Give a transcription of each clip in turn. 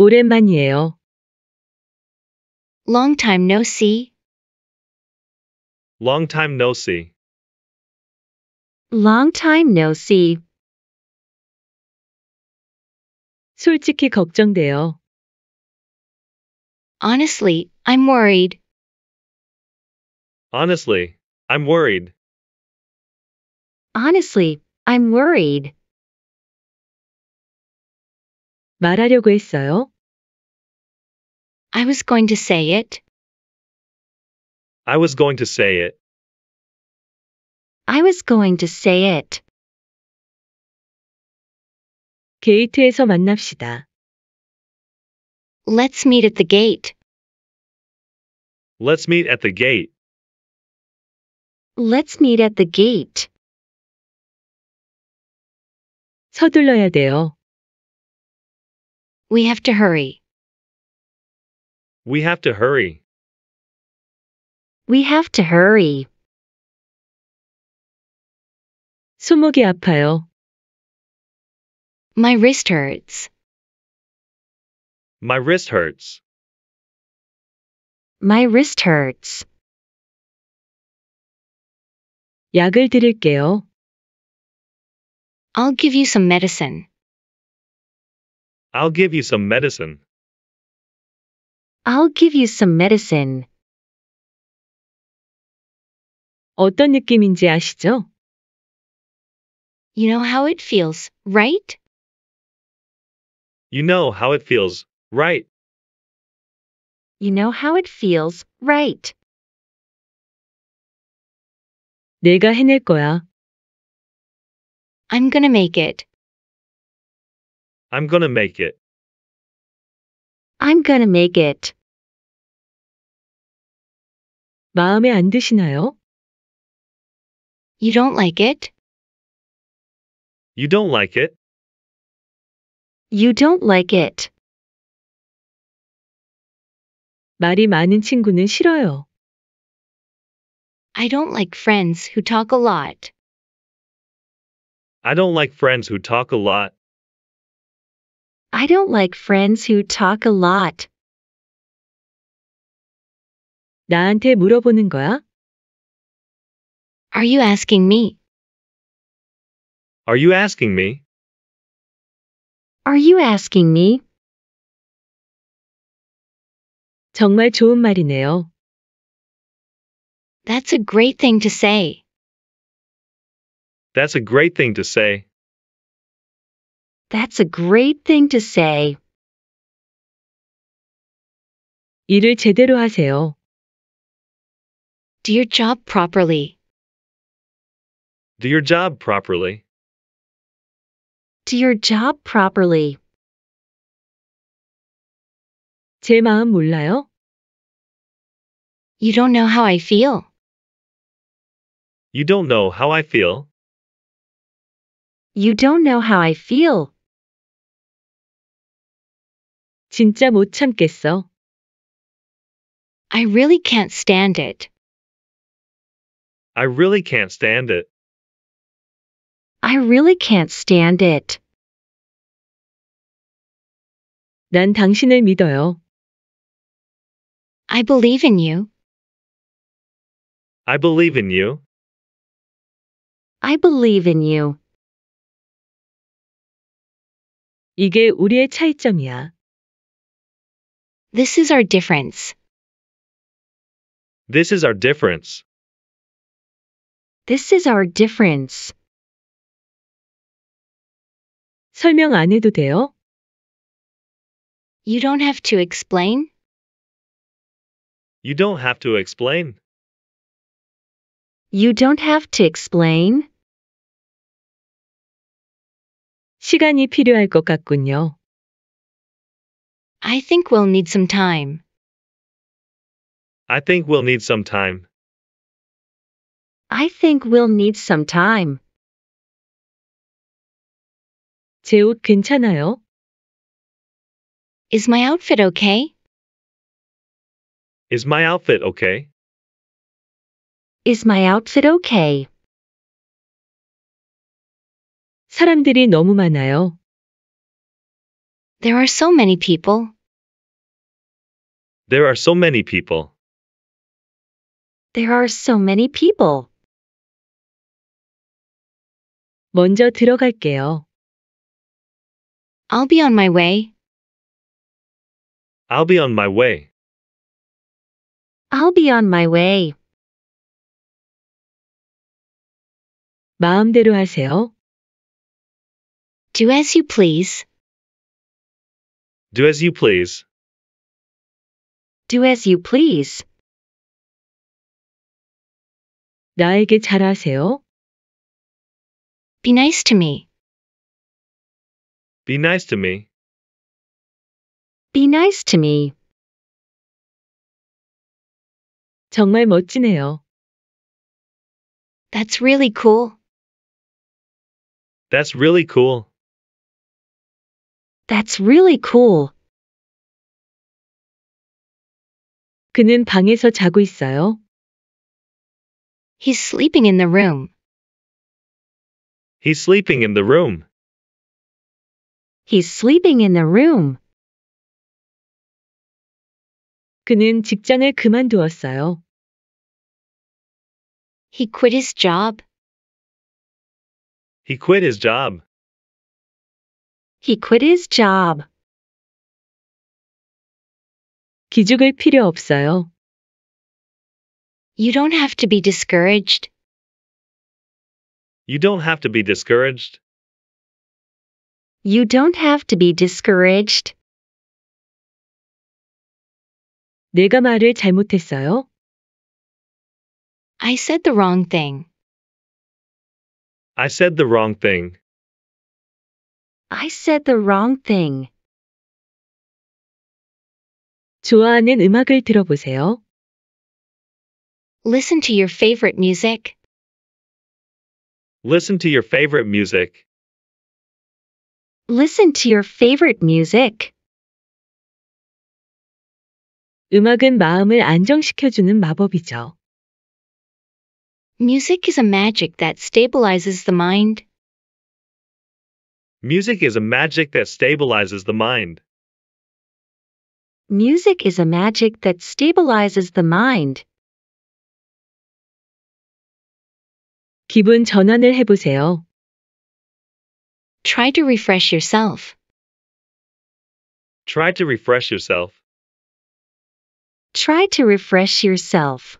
오랜만이에요. Long time no see. Long time no see. Long time no see. 솔직히 걱정돼요. Honestly, I'm worried. Honestly, I'm worried. Honestly, I'm worried. 말하려고 했어요. I was going to say it. I was going to say it. I was going to say it. 게이트에서 만납시다. Let's meet at the gate. Let's meet at the gate. Let's meet at the gate. 서둘러야 돼요. We have to hurry. We have to hurry. We have to hurry. 손목이 아파요. My wrist hurts. My wrist hurts. My wrist hurts. 약을 드릴게요. I'll give you some medicine. I'll give you some medicine. I'll give you some medicine. 어떤 느낌인지 아시죠? You know how it feels, right? You know how it feels, right? You know how it feels, right? 내가 해낼 거야. I'm gonna make it. I'm gonna make it. I'm gonna make it. 마음에 안 드시나요? You don't like it? You don't like it? You don't like it. 말이 많은 친구는 싫어요. I don't like friends who talk a lot. I don't like friends who talk a lot. I don't like friends who talk a lot. 나한테 물어보는 거야? Are you asking me? Are you asking me? Are you asking me? 정말 좋은 말이네요. That's a great thing to say. That's a great thing to say. That's a great thing to say. 일을 제대로 하세요. Do your job properly. Do your job properly. Do your job properly. 제 마음 몰라요? You don't know how I feel. You don't know how I feel. You don't know how I feel. 진짜 못 참겠어. I really can't stand it. I really can't stand it. I really can't stand it. 난 당신을 믿어요. I believe in you. I believe in you. I believe in you. 이게 우리의 차이점이야. This is our difference. This is our difference. This is our difference. 설명 안 해도 돼요? You don't have to explain. You don't have to explain. You don't have to explain. 시간이 필요할 것 같군요. I think we'll need some time. I think we'll need some time. I think we'll need some time. 제 괜찮아요? Is my outfit okay? Is my outfit okay? Is my outfit okay? 사람들이 너무 많아요. There are so many people. There are so many people. There are so many people. 먼저 들어갈게요. I'll be on my way. I'll be on my way. I'll be on my way. 마음대로 하세요. Do as you please. Do as you please. Do as you please. 나에게 잘하세요. Be nice to me. Be nice to me. Be nice to me. 정말 멋지네요. That's really cool. That's really cool. That's really cool. 그는 방에서 자고 있어요. He's sleeping in the room. He's sleeping in the room. He's sleeping in the room. 그는 직장을 그만두었어요. He quit his job. He quit his job. He quit his job. 기죽을 필요 없어요. You don't have to be discouraged. You don't have to be discouraged. You don't have to be discouraged. 내가 말을 잘못했어요. I said the wrong thing. I said the wrong thing. I said the wrong thing. 좋아하는 음악을 들어보세요. Listen to your favorite music. Listen to your favorite music. Listen to your favorite music. 음악은 마음을 안정시켜주는 마법이죠. Music is a magic that stabilizes the mind. Music is a magic that stabilizes the mind. Music is a magic that stabilizes the mind. 기분 전환을 해보세요. Try to refresh yourself. Try to refresh yourself. Try to refresh yourself.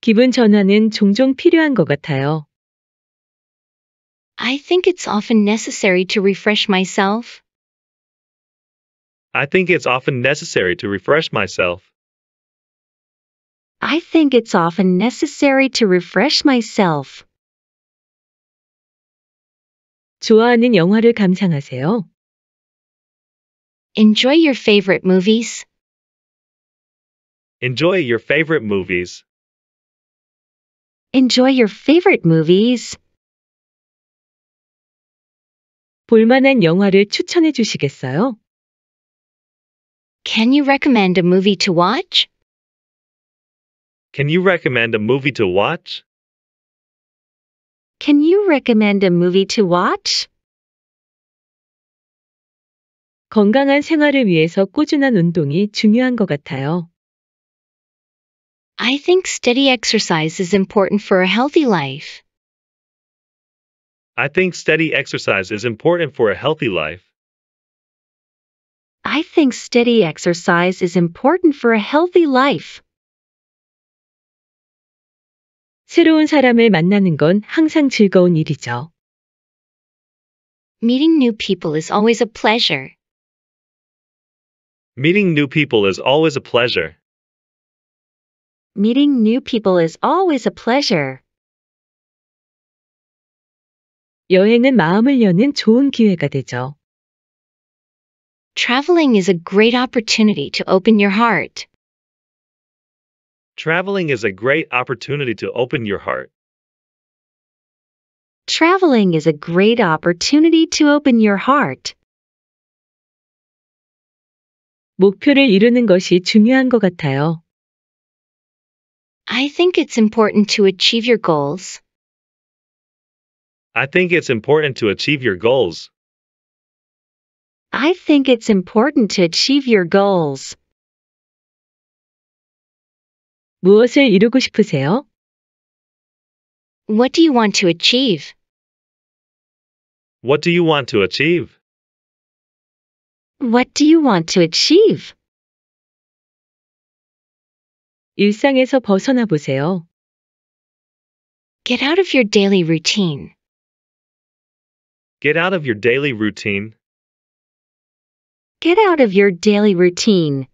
기분 전환은 종종 필요한 것 같아요. I think it's often necessary to refresh myself. I think it's often necessary to refresh myself. I think it's often necessary to refresh myself. 좋아하는 영화를 감상하세요. Enjoy your favorite movies. Enjoy your favorite movies. Enjoy your favorite movies. 볼만한 영화를 추천해 주시겠어요? Can you recommend a movie to watch? Can you recommend a movie to watch? Can you recommend a movie to watch? 건강한 생활을 위해서 꾸준한 운동이 중요한 것 같아요. I think steady exercise is important for a healthy life. I think steady exercise is important for a healthy life. I think steady exercise is important for a healthy life. 새로운 사람을 만나는 건 항상 즐거운 일이죠. Meeting new people is always a pleasure. Meeting new people is always a pleasure. Meeting new people is always a pleasure. 여행은 마음을 여는 좋은 기회가 되죠. Traveling is a great opportunity to open your heart. Traveling is a great opportunity to open your heart. Traveling is a great opportunity to open your heart. 목표를 이루는 것이 중요한 것 같아요. I think it's important to achieve your goals. I think it's important to achieve your goals. I think it's important to achieve your goals. 무엇을 이루고 싶으세요? What do you want to achieve? What do you want to achieve? What do you want to achieve? 일상에서 벗어나 보세요. Get out of your daily routine. Get out of your daily routine. Get out of your daily routine.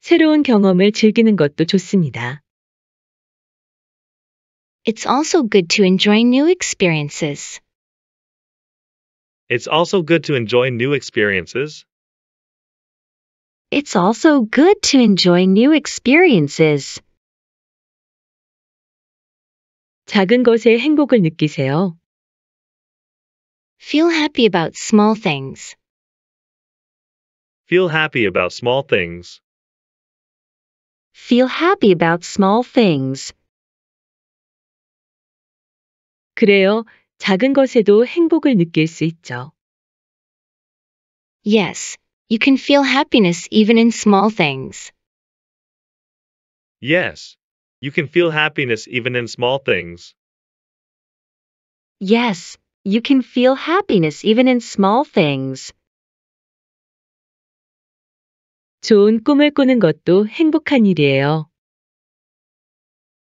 새로운 경험을 즐기는 것도 좋습니다. It's also good to enjoy new experiences. It's also good to enjoy new experiences. It's also good to enjoy new experiences. 작은 것에 행복을 느끼세요. Feel happy about small things. Feel happy about small things. Feel happy about small things. 그래요. 작은 것에도 행복을 느낄 수 있죠. Yes, you can feel happiness even in small things. Yes, you can feel happiness even in small things. Yes, you can feel happiness even in small things. 좋은 꿈을 꾸는 것도 행복한 일이에요.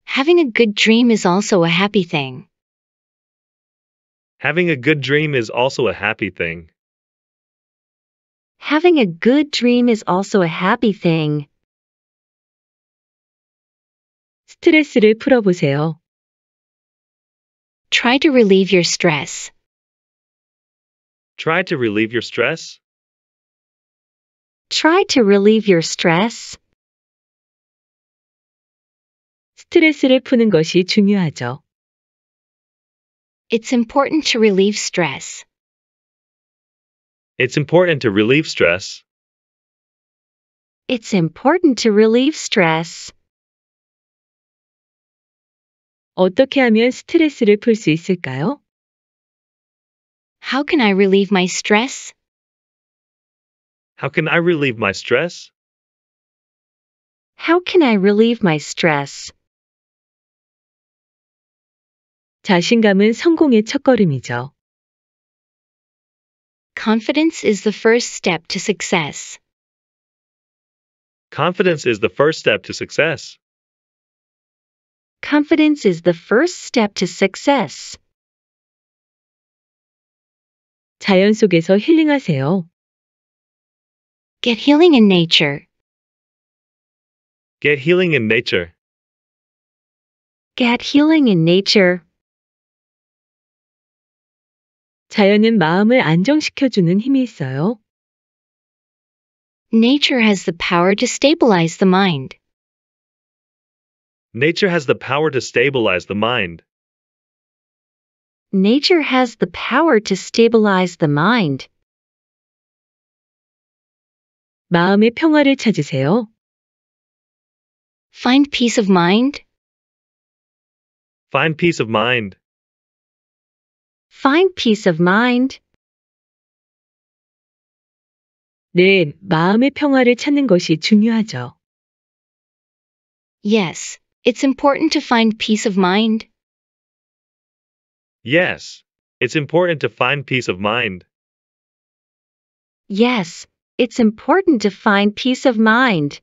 Having a good dream is also a happy thing. Having a good dream is also a happy thing. Having a good dream is also a happy thing. 스트레스를 풀어보세요. Try to relieve your stress. Try to relieve your stress. Try to relieve your stress. 스트레스를 푸는 것이 중요하죠. It's important to relieve stress. It's important to relieve stress. It's important to relieve stress. 어떻게 하면 스트레스를 있을까요? How can I relieve my stress? How can I relieve my stress? How can I relieve my stress? 자신감은 성공의 Confidence is the first step to success. Confidence is the first step to success. Confidence is the first step to success. 자연 속에서 힐링하세요. Get healing in nature. Get healing in nature. Get healing in nature. 자연은 마음을 안정시켜주는 힘이 있어요. Nature has the power to stabilize the mind. Nature has the power to stabilize the mind. Nature has the power to stabilize the mind. 마음의 평화를 찾으세요. Find peace of mind. Find peace of mind. Find peace of mind. 네, 마음의 평화를 찾는 것이 중요하죠. Yes, it's important to find peace of mind. Yes, it's important to find peace of mind. Yes, it's important to find peace of mind.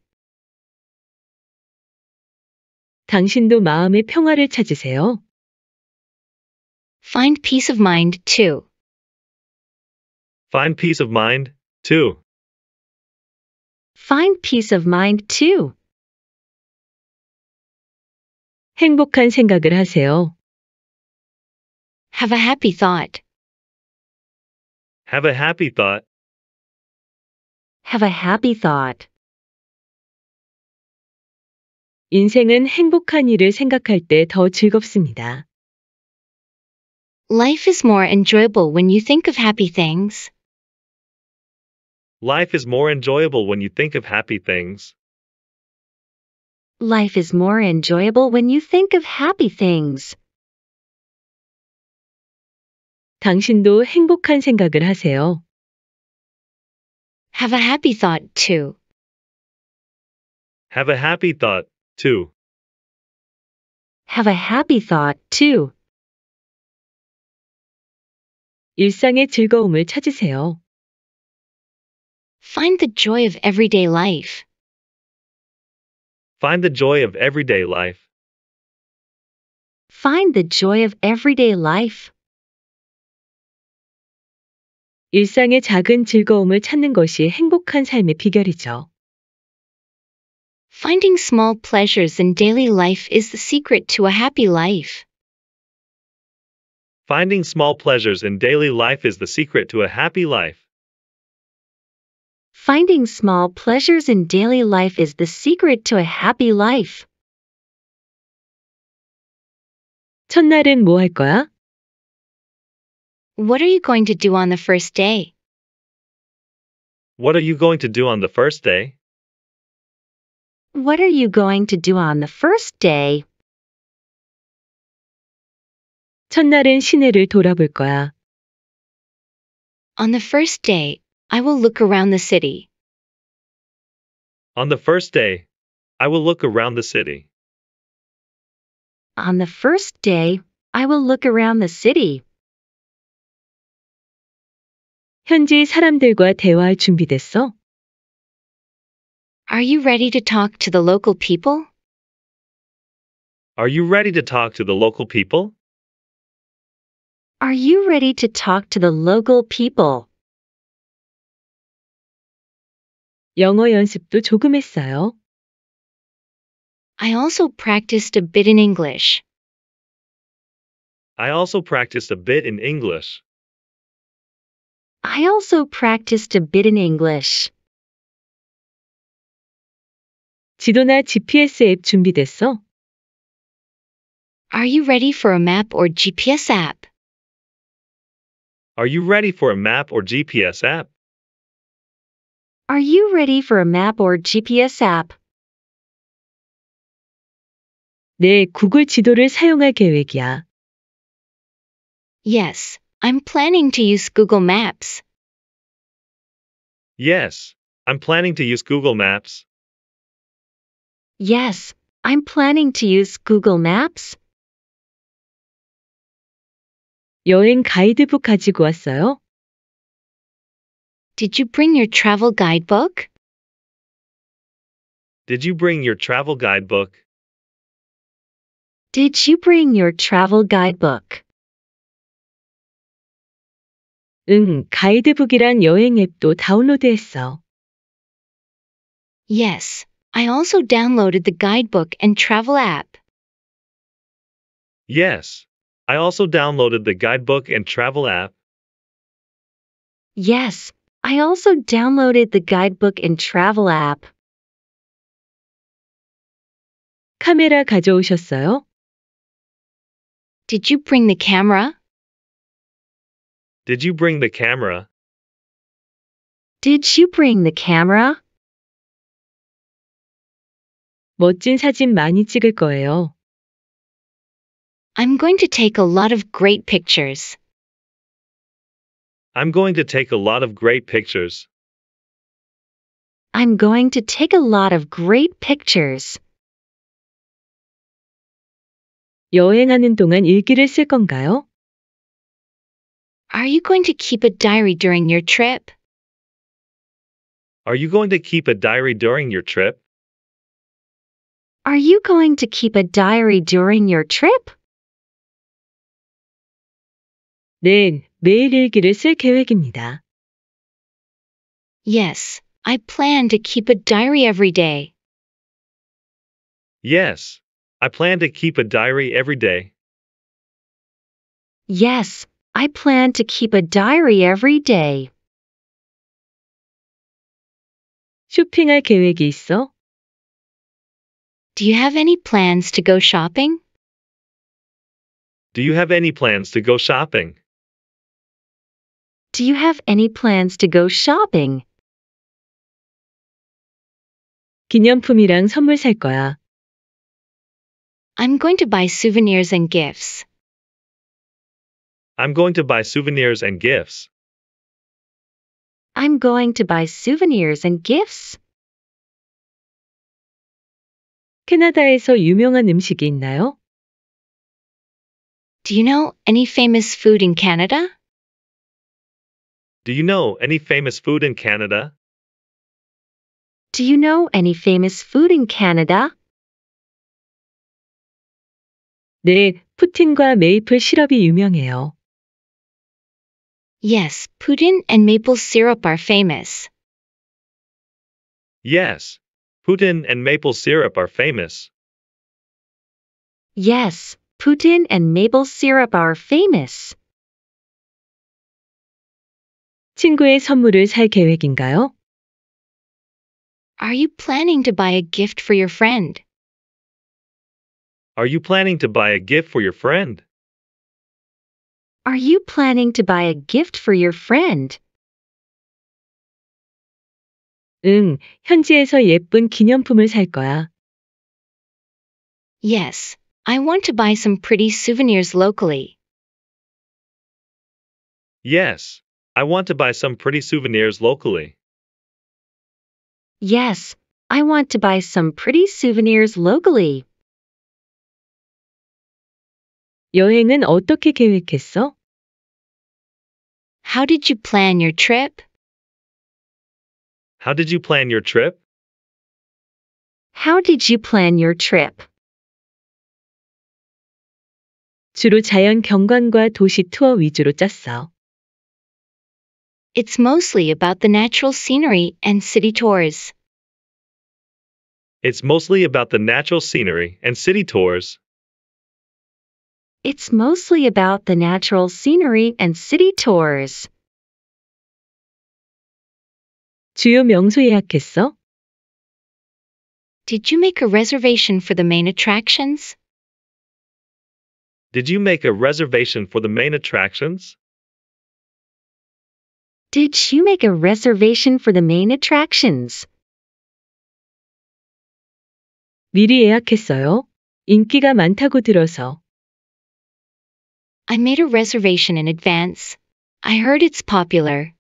당신도 마음의 평화를 찾으세요. Find peace of mind too. Find peace of mind too. Find peace of mind too. 행복한 생각을 하세요. Have a happy thought. Have a happy thought. Have a happy thought. 인생은 행복한 일을 생각할 즐겁습니다. Life is more enjoyable when you think of happy things. Life is more enjoyable when you think of happy things. Life is more enjoyable when you think of happy things. 당신도 행복한 생각을 하세요. Have a happy thought too. Have a happy thought too. Have a happy thought too. 일상의 즐거움을 찾으세요. Find the joy of everyday life. Find the joy of everyday life. Find the joy of everyday life. 일상의 작은 즐거움을 찾는 것이 행복한 삶의 비결이죠. Finding small pleasures in daily life is the secret to a happy life. Finding small pleasures in daily life is the secret to a happy life. Finding small pleasures in daily life is the secret to a happy life. 첫날엔 거야? What are you going to do on the first day? What are you going to do on the first day? What are you going to do on the first day? 첫날엔 시내를 돌아볼 거야. On the first day, I will look around the city. On the first day, I will look around the city. On the first day, I will look around the city. 현지 사람들과 대화 준비됐어? Are you ready to talk to the local people? Are you ready to talk to the local people? Are you ready to talk to the local people? 영어 연습도 조금 했어요. I also practiced a bit in English. I also practiced a bit in English. I also practiced a bit in English. 지도나 GPS 앱 준비됐어? Are you ready for a map or GPS app? Are you ready for a map or GPS app? Are you ready for a map or GPS app? 네, 구글 지도를 사용할 계획이야. Yes, I'm planning to use Google Maps. Yes, I'm planning to use Google Maps. Yes, I'm planning to use Google Maps. 여행 가이드북 가지고 왔어요? Did you bring your travel guidebook? Did you bring your travel guidebook? Did you bring your travel guidebook? 응, 가이드북이란 여행 앱도 다운로드했어. Yes, I also downloaded the guidebook and travel app. Yes, I also downloaded the guidebook and travel app. Yes, I also downloaded the guidebook and travel app. 카메라 가져오셨어요? Did you bring the camera? Did you bring the camera? Did you bring the camera? 멋진 사진 많이 찍을 거예요. I'm going to take a lot of great pictures. I'm going to take a lot of great pictures. I'm going to take a lot of great pictures. 여행하는 동안 일기를 쓸 건가요? Are you going to keep a diary during your trip? Are you going to keep a diary during your trip? Are you going to keep a diary during your trip? 네, 매일 일기를 쓸 계획입니다. Yes, I plan to keep a diary every day. Yes, I plan to keep a diary every day. Yes, I plan to keep a diary every day. 쇼핑할 계획이 있어? Do you have any plans to go shopping? Do you have any plans to go shopping? do you have any plans to go shopping? 기념품이랑 선물 살 거야. I'm going to buy souvenirs and gifts. I'm going to buy souvenirs and gifts. I'm going to buy souvenirs and gifts. 캐나다에서 유명한 음식이 있나요? Do you know any famous food in Canada? Do you know any famous food in Canada? Do you know any famous food in Canada? 네, 푸틴과 메이플 시럽이 유명해요. Yes, Putin and maple syrup are famous. Yes, Putin and maple syrup are famous. Yes, Putin and maple syrup are famous. 친구의 선물을 살 계획인가요? Are you planning to buy a gift for your friend? Are you planning to buy a gift for your friend? Are you planning to buy a gift for your friend? 응, 현지에서 예쁜 기념품을 살 거야. Yes, I want to buy some pretty souvenirs locally. Yes, I want to buy some pretty souvenirs locally. Yes, I want to buy some pretty souvenirs locally. 여행은 어떻게 계획했어? How did you plan your trip? How did you plan your trip? How did you plan your trip? 주로 자연 경관과 도시 투어 위주로 짰어. It's mostly about the natural scenery and city tours. It's mostly about the natural scenery and city tours. It's mostly about the natural scenery and city tours. 주요 명소 예약했어? Did you make a reservation for the main attractions? Did you make a reservation for the main attractions? Did she make a reservation for the main attractions? 미리 예약했어요. 인기가 많다고 들어서. I made a reservation in advance. I heard it's popular.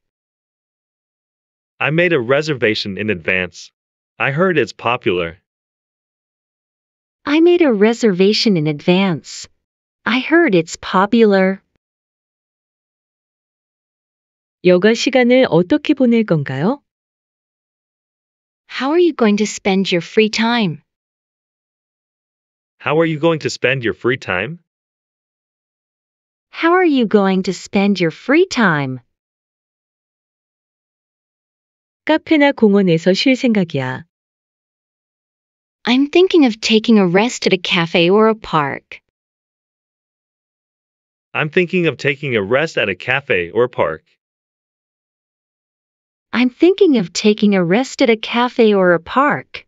I made a reservation in advance. I heard it's popular. I made a reservation in advance. I heard it's popular. 여가 시간을 어떻게 보낼 건가요? How are you going to spend your free time? How are you going to spend your free time? How are you going to spend your free time? 카페나 공원에서 쉴 생각이야. I'm thinking of taking a rest at a cafe or a park. I'm thinking of taking a rest at a cafe or a park. I'm thinking of taking a rest at a cafe or a park.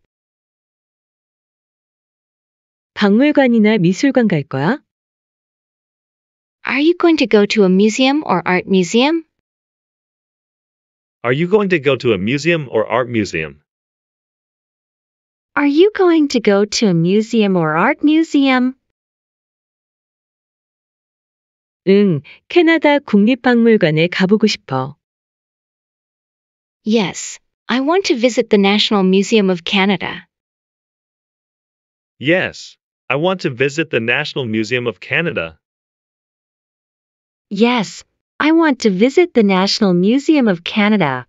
박물관이나 미술관 갈 거야? Are you going to go to a museum or art museum? Are you going to go to a museum or art museum? Are you going to go to a museum or art museum? 응, 캐나다 국립박물관에 가보고 싶어. Yes, I want to visit the National Museum of Canada. Yes, I want to visit the National Museum of Canada. Yes, I want to visit the National Museum of Canada.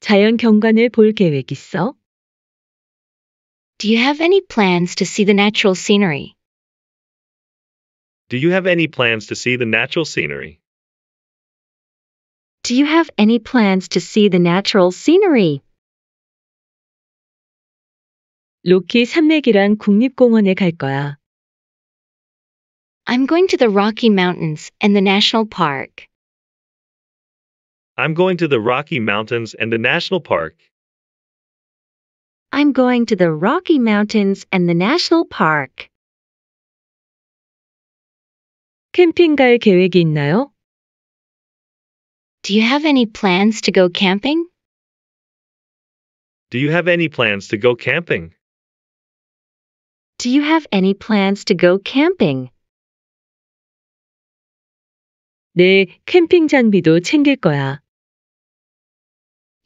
자연 경관을 볼 계획 있어? Do you have any plans to see the natural scenery? Do you have any plans to see the natural scenery? Do you have any plans to see the natural scenery? 로키 산맥이란 국립공원에 갈 거야. I'm going to the Rocky Mountains and the National Park. I'm going to the Rocky Mountains and the National Park. I'm going to the Rocky Mountains and the National Park. 캠핑 갈 계획이 있나요? Do you have any plans to go camping? Do you have any plans to go camping? Do you have any plans to go camping? 네, 캠핑 장비도 챙길 거야.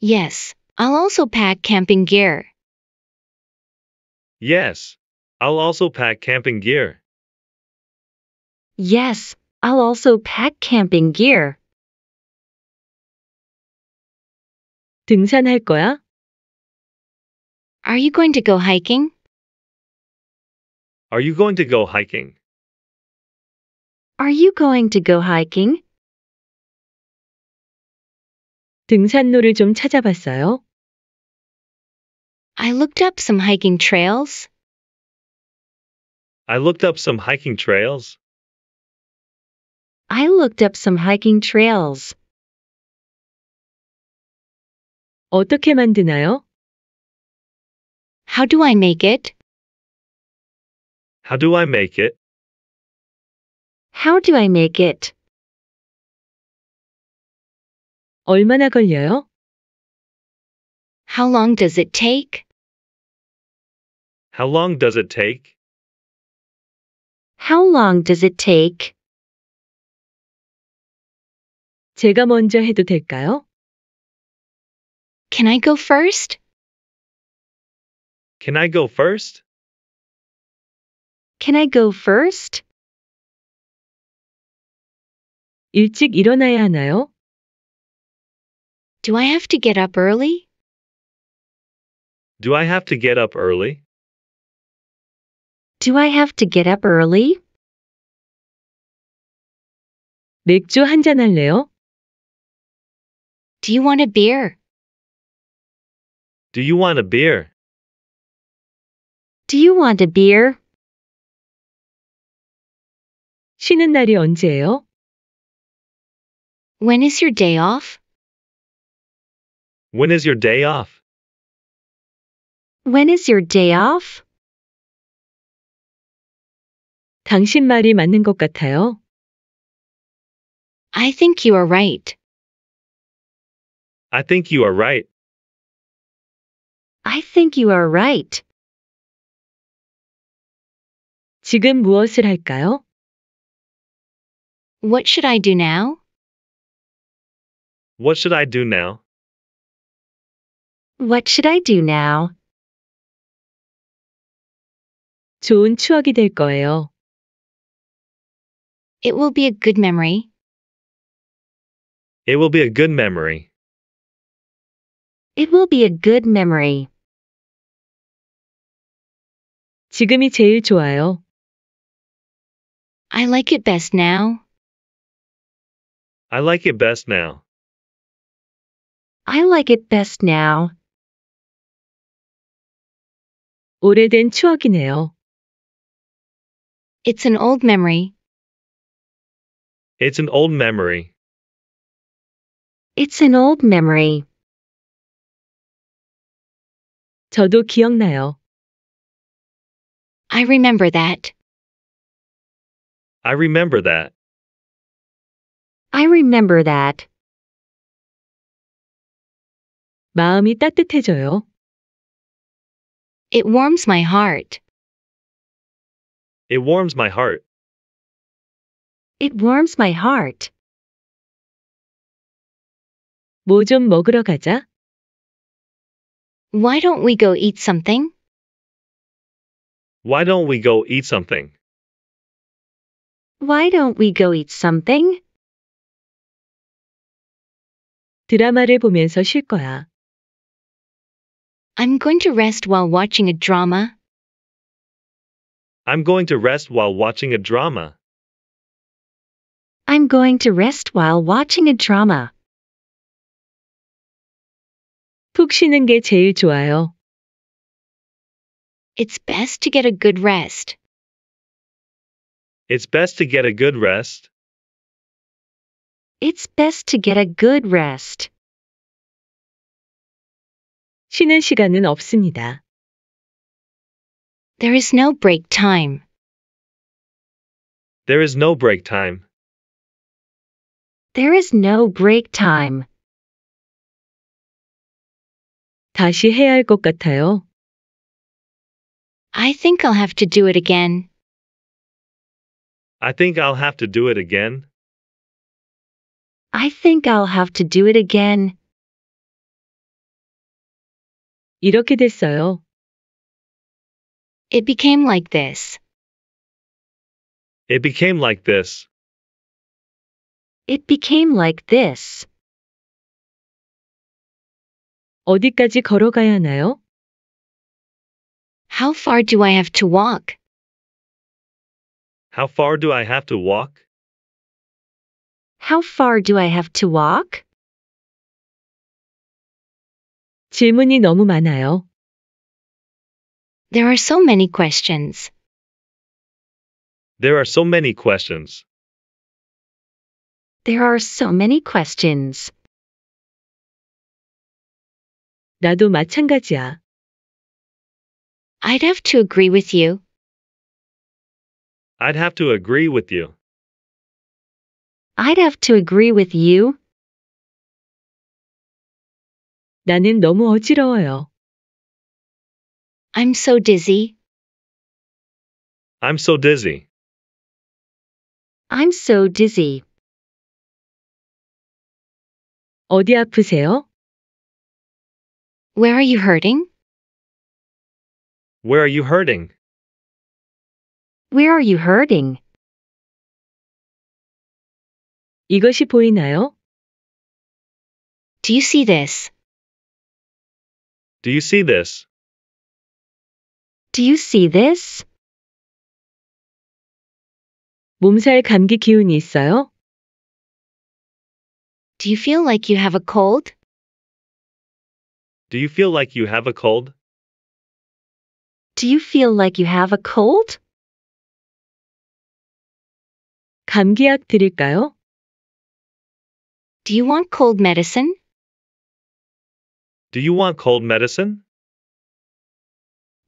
Yes, I'll also pack camping gear. Yes, I'll also pack camping gear. Yes, I'll also pack camping gear. 등산할 거야? Are you going to go hiking? Are you going to go hiking? Are you going to go hiking? 등산로를 좀 찾아봤어요. I looked up some hiking trails. I looked up some hiking trails. I looked up some hiking trails. 어떻게 만드나요? How do I make it? How do I make it? How do I make it? 얼마나 걸려요? How long does it take? How long does it take? How long does it take? 제가 먼저 해도 될까요? Can I go first? Can I go first? Can I go first? 일찍 일어나야 하나요? Do I have to get up early? Do I have to get up early? Do I have to get up early? 맥주 한잔 할래요? Do you want a beer? Do you want a beer? Do you want a beer? 쉬는 날이 언제예요? When is your day off? When is your day off? When is your day off? 당신 말이 맞는 것 같아요. I think you are right. I think you are right. I think you are right. 지금 무엇을 할까요? What should I do now? What should I do now? What should I do now? 좋은 추억이 될 거예요. It will be a good memory. It will be a good memory. It will be a good memory. 지금이 제일 좋아요. I like it best now. I like it best now. I like it best now. 오래된 추억이네요. It's an old memory. It's an old memory. It's an old memory. 저도 기억나요. I remember that. I remember that. I remember that. 마음이 따뜻해져요. It warms my heart. It warms my heart. It warms my heart. 먹으러 가자. Why don't we go eat something? Why don't we go eat something? Why don't we go eat something? 드라마를 보면서 쉴 거야. I'm going to rest while watching a drama. I'm going to rest while watching a drama. I'm going to rest while watching a drama. 푹 쉬는 게 제일 좋아요. It's best to get a good rest. It's best to get a good rest. It's best to get a good rest. 쉬는 시간은 없습니다. There is no break time. There is no break time. There is no break time. 다시 해야 할 것 같아요. I think I'll have to do it again. I think I'll have to do it again. I think I'll have to do it again. 이렇게 됐어요. It became like this. It became like this. It became like this. 어디까지 걸어가야 하나요? How far do I have to walk? How far do I have to walk? How far do I have to walk? 질문이 너무 많아요. There are so many questions. There are so many questions. There are so many questions. 나도 마찬가지야. I'd have to agree with you. I'd have to agree with you. I'd have to agree with you. 나는 너무 어지러워요. I'm so dizzy. I'm so dizzy. I'm so dizzy. 어디 아프세요? Where are you hurting? Where are you hurting? Where are you hurting? 이것이 보이나요? Do you see this? Do you see this? Do you see this? 몸살 감기 기운이 있어요? Do you feel like you have a cold? Do you feel like you have a cold? Do you feel like you have a cold? 감기약 드릴까요? Do you want cold medicine? Do you want cold medicine?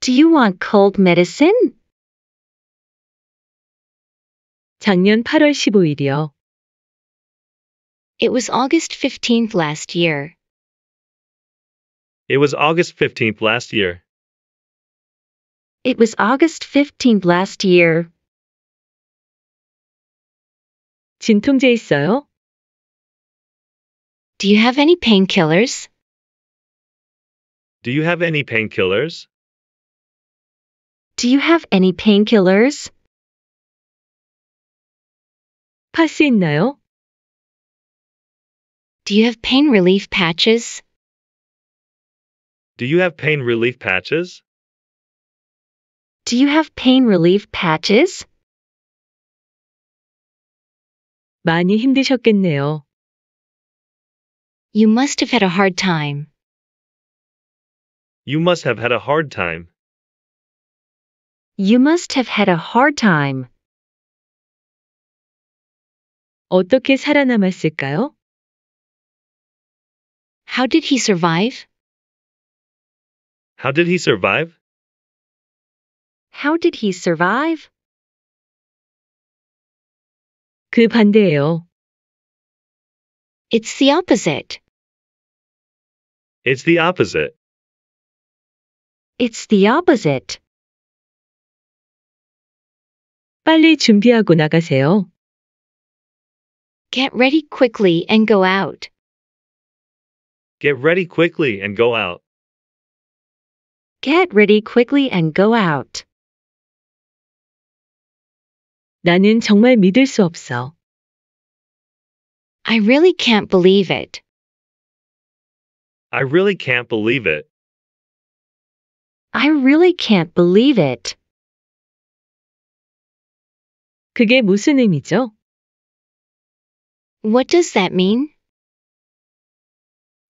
Do you want cold medicine? 작년 8월 15일이요. It was August 15th last year. It was August 15th last year. It was August 15th last year. 진통제 있어요? Do you have any painkillers? Do you have any painkillers? Do you have any painkillers? 파스 있나요? Do you have pain relief patches? Do you have pain relief patches? Do you have pain relief patches? 많이 힘드셨겠네요. You must have had a hard time. You must have had a hard time. You must have had a hard time. 어떻게 살아남았을까요? How did he survive? How did he survive? How did he survive? 그 반대예요. It's the opposite. It's the opposite. It's the opposite. 빨리 준비하고 나가세요. Get ready quickly and go out. Get ready quickly and go out. Get ready quickly and go out. 나는 정말 믿을 수 없어. I really can't believe it. I really can't believe it. I really can't believe it. 그게 무슨 의미죠? What does that mean?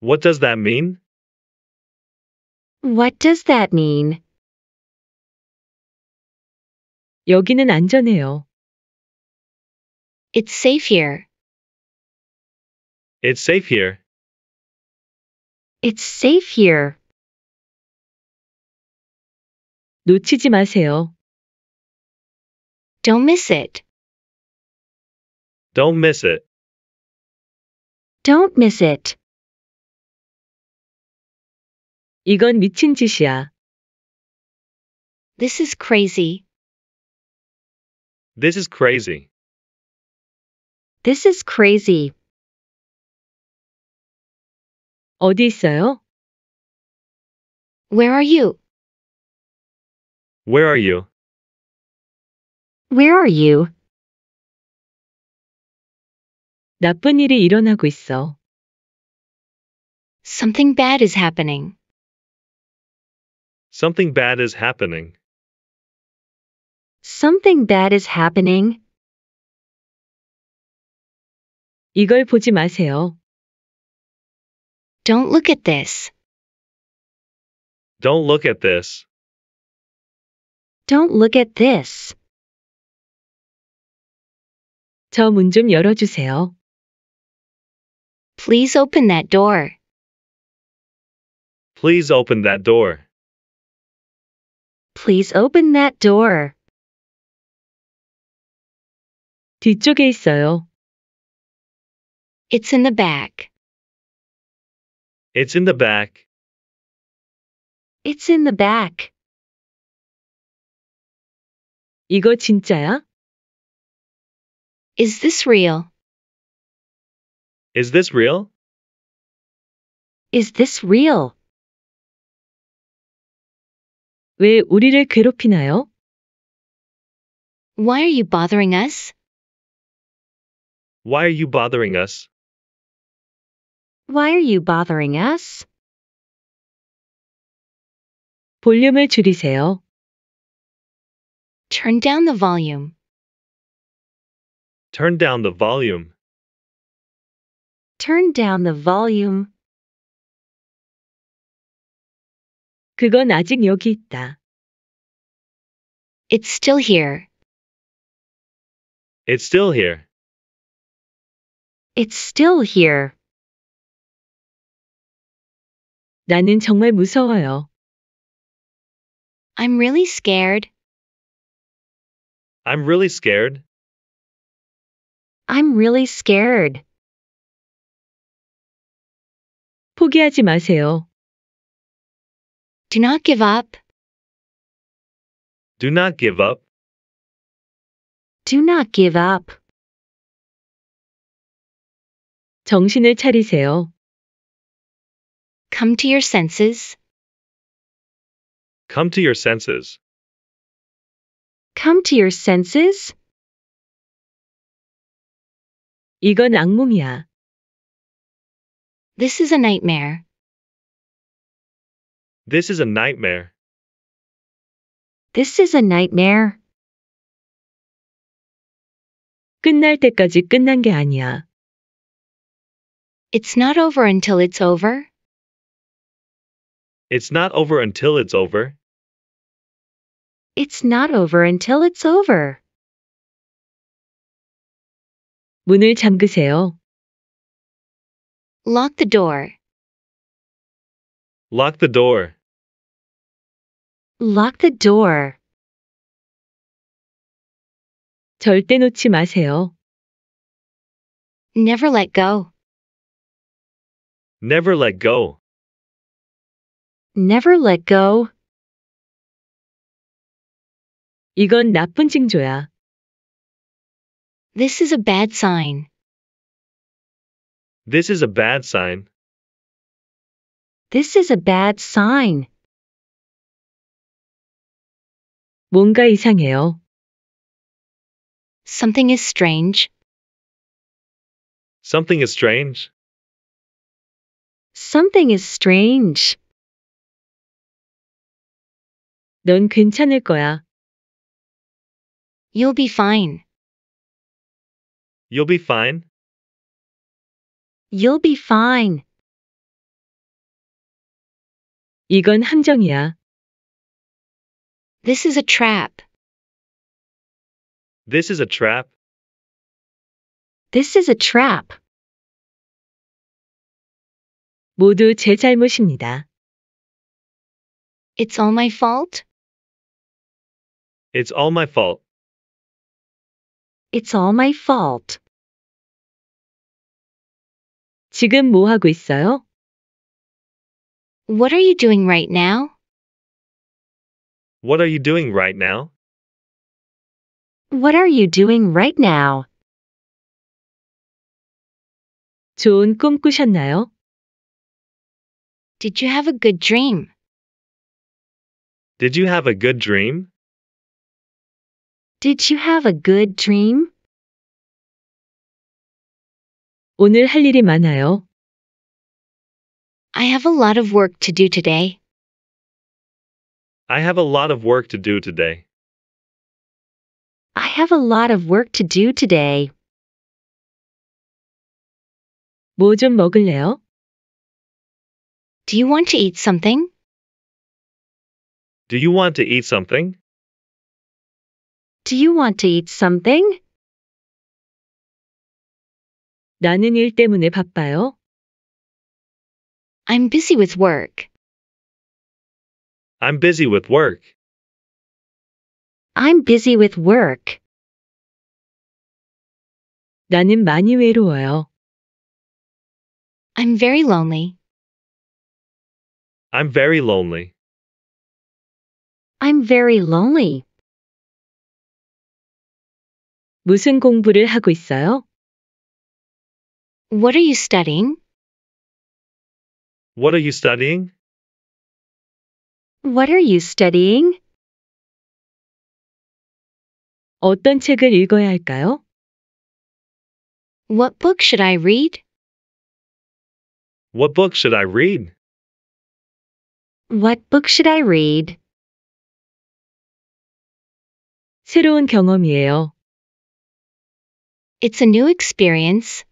What does that mean? What does that mean? 여기는 안전해요. It's safe here. It's safe here. It's safe here. 놓치지 마세요. Don't miss it. Don't miss it. Don't miss it. 이건 미친 짓이야. This is crazy. This is crazy. This is crazy. 어디 있어요? Where are you? Where are you? Where are you? 나쁜 일이 일어나고 있어. Something bad is happening. Something bad is happening. Something bad is happening. 이걸 보지 마세요. Don't look at this. Don't look at this. Don't look at this. 열어주세요. Please open that door. Please open that door. Please open that door. 뒤쪽에 있어요. It's in the back. It's in the back. It's in the back. 이거 진짜야? Is this real? Is this real? Is this real? 왜 우리를 괴롭히나요? Why are you bothering us? Why are you bothering us? Why are you bothering us? 볼륨을 줄이세요. Turn down the volume. Turn down the volume. Turn down the volume. 그건 아직 여기 있다. It's still here. It's still here. It's still here. 나는 정말 무서워요. I'm really scared. I'm really scared. I'm really scared. 포기하지 마세요. Do not give up. Do not give up. Do not give up. 정신을 차리세요. Come to your senses. Come to your senses. Come to your senses. 이건 악몽이야. This is a nightmare. This is a nightmare. This is a nightmare. 끝날 때까지 끝난 게 아니야. It's not over until it's over. It's not over until it's over. It's not over until it's over. 문을 잠그세요. Lock the door. Lock the door. Lock the door. 절대 놓지 마세요. Never let go. Never let go never let go. 이건 나쁜 징조야. This is a bad sign. This is a bad sign. This is a bad sign. 뭔가 이상해요. Something is strange. Something is strange. Something is strange. 넌 괜찮을 거야. You'll be fine. You'll be fine. You'll be fine. 이건 함정이야. This is a trap. This is a trap. This is a trap. 모두 제 잘못입니다. It's all my fault? It's all my fault. It's all my fault. 지금 뭐 하고 있어요? What are you doing right now? What are you doing right now? What are you doing right now? 좋은 꿈 꾸셨나요? Did you have a good dream? Did you have a good dream? Did you have a good dream? 오늘 할 일이 많아요. I have a lot of work to do today. I have a lot of work to do today. I have a lot of work to do today. 먹을래요? Do you want to eat something? Do you want to eat something? Do you want to eat something? 나는 일 때문에 바빠요. I'm busy with work. I'm busy with work. I'm busy with work. 나는 많이 외로워요. I'm very lonely. I'm very lonely. I'm very lonely. 무슨 공부를 하고 있어요? What are you studying? What are you studying? What are you studying? 어떤 책을 읽어야 할까요? What book should I read? What book should I read? What book should I read? 새로운 경험이에요. It's a new experience.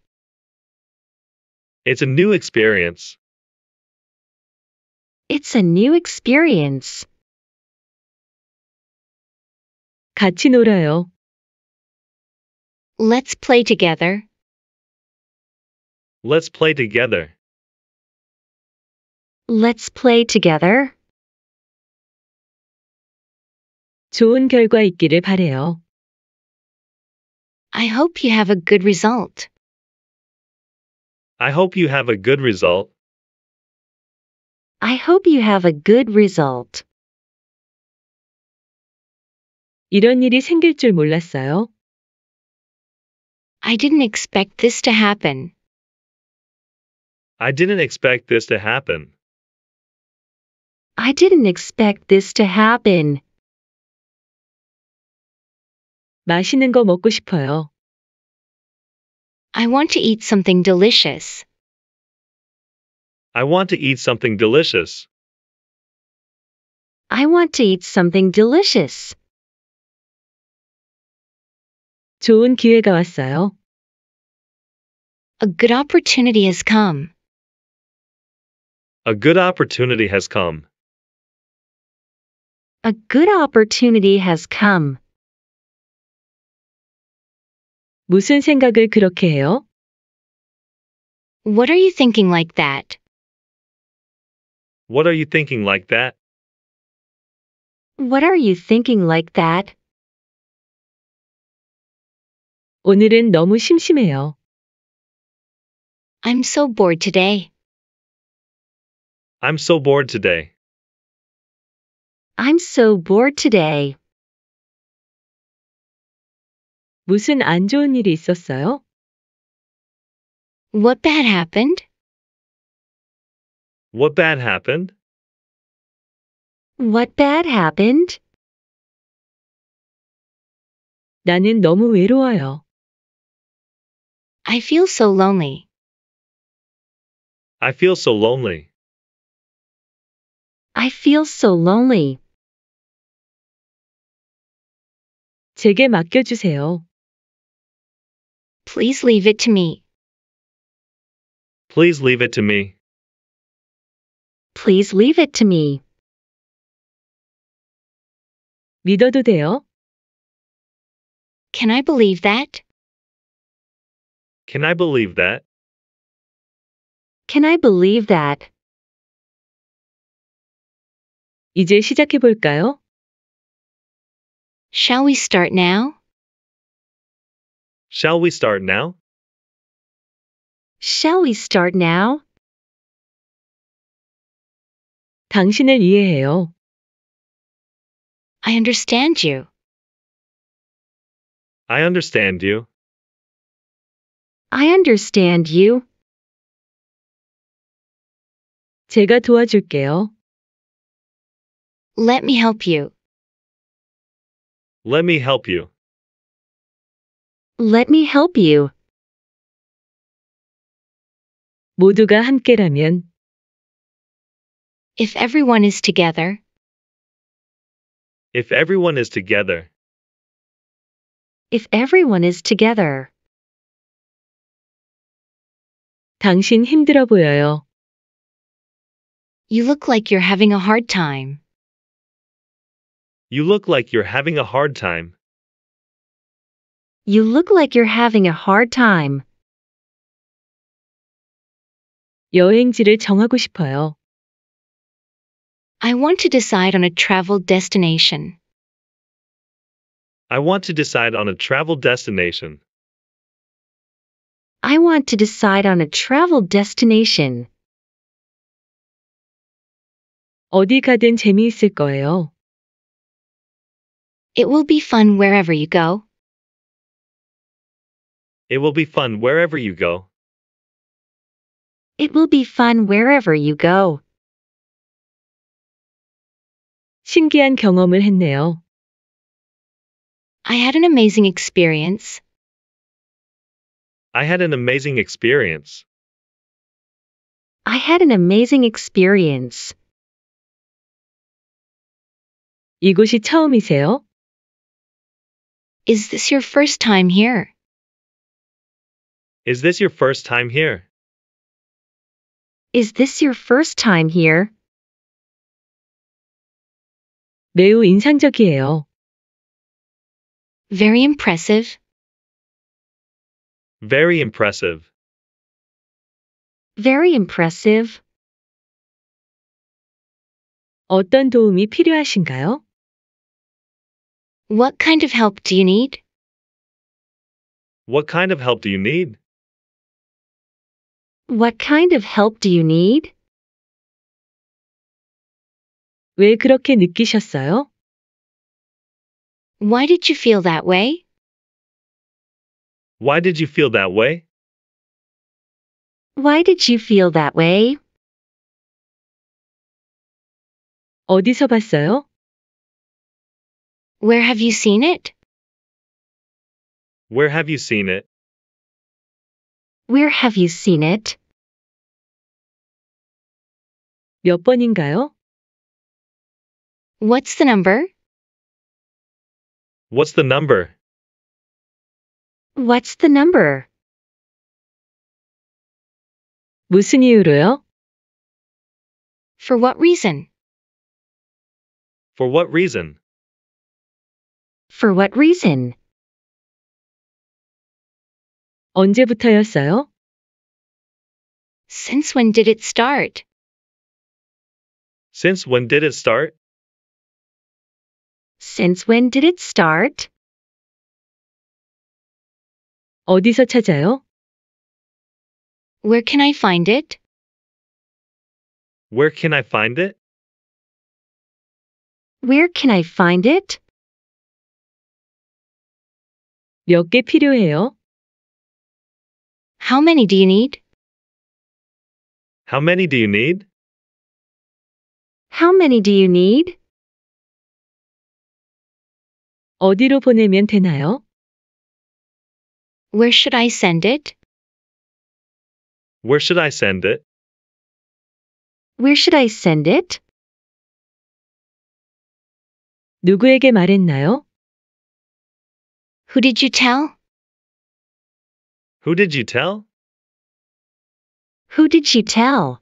It's a new experience. It's a new experience. 같이 놀아요. Let's play together. Let's play together. Let's play together. 좋은 결과 있기를 바래요. I hope you have a good result. I hope you have a good result. I hope you have a good result. 이런 일이 생길 줄 몰랐어요. I didn't expect this to happen. I didn't expect this to happen. I didn't expect this to happen. 맛있는 거 먹고 싶어요. I want to eat something delicious. I want to eat something delicious. I want to eat something delicious. 좋은 기회가 왔어요. A good opportunity has come. A good opportunity has come. A good opportunity has come. 무슨 생각을 그렇게 해요? What are you thinking like that? What are you thinking like that? What are you thinking like that? 오늘은 너무 심심해요. I'm so bored today. I'm so bored today. I'm so bored today. 무슨 안 좋은 일이 있었어요? What bad happened? What bad happened? What bad happened? 나는 너무 외로워요. I feel so lonely. I feel so lonely. I feel so lonely. 제게 맡겨주세요. Please leave it to me. Please leave it to me. Please leave it to me. 믿어도 돼요? Can I believe that? Can I believe that? Can I believe that? 이제 시작해 볼까요? Shall we start now? Shall we start now? Shall we start now? 당신을 이해해요. I understand you. I understand you. I understand you. 제가 도와줄게요. Let me help you. Let me help you. Let me help you. 모두가 함께라면 If everyone is together, If everyone is together, if everyone is together, 당신 힘들어 보여요. you look like you're having a hard time. you look like you're having a hard time. You look like you're having a hard time. 여행지를 정하고 싶어요. I want to decide on a travel destination. I want to decide on a travel destination. I want to decide on a travel destination. 어디 가든 재미있을 거예요. It will be fun wherever you go. It will be fun wherever you go. It will be fun wherever you go. 신기한 경험을 했네요. I had an amazing experience. I had an amazing experience. I had an amazing experience. 이곳이 처음이세요? Is this your first time here? Is this your first time here? Is this your first time here? 매우 인상적이에요. Very impressive. Very impressive. Very impressive. 어떤 도움이 필요하신가요? What kind of help do you need? What kind of help do you need? What kind of help do you need? 왜 그렇게 느끼셨어요? Why did you feel that way? Why did you feel that way? Why did you feel that way? 어디서 봤어요? Where have you seen it? Where have you seen it? Where have you seen it? 몇 번인가요? What's the number? What's the number? What's the number? 무슨 이유로요? For what reason? For what reason? For what reason? 언제부터였어요? Since when did it start? Since when did it start? Since when did it start? 어디서 찾아요? Where can I find it? Where can I find it? Where can I find it? 몇 필요해요? How many do you need? How many do you need? How many do you need? 어디로 보내면 되나요? Where should I send it? Where should I send it? Where should I send it? 누구에게 말했나요? Who did you tell? Who did you tell? Who did you tell?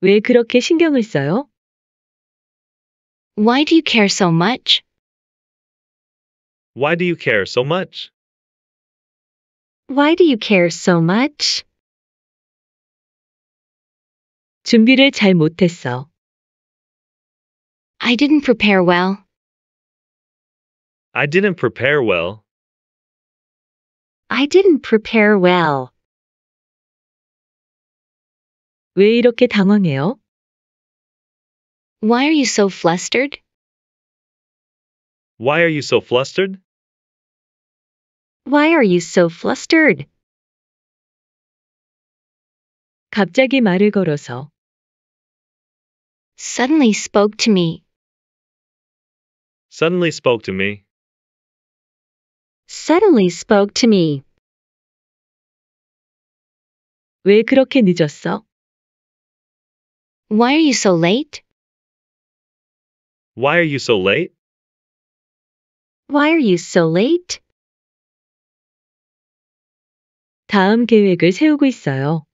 왜 그렇게 신경을 써요? Why do you care so much? Why do you care so much? Why do you care so much? 준비를 잘 못했어. I didn't prepare well. I didn't prepare well. I didn't prepare well. 왜 이렇게 당황해요? Why are you so flustered? Why are you so flustered? Why are you so flustered? 갑자기 말을 걸어서 Suddenly spoke to me. Suddenly spoke to me suddenly spoke to me. 왜 그렇게 늦었어? Why are you so late? Why are you so late? Why are you so late? 다음 계획을 세우고 있어요.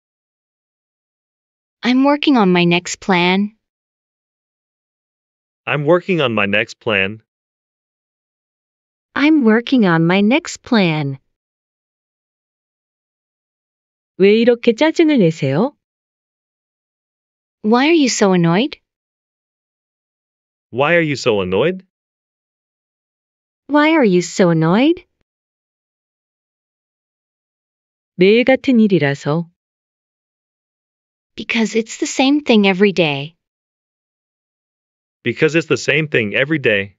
I'm working on my next plan. I'm working on my next plan. I'm working on my next plan. 왜 이렇게 짜증을 내세요? Why are you so annoyed? Why are you so annoyed? Why are you so annoyed? 매일 같은 일이라서. Because it's the same thing every day. Because it's the same thing every day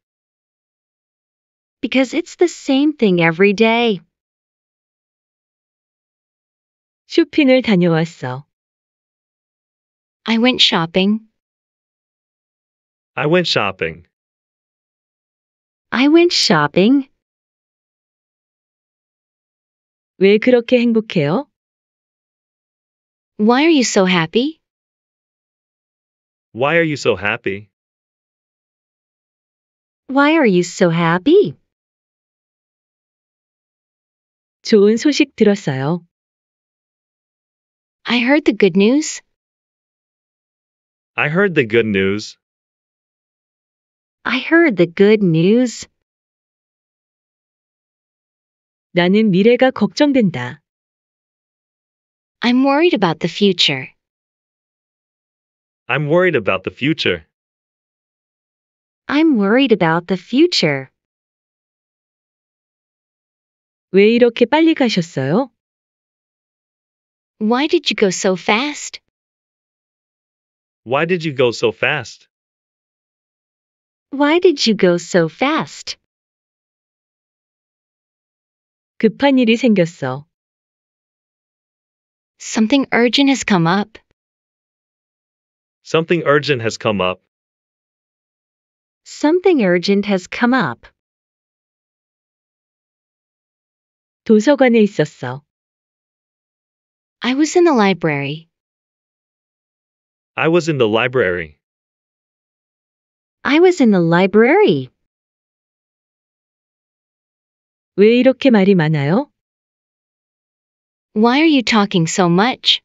because it's the same thing every day. 쇼핑을 다녀왔어. I went shopping. I went shopping. I went shopping. 왜 그렇게 행복해요? Why are you so happy? Why are you so happy? Why are you so happy? 좋은 소식 들었어요. I heard the good news. I heard the good news. I heard the good news. 나는 미래가 걱정된다. I'm worried about the future. I'm worried about the future. I'm worried about the future. 왜 이렇게 빨리 가셨어요? Why did you go so fast? Why did you go so fast? Why did you go so fast? 급한 일이 생겼어. Something urgent has come up. Something urgent has come up. Something urgent has come up. 도서관에 있었어. I was in the library. I was in the library. I was in the library. 왜 이렇게 말이 많아요? Why are you talking so much?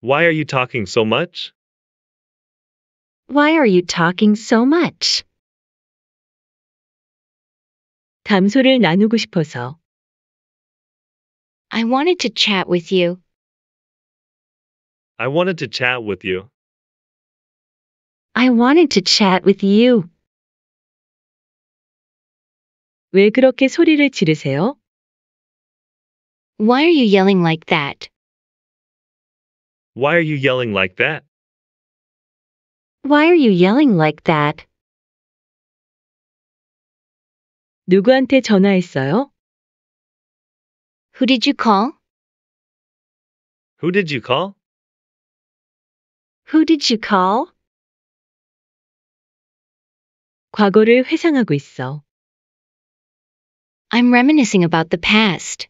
Why are you talking so much? Why are you talking so much? 담소를 나누고 싶어서. I wanted to chat with you. I wanted to chat with you. I wanted to chat with you. 왜 그렇게 소리를 지르세요? Why are you yelling like that? Why are you yelling like that? Why are you yelling like that? 누구한테 전화했어요? Who did you call? Who did you call? Who did you call? 과거를 회상하고 있어. I'm reminiscing about the past.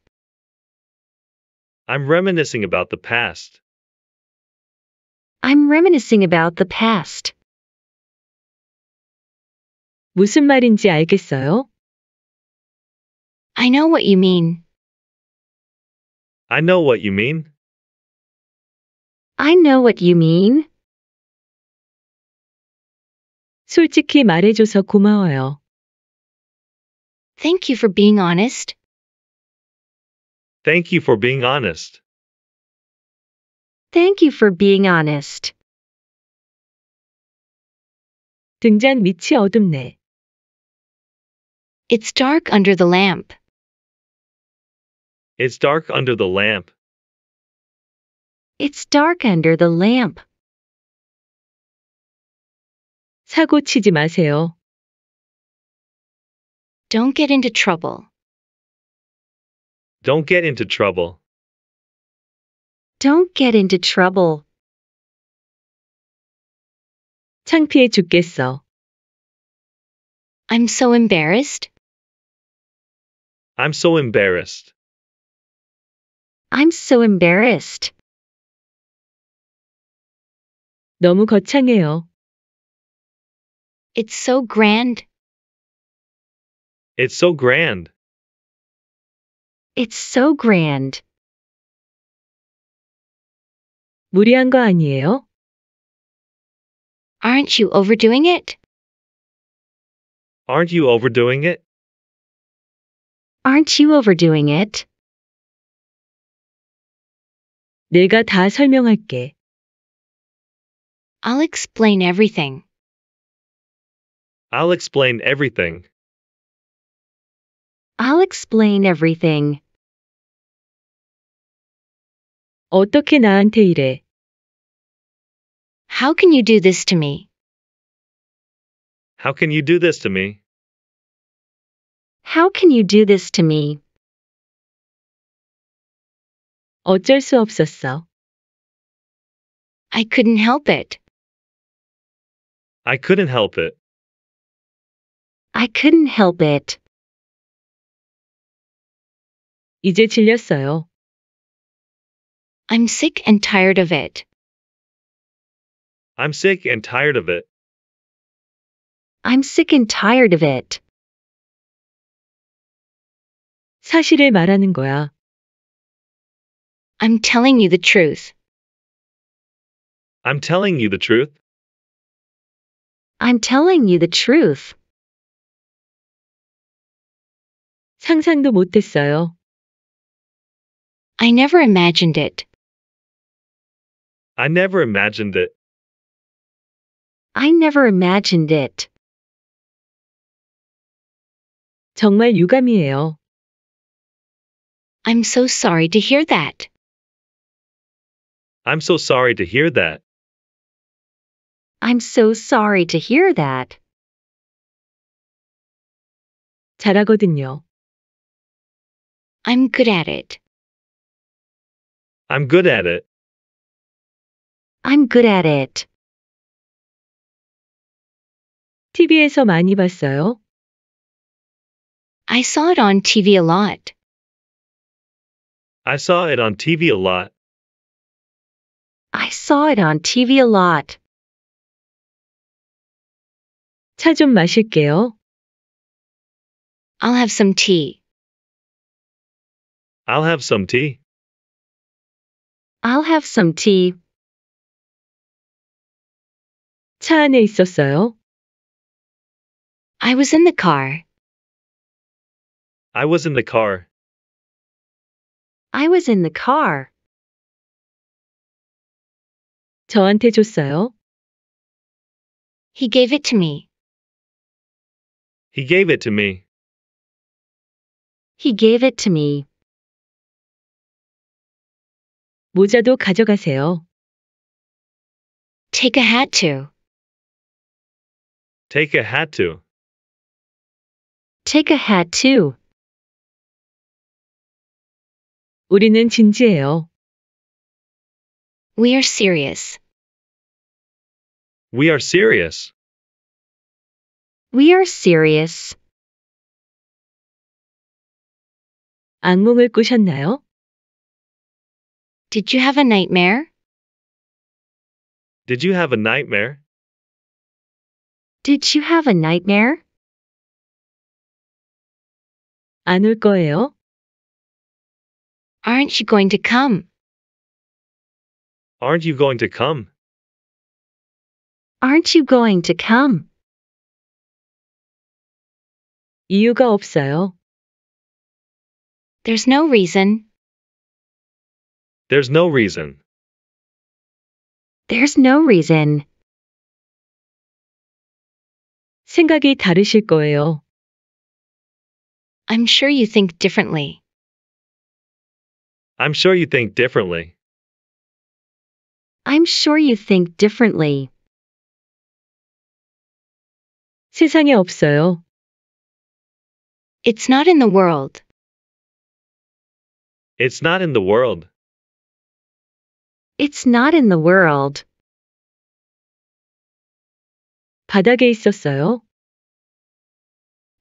I'm reminiscing about the past. I'm reminiscing about the past. 무슨 말인지 알겠어요? I know what you mean. I know what you mean. I know what you mean. 솔직히 말해줘서 고마워요. Thank you for being honest. Thank you for being honest. Thank you for being honest. 등잔 밑이 어둡네. It's dark under the lamp. It's dark under the lamp. It's dark under the lamp. 사고 치지 마세요. Don't get into trouble. Don't get into trouble. Don't get into trouble. 창피해 죽겠어. I'm so embarrassed. I'm so embarrassed. I'm so embarrassed. 너무 거창해요. It's so grand. It's so grand. It's so grand. 무리한 거 아니에요? Aren't you overdoing it? Aren't you overdoing it? Aren't you overdoing it? 내가 다 설명할게. I'll explain everything. I'll explain everything. I'll explain everything. 어떻게 나한테 이래? How can you do this to me? How can you do this to me? How can you do this to me? 어쩔 수 없었어. I couldn't help it. I couldn't help it. I couldn't help it. 이제 질렸어요. I'm sick and tired of it. I'm sick and tired of it. I'm sick and tired of it. 사실을 말하는 거야. I'm telling you the truth. I'm telling you the truth. I'm telling you the truth. 상상도 못했어요. I never imagined it. I never imagined it. I never imagined it. 정말 유감이에요. I'm so sorry to hear that. I'm so sorry to hear that. I'm so sorry to hear that. 잘하거든요. I'm good at it. I'm good at it. I'm good at it. TV에서 많이 봤어요. I saw it on TV a lot. I saw it on TV a lot. I saw it on TV a lot. 차 좀 마실게요. I'll have some tea. I'll have some tea. I'll have some tea. 차 안에 있었어요. I was in the car. I was in the car. I was in the car. 저한테 줬어요. He gave it to me. He gave it to me. He gave it to me. 모자도 가져가세요. Take a hat to. Take a hat to. Take a hat too. 우리는 진지해요. We are serious. We are serious. We are serious. 악몽을 꾸셨나요? Did you have a nightmare? Did you have a nightmare? Did you have a nightmare? 안 올 거예요? Aren't you going to come? Aren't you going to come? Aren't you going to come? You go so. There's no reason. There's no reason. There's no reason. 생각이 다르실 거예요. I'm sure you think differently. I'm sure you think differently. I'm sure you think differently. 세상에 없어요. It's not in the world. It's not in the world. It's not in the world. 바닥에 있었어요.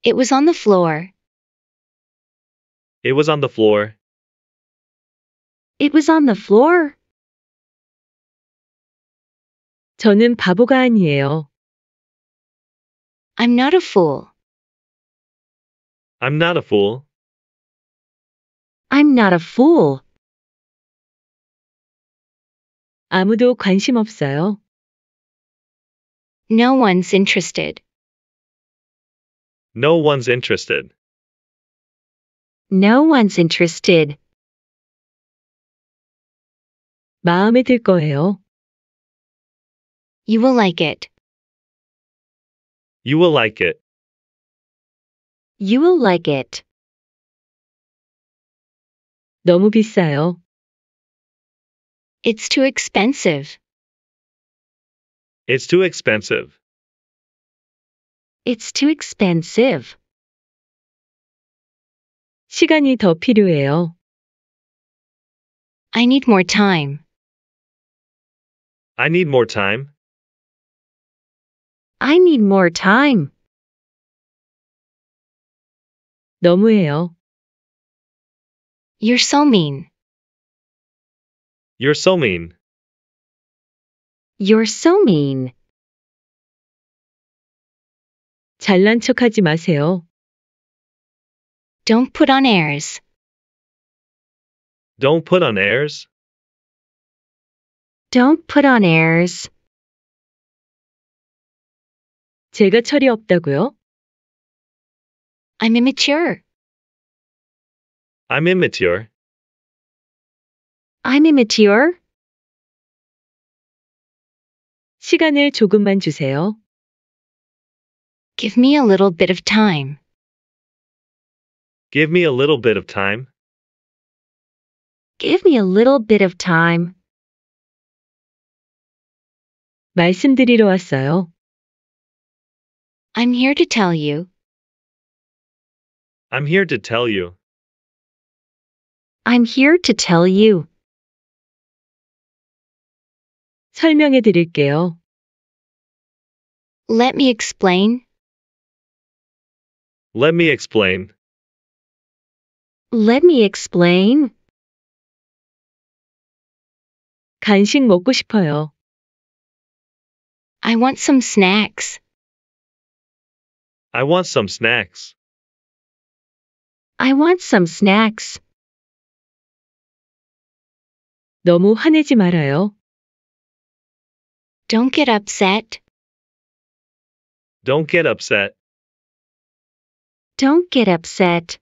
It was on the floor. It was on the floor. It was on the floor. 저는 바보가 아니에요. I'm not a fool. I'm not a fool. I'm not a fool. 아무도 관심 없어요. No one's interested. No one's interested. No one's interested. 마음에 들 거예요. You will like it. You will like it. You will like it. 너무 비싸요. It's too expensive. It's too expensive. It's too expensive. 시간이 더 필요해요. I need more time. I need more time. I need more time. 너무해요. You're so mean. You're so mean. You're so mean. 잘난 척하지 마세요. Don't put on airs. Don't put on airs. Don't put on airs. 제가 철이 없다고요? I'm immature. I'm immature. I'm immature. 시간을 조금만 주세요. Give me a little bit of time. Give me a little bit of time. Give me a little bit of time. 말씀드리러 왔어요. I'm here to tell you. I'm here to tell you. I'm here to tell you. 설명해 드릴게요. Let me explain. Let me explain. Let me explain. 간식 먹고 싶어요. I want some snacks. I want some snacks. I want some snacks. 너무 화내지 말아요. Don't get upset. Don't get upset. Don't get upset.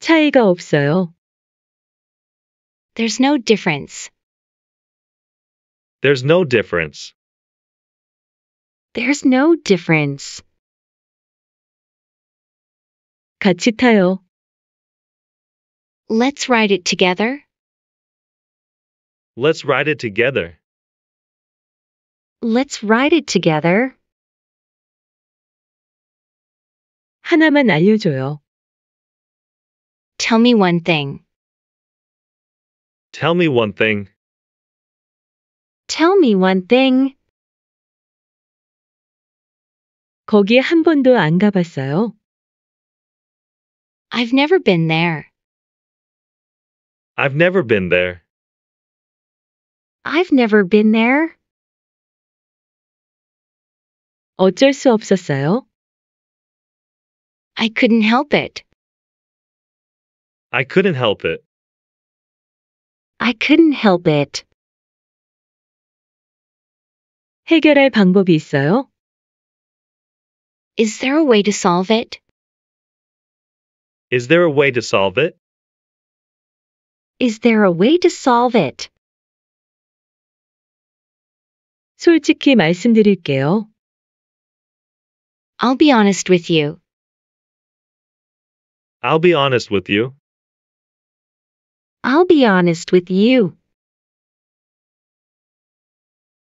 차이가 없어요. There's no difference. There's no difference. There's no difference. 같이 타요. Let's ride it together. Let's ride it together. Let's ride it together. 하나만 알려줘요. Tell me one thing. Tell me one thing. Tell me one thing. 거기에 한 번도 안 가봤어요. I've never been there. I've never been there. I've never been there. 어쩔 수 없었어요. I couldn't help it. I couldn't help it. I couldn't help it. 해결할 방법이 있어요? Is there a way to solve it? Is there a way to solve it? Is there a way to solve it? 솔직히 말씀드릴게요. I'll be honest with you. I'll be honest with you. I'll be honest with you.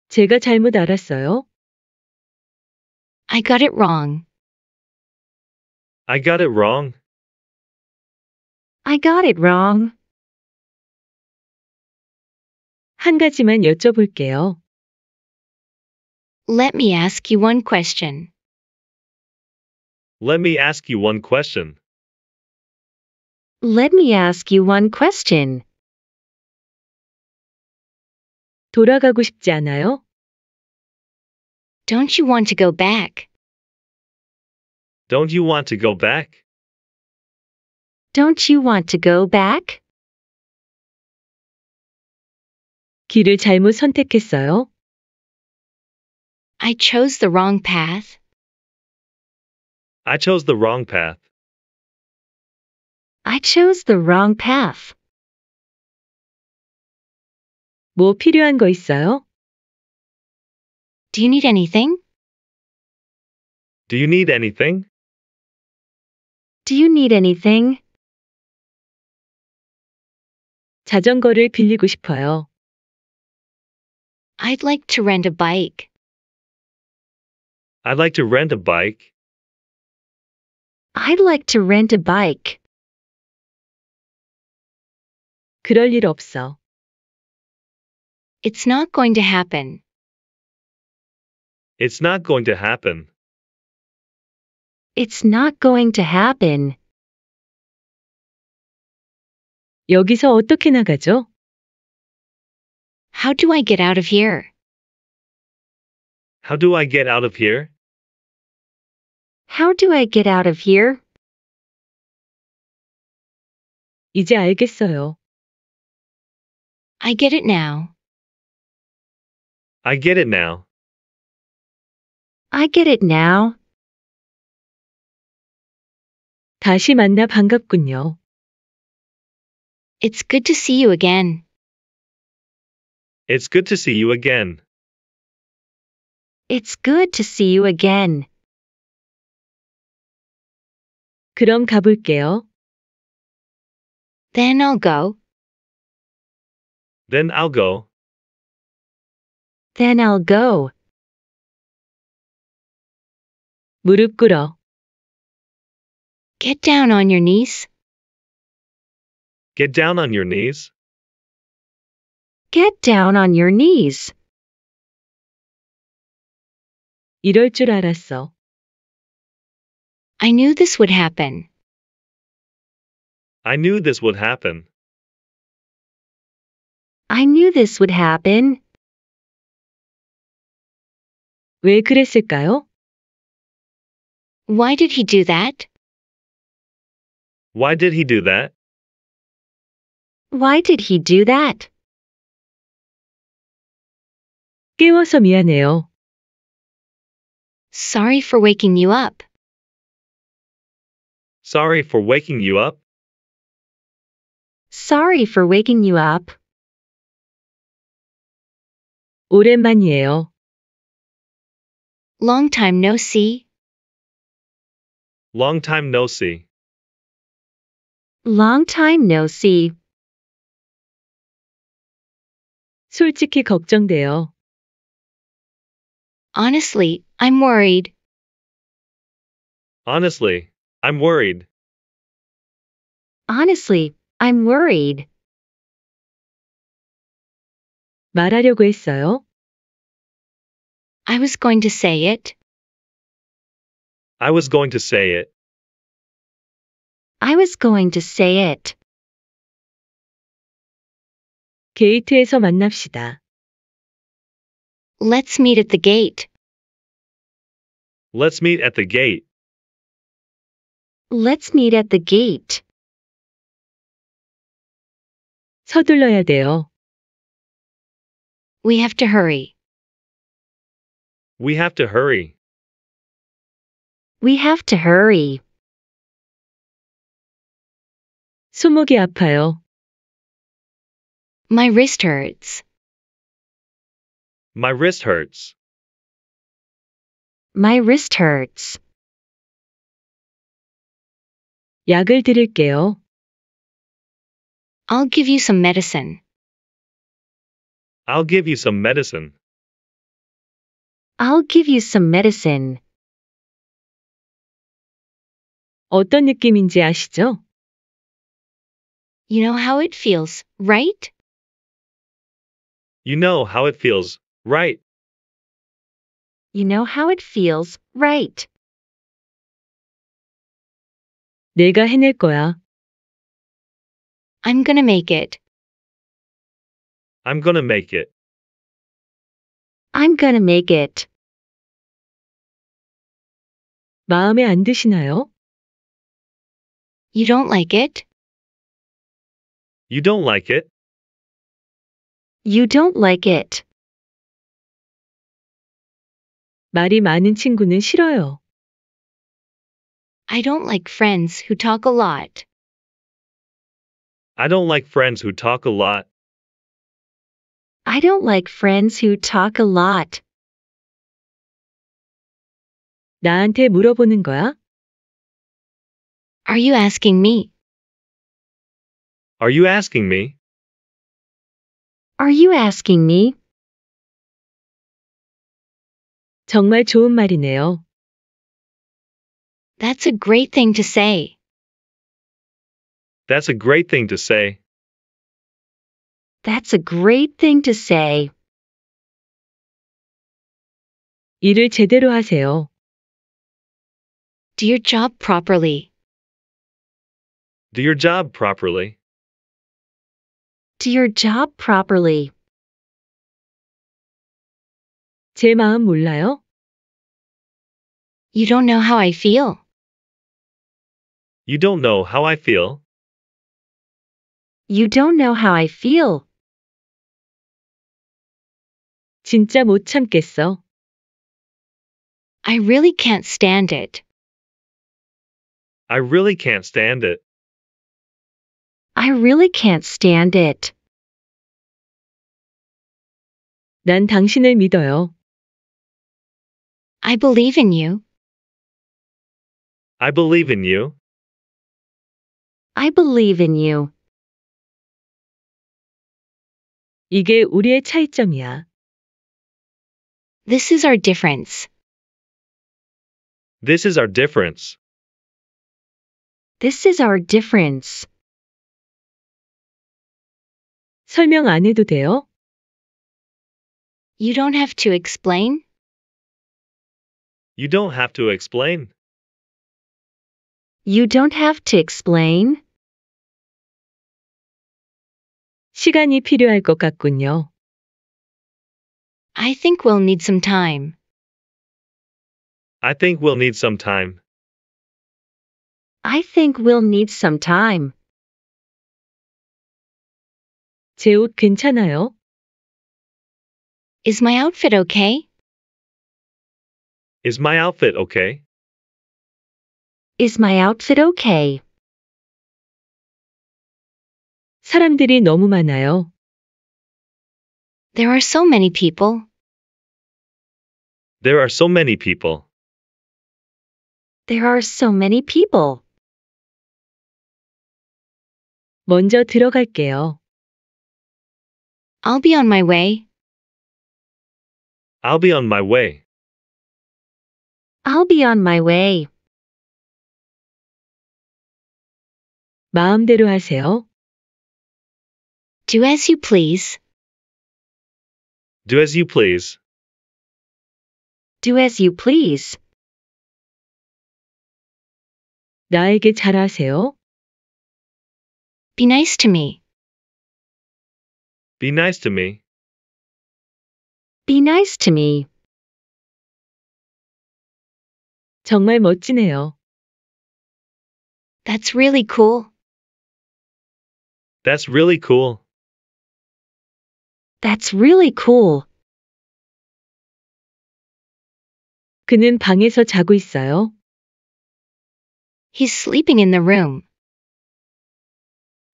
제가 잘못 알았어요. I got it wrong. I got it wrong. I got it wrong. 한 가지만 여쭤볼게요. Let me ask you one question. Let me ask you one question. Let me ask you one question. 돌아가고 싶지 않아요? Don't you want to go back? Don't you want to go back? Don't you want to go back? 길을 잘못 선택했어요. I chose the wrong path. I chose the wrong path. I chose the wrong path. 뭐 필요한 거 있어요? Do you need anything? Do you need anything? Do you need anything? 자전거를 빌리고 싶어요. I'd like to rent a bike. I'd like to rent a bike. I'd like to rent a bike. 그럴 일 없어. It's not going to happen. It's not going to happen. It's not going to happen. 여기서 어떻게 나가죠? How do I get out of here? How do I get out of here? How do I get out of here? 이제 알겠어요. I get it now. I get it now. I get it now. 다시 만나 반갑군요. It's good to see you again. It's good to see you again. It's good to see you again. 그럼 가볼게요. Then I'll go. Then I'll go. Then I'll go. 무릎 꿇어. Get down on your knees. Get down on your knees. Get down on your knees. 이럴 줄 알았어. I knew this would happen. I knew this would happen. I knew this would happen. 왜 그랬을까요? Why did he do that? Why did he do that? Why did he do that? 깨워서 미안해요. Sorry for waking you up. Sorry for waking you up. Sorry for waking you up. 오랜만이에요. Long time no see. Long time no see. Long time no see. 솔직히 걱정돼요. Honestly, I'm worried. Honestly, I'm worried. Honestly, I'm worried. 말하려고 했어요. I was going to say it. I was going to say it. I was going to say it. 게이트에서 만납시다. Let's meet at the gate. Let's meet at the gate. Let's meet at the gate. 서둘러야 돼요. We have to hurry. We have to hurry. We have to hurry. 손목이 아파요. My wrist hurts. My wrist hurts. My wrist hurts. 약을 드릴게요. I'll give you some medicine. I'll give you some medicine. I'll give you some medicine. 어떤 느낌인지 아시죠? You know how it feels, right? You know how it feels, right? You know how it feels, right? 내가 해낼 거야. I'm gonna make it. I'm gonna make it. I'm gonna make it. 마음에 안 드시나요? You don't like it? You don't like it? You don't like it. 말이 많은 친구는 싫어요. I don't like friends who talk a lot. I don't like friends who talk a lot. I don't like friends who talk a lot. 나한테 물어보는 거야? Are you asking me? Are you asking me? Are you asking me? 정말 좋은 말이네요. That's a great thing to say. That's a great thing to say. That's a great thing to say. 일을 제대로 하세요. Do your job properly. Do your job properly. Do your job properly. 제 마음 몰라요? You don't know how I feel. You don't know how I feel. You don't know how I feel. 진짜 못 참겠어. I really can't stand it. I really can't stand it. I really can't stand it. 난 당신을 믿어요. I believe in you. I believe in you. I believe in you. 이게 우리의 차이점이야. This is our difference. This is our difference. This is our difference. 설명 안 해도 돼요? You don't have to explain? You don't have to explain. You don't have to explain? 시간이 필요할 것 같군요. I think we'll need some time. I think we'll need some time. I think we'll need some time. 제 괜찮아요? Is my outfit okay? Is my outfit okay? Is my outfit okay? 사람들이 너무 많아요. There are so many people. There are so many people. There are so many people. 먼저 들어갈게요. I'll be on my way. I'll be on my way. I'll be on my way. 마음대로 하세요. Do as you please. Do as you please. Do as you please. 나에게 잘하세요. Be nice to me. Be nice to me. Be nice to me. 정말 멋지네요. That's really cool. That's really cool. That's really cool. 그는 방에서 자고 있어요. He's sleeping in the room.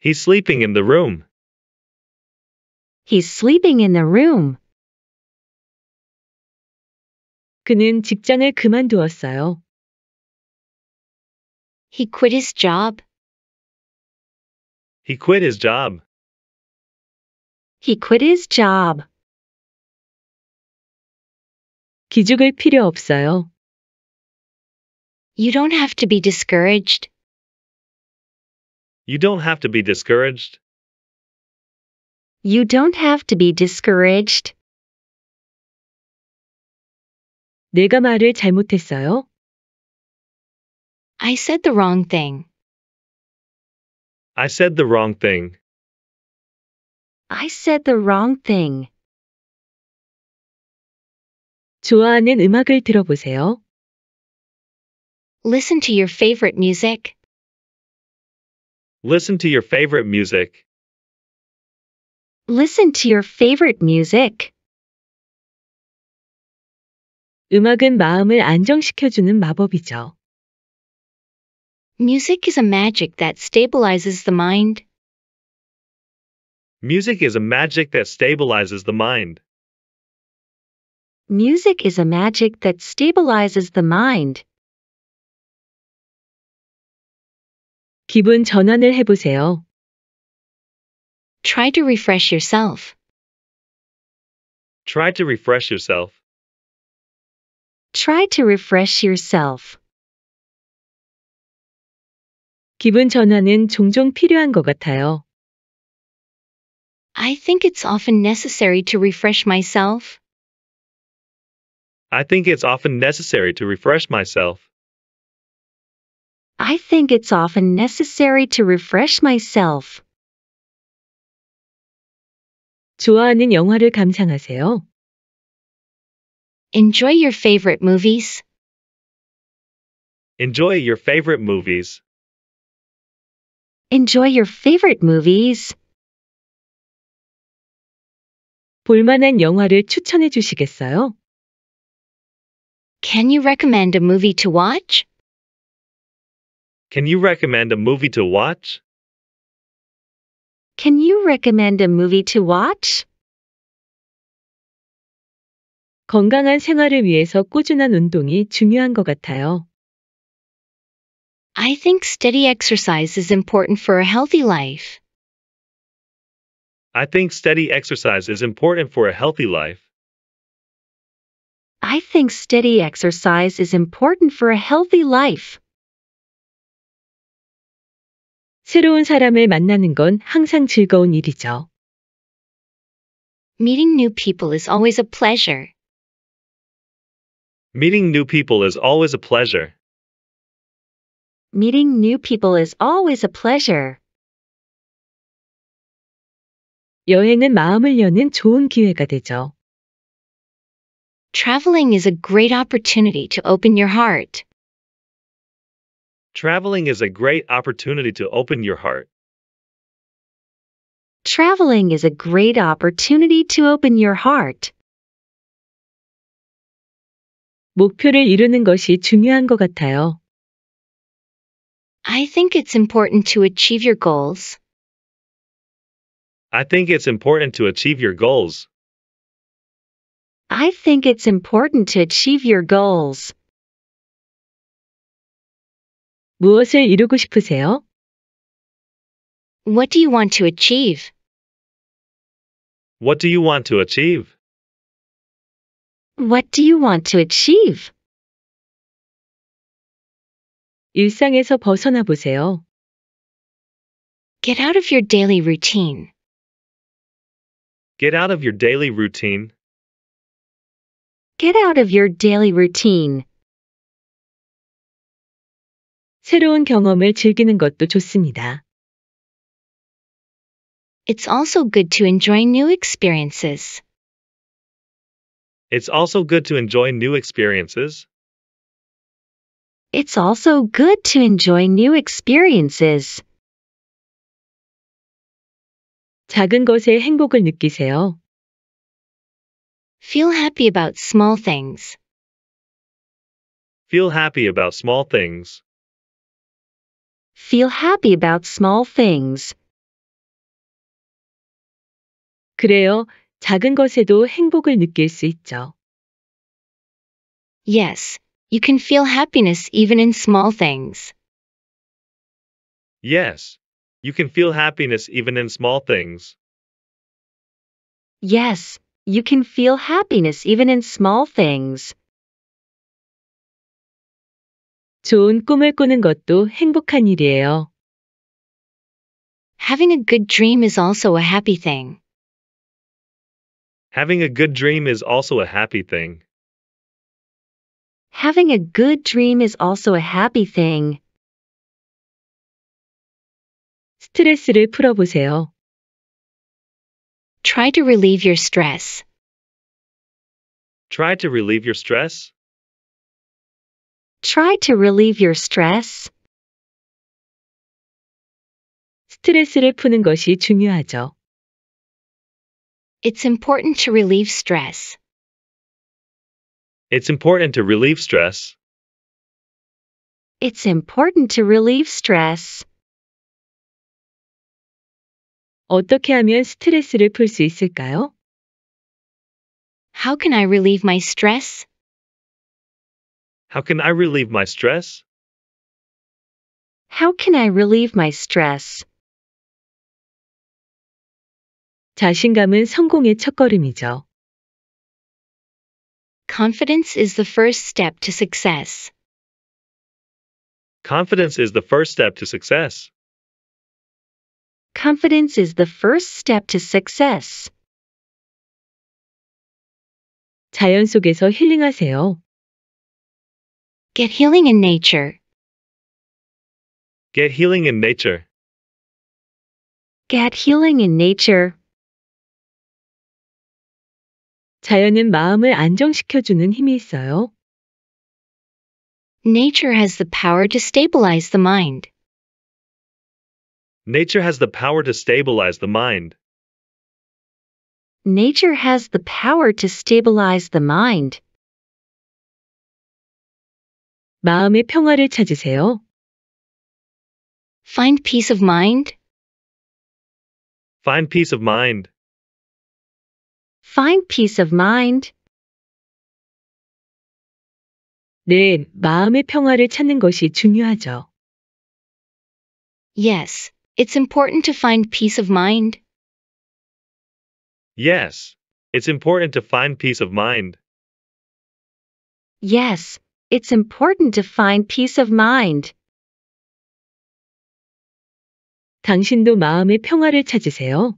He's sleeping in the room. He's sleeping in the room. 그는 직장을 그만두었어요. He quit his job. He quit his job. He quit his job. 기죽을 필요 없어요. You don't have to be discouraged. You don't have to be discouraged. You don't have to be discouraged. 내가 말을 잘못했어요. I said the wrong thing. I said the wrong thing. I said the wrong thing. 좋아하는 음악을 들어보세요. Listen to your favorite music. Listen to your favorite music. Listen to your favorite music. 음악은 마음을 안정시켜주는 마법이죠. Music is a magic that stabilizes the mind. Music is a magic that stabilizes the mind. Music is a magic that stabilizes the mind. 기분 전환을 해보세요. Try to refresh yourself. Try to refresh yourself. Try to refresh yourself. 기분 전환은 종종 필요한 것 같아요. I think it's often necessary to refresh myself. I think it's often necessary to refresh myself. I think it's often necessary to refresh myself. 좋아하는 영화를 감상하세요. Enjoy your favorite movies. Enjoy your favorite movies. Enjoy your favorite movies. 볼만한 영화를 추천해 주시겠어요? Can you recommend a movie to watch? Can you recommend a movie to watch? Can you recommend a movie to watch? 건강한 생활을 위해서 꾸준한 운동이 중요한 것 같아요. I think steady exercise is important for a healthy life. I think steady exercise is important for a healthy life. I think steady exercise is important for a healthy life. 새로운 사람을 만나는 건 항상 즐거운 일이죠. Meeting new people is always a pleasure. Meeting new people is always a pleasure. Meeting new people is always a pleasure. 여행은 마음을 여는 좋은 기회가 되죠. Traveling is a great opportunity to open your heart. Traveling is a great opportunity to open your heart. Traveling is a great opportunity to open your heart. 목표를 이루는 것이 중요한 것 같아요. I think it's important to achieve your goals. I think it's important to achieve your goals. I think it's important to achieve your goals. 무엇을 이루고 싶으세요? What do you want to achieve? What do you want to achieve? What do you want to achieve? 일상에서 벗어나 보세요. Get out of your daily routine. Get out of your daily routine. Get out of your daily routine. 새로운 경험을 즐기는 것도 좋습니다. It's also good to enjoy new experiences. It's also good to enjoy new experiences. It's also good to enjoy new experiences. 작은 것에 행복을 느끼세요. Feel happy about small things. Feel happy about small things. Feel happy about small things. 그래요. 작은 것에도 행복을 느낄 수 있죠. Yes, you can feel happiness even in small things. Yes, you can feel happiness even in small things. Yes, you can feel happiness even in small things. 좋은 꿈을 꾸는 것도 행복한 일이에요. Having a good dream is also a happy thing. Having a good dream is also a happy thing. Having a good dream is also a happy thing. 스트레스를 풀어보세요. Try to relieve your stress. Try to relieve your stress. Try to relieve your stress. 스트레스를 푸는 것이 중요하죠. It's important to relieve stress. It's important to relieve stress. It's important to relieve stress. 어떻게 하면 스트레스를 풀 수 있을까요? How can I relieve my stress? How can I relieve my stress? How can I relieve my stress? 자신감은 성공의 첫걸음이죠. Confidence is the first step to success. Confidence is the first step to success. Confidence is the first step to success. 자연 속에서 힐링하세요. Get healing in nature. Get healing in nature. Get healing in nature. 자연은 마음을 안정시켜주는 힘이 있어요. Nature has the power to stabilize the mind. Nature has the power to stabilize the mind. Nature has the power to stabilize the mind. 마음의 평화를 찾으세요. Find peace of mind. Find peace of mind. Find peace of mind. 네, 마음의 평화를 찾는 것이 중요하죠. Yes, it's important to find peace of mind. Yes, it's important to find peace of mind. Yes, it's important to find peace of mind. 당신도 마음의 평화를 찾으세요.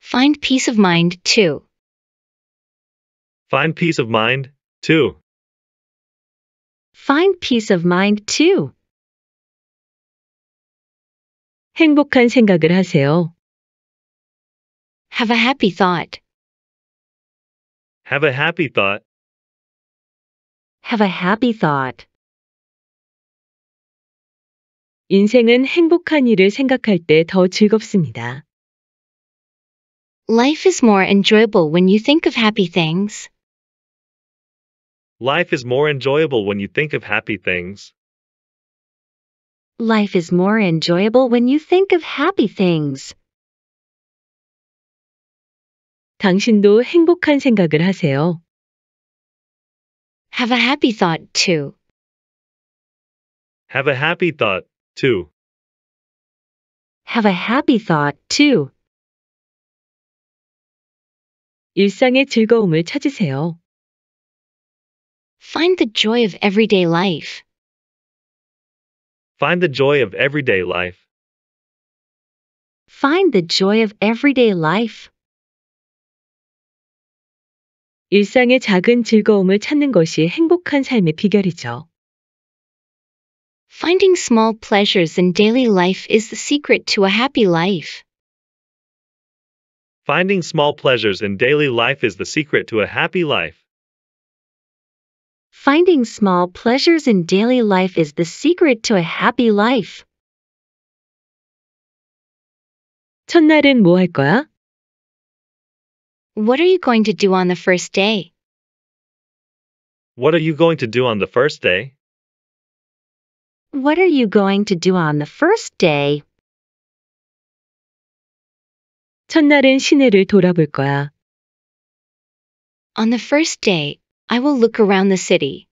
Find peace of mind too. Find peace of mind too. Find peace of mind too. 행복한 생각을 하세요. Have a happy thought. Have a happy thought have a happy thought. 인생은 행복한 일을 생각할 즐겁습니다. Life is more enjoyable when you think of happy things. Life is more enjoyable when you think of happy things. Life is more enjoyable when you think of happy things. 당신도 행복한 생각을 하세요. Have a happy thought, too. Have a happy thought, too. Have a happy thought, too. 일상의 즐거움을 찾으세요. Find the joy of everyday life. Find the joy of everyday life. Find the joy of everyday life. 일상의 작은 즐거움을 찾는 것이 행복한 삶의 비결이죠. Finding small pleasures in daily life is the secret to a happy life. Finding small pleasures in daily life is the secret to a happy life. Finding small pleasures in daily life is the secret to a happy life. 첫날은 뭐 할 거야? What are you going to do on the first day? What are you going to do on the first day? What are you going to do on the first day? 첫날은 시내를 돌아볼 거야. On the first day, I will look around the city.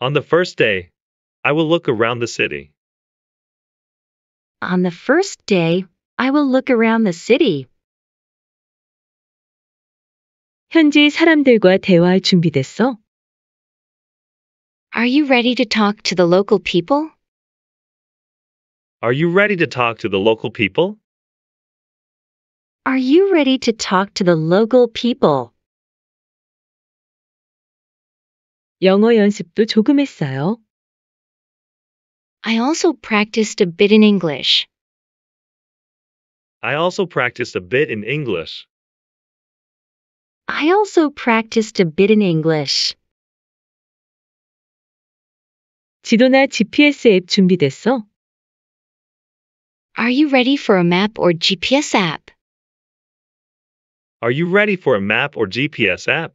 On the first day, I will look around the city. On the first day, I will look around the city. 현지 사람들과 대화할 준비됐어? Are you ready to talk to the local people? Are you ready to talk to the local people? Are you ready to talk to the local people? 영어 연습도 조금 했어요. I also practiced a bit in English. I also practiced a bit in English. I also practiced a bit in English. 지도나 GPS 앱 준비됐어? Are you ready for a map or GPS app? Are you ready for a map or GPS app?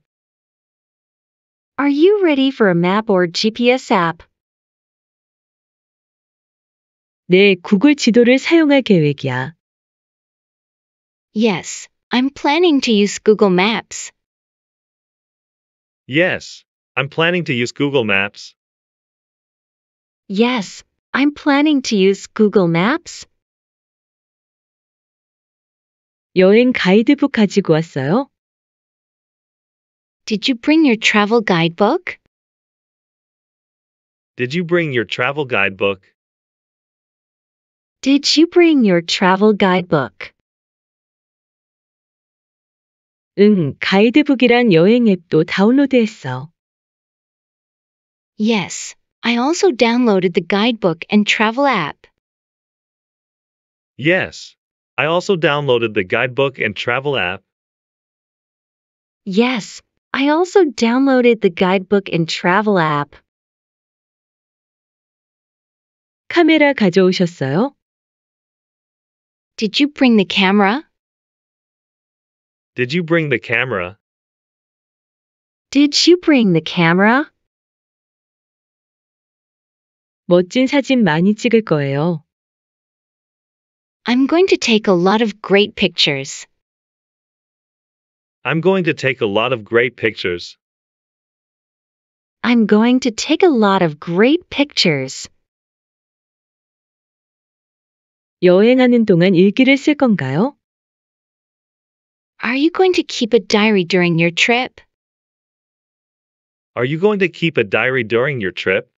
Are you ready for a map or GPS app? 네, 구글 지도를 사용할 계획이야. Yes, I'm planning to use Google Maps. Yes, I'm planning to use Google Maps. Yes, I'm planning to use Google Maps. 여행 가이드북 가지고 왔어요? Did you bring your travel guidebook? Did you bring your travel guidebook? Did you bring your travel guidebook? 응, 가이드북이란 여행 앱도 다운로드했어. Yes, I also downloaded the guidebook and travel app. Yes, I also downloaded the guidebook and travel app. Yes, I also downloaded the guidebook and travel app. 카메라 가져오셨어요? Did you bring the camera? Did you bring the camera? Did you bring the camera? 멋진 사진 많이 찍을 거예요. I'm going to take a lot of great pictures. I'm going to take a lot of great pictures. I'm going to take a lot of great pictures. 여행하는 동안 일기를 쓸 건가요? Are you going to keep a diary during your trip? Are you going to keep a diary during your trip?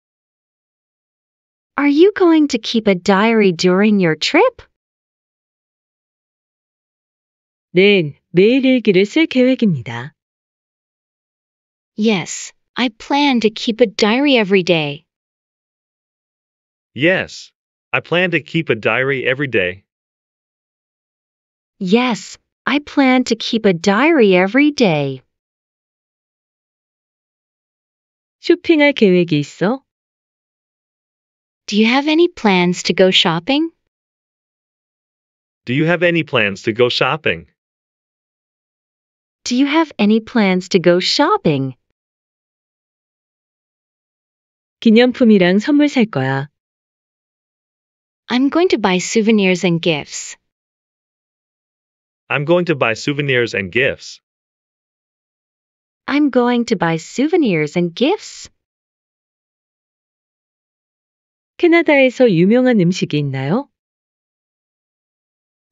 Are you going to keep a diary during your trip? 네, 매일 일기를 계획입니다. Yes, I plan to keep a diary every day. Yes, I plan to keep a diary every day. Yes, I plan to keep a diary every day. 쇼핑할 계획이 있어? Do you have any plans to go shopping? Do you have any plans to go shopping? Do you have any plans to go shopping? 기념품이랑 선물 살 거야. I'm going to buy souvenirs and gifts. I'm going to buy souvenirs and gifts. I'm going to buy souvenirs and gifts. 캐나다에서 유명한 음식이 있나요?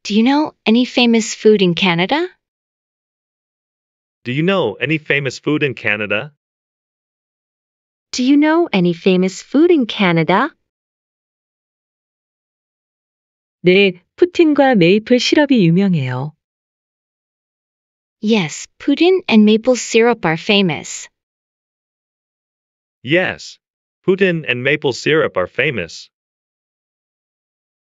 Do you know any famous food in Canada? Do you know any famous food in Canada? Do you know any famous food in Canada? 네, 푸틴과 메이플 시럽이 유명해요. Yes, Putin and maple syrup are famous. Yes, Putin and maple syrup are famous.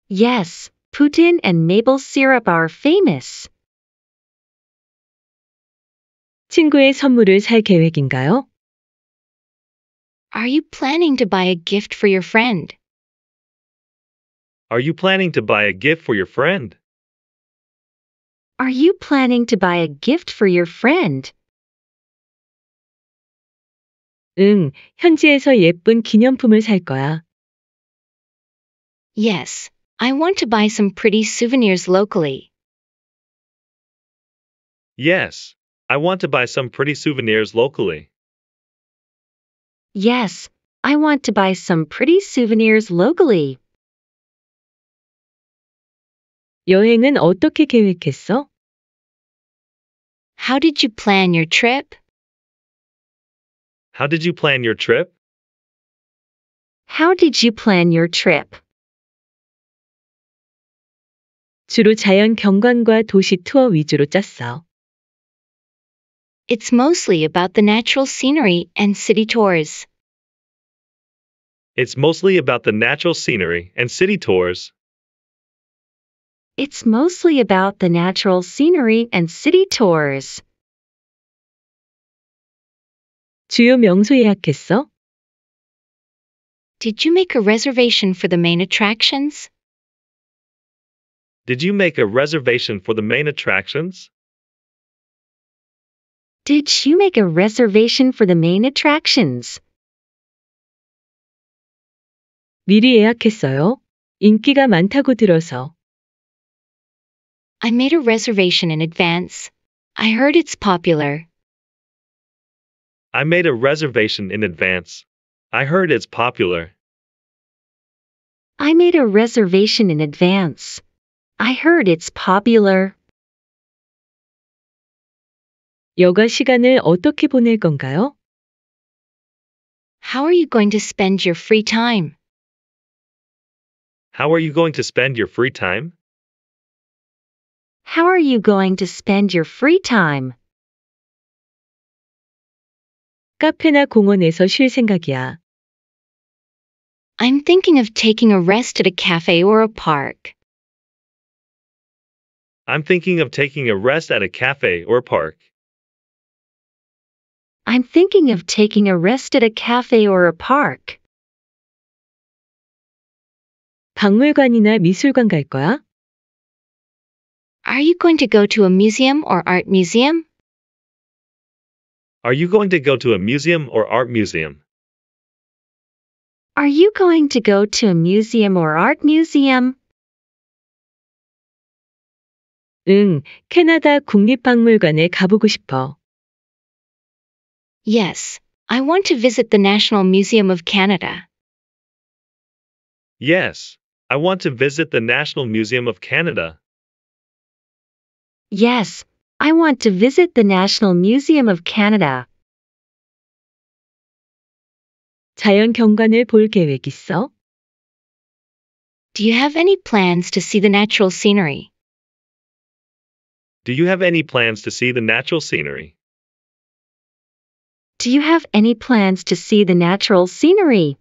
Yes, Putin and maple syrup are famous. 친구의 선물을 살 계획인가요? Are you planning to buy a gift for your friend? Are you planning to buy a gift for your friend? Are you planning to buy a gift for your friend? 응, 현지에서 예쁜 기념품을 살 거야. Yes, I want to buy some pretty souvenirs locally. Yes, I want to buy some pretty souvenirs locally. Yes, I want to buy some pretty souvenirs locally. 여행은 어떻게 계획했어? How did you plan your trip? How did you plan your trip? How did you plan your trip? 주로 자연 경관과 도시 투어 위주로 짰어. It's mostly about the natural scenery and city tours. It's mostly about the natural scenery and city tours. It's mostly about the natural scenery and city tours. 주요 명소 예약했어? Did you make a reservation for the main attractions? Did you make a reservation for the main attractions? Did you make a reservation for the main attractions? 미리 예약했어요. 인기가 많다고 들어서. I made a reservation in advance. I heard it's popular. I made a reservation in advance. I heard it's popular. I made a reservation in advance. I heard it's popular. 여가 시간을 어떻게 보낼 건가요? How are you going to spend your free time? How are you going to spend your free time? How are you going to spend your free time? 카페나 공원에서 쉴 생각이야. I'm thinking of taking a rest at a cafe or a park. I'm thinking of taking a rest at a cafe or park. I'm thinking of taking a rest at a cafe or a park. 박물관이나 미술관 갈 거야? Are you going to go to a museum or art museum? Are you going to go to a museum or art museum? Are you going to go to a museum or art museum? 응, 캐나다 국립박물관에 가보고 싶어. Yes, I want to visit the National Museum of Canada. Yes, I want to visit the National Museum of Canada. Yes, I want to visit the National Museum of Canada. 볼 계획 있어? Do you have any plans to see the natural scenery? Do you have any plans to see the natural scenery? Do you have any plans to see the natural scenery?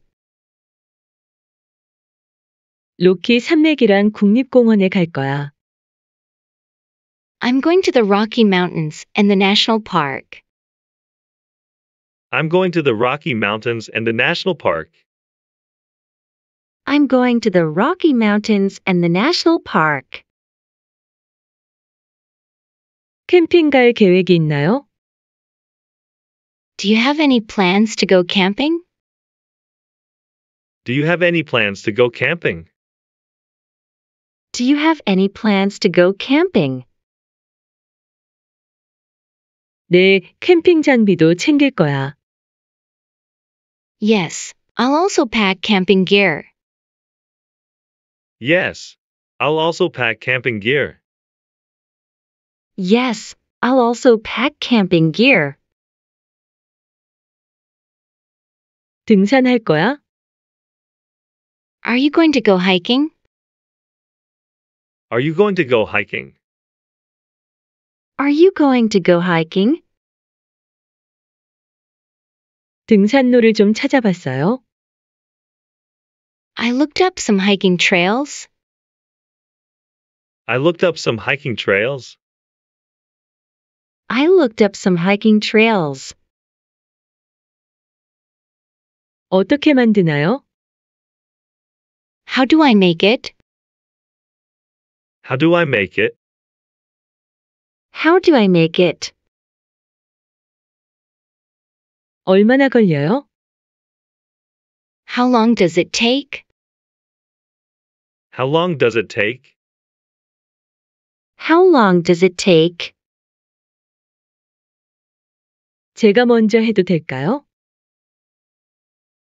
로키 산맥이란 국립공원에 갈 거야. I'm going to the Rocky Mountains and the National Park. I'm going to the Rocky Mountains and the National Park. I'm going to the Rocky Mountains and the National Park. 캠핑 갈 계획이 있나요? Do you have any plans to go camping? Do you have any plans to go camping? Do you have any plans to go camping? 내 캠핑 장비도 챙길 거야. Yes, I'll also pack camping gear. Yes, I'll also pack camping gear. Yes, I'll also pack camping gear. 등산할 거야? Are you going to go hiking? Are you going to go hiking? Are you going to go hiking? 등산로를 좀 찾아봤어요. I looked up some hiking trails. I looked up some hiking trails. I looked up some hiking trails. 어떻게 만드나요? How do I make it? How do I make it? How do I make it? 얼마나 걸려요? How long does it take? How long does it take? How long does it take? 제가 먼저 해도 될까요?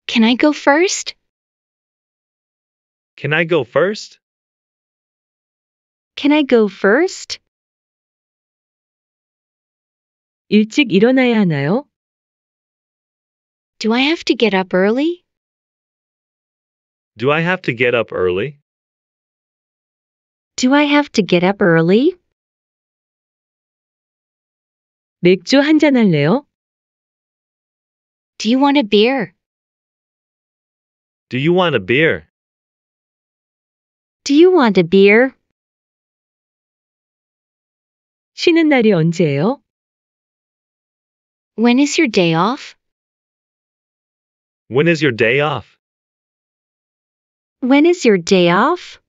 Can I go first? Can I go first? Can I go first? 일찍 일어나야 하나요? Do I have to get up early? Do I have to get up early? Do I have to get up early? 맥주 한 할래요? Do you want a beer? Do you want a beer? Do you want a beer? 쉬는 날이 언제예요? When is your day off? When is your day off? When is your day off?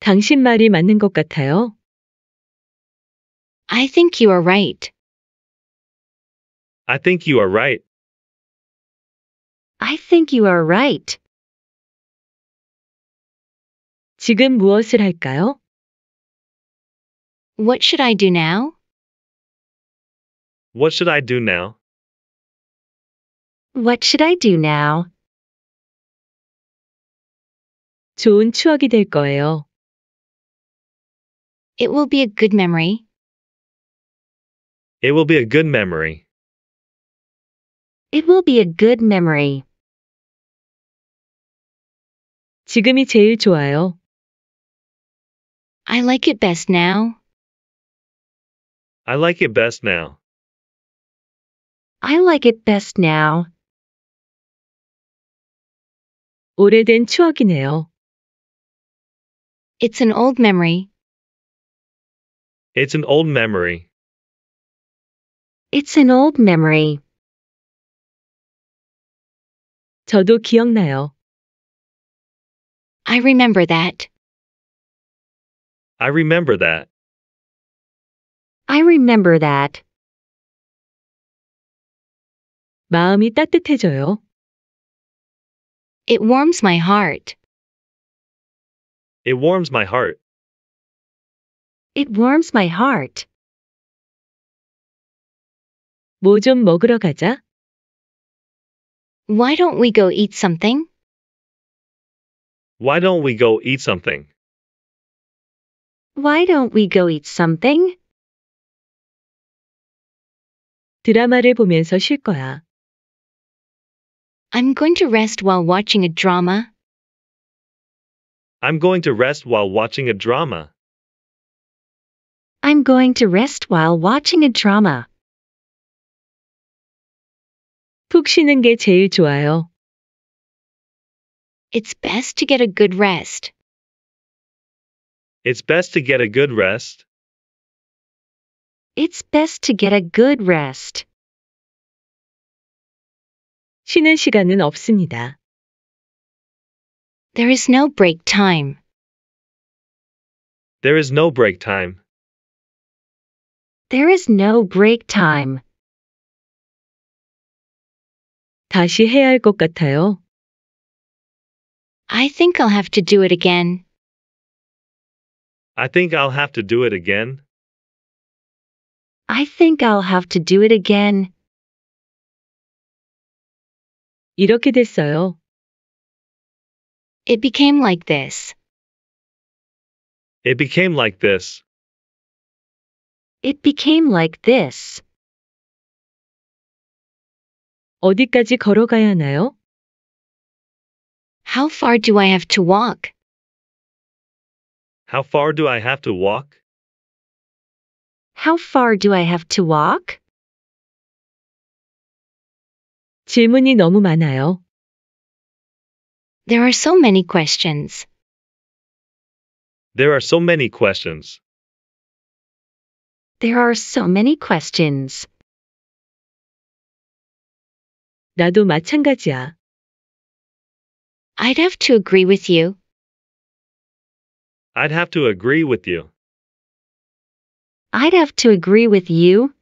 당신 말이 맞는 것 같아요. I think you are right. I think you are right. I think you are right. 지금 무엇을 할까요? What should I do now? What should I do now? What should I do now? 좋은 추억이 될 거예요. It will be a good memory. It will be a good memory. It will be a good memory. 지금이 제일 좋아요. I like it best now. I like it best now. I like it best now. 오래된 추억이네요. It's an old memory. It's an old memory. It's an old memory. 저도 기억나요. I remember that. I remember that. I remember that. 마음이 따뜻해져요. It warms my heart. It warms my heart. It warms my heart. 먹으러 가자. Why don't we go eat something? Why don't we go eat something? Why don't we go eat something? 드라마를 보면서 쉴 거야. I'm going to rest while watching a drama. I'm going to rest while watching a drama. I'm going to rest while watching a drama. 푹 쉬는 게 제일 좋아요. It's best to get a good rest. It's best to get a good rest. It's best to get a good rest. 쉬는 시간은 없습니다. There is no break time. There is no break time. There is no break time. 다시 해야 같아요. I think I'll have to do it again. I think I'll have to do it again. I think I'll have to do it again. 이렇게 됐어요. It became like this. It became like this. It became like this. 어디까지 걸어가야 하나요? How far do I have to walk? How far do I have to walk? How far do I have to walk? 질문이 너무 많아요. There are so many questions. There are so many questions. There are so many questions. 나도 마찬가지야. I'd have to agree with you. I'd have to agree with you. I'd have to agree with you.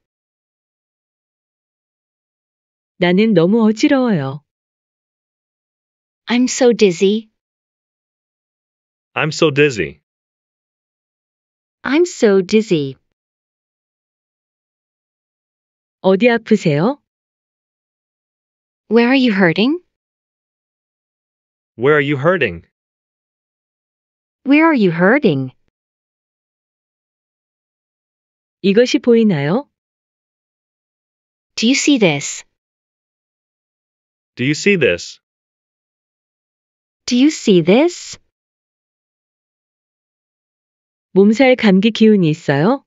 나는 너무 어지러워요. I'm so dizzy. I'm so dizzy. I'm so dizzy. 어디 아프세요? Where are you hurting? Where are you hurting? Where are you hurting? 이것이 보이나요? Do you see this? Do you see this? Do you see this? 몸살 감기 기운이 있어요?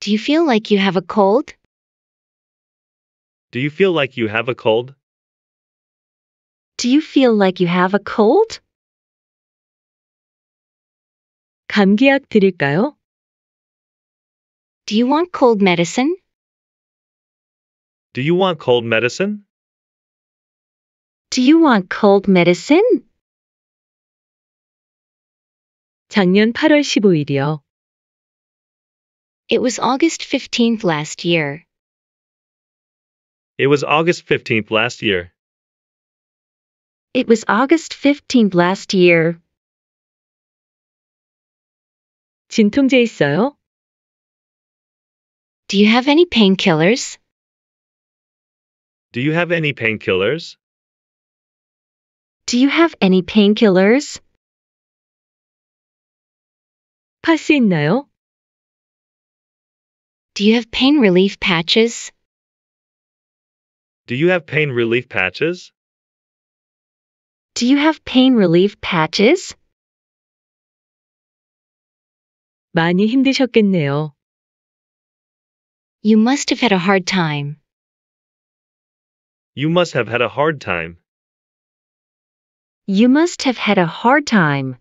Do you feel like you have a cold? Do you feel like you have a cold? Do you feel like you have a cold? 감기약 드릴까요? Do you want cold medicine? Do you want cold medicine? Do you want cold medicine? 작년 8월 15일이요. It was August 15th last year. It was August 15th last year. It was August 15th last year. 진통제 있어요? Do you have any painkillers? Do you have any painkillers? Do you have any painkillers? 파스 있나요? Do you have pain relief patches? Do you have pain relief patches? Do you have pain relief patches? 많이 힘드셨겠네요. You must have had a hard time. You must have had a hard time. You must have had a hard time.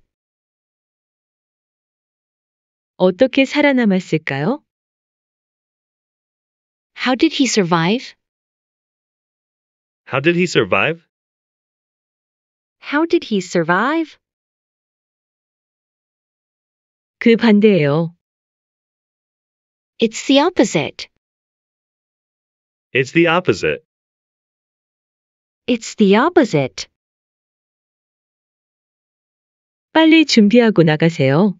어떻게 살아남았을까요? How did he survive? How did he survive? How did he survive? 그 반대예요. It's the opposite. It's the opposite. It's the opposite. 빨리 준비하고 나가세요.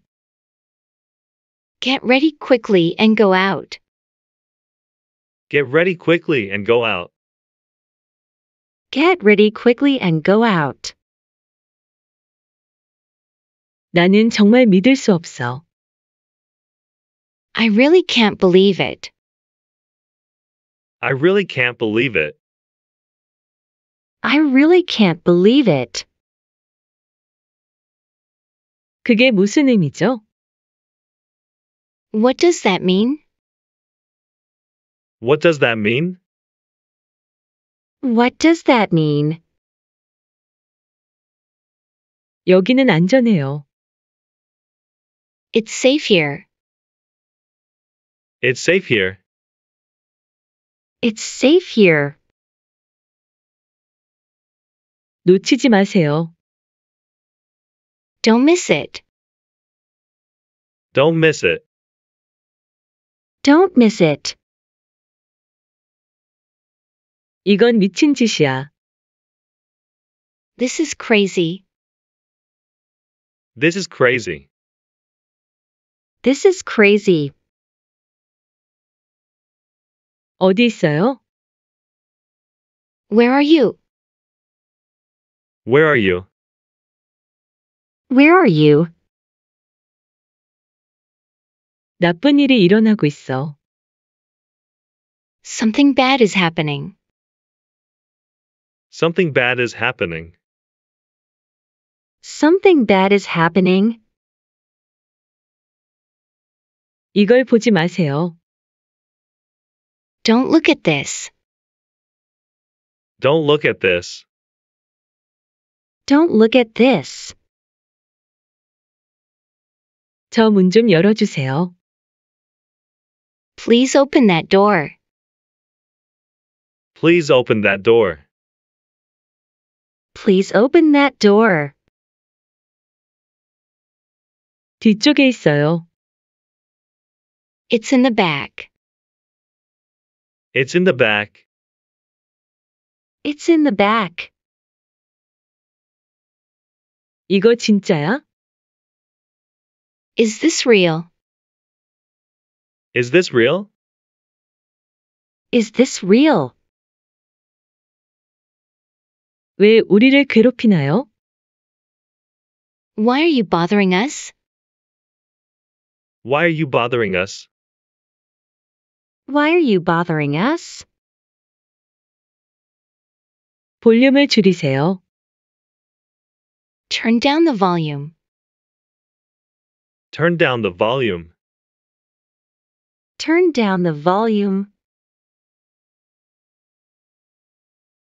Get ready quickly and go out. Get ready quickly and go out. Get ready quickly and go out. 나는 정말 믿을 수 없어. I really can't believe it. I really can't believe it. I really can't believe it. 그게 무슨 의미죠? What does that mean? What does that mean? What does that mean? 여기는 안전해요. It's safe here. It's safe here. It's safe here. 놓치지 마세요. Don't miss it. Don't miss it. Don't miss it. 이건 미친 짓이야. This is crazy. This is crazy. This is crazy. 어디 있어요? Where are you? Where are you? Where are you? 나쁜 일이 일어나고 있어. Something bad is happening. Something bad is happening. Something bad is happening. 이걸 보지 마세요. Don't look at this. Don't look at this. Don't look at this. 저 문 좀 열어주세요. Please open that door. Please open that door. Please open that door. 뒤쪽에 있어요. It's in the back. It's in the back. It's in the back. 이거 진짜야? Is this real? Is this real? Is this real? 왜 우리를 괴롭히나요? Why are you bothering us? Why are you bothering us? Why are you bothering us? 볼륨을 줄이세요. Turn down the volume. Turn down the volume. Turn down the volume.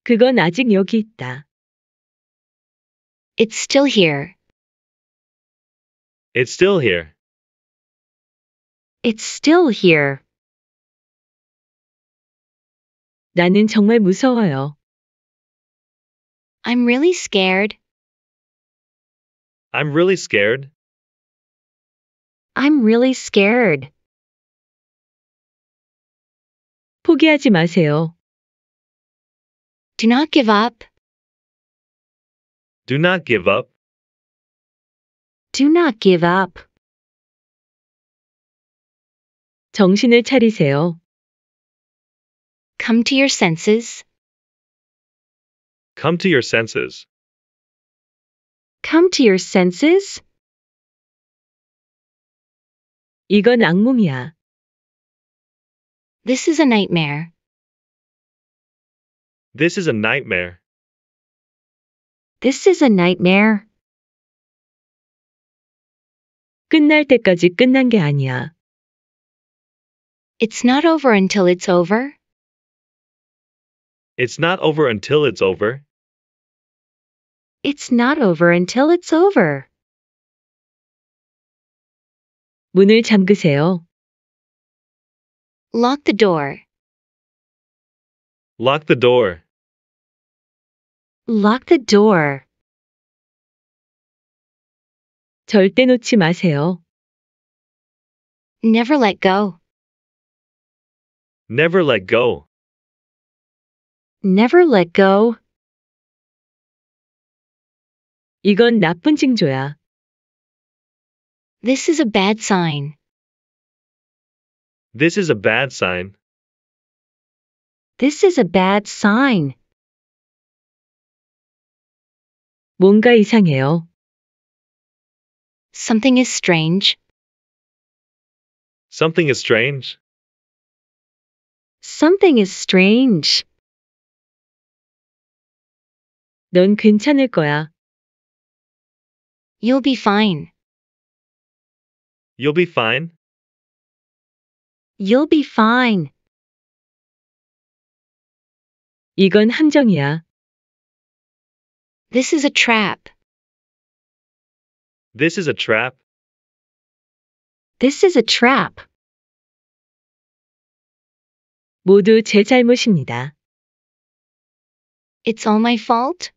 그건 아직 여기 있다. It's still here. It's still here. It's still here. 나는 정말 무서워요. I'm really scared. I'm really scared. I'm really scared. 포기하지 마세요. Do not give up. Do not give up. Do not give up. 정신을 차리세요. Come to your senses. Come to your senses. Come to your senses? 이건 악몽이야. This is a nightmare. This is a nightmare. This is a nightmare. 끝날 때까지 끝난 게 아니야. It's not over until it's over. It's not over until it's over. It's not over until it's over. 문을 잠그세요. Lock the door. Lock the door. Lock the door. 절대 놓지 마세요. Never let go. Never let go. Never let go. 이건 나쁜 징조야. This is a bad sign. This is a bad sign. This is a bad sign. 뭔가 이상해요. Something is strange. Something is strange. Something is strange. 넌 괜찮을 거야. You'll be fine. You'll be fine. You'll be fine. 이건 함정이야. This is a trap. This is a trap. This is a trap. 모두 제 잘못입니다. It's all my fault.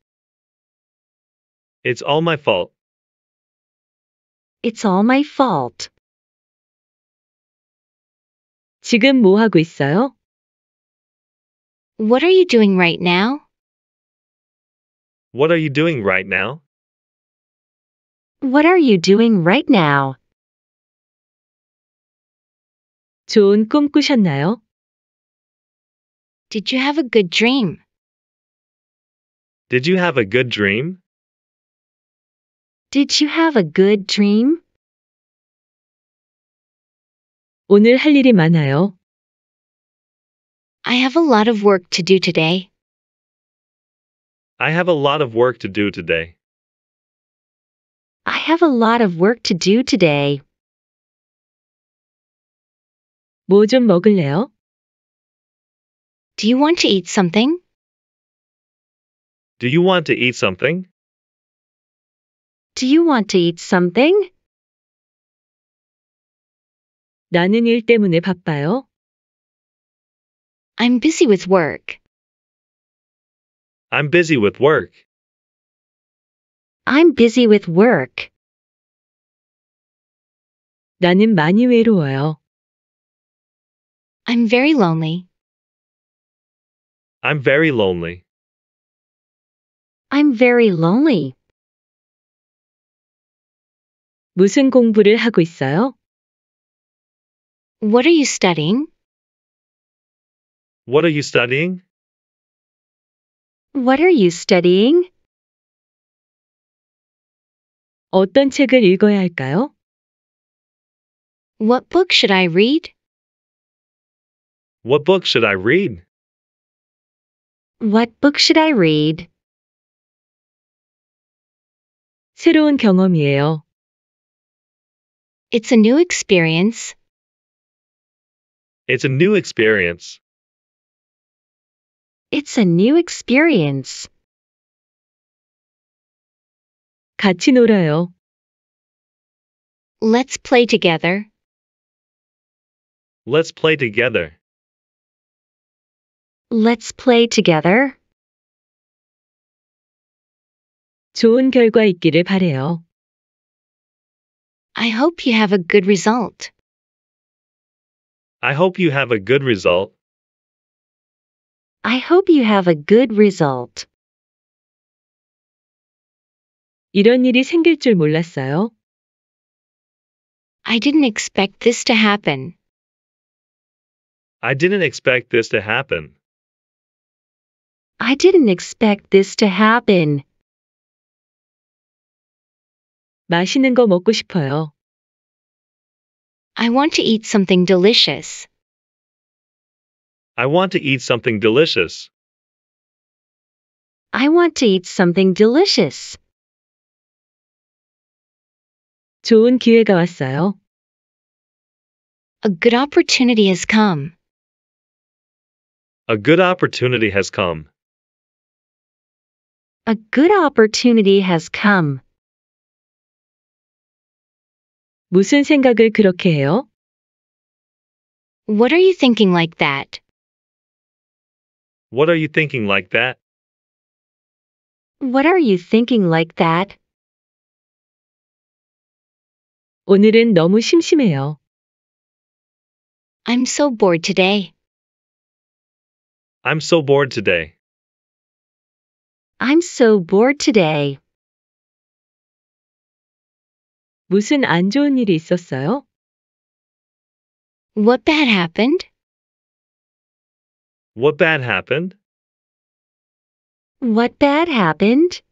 It's all my fault. It's all my fault. 지금 뭐 하고 있어요? What are you doing right now? What are you doing right now? What are you doing right now? 좋은 꿈 꾸셨나요? Did you have a good dream? Did you have a good dream? Did you have a good dream? 오늘 할 일이 많아요. I have a lot of work to do today. I have a lot of work to do today. I have a lot of work to do today. 먹을래요? Do you want to eat something? Do you want to eat something? Do you want to eat something? 나는 일 때문에 바빠요. I'm busy with work. I'm busy with work. I'm busy with work. 나는 많이 외로워요. I'm very lonely. I'm very lonely. I'm very lonely. 무슨 공부를 하고 있어요? What are you studying? What are you studying? What are you studying? 어떤 책을 읽어야 할까요? What book should I read? What book should I read? What book should I read? 새로운 경험이에요. It's a new experience. It's a new experience. It's a new experience. 같이 놀아요. Let's play together. Let's play together. Let's play together. 좋은 결과 있기를 바래요. I hope you have a good result. I hope you have a good result. I hope you have a good result. 이런 일이 생길 줄 몰랐어요. I didn't expect this to happen. I didn't expect this to happen. I didn't expect this to happen. 맛있는 거 먹고 싶어요. I want to eat something delicious. I want to eat something delicious. I want to eat something delicious. 좋은 기회가 왔어요. A good opportunity has come. A good opportunity has come. A good opportunity has come. 무슨 생각을 그렇게 해요? What are you thinking like that? What are you thinking like that? What are you thinking like that? 오늘은 너무 심심해요. I'm so bored today. I'm so bored today. I'm so bored today. 무슨 안 좋은 일이 있었어요? What bad happened? What bad happened? What bad happened?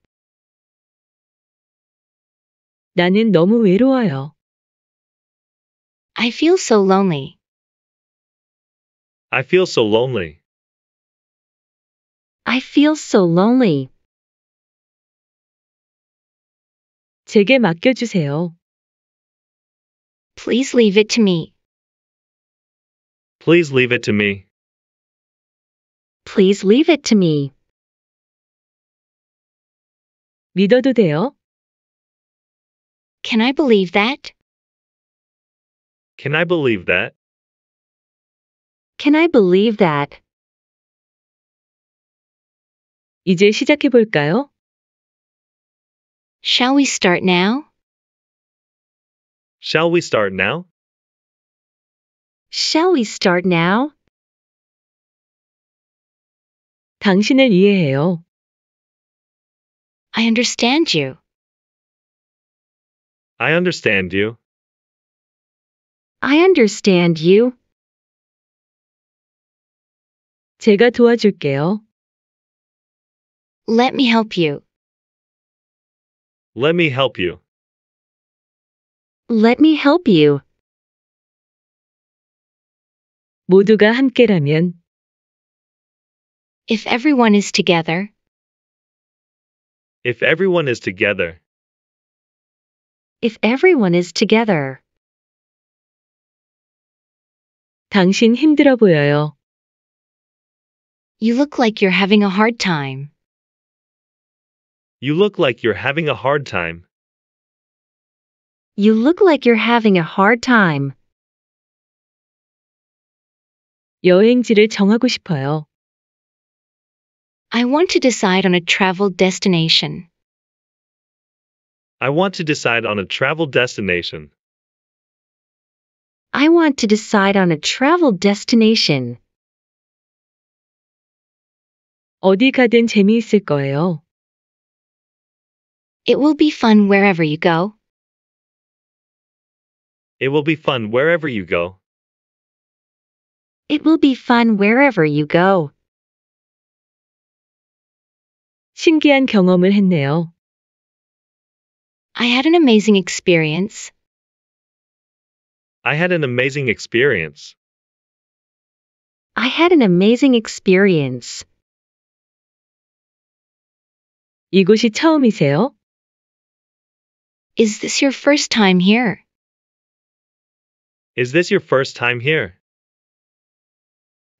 나는 너무 외로워요. I feel so lonely. I feel so lonely. I feel so lonely. 제게 맡겨주세요. Please leave it to me. Please leave it to me. Please leave it to me. 믿어도 돼요? Can I believe that? Can I believe that? Can I believe that? 이제 시작해 볼까요? Shall we start now? Shall we start now? Shall we start now? 당신을 이해해요. I understand you. I understand you. I understand you. 제가 도와줄게요. Let me help you. Let me help you. Let me help you. 모두가 함께라면 If everyone is together, If everyone is together, if everyone is together, 당신 힘들어 보여요. you look like you're having a hard time. you look like you're having a hard time. You look like you're having a hard time. 여행지를 정하고 싶어요. I want to decide on a travel destination. I want to decide on a travel destination. I want to decide on a travel destination. 어디 가든 재미있을 거예요. It will be fun wherever you go. It will be fun wherever you go. It will be fun wherever you go. 신기한 경험을 했네요. I had an amazing experience. I had an amazing experience. I had an amazing experience. 이곳이 처음이세요? Is this your first time here? Is this your first time here?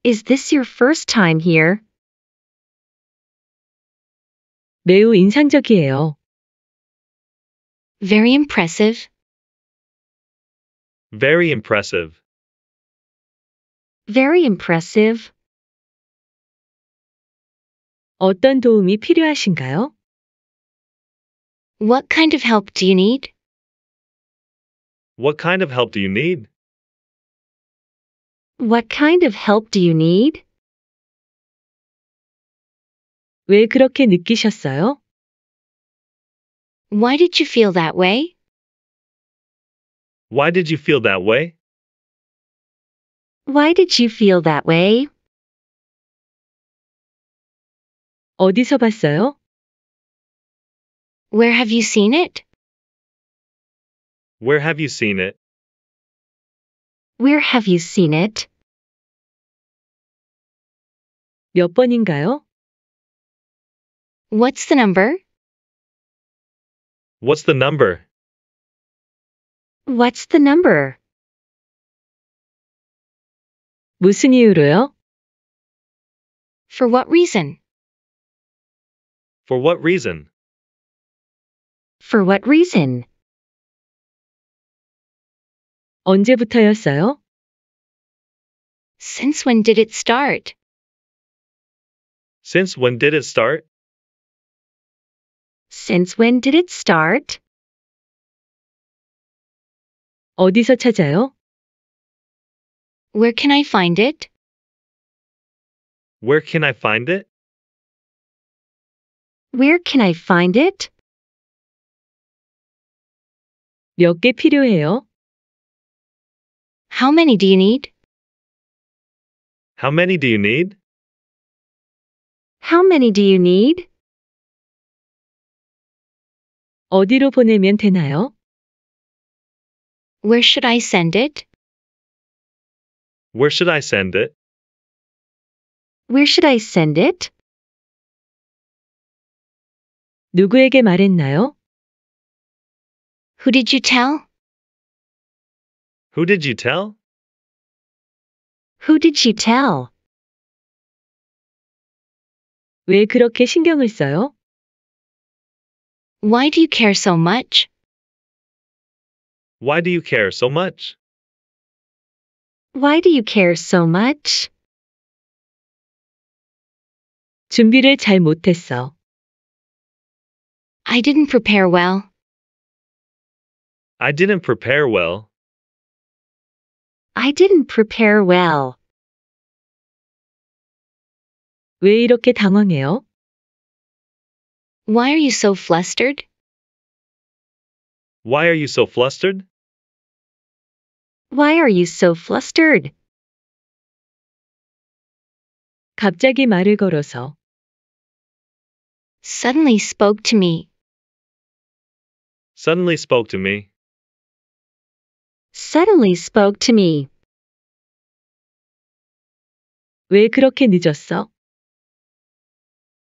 Is this your first time here? 매우 인상적이에요. Very impressive. Very impressive. Very impressive. 어떤 도움이 필요하신가요? What kind of help do you need? What kind of help do you need? What kind of help do you need? 왜 그렇게 느끼셨어요? Why did you feel that way? Why did you feel that way? Why did you feel that way? 어디서 봤어요? Where have you seen it? Where have you seen it? Where have you seen it? 몇 번인가요? What's the number? What's the number? What's the number? 무슨 이유로요? For what reason? For what reason? For what reason? 언제부터였어요? Since when did it start? Since when did it start? Since when did it start? 어디서 찾아요? Where can I find it? Where can I find it? Where can I find it? 필요해요? How many do you need? How many do you need? How many do you need? 어디로 보내면 되나요? Where should I send it? Where should I send it? Where should I send it? 누구에게 말했나요? Who did you tell? Who did you tell? Who did she tell? 왜 그렇게 신경을 써요? Why do you care so much? Why do you care so much? Why do you care so much? 준비를 잘 못했어. I didn't prepare well. I didn't prepare well. I didn't prepare well. 왜 이렇게 당황해요? Why are you so flustered? Why are you so flustered? Why are you so flustered? 갑자기 말을 걸어서 suddenly spoke to me. Suddenly spoke to me. Suddenly spoke to me. 왜 그렇게 늦었어?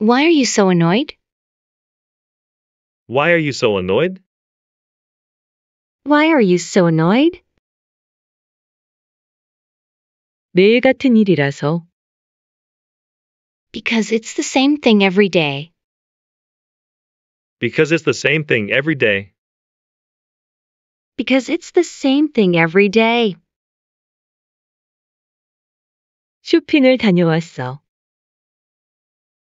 Why are you so annoyed? Why are you so annoyed? Why are you so annoyed? 매일 같은 일이라서. Because it's the same thing every day. Because it's the same thing every day. Because it's the same thing every day. 쇼핑을 다녀왔어.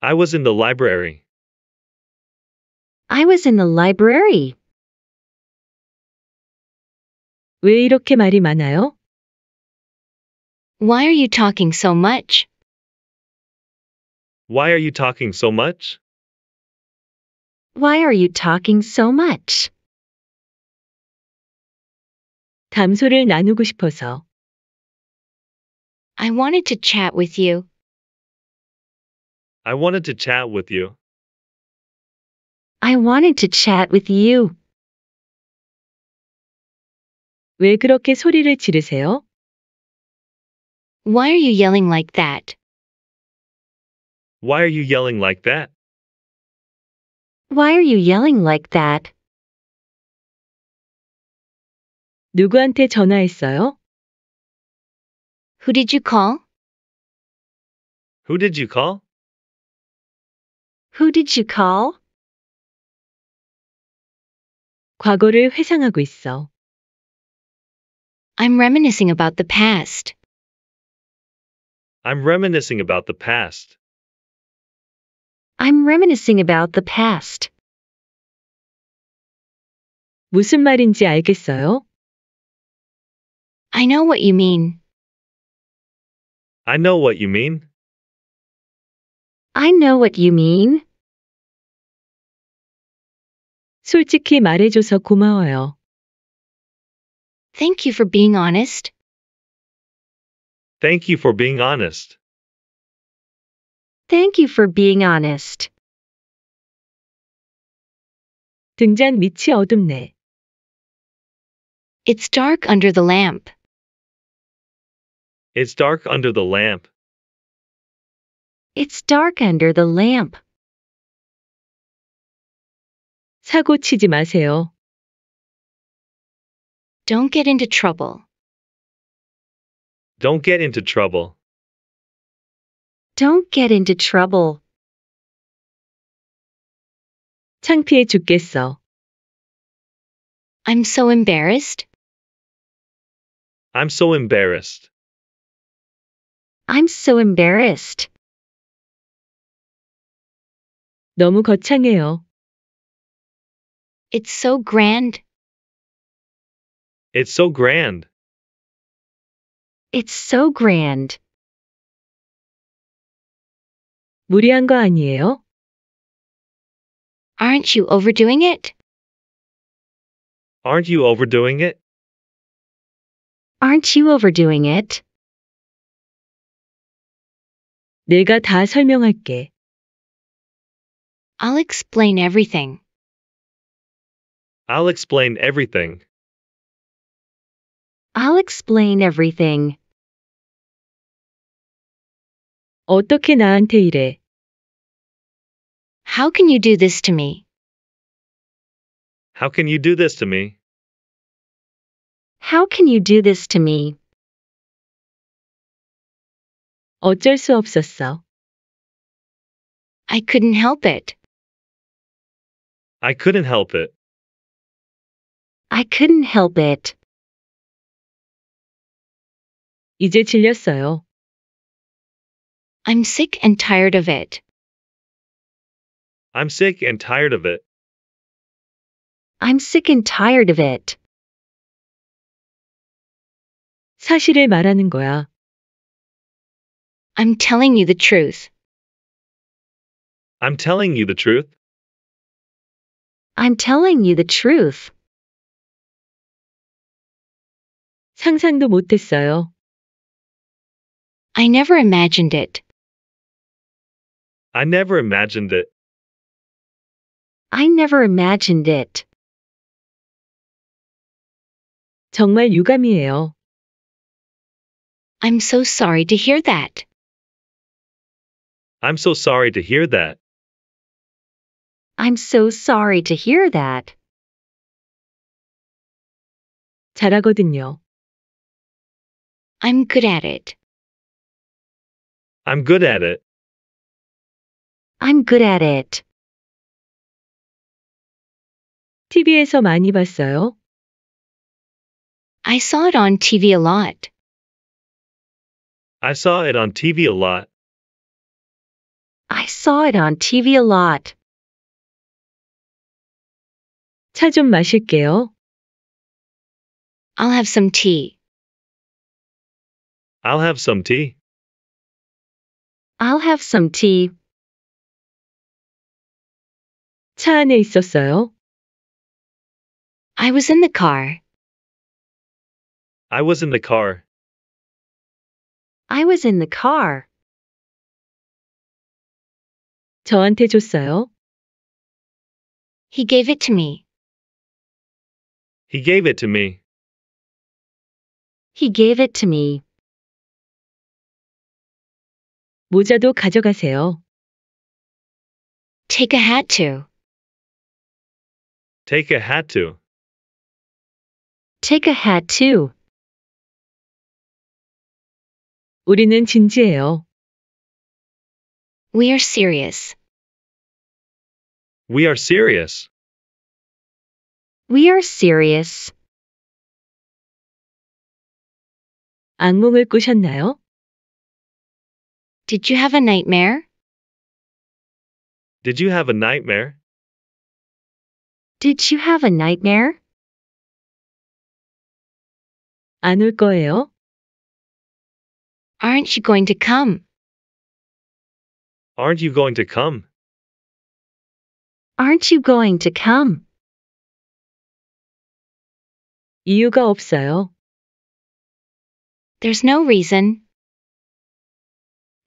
I was in the library. I was in the library. 왜 이렇게 말이 많아요? Why are you talking so much? Why are you talking so much? Why are you talking so much? 나누고 싶어서. I wanted to chat with you. I wanted to chat with you. I wanted to chat with you. 왜 그렇게 소리를 지르세요? Why are you yelling like that? Why are you yelling like that? Why are you yelling like that? 누구한테 전화했어요? Who did you call? Who did you call? Who did you call? 과거를 회상하고 있어. I'm reminiscing about the past. I'm reminiscing about the past. I'm reminiscing about the past. 무슨 말인지 알겠어요? I know what you mean. I know what you mean. I know what you mean. 솔직히 말해줘서 고마워요. Thank you for being honest. Thank you for being honest. Thank you for being honest. 등잔 밑이 어둡네. It's dark under the lamp. It's dark under the lamp. It's dark under the lamp. 사고 치지 마세요. Don't get into trouble. Don't get into trouble. Don't get into trouble. 창피해 죽겠어. I'm so embarrassed. I'm so embarrassed. I'm so embarrassed. 너무 거창해요. It's so grand. It's so grand. It's so grand. 무리한 거 아니에요? Aren't you overdoing it? Aren't you overdoing it? Aren't you overdoing it? 내가 다 설명할게. I'll explain everything. I'll explain everything. I'll explain everything. 어떻게 나한테 이래? How can you do this to me? How can you do this to me? How can you do this to me? 어쩔 수 없었어. I couldn't help it. I couldn't help it. I couldn't help it. 이제 질렸어요. I'm sick and tired of it. I'm sick and tired of it. I'm sick and tired of it. 사실을 말하는 거야. I'm telling you the truth. I'm telling you the truth. I'm telling you the truth. 상상도 못했어요. I never imagined it. I never imagined it. I never imagined it. 정말 유감이에요. I'm so sorry to hear that. I'm so sorry to hear that. I'm so sorry to hear that. 잘하거든요. I'm good at it. I'm good at it. I'm good at it. TV에서 많이 봤어요? I saw it on TV a lot. I saw it on TV a lot. I saw it on TV a lot. 좀 마실게요. I'll have some tea. I'll have some tea. I'll have some tea. 차 안에 있었어요. I was in the car. I was in the car. I was in the car. 저한테 줬어요. He gave it to me. He gave it to me. He gave it to me. 모자도 가져가세요. Take a hat too. Take a hat too. Take a hat too. 우리는 진지해요. We are serious. We are serious. We are serious. 악몽을 꾸셨나요? Did you have a nightmare? Did you have a nightmare? Did you have a nightmare? 안 올 거예요? Aren't you going to come? Aren't you going to come? Aren't you going to come? 이유가 없어요. There's no reason.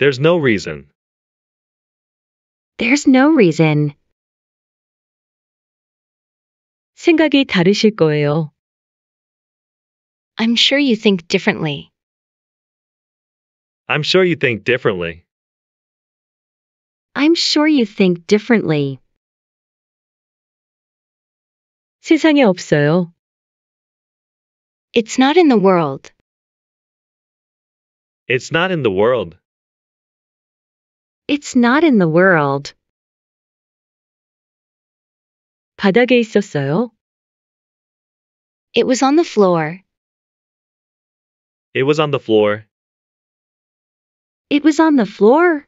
There's no reason. There's no reason. 생각이 다르실 거예요. I'm sure you think differently. I'm sure you think differently. I'm sure you think differently. 세상에 없어요. It's not in the world. It's not in the world. It's not in the world. 바닥에 있었어요. It was on the floor. It was on the floor. It was on the floor.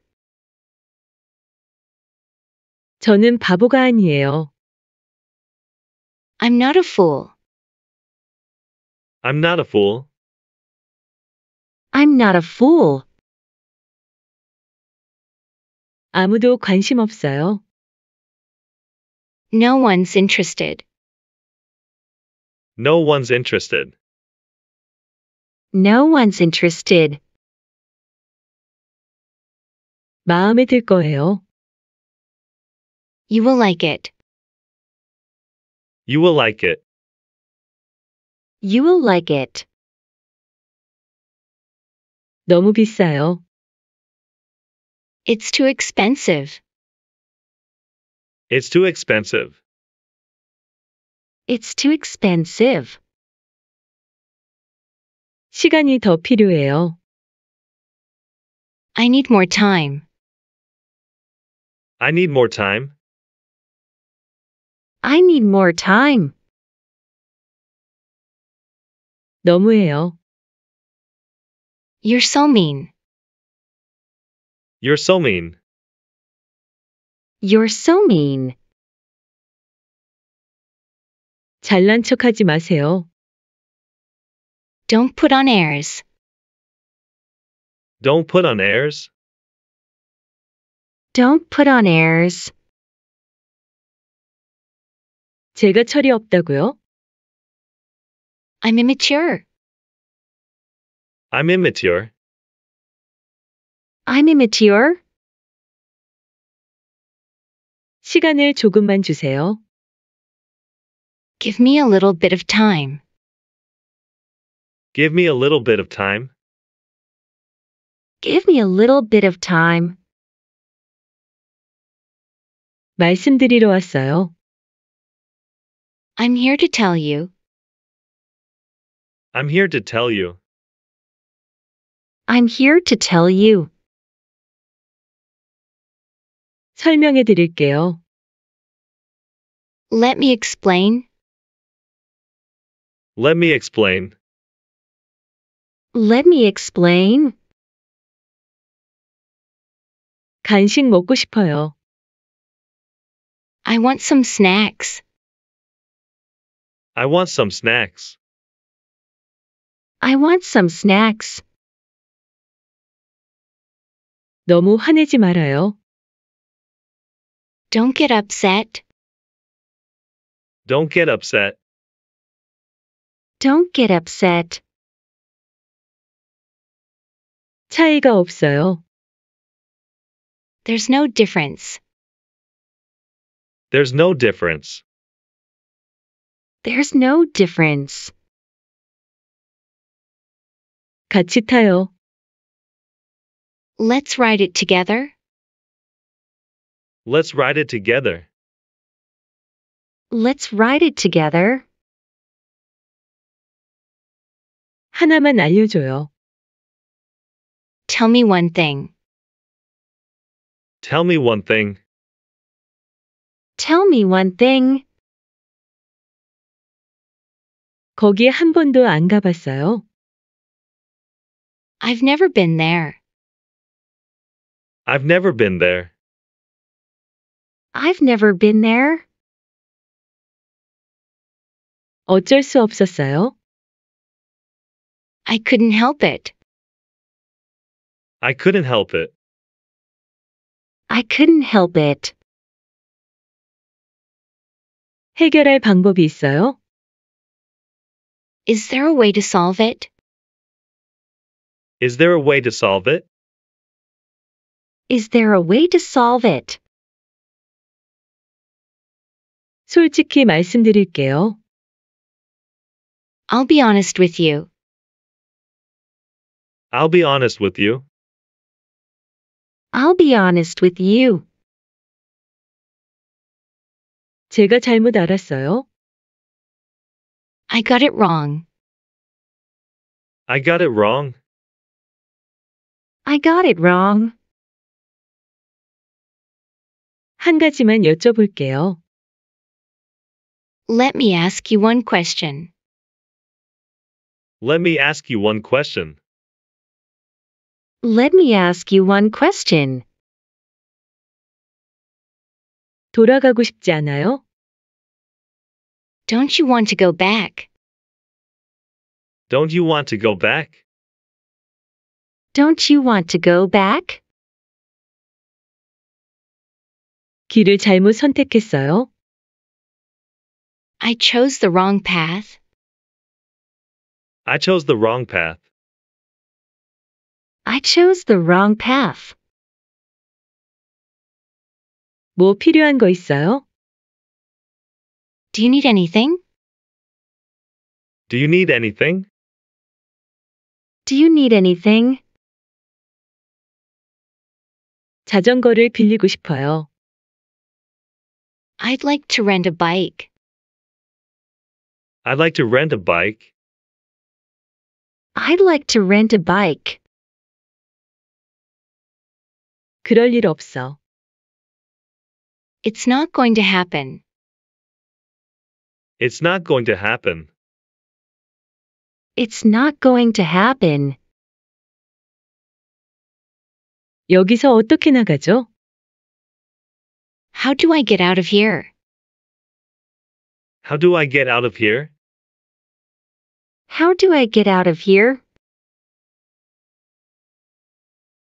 저는 바보가 아니에요. I'm not a fool. I'm not a fool. I'm not a fool. 아무도 관심 없어요. No one's interested. No one's interested. No one's interested. 마음에 들 거예요. You will like it. You will like it. You will like it. 너무 비싸요. It's too expensive. It's too expensive. It's too expensive. 시간이 더 필요해요. I need more time. I need more time. I need more time. 너무해요. You're so mean. You're so mean. You're so mean. 잘난 척하지 마세요. Don't put on airs. Don't put on airs. Don't put on airs. 제가 철이 없다고요? I'm immature. I'm immature. I'm immature. 시간을 조금만 주세요. Give me a little bit of time. Give me a little bit of time. Give me a little bit of time. 말씀드리러 왔어요. I'm here to tell you. I'm here to tell you. I'm here to tell you. 설명해 드릴게요. Let me explain. Let me explain. Let me explain. 간식 먹고 싶어요. I want some snacks. I want some snacks. I want some snacks. 너무 화내지 말아요. Don't get upset. Don't get upset. Don't get upset. 차이가 없어요. There's no difference. There's no difference. There's no difference. 같이 타요. Let's ride it together. Let's ride it together. Let's ride it together. 하나만 알려줘요. Tell me one thing. Tell me one thing. Tell me one thing. 거기에 한 번도 안 가봤어요. I've never been there. I've never been there. I've never been there. 어쩔 수 없었어요. I couldn't help it. I couldn't help it. I couldn't help it. 해결할 방법이 있어요? Is there a way to solve it? Is there a way to solve it? Is there a way to solve it? 솔직히 말씀드릴게요. I'll be honest with you. I'll be honest with you. I'll be honest with you. 제가 잘못 알았어요. I got it wrong. I got it wrong. I got it wrong. 한 가지만 여쭤볼게요. Let me ask you one question. Let me ask you one question. Let me ask you one question. 돌아가고 싶지 않아요? Don't you want to go back? Don't you want to go back? Don't you want to go back? 길을 잘못 선택했어요? I chose the wrong path. I chose the wrong path. I chose the wrong path. 뭐 필요한 거 있어요? Do you need anything? Do you need anything? Do you need anything? 자전거를 빌리고 싶어요. I'd like to rent a bike. I'd like to rent a bike. I'd like to rent a bike. 그럴 일 없어. It's not going to happen. It's not going to happen. It's not going to happen. 여기서 어떻게 나가죠? How do I get out of here? How do I get out of here? How do I get out of here?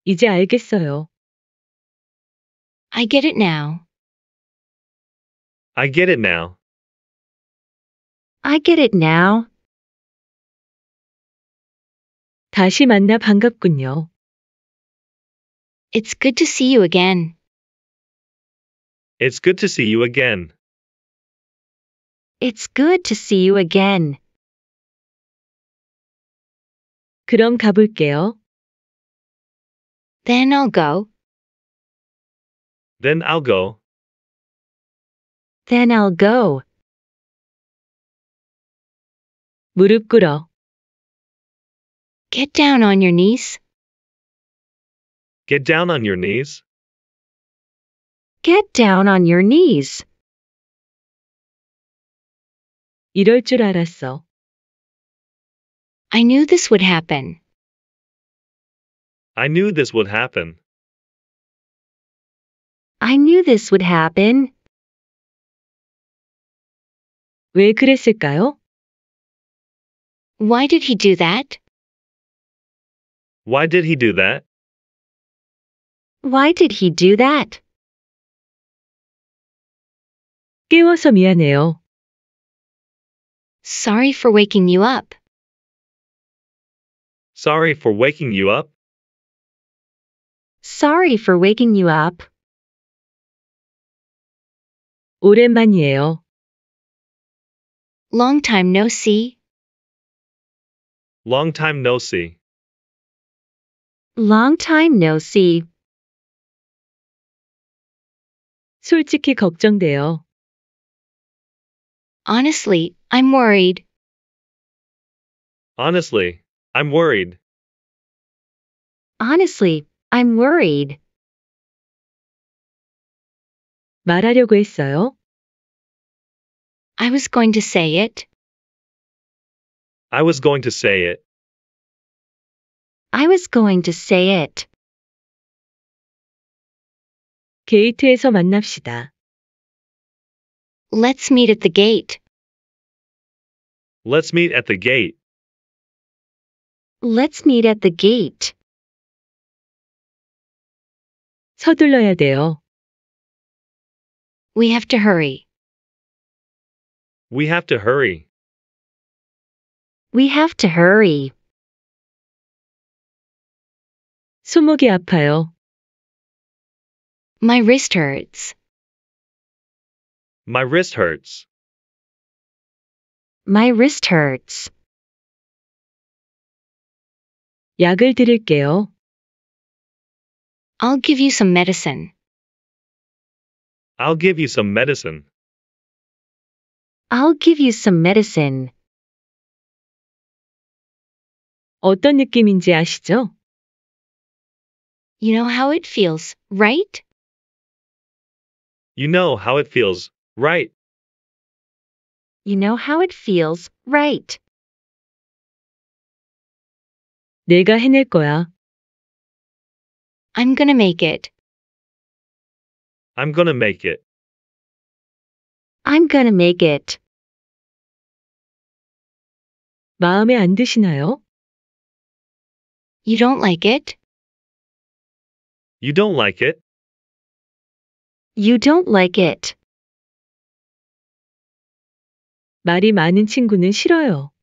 이제 알겠어요. I get it now. I get it now. I get it now. 다시 만나 반갑군요. It's good to see you again. It's good to see you again. It's good to see you again. 그럼 가볼게요. Then I'll go. Then I'll go. Then I'll go. 무릎 꿇어. Get down on your knees. Get down on your knees. Get down on your knees. 이럴 줄 알았어. I knew this would happen. I knew this would happen. I knew this would happen. 왜 그랬을까요? Why did he do that? Why did he do that? Why did he do that? 깨워서 미안해요. Sorry for waking you up. Sorry for waking you up. Sorry for waking you up. 오랜만이에요. Long time no see. Long time no see. Long time no see. 솔직히 걱정돼요. Honestly, I'm worried. Honestly, I'm worried. Honestly, I'm worried. 말하려고 했어요. I was going to say it. I was going to say it. I was going to say it. 게이트에서 만납시다. Let's meet at the gate. Let's meet at the gate. Let's meet at the gate. 서둘러야 돼요. We have to hurry. We have to hurry. We have to hurry. 손목이 아파요. My wrist hurts. My wrist hurts. My wrist hurts. 약을 드릴게요. I'll give you some medicine. I'll give you some medicine. I'll give you some medicine. 어떤 느낌인지 아시죠? You know how it feels, right? You know how it feels, right? You know how it feels, right? 내가 해낼 거야. I'm gonna make it. I'm gonna make it. I'm gonna make it. 마음에 안 드시나요? You don't like it? You don't like it. You don't like it. 말이 많은 친구는 싫어요.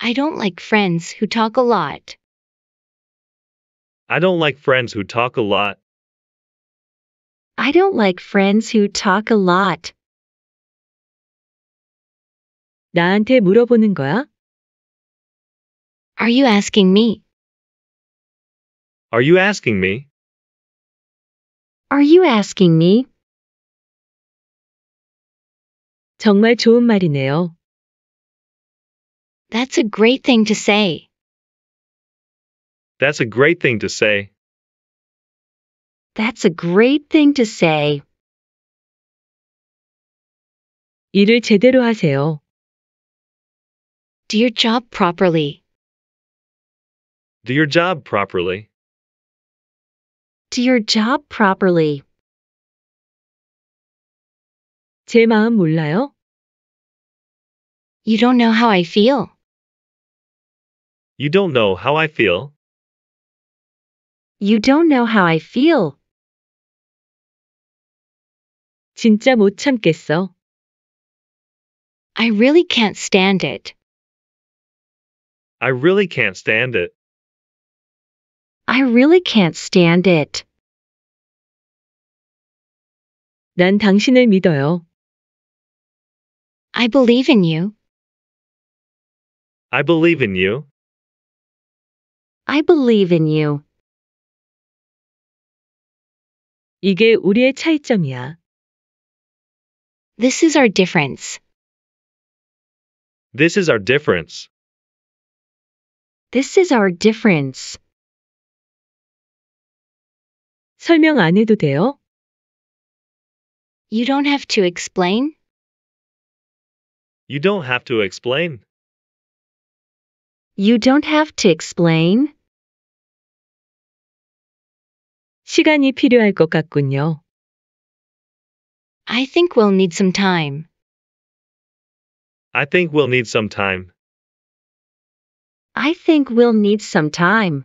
I don't like friends who talk a lot. I don't like friends who talk a lot. I don't like friends who talk a lot. 나한테 물어보는 거야? Are you asking me? Are you asking me? Are you asking me? 정말 좋은 말이네요. That's a great thing to say. That's a great thing to say. That's a great thing to say. 일을 제대로 하세요. Do your job properly. Do your job properly. Do your job properly. 제 마음 몰라요? You don't know how I feel. You don't know how I feel. You don't know how I feel. 진짜 못 참겠어. I really can't stand it. I really can't stand it. I really can't stand it. 난 당신을 믿어요. I believe in you. I believe in you. I believe in you. 이게 우리의 차이점이야. This is our difference. This is our difference. This is our difference. 설명 안 해도 돼요? You don't have to explain. You don't have to explain. You don't have to explain. 시간이 필요할 것 같군요. I think we'll need some time. I think we'll need some time. I think we'll need some time.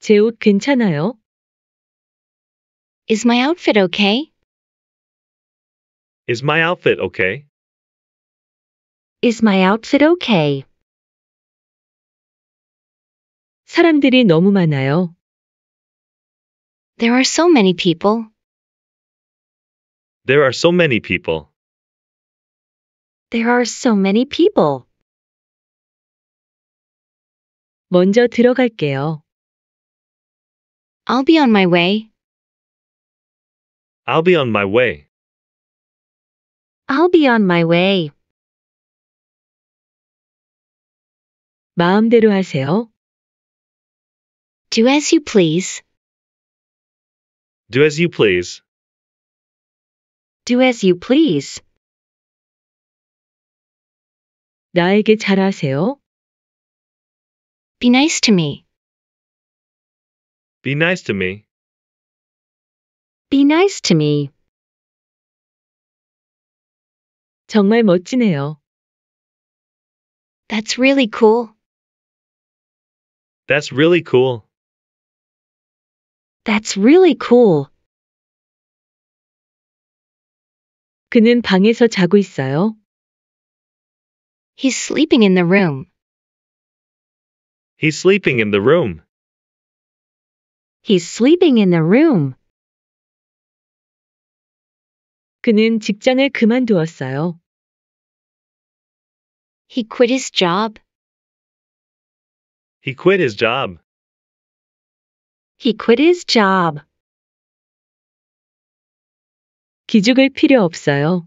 제 옷 괜찮아요? Is my outfit okay? Is my outfit okay? Is my outfit okay? 사람들이 너무 많아요. There are so many people. There are so many people. There are so many people. 먼저 들어갈게요. I'll be on my way. I'll be on my way. I'll be on my way. 마음대로 하세요. Do as you please. Do as you please. Do as you please. 나에게 잘하세요. Be nice to me. Be nice to me. Be nice to me. 정말 멋지네요. That's really cool. That's really cool. That's really cool. 그는 방에서 자고 있어요. He's sleeping in the room. He's sleeping in the room. He's sleeping in the room. 그는 직장을 그만두었어요. He quit his job. He quit his job. He quit his job. 기죽을 필요 없어요.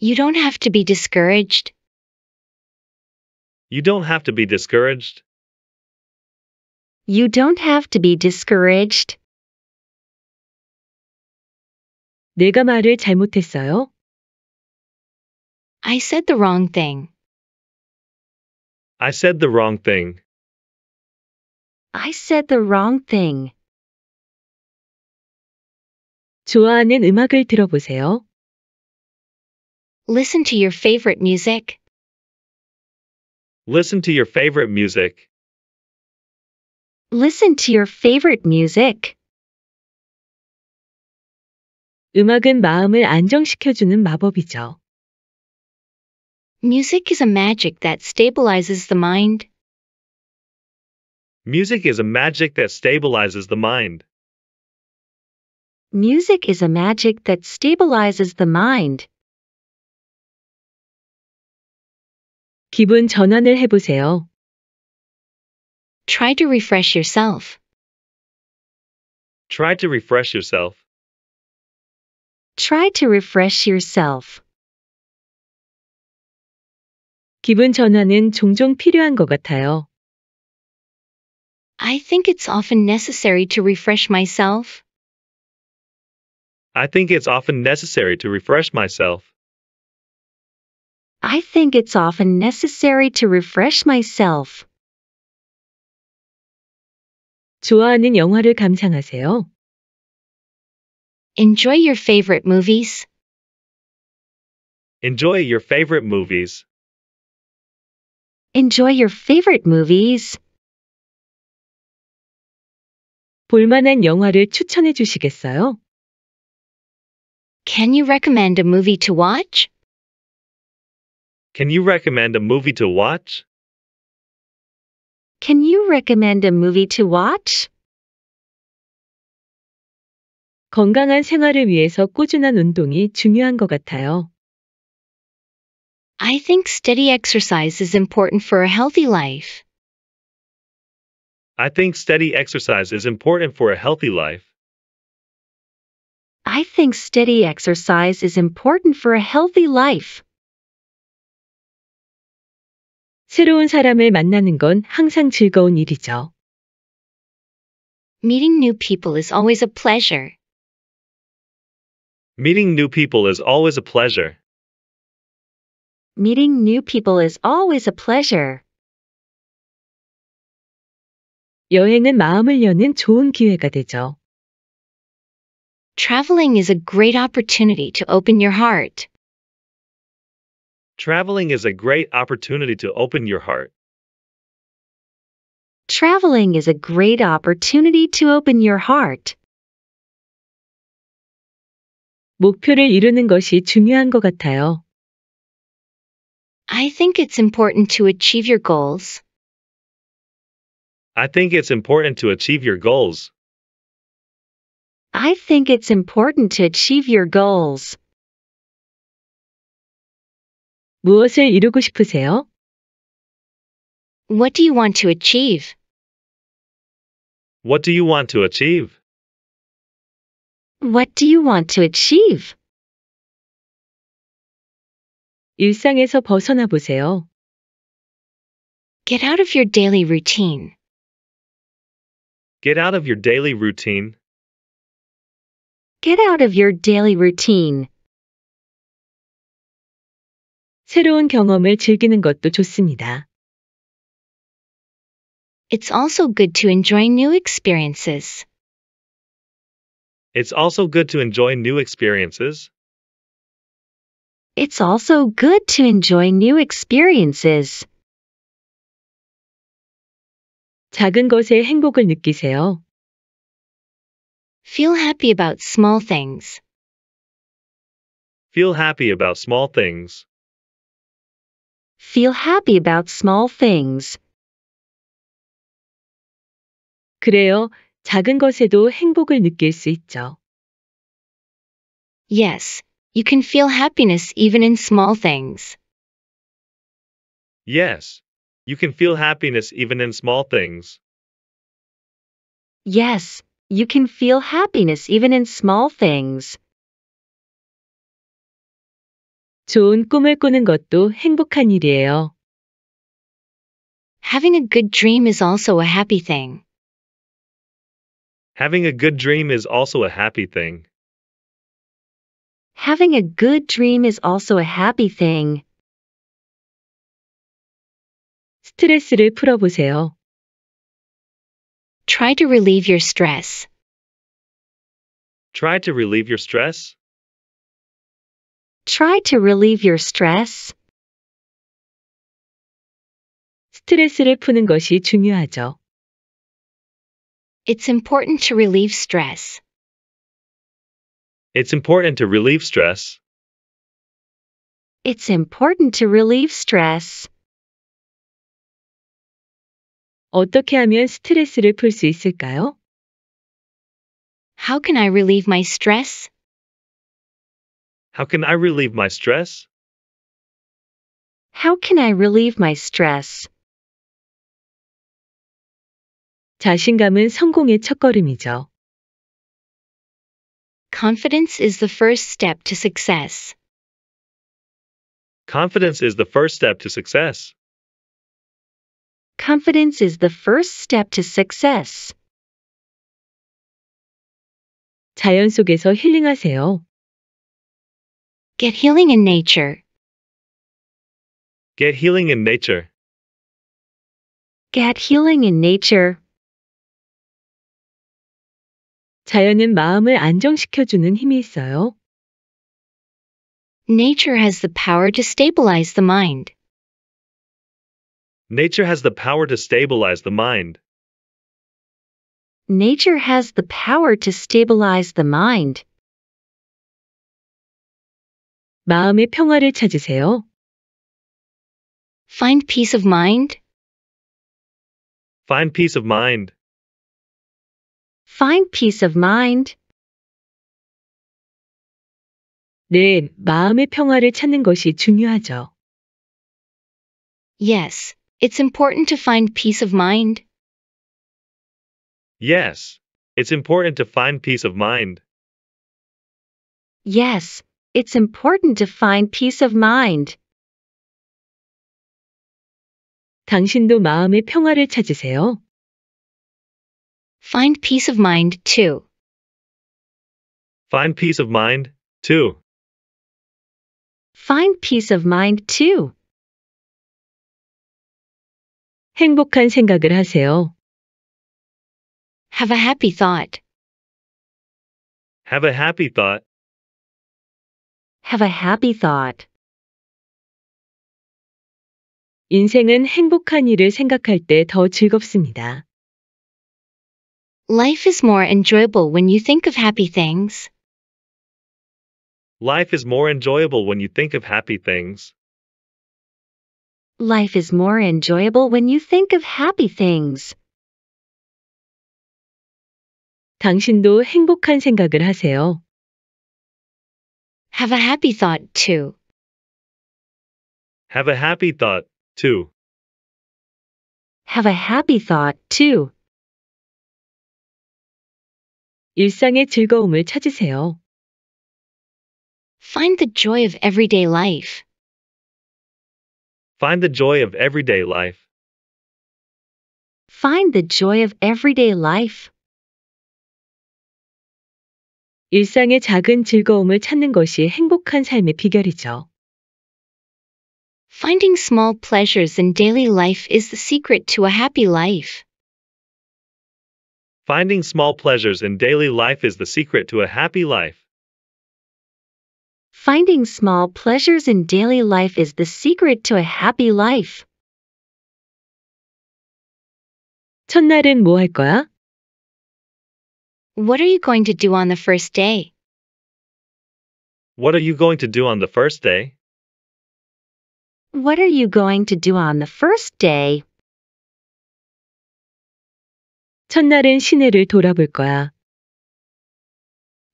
You don't have to be discouraged. You don't have to be discouraged. You don't have to be discouraged. 내가 말을 잘못했어요. I said the wrong thing. I said the wrong thing. I said the wrong thing. 좋아하는 음악을 들어보세요. Listen to your favorite music. Listen to your favorite music. Listen to your favorite music. 음악은 마음을 안정시켜주는 마법이죠. Music is a magic that stabilizes the mind. Music is a magic that stabilizes the mind. Music is a magic that stabilizes the mind. 기분 전환을 해보세요. Try to refresh yourself. Try to refresh yourself. Try to refresh yourself. 기분 전환은 종종 필요한 것 같아요. I think it's often necessary to refresh myself. I think it's often necessary to refresh myself. I think it's often necessary to refresh myself. 좋아하는 영화를 감상하세요. Enjoy your favorite movies. Enjoy your favorite movies. Enjoy your favorite movies. 볼만한 영화를 추천해 주시겠어요? Can you recommend a movie to watch? Can you recommend a movie to watch? Can you recommend a movie to watch? 건강한 생활을 위해서 꾸준한 운동이 중요한 것 같아요. I think steady exercise is important for a healthy life. I think steady exercise is important for a healthy life. I think steady exercise is important for a healthy life. 새로운 사람을 만나는 건 항상 즐거운 일이죠. Meeting new people is always a pleasure. Meeting new people is always a pleasure. Meeting new people is always a pleasure. 여행은 마음을 여는 좋은 기회가 되죠. Traveling is a great opportunity to open your heart. Traveling is a great opportunity to open your heart. Traveling is a great opportunity to open your heart. 목표를 이루는 것이 중요한 것 같아요. I think it's important to achieve your goals. I think it's important to achieve your goals. I think it's important to achieve your goals. 무엇을 이루고 싶으세요? What do you want to achieve? What do you want to achieve? What do you want to achieve? 일상에서 벗어나 보세요. Get out of your daily routine. Get out of your daily routine. Get out of your daily routine. 새로운 경험을 즐기는 것도 좋습니다. It's also good to enjoy new experiences. It's also good to enjoy new experiences. It's also good to enjoy new experiences. 작은 것에 행복을 느끼세요. Feel happy about small things. Feel happy about small things. Feel happy about small things. 그래요. 작은 것에도 행복을 느낄 수 있죠. Yes, you can feel happiness even in small things. Yes, you can feel happiness even in small things. Yes, you can feel happiness even in small things. 좋은 꿈을 꾸는 것도 행복한 일이에요. Having a good dream is also a happy thing. Having a good dream is also a happy thing. Having a good dream is also a happy thing. 스트레스를 풀어보세요. Try to relieve your stress. Try to relieve your stress. Try to relieve your stress. 스트레스를 푸는 것이 중요하죠. It's important to relieve stress. It's important to relieve stress. It's important to relieve stress. 어떻게 하면 스트레스를 있을까요? How can I relieve my stress? How can I relieve my stress? How can I relieve my stress? 자신감은 성공의 첫걸음이죠. Confidence is the first step to success. Confidence is the first step to success confidence is the first step to success. 자연 속에서 힐링하세요. Get healing in nature. Get healing in nature. Get healing in nature. 자연은 마음을 안정시켜주는 힘이 있어요. Nature has the power to stabilize the mind. Nature has the power to stabilize the mind. Nature has the power to stabilize the mind. 마음의 평화를 찾으세요. Find peace of mind. Find peace of mind. Find peace of mind. 네, 마음의 평화를 찾는 것이 중요하죠. Yes, it's important to find peace of mind. Yes, it's important to find peace of mind. Yes, it's important to find peace of mind. 당신도 마음의 평화를 찾으세요. Find peace of mind too. Find peace of mind too. Find peace of mind too. 행복한 생각을 하세요. Have a happy thought. Have a happy thought. Have a happy thought. 인생은 행복한 일을 생각할 즐겁습니다. Life is more enjoyable when you think of happy things. Life is more enjoyable when you think of happy things. Life is more enjoyable when you think of happy things. 당신도 행복한 생각을 하세요. Have a happy thought too. Have a happy thought too. Have a happy thought too. 일상의 즐거움을 찾으세요. Find the joy of everyday life. Find the joy of everyday life. Find the joy of everyday life. 일상의 작은 즐거움을 찾는 것이 행복한 삶의 비결이죠. Finding small pleasures in daily life is the secret to a happy life. Finding small pleasures in daily life is the secret to a happy life. Finding small pleasures in daily life is the secret to a happy life. 첫날엔 뭐 거야? What are you going to do on the first day? What are you going to do on the first day? What are you going to do on the first day? 첫날엔 시내를 돌아볼 거야.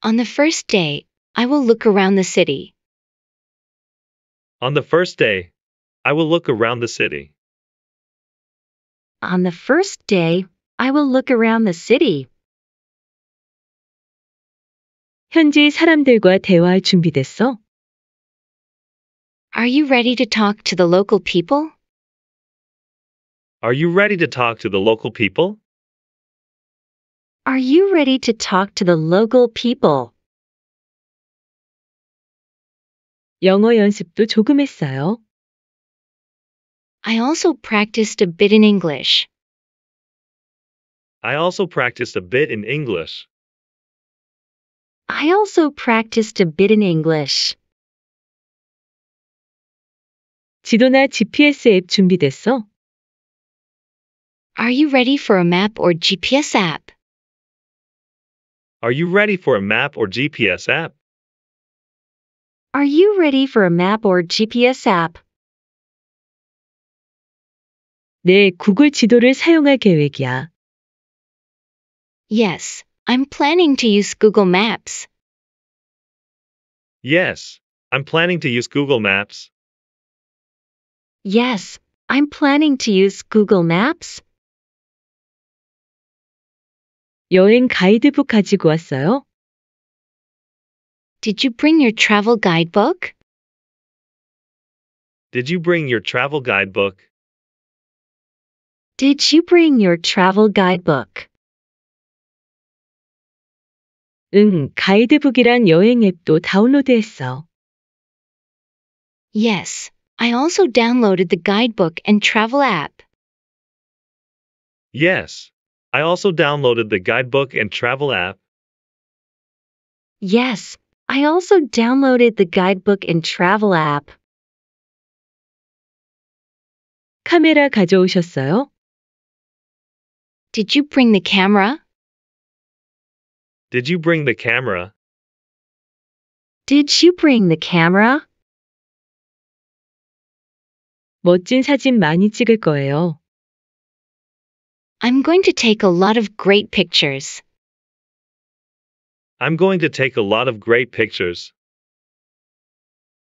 On the first day, I will look around the city. On the first day, I will look around the city. On the first day, I will look around the city. 현지 사람들과 대화 준비됐어? Are you ready to talk to the local people? Are you ready to talk to the local people? Are you ready to talk to the local people? 영어 연습도 조금 했어요. I also practiced a bit in English. I also practiced a bit in English. I also practiced a bit in English. 지도나 GPS 앱 준비됐어? Are you ready for a map or GPS app? Are you ready for a map or GPS app? Are you ready for a map or GPS app? 네, 구글 지도를 사용할 계획이야. Yes, I'm planning to use Google Maps. Yes, I'm planning to use Google Maps. Yes, I'm planning to use Google Maps. 여행 가이드북 가지고 왔어요? Did you bring your travel guidebook? Did you bring your travel guidebook? Did you bring your travel guidebook? 응, 가이드북이란 여행 앱도 다운로드했어. Yes, I also downloaded the guidebook and travel app. Yes, I also downloaded the guidebook and travel app. Yes, I also downloaded the guidebook and travel app. 카메라 가져오셨어요? Did you bring the camera? Did you bring the camera? Did you bring the camera? 멋진 사진 많이 찍을 거예요. I'm going to take a lot of great pictures. I'm going to take a lot of great pictures.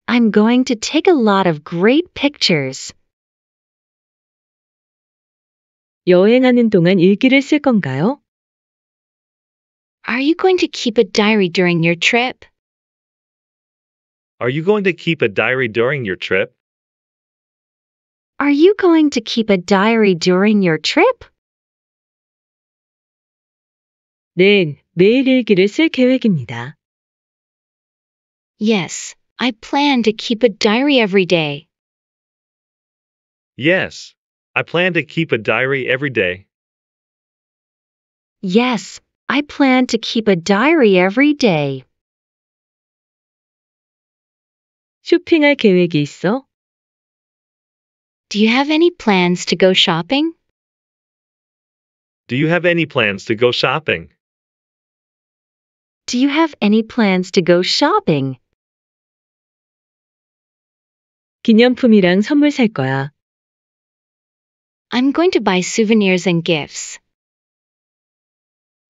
I'm going to take a lot of great pictures. 여행하는 동안 일기를 쓸 건가요? Are you going to keep a diary during your trip? Are you going to keep a diary during your trip? Are you going to keep a diary during your trip? 는 매일 일기를 쓸 계획입니다. Yes, I plan to keep a diary every day. Yes, I plan to keep a diary every day. Yes, I plan to keep a diary every day. 쇼핑할 계획이 있어? Do you have any plans to go shopping? Do you have any plans to go shopping? do you have any plans to go shopping? 기념품이랑 선물 살 거야. I'm going to buy souvenirs and gifts.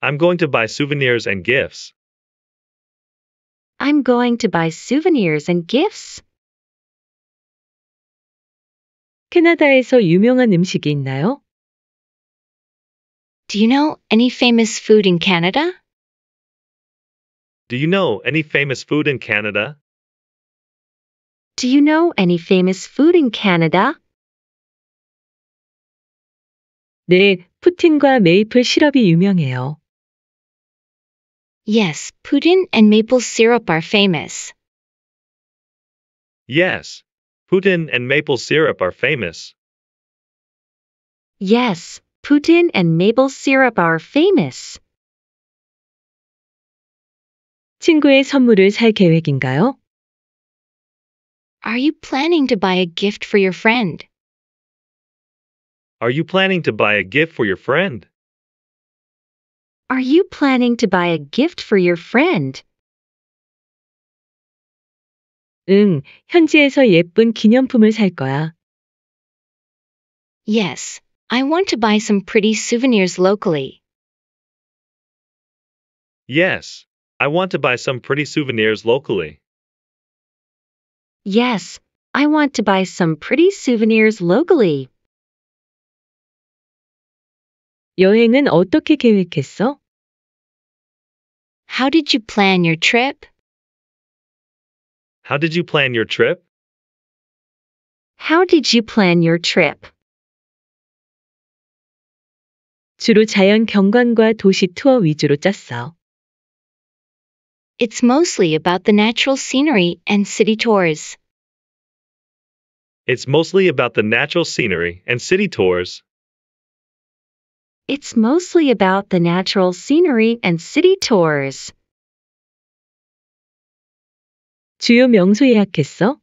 I'm going to buy souvenirs and gifts. I'm going to buy souvenirs and gifts. 캐나다에서 유명한 음식이 있나요? Do you know any famous food in Canada? Do you know any famous food in Canada? Do you know any famous food in Canada? 네, 푸틴과 메이플 시럽이 유명해요. Yes, Putin and maple syrup are famous. Yes, Putin and maple syrup are famous. Yes, Putin and maple syrup are famous. 친구의 선물을 살 계획인가요? Are you planning to buy a gift for your friend? Are you planning to buy a gift for your friend? Are you planning to buy a gift for your friend? 응, 현지에서 예쁜 기념품을 살 거야. Yes, I want to buy some pretty souvenirs locally. Yes, I want to buy some pretty souvenirs locally. Yes, I want to buy some pretty souvenirs locally. 여행은 어떻게 계획했어? How did you plan your trip? How did you plan your trip? How did you plan your trip? 주로 자연 경관과 도시 투어 위주로 짰어 it's mostly about the natural scenery and city tours. It's mostly about the natural scenery and city tours. It's mostly about the natural scenery and city tours. 주요 명소 예약했어?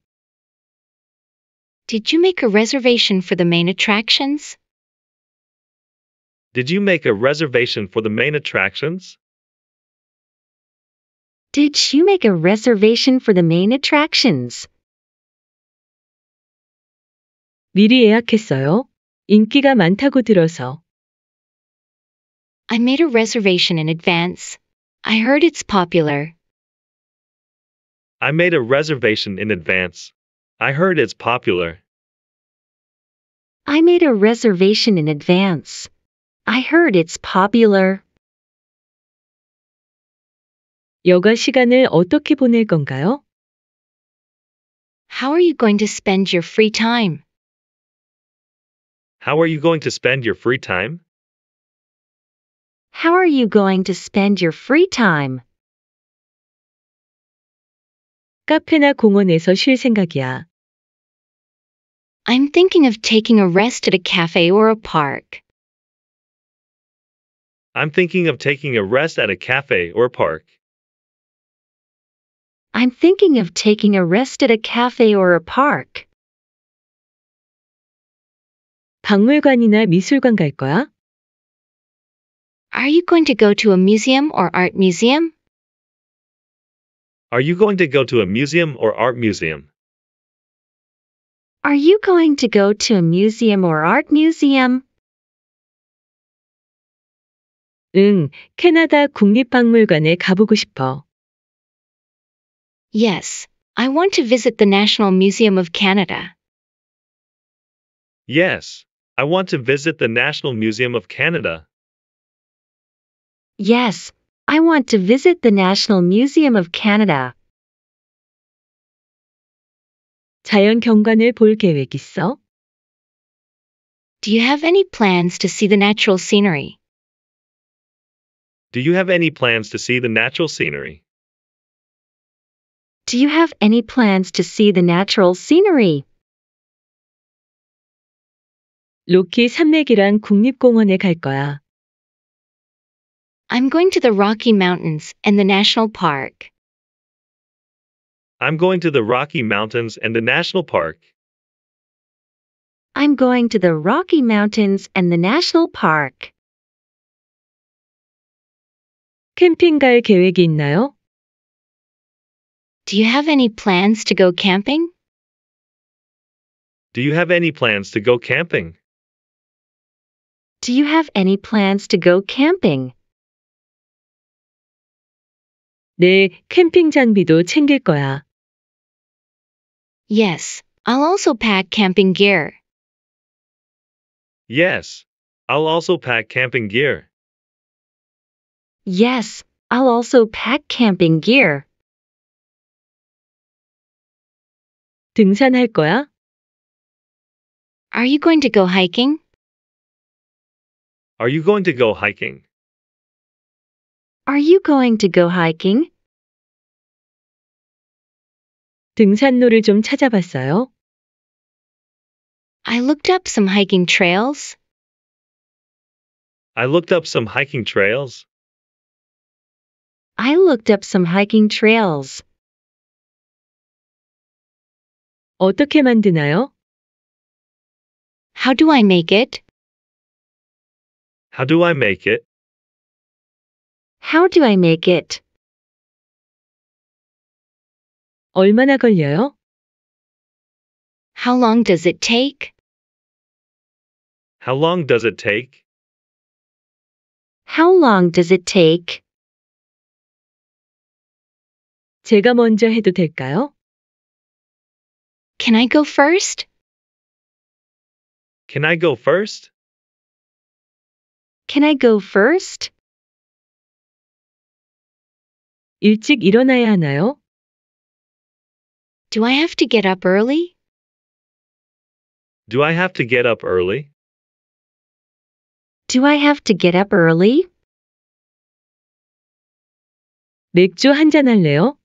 Did you make a reservation for the main attractions? Did you make a reservation for the main attractions? Did she make a reservation for the main attractions? 미리 예약했어요. 인기가 많다고 들어서. I made a reservation in advance. I heard it's popular. I made a reservation in advance. I heard it's popular. I made a reservation in advance. I heard it's popular. 여가 시간을 어떻게 보낼 건가요? How are you going to spend your free time? How are you going to spend your free time? How are you going to spend your free time? 카페나 공원에서 쉴 생각이야. I'm thinking of taking a rest at a cafe or a park. I'm thinking of taking a rest at a cafe or a park. I'm thinking of taking a rest at a cafe or a park. 박물관이나 미술관 갈 거야? Are you going to go to a museum or art museum? Are you going to go to a museum or art museum? Are you going to go to a museum or art museum? 응, 캐나다 국립박물관에 가보고 싶어. Yes, I want to visit the National Museum of Canada. Yes, I want to visit the National Museum of Canada. Yes, I want to visit the National Museum of Canada. 자연 경관을 볼 계획 있어? Do you have any plans to see the natural scenery? Do you have any plans to see the natural scenery? Do you have any plans to see the natural scenery? 로키 산맥이란 국립공원에 갈 거야. I'm going to the Rocky Mountains and the National Park. I'm going to the Rocky Mountains and the National Park. I'm going to the Rocky Mountains and the National Park. 캠핑 갈 계획이 있나요? Do you have any plans to go camping? Do you have any plans to go camping? Do you have any plans to go camping? 네, 캠핑 장비도 챙길 거야. Yes, I'll also pack camping gear. Yes, I'll also pack camping gear. Yes, I'll also pack camping gear. 등산할 거야? Are you going to go hiking? Are you going to go hiking? Are you going to go hiking? 등산로를 좀 찾아봤어요. I looked up some hiking trails. I looked up some hiking trails. I looked up some hiking trails. 어떻게 만드나요? How do I make it? How do I make it? How do I make it? 얼마나 걸려요? How long does it take? How long does it take? How long does it take? 제가 먼저 해도 될까요? Can I go first? Can I go first? Can I go first? 일찍 일어나야 하나요? Do I have to get up early? Do I have to get up early? Do I have to get up early? 맥주 한 잔 할래요?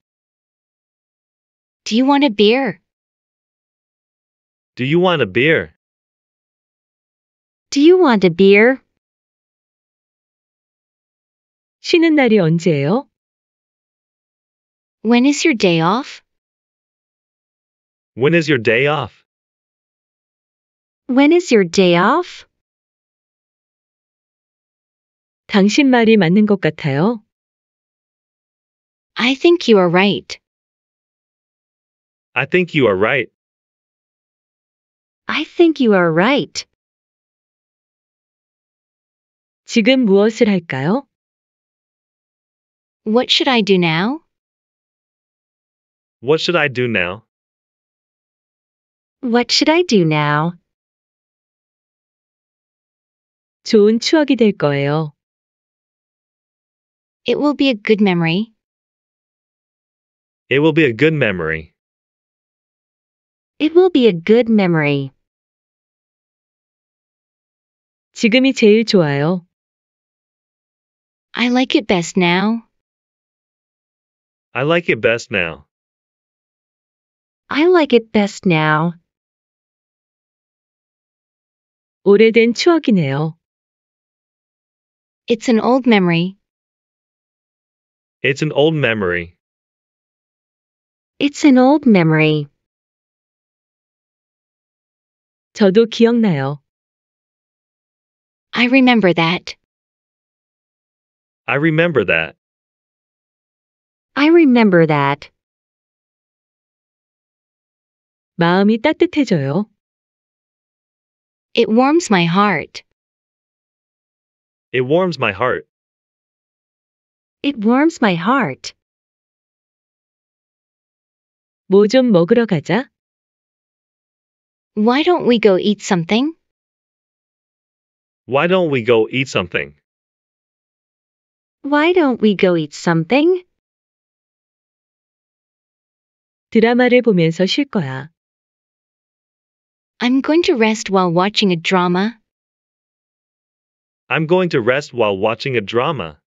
Do you want a beer? Do you want a beer? Do you want a beer? 쉬는 날이 언제예요? When is your day off? When is your day off? When is your day off? 당신 말이 맞는 것 같아요. I think you are right. I think you are right. I think you are right. 지금 무엇을 할까요? What should I do now? What should I do now? What should I do now? 좋은 추억이 될 거예요. It will be a good memory. It will be a good memory. It will be a good memory. 지금이 제일 좋아요. I like it best now. I like it best now. I like it best now. 오래된 추억이네요. It's an old memory. It's an old memory. It's an old memory. 저도 기억나요. I remember that. I remember that. I remember that. 마음이 따뜻해져요. It warms my heart. It warms my heart. It warms my heart. 먹으러 가자. Why don't we go eat something? Why don't we go eat something? Why don't we go eat something? 드라마를 보면서 쉴 거야. I'm going to rest while watching a drama. I'm going to rest while watching a drama.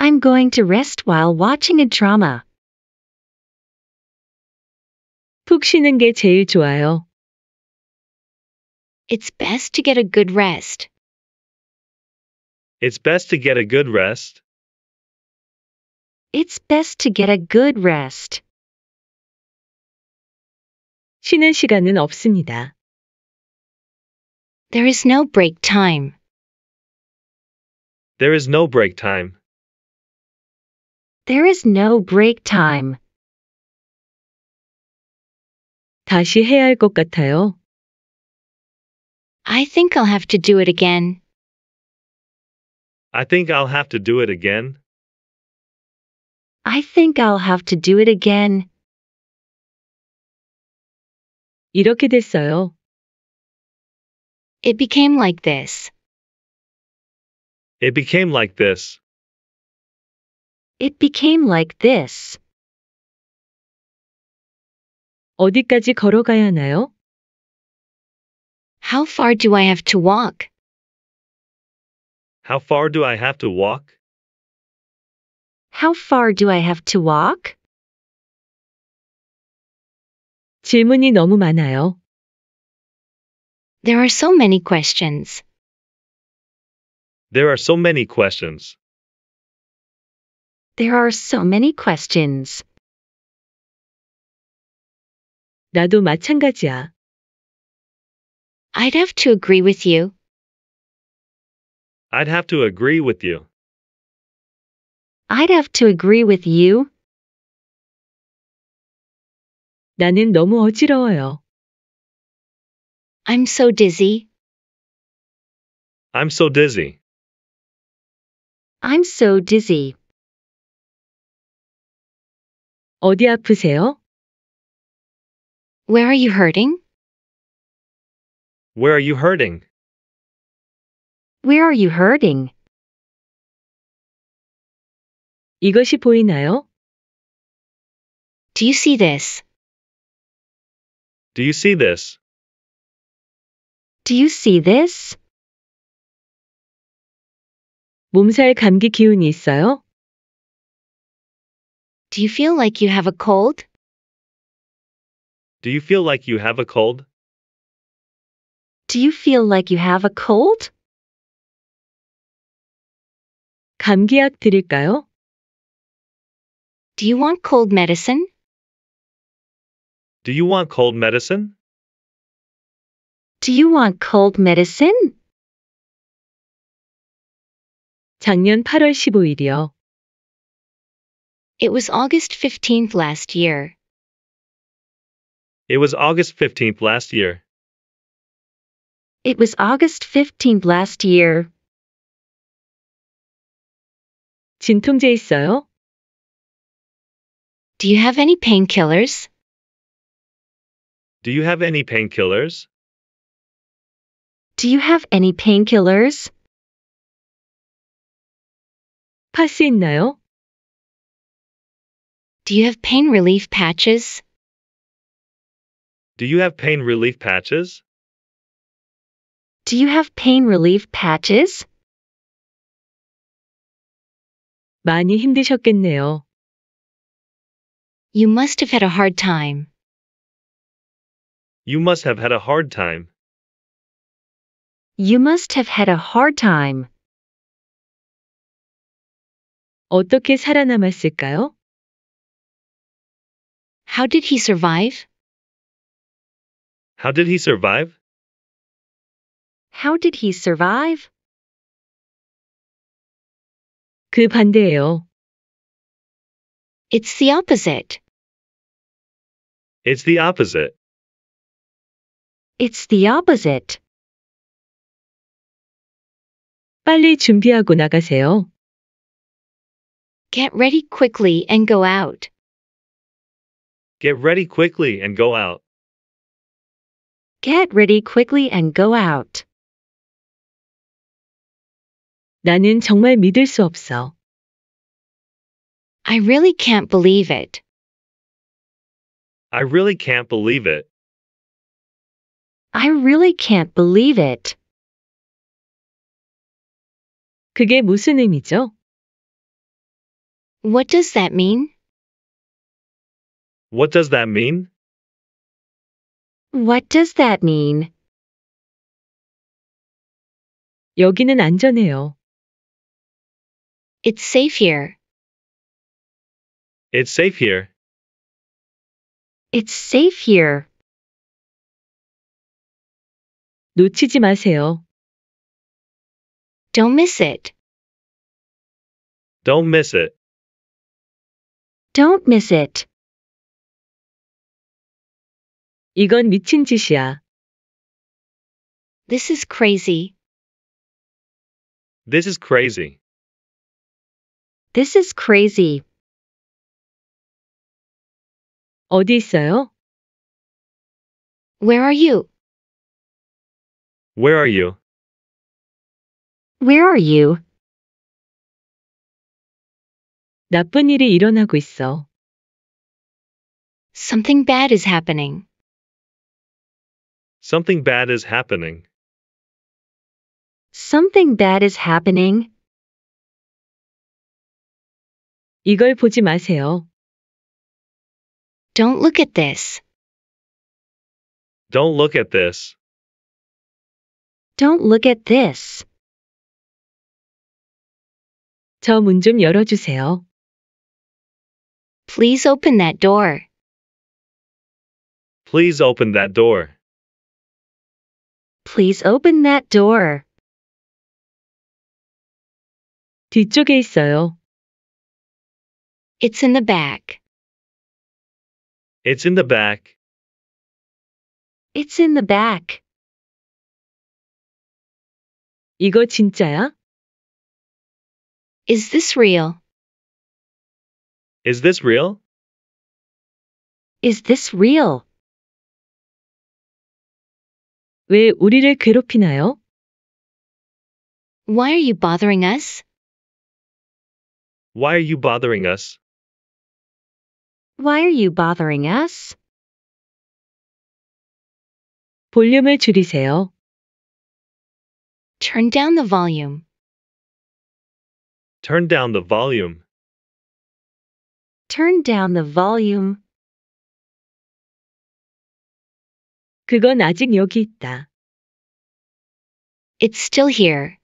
I'm going to rest while watching a drama. 푹 쉬는 게 제일 좋아요. It's best to get a good rest. It's best to get a good rest. It's best to get a good rest. 쉬는 시간은 없습니다. There is no break time. There is no break time. There is no break time. 다시 해야 할 것 같아요. I think I'll have to do it again. I think I'll have to do it again. I think I'll have to do it again. 이렇게 됐어요. It became like this. It became like this. It became like this. 어디까지 걸어가야 하나요? How far do I have to walk? How far do I have to walk? How far do I have to walk? 질문이 너무 많아요. There are so many questions. There are so many questions. There are so many questions. 나도 마찬가지야. I'd have to agree with you. I'd have to agree with you. I'd have to agree with you. 나는 너무 어지러워요. I'm so dizzy. I'm so dizzy. I'm so dizzy. 어디 아프세요? Where are you hurting? Where are you hurting? Where are you hurting? 이것이 보이나요? Do you see this? Do you see this? Do you see this? 몸살 감기 기운이 있어요? Do you feel like you have a cold? Do you feel like you have a cold? Do you feel like you have a cold? 감기약 드릴까요? Do you want cold medicine? Do you want cold medicine? Do you want cold medicine? 작년 8월 15일이요. It was August 15th last year. It was August 15th last year it was August 15th last year. 진통제 있어요? Do you have any painkillers? Do you have any painkillers? Do you have any painkillers? 파스 있나요? Do you have pain relief patches? Do you have pain relief patches? Do you have pain relief patches? 많이 힘드셨겠네요. You must have had a hard time. You must have had a hard time. You must have had a hard time. 어떻게 살아남았을까요? How did he survive? How did he survive? How did he survive? 그 반대예요. It's the opposite. It's the opposite. It's the opposite. 빨리 준비하고 나가세요. Get ready quickly and go out. Get ready quickly and go out. Get ready quickly and go out. 나는 정말 믿을 수 없어. I really can't believe it. I really can't believe it. I really can't believe it. 그게 무슨 의미죠? What does that mean? What does that mean? What does that mean? 여기는 안전해요. It's safe here. It's safe here. It's safe here. 놓치지 마세요. Don't miss it. Don't miss it. Don't miss it. 이건 미친 짓이야. This is crazy. This is crazy. This is crazy. 어디 있어요? Where are you? Where are you? Where are you? 나쁜 일이 일어나고 있어. Something bad is happening. Something bad is happening. Something bad is happening. 이걸 보지 마세요. Don't look at this. Don't look at this. Don't look at this. 열어주세요. Please open that door. Please open that door. Please open that door. 뒤쪽에 있어요. It's in the back. It's in the back. It's in the back. 이거 진짜야? Is this real? Is this real? Is this real? 왜 우리를 괴롭히나요? Why are you bothering us? Why are you bothering us? Why are you bothering us? 볼륨을 줄이세요. Turn down the volume. Turn down the volume. Turn down the volume. 그건 아직 여기 있다. It's still here.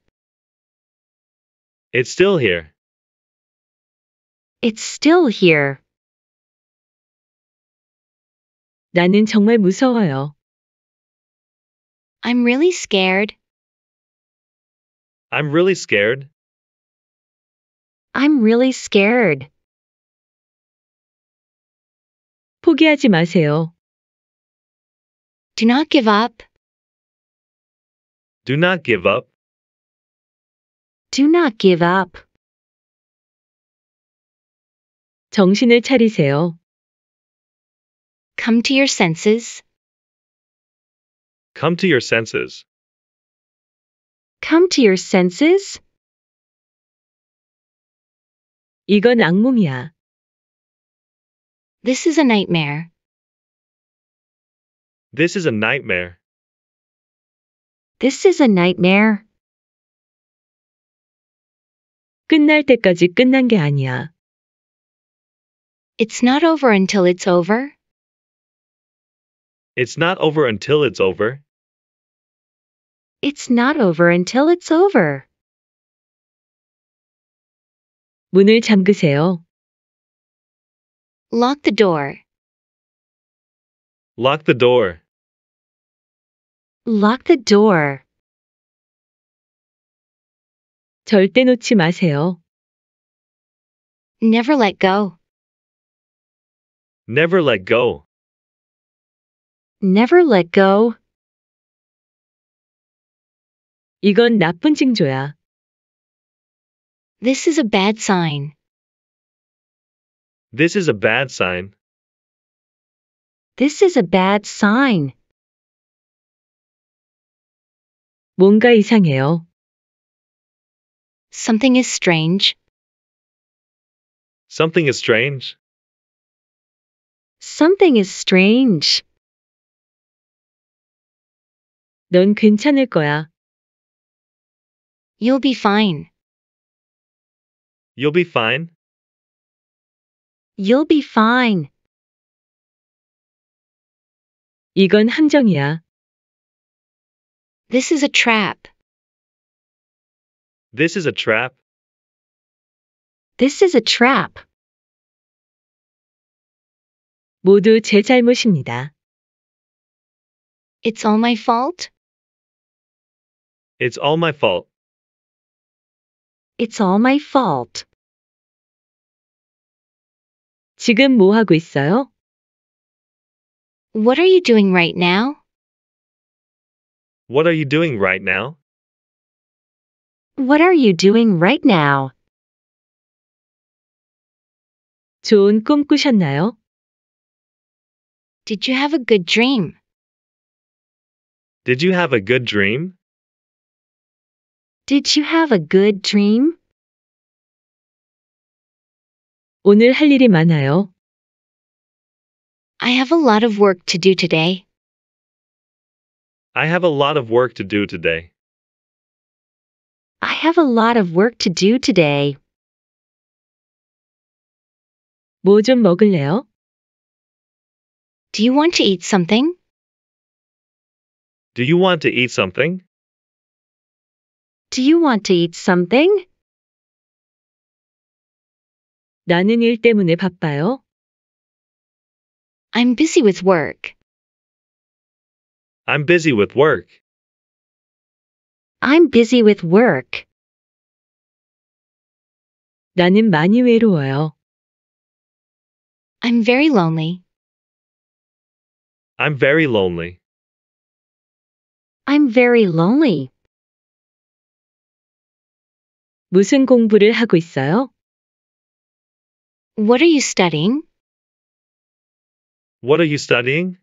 It's still here. It's still here. 나는 정말 무서워요. I'm really scared. I'm really scared. I'm really scared. 포기하지 마세요. Do not give up. Do not give up. Do not give up. 정신을 차리세요. Come to your senses. Come to your senses. Come to your senses. 이건 악몽이야. This is a nightmare. This is a nightmare. This is a nightmare. 끝날 때까지 끝난 게 아니야. It's not over until it's over. It's not over until it's over. It's not over until it's over. 문을 잠그세요. Lock the door. Lock the door. Lock the door. 절대 놓지 마세요. Never let go. Never let go never let go. 이건 나쁜 징조야. This is a bad sign. This is a bad sign. This is a bad sign. 뭔가 이상해요. Something is strange. Something is strange. Something is strange. 넌 괜찮을 거야. You'll be fine. You'll be fine. You'll be fine. 이건 함정이야. This is a trap. This is a trap. This is a trap. 모두 제 잘못입니다. It's all my fault? It's all my fault. It's all my fault. 지금 뭐 하고 있어요? What are you doing right now? What are you doing right now? What are you doing right now? 좋은 꿈 꾸셨나요? Did you have a good dream? Did you have a good dream? Did you have a good dream? 오늘 할 일이 많아요. I have a lot of work to do today. I have a lot of work to do today. I have a lot of work to do today. 먹을래요? Do you want to eat something? Do you want to eat something? Do you want to eat something? 나는 일 때문에 바빠요. I'm busy with work. I'm busy with work. I'm busy with work. 나는 많이 외로워요. I'm very lonely. I'm very lonely. I'm very lonely. 무슨 공부를 하고 있어요? What are you studying? What are you studying?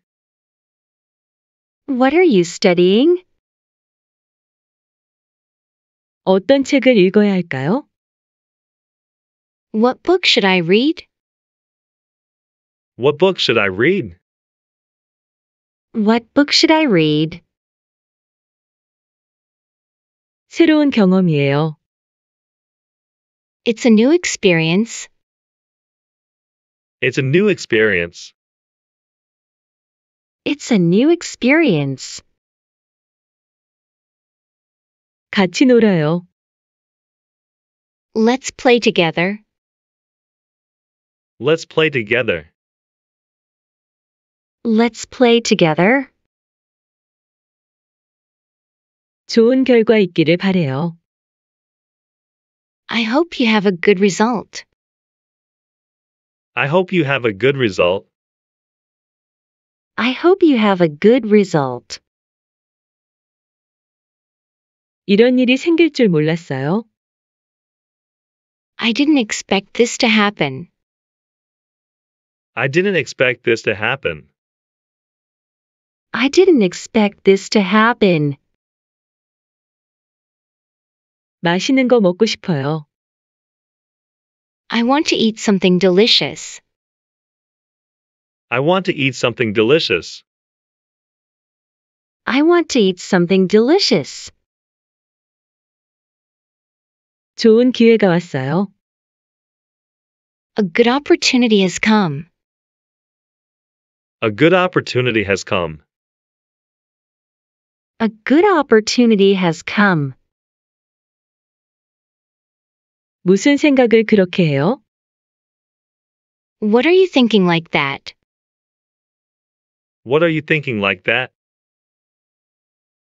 What are you studying? 어떤 책을 읽어야 할까요? What book should I read? What book should I read? What book should I read? 새로운 경험이에요. It's a new experience. It's a new experience. It's a new experience. 같이 놀아요. Let's play together. Let's play together. Let's play together. 좋은 결과 있기를 바래요. I hope you have a good result. I hope you have a good result. I hope you have a good result. 이런 일이 생길 줄 몰랐어요. I didn't expect this to happen. I didn't expect this to happen. I didn't expect this to happen. 맛있는 거 먹고 싶어요. I want to eat something delicious. I want to eat something delicious. I want to eat something delicious. 좋은 기회가 왔어요. A good opportunity has come. A good opportunity has come. A good opportunity has come. 무슨 생각을 그렇게 해요? What are you thinking like that? What are you thinking like that?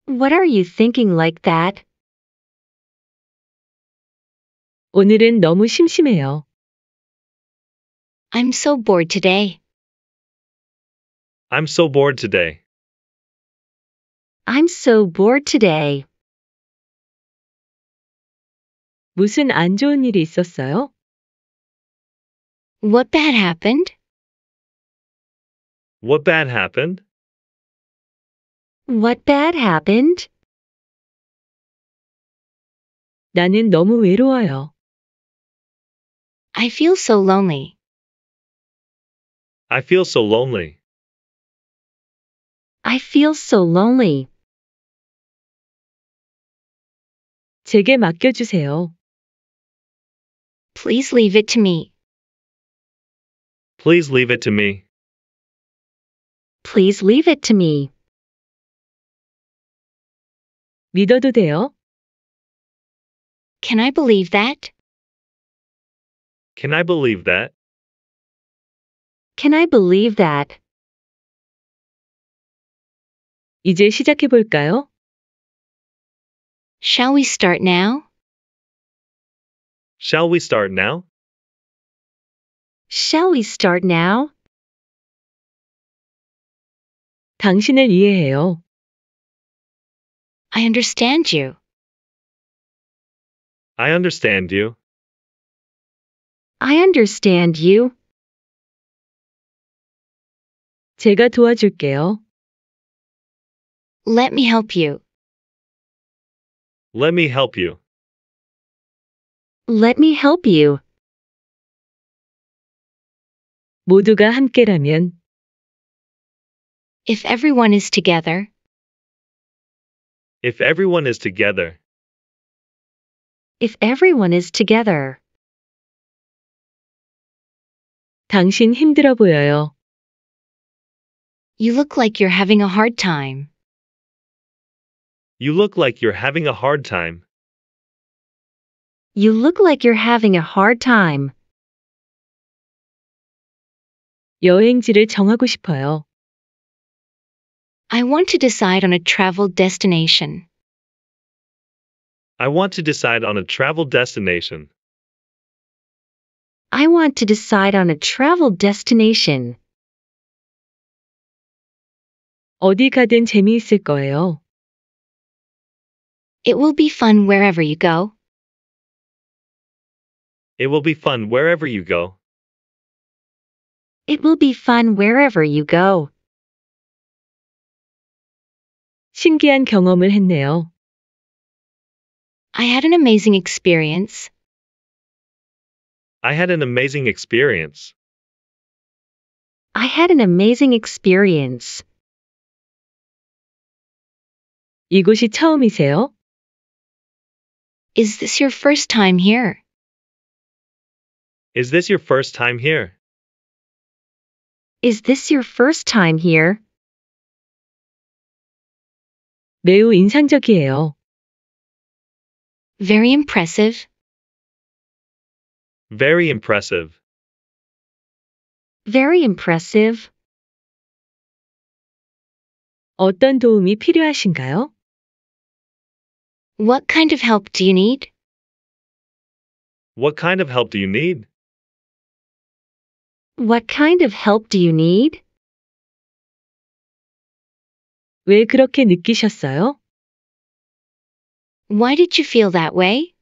What are you thinking like that? 오늘은 너무 심심해요. I'm so bored today. I'm so bored today. I'm so bored today. 무슨 안 좋은 일이 있었어요? What bad happened? What bad happened? What bad happened? 나는 너무 외로워요. I feel so lonely. I feel so lonely. I feel so lonely. 제게 맡겨주세요. Please leave it to me. Please leave it to me. Please leave it to me. 믿어도 돼요? Can I believe that? Can I believe that? Can I believe that? 이제 시작해 볼까요? Shall we start now? Shall we start now? Shall we start now? 당신을 이해해요. I understand you. I understand you. I understand you. 제가 도와줄게요. Let me help you. Let me help you. Let me help you. 모두가 함께라면 If everyone is together, If everyone is together, if everyone is together, 당신 힘들어 보여요. you look like you're having a hard time. you look like you're having a hard time. You look like you're having a hard time. 여행지를 정하고 싶어요. I want to decide on a travel destination. I want to decide on a travel destination. I want to decide on a travel destination. 어디 가든 재미있을 거예요. It will be fun wherever you go. It will be fun wherever you go. It will be fun wherever you go. 신기한 경험을 했네요. I had an amazing experience. I had an amazing experience. I had an amazing experience. 이곳이 처음이세요? Is this your first time here? Is this your first time here? Is this your first time here? 매우 인상적이에요. Very impressive. Very impressive. Very impressive. 어떤 도움이 필요하신가요? What kind of help do you need? What kind of help do you need? What kind of help do you need? 왜 그렇게 느끼셨어요? Why did you feel that way?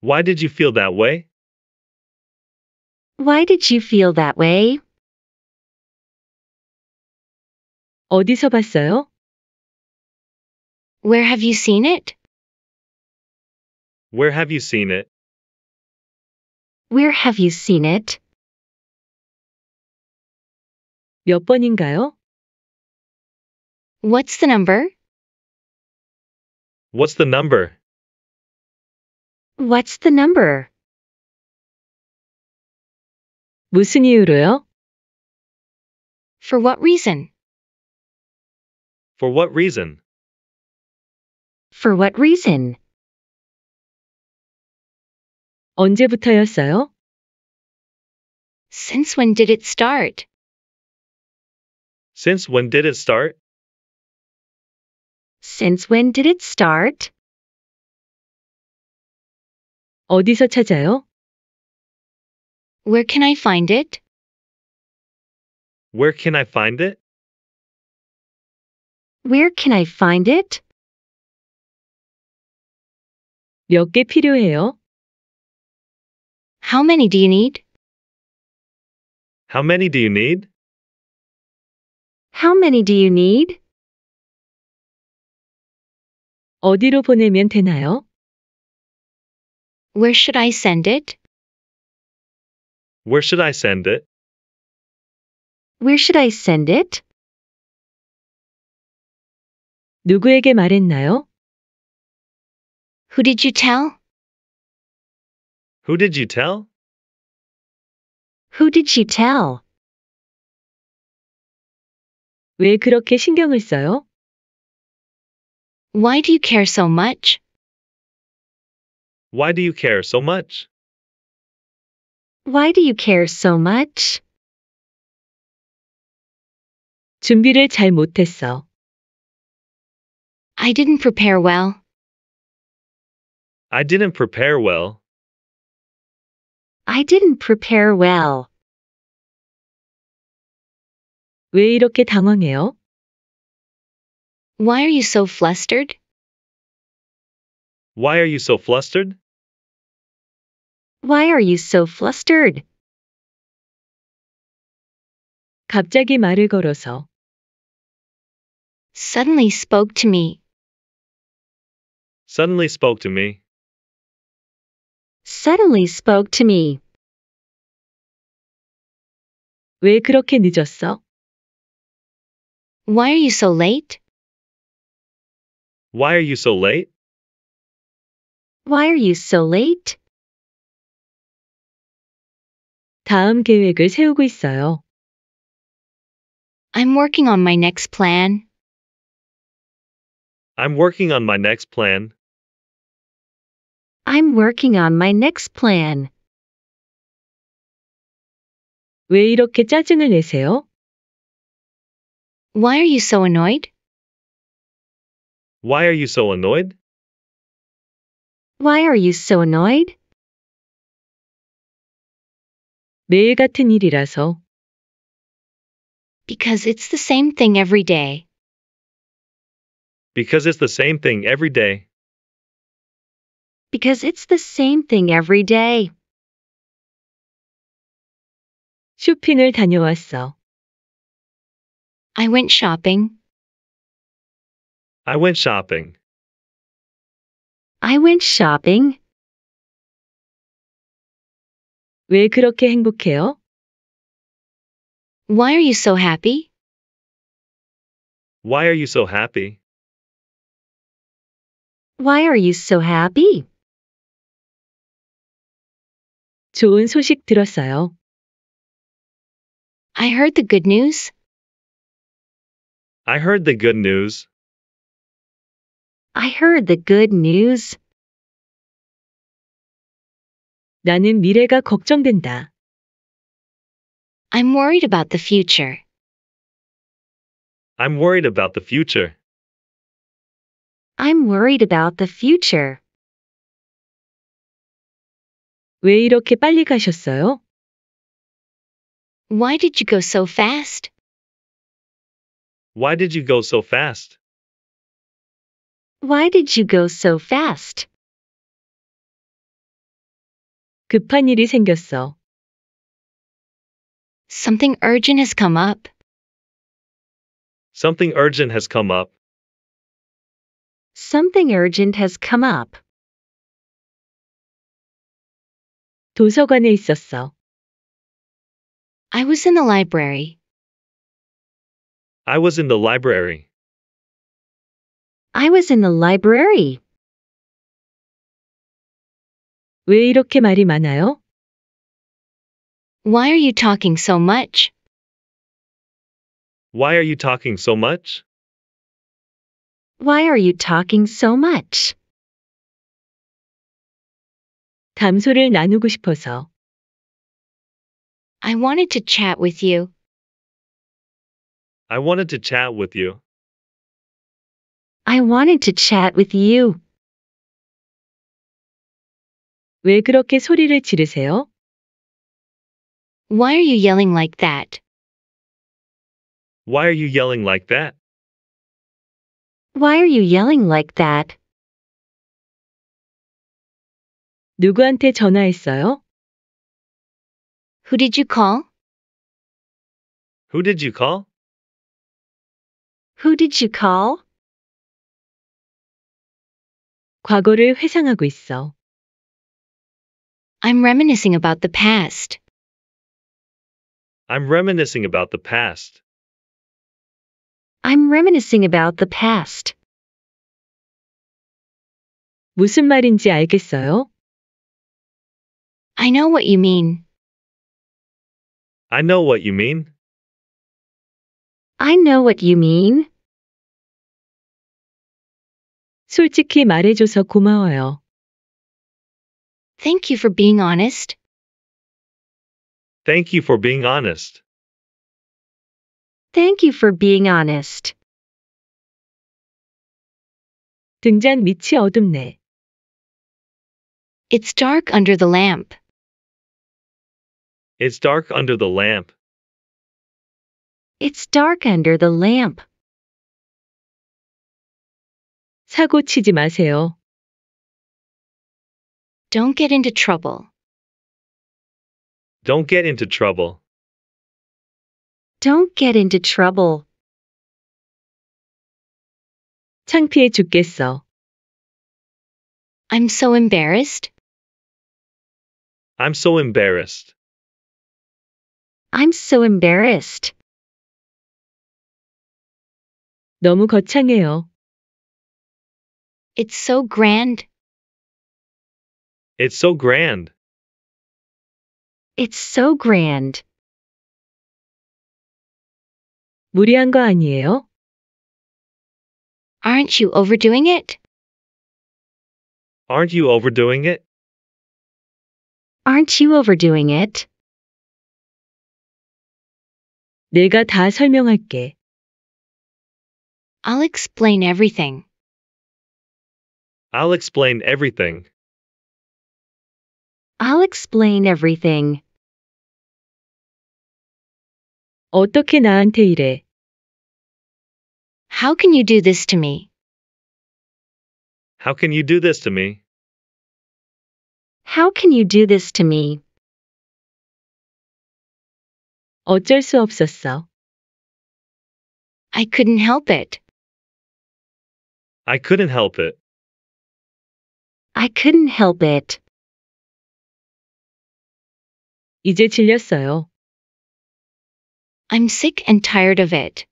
Why did you feel that way? Why did you feel that way? 어디서 봤어요? Where have you seen it? Where have you seen it? Where have you seen it? 몇 번인가요? What's the number? What's the number? What's the number? 무슨 이유로요? For what reason? For what reason? For what reason? 언제부터였어요? Since when did it start? Since when did it start? Since when did it start? 어디서 찾아요? Where can I find it? Where can I find it? Where can I find it? 몇 필요해요? How many do you need? How many do you need? How many do you need? 어디로 보내면 되나요? Where should I send it? Where should I send it? Where should I send it? 누구에게 말했나요? Who did you tell? Who did you tell? Who did she tell? 왜 그렇게 신경을 써요? Why do you care so much? Why do you care so much? Why do you care so much? 준비를 잘 못했어. I didn't prepare well. I didn't prepare well. I didn't prepare well. 왜 이렇게 당황해요? Why are you so flustered? Why are you so flustered? Why are you so flustered? 갑자기 말을 걸어서 Suddenly spoke to me. Suddenly spoke to me suddenly spoke to me. 왜 그렇게 늦었어? Why are you so late? Why are you so late? Why are you so late? 다음 계획을 세우고 있어요. I'm working on my next plan. I'm working on my next plan. I'm working on my next plan. 왜 이렇게 짜증을 내세요? Why are you so annoyed? Why are you so annoyed? Why are you so annoyed? 매일 같은 일이라서. Because it's the same thing every day. Because it's the same thing every day because it's the same thing every day. 쇼핑을 다녀왔어. I went shopping. I went shopping. I went shopping. 왜 그렇게 행복해요? Why are you so happy? Why are you so happy? Why are you so happy? 좋은 소식 들었어요. I heard the good news. I heard the good news. I heard the good news. 나는 미래가 걱정된다. I'm worried about the future. I'm worried about the future. I'm worried about the future. 왜 이렇게 빨리 가셨어요? Why did you go so fast? Why did you go so fast? Why did you go so fast? 급한 일이 생겼어. Something urgent has come up. Something urgent has come up. Something urgent has come up. 도서관에 있었어. I was in the library. I was in the library. I was in the library. 왜 이렇게 말이 많아요? Why are you talking so much? Why are you talking so much? Why are you talking so much? 담소를 나누고 싶어서. I wanted to chat with you. I wanted to chat with you. I wanted to chat with you. 왜 그렇게 소리를 지르세요? Why are you yelling like that? Why are you yelling like that? Why are you yelling like that? 누구한테 전화했어요? Who did you call? Who did you call? Who did you call? 과거를 회상하고 있어. I'm reminiscing about the past. I'm reminiscing about the past. I'm reminiscing about the past. 무슨 말인지 알겠어요? I know what you mean. I know what you mean. I know what you mean. 솔직히 말해줘서 고마워요. Thank you for being honest. Thank you for being honest. Thank you for being honest. 등잔 밑이 어둡네. It's dark under the lamp. It's dark under the lamp. It's dark under the lamp. 사고 치지 마세요. Don't get into trouble. Don't get into trouble. Don't get into trouble. 창피해 죽겠어. I'm so embarrassed. I'm so embarrassed. I'm so embarrassed. 너무 거창해요. It's so grand. It's so grand. It's so grand. 무리한 거 아니에요? Aren't you overdoing it? Aren't you overdoing it? Aren't you overdoing it? 내가 다 설명할게. I'll explain everything. I'll explain everything. I'll explain everything. 어떻게 나한테 이래? How can you do this to me? How can you do this to me? How can you do this to me? 어쩔 수 없었어. I couldn't help it. I couldn't help it. I couldn't help it. 이제 질렸어요. I'm sick and tired of it.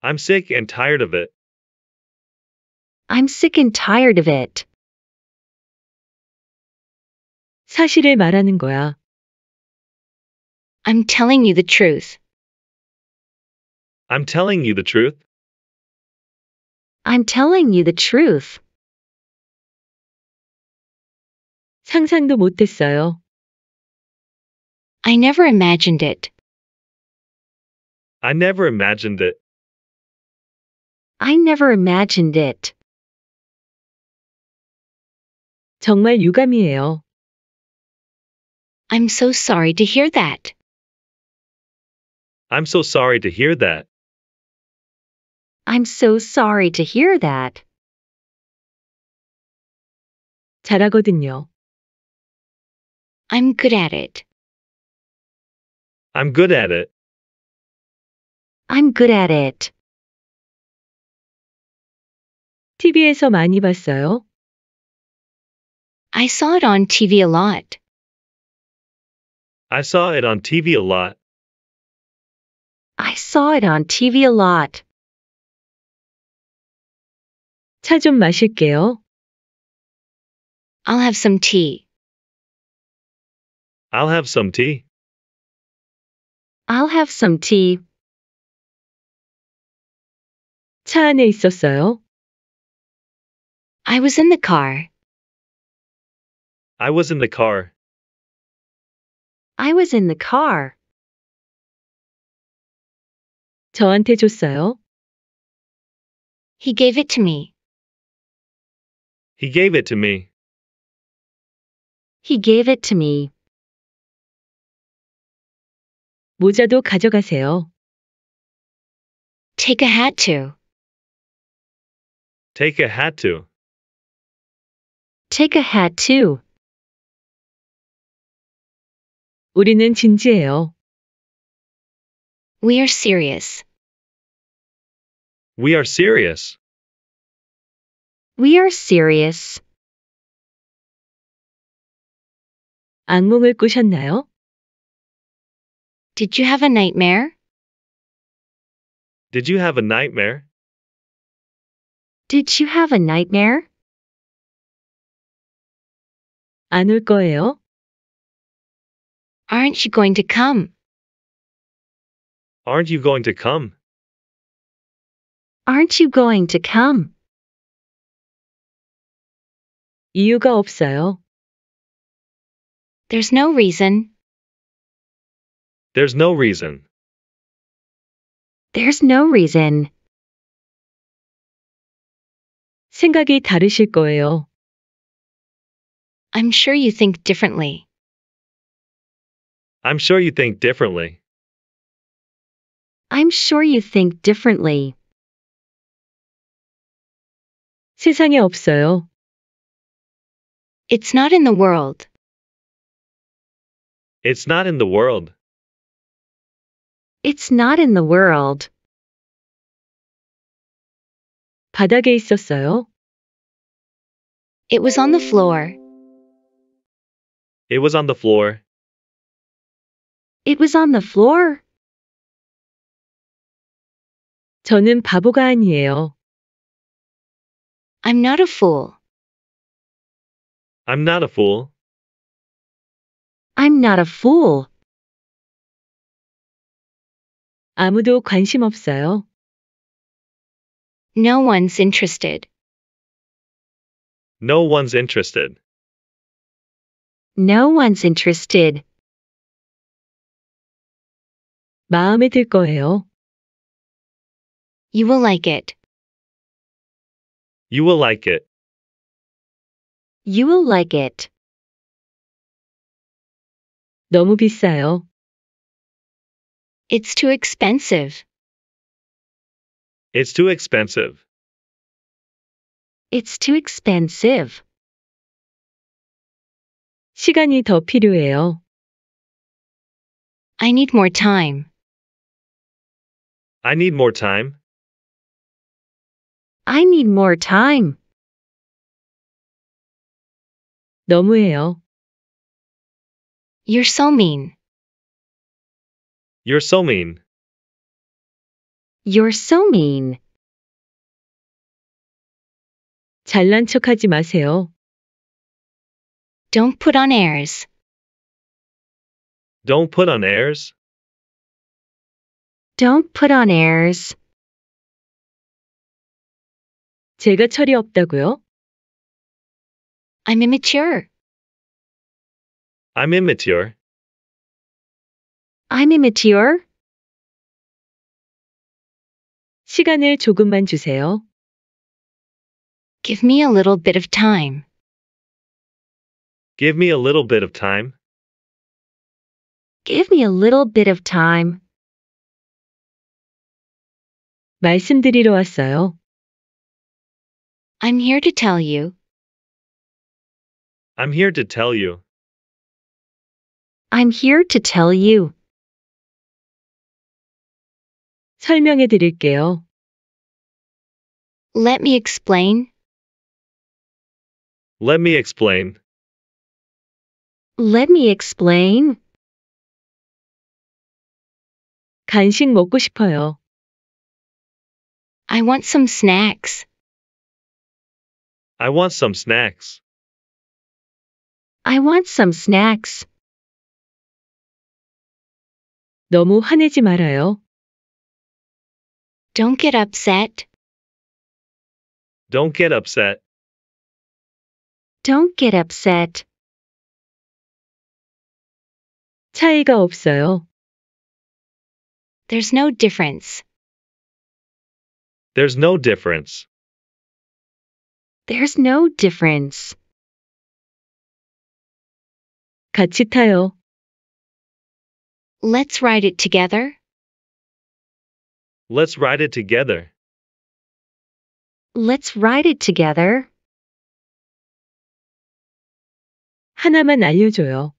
I'm sick and tired of it. I'm sick and tired of it. 사실을 말하는 거야. I'm telling you the truth. I'm telling you the truth. I'm telling you the truth. 상상도 못했어요. I never imagined it. I never imagined it. I never imagined it. 정말 유감이에요. I'm so sorry to hear that. I'm so sorry to hear that. I'm so sorry to hear that. 잘하거든요. I'm good at it. I'm good at it. I'm good at it. TV에서 많이 봤어요? I saw it on TV a lot. I saw it on TV a lot. I saw it on TV a lot. 차 좀 마실게요. I'll have some tea. I'll have some tea. I'll have some tea. 차 안에 있었어요. I was in the car. I was in the car. I was in the car. 저한테 줬어요. He gave it to me. He gave it to me. He gave it to me. 모자도 가져가세요. Take a hat too. Take a hat too. Take a hat too. 우리는 진지해요. We are serious. We are serious. We are serious. 악몽을 꾸셨나요? Did you have a nightmare? Did you have a nightmare? Did you have a nightmare? 안 올 거예요? Aren't you going to come? Aren't you going to come? Aren't you going to come? 이유가 없어요. There's no reason. There's no reason. There's no reason. 생각이 다르실 거예요. I'm sure you think differently. I'm sure you think differently. I'm sure you think differently. 세상에 없어요. It's not in the world. It's not in the world. It's not in the world. 바닥에 있었어요. It was on the floor. It was on the floor. It was on the floor. 저는 바보가 아니에요. I'm not a fool. I'm not a fool. I'm not a fool. 아무도 관심 없어요. No one's interested. No one's interested. No one's interested. 마음에 들 거예요. You will like it. You will like it. You will like it. 너무 비싸요. It's too expensive. It's too expensive. It's too expensive. 시간이 더 필요해요. I need more time. I need more time. I need more time. 너무해요. You're so mean. You're so mean. You're so mean. 잘난 척하지 마세요. Don't put on airs. Don't put on airs. Don't put on airs. 제가 철이 없다고요? I'm immature. I'm immature. I'm immature. 시간을 조금만 주세요. Give me a little bit of time. Give me a little bit of time. Give me a little bit of time. 말씀드리러 왔어요. I'm here to tell you. I'm here to tell you. I'm here to tell you. 설명해 드릴게요. Let me explain. Let me explain. Let me explain. 간식 먹고 싶어요. I want some snacks. I want some snacks. I want some snacks. 너무 화내지 말아요. Don't get upset. Don't get upset. Don't get upset. 차이가 없어요. There's no difference. There's no difference. There's no difference. 같이 타요. Let's ride it together. Let's ride it together. Let's ride it together. 하나만 알려줘요.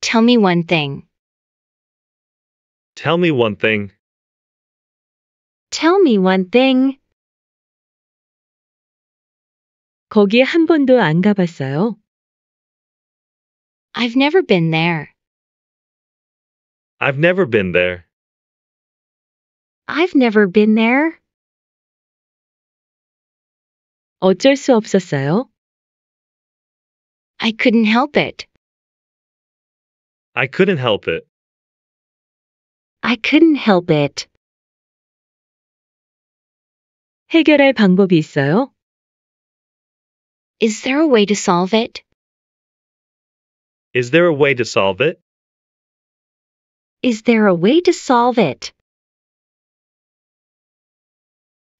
Tell me one thing. Tell me one thing. Tell me one thing. 거기에 한 번도 안 가봤어요. I've never been there. I've never been there. I've never been there. 어쩔 수 없었어요. I couldn't help it. I couldn't help it. I couldn't help it. 해결할 방법이 있어요? Is there a way to solve it? Is there a way to solve it? Is there a way to solve it?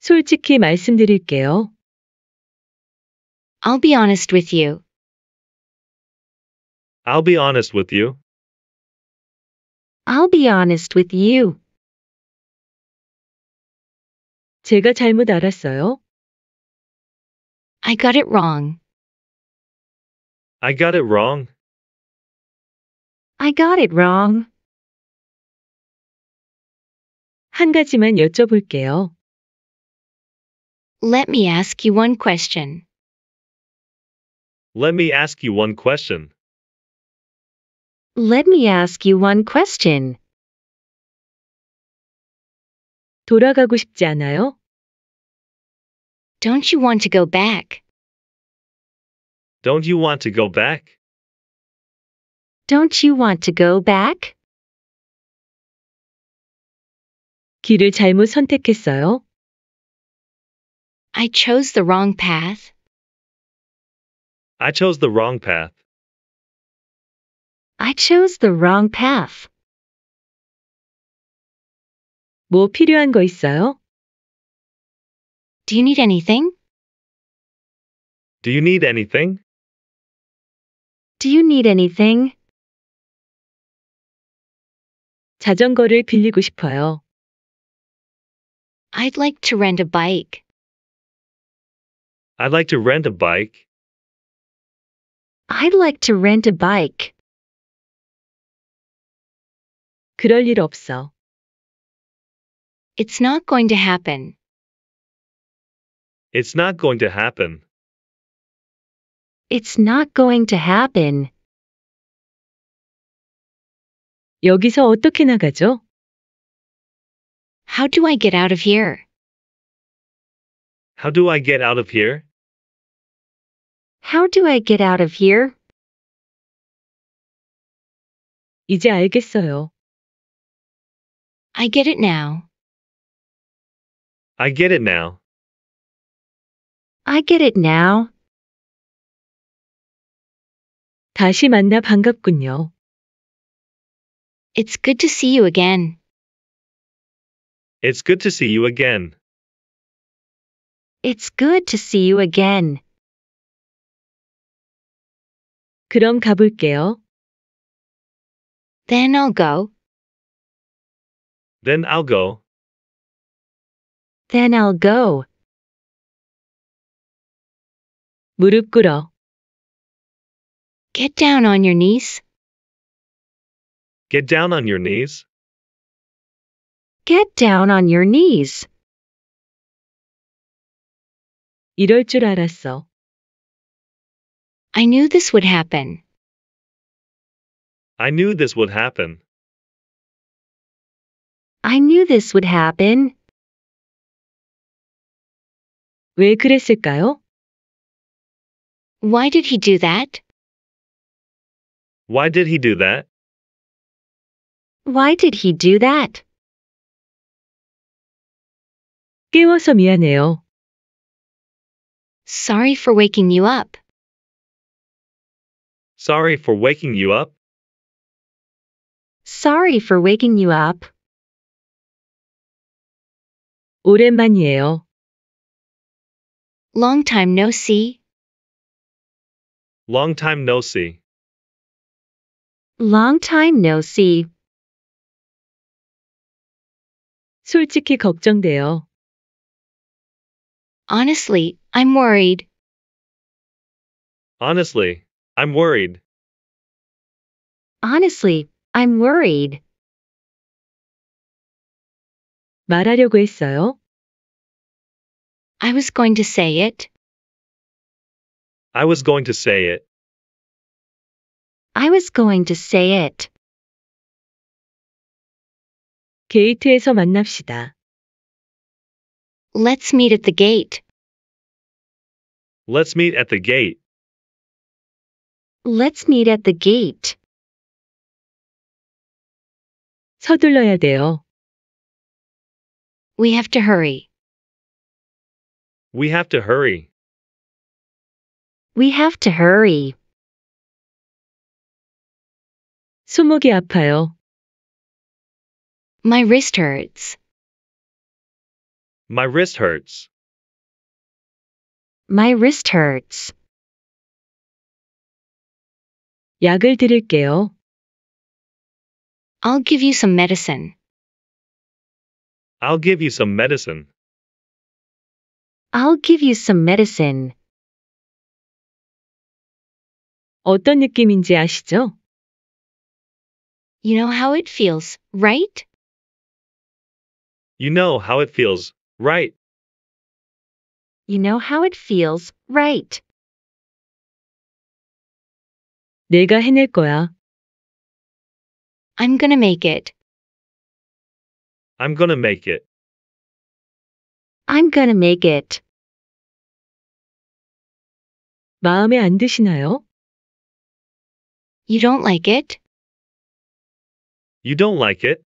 솔직히 말씀드릴게요. I'll be honest with you. I'll be honest with you. I'll be honest with you. 제가 잘못 알았어요. I got it wrong. I got it wrong. I got it wrong. 한 가지만 여쭤볼게요. Let me ask you one question. Let me ask you one question. Let me ask you one question. 돌아가고 싶지 않아요? Don't you want to go back? Don't you want to go back? Don't you want to go back? 길을 잘못 선택했어요. I chose the wrong path. I chose the wrong path. I chose the wrong path. 뭐 필요한 거 있어요? Do you need anything? Do you need anything? Do you need anything? 자전거를 빌리고 싶어요. I'd like to rent a bike. I'd like to rent a bike. I'd like to rent a bike. 그럴 일 없어. It's not going to happen. It's not going to happen. It's not going to happen. 여기서 어떻게 나가죠? How do I get out of here? How do I get out of here? How do I get out of here? 이제 알겠어요. I get it now. I get it now. I get it now. 다시 만나 반갑군요. It's good to see you again. It's good to see you again. It's good to see you again. 그럼 가볼게요. Then I'll go. Then I'll go. Then I'll go. 무릎 꿇어. Get down on your knees. Get down on your knees. Get down on your knees. 이럴 줄 알았어. I knew this would happen. I knew this would happen. I knew this would happen. 왜 그랬을까요? Why did he do that? Why did he do that? Why did he do that? 깨워서 미안해요. Sorry for waking you up. Sorry for waking you up. Sorry for waking you up. 오랜만이에요. Long time no see. Long time no see. Long time no see. 솔직히 걱정돼요. Honestly, I'm worried. Honestly, I'm worried. Honestly, I'm worried. 말하려고 했어요. I was going to say it. I was going to say it. I was going to say it. 게이트에서 만납시다. Let's meet at the gate. Let's meet at the gate. Let's meet at the gate. 서둘러야 돼요. We have to hurry. We have to hurry. We have to hurry. 손목이 아파요. My wrist hurts. My wrist hurts. My wrist hurts. 약을 드릴게요. I'll give you some medicine. I'll give you some medicine. I'll give you some medicine. 어떤 느낌인지 아시죠? You know how it feels, right? You know how it feels, right? You know how it feels, right? 내가 해낼 거야. I'm gonna make it. I'm gonna make it. I'm gonna make it. 마음에 안 드시나요? You don't like it? You don't like it?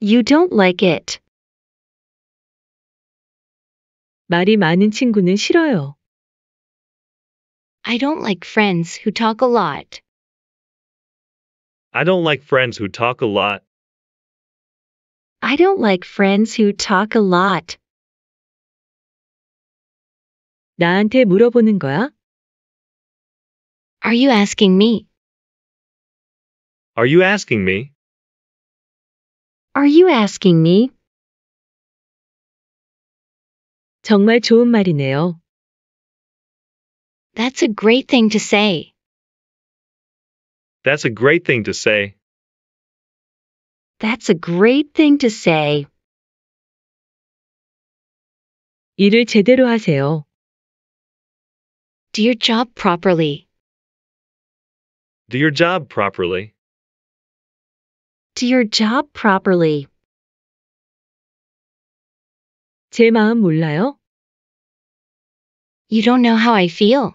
You don't like it. 말이 많은 친구는 싫어요. I don't like friends who talk a lot. I don't like friends who talk a lot. I don't like friends who talk a lot. 나한테 물어보는 거야? Are you asking me? Are you asking me? Are you asking me? 정말 좋은 말이네요. That's a great thing to say. That's a great thing to say. That's a great thing to say. 일을 제대로 하세요. Do your job properly. Do your job properly. Do your job properly. 제 마음 몰라요? You don't know how I feel.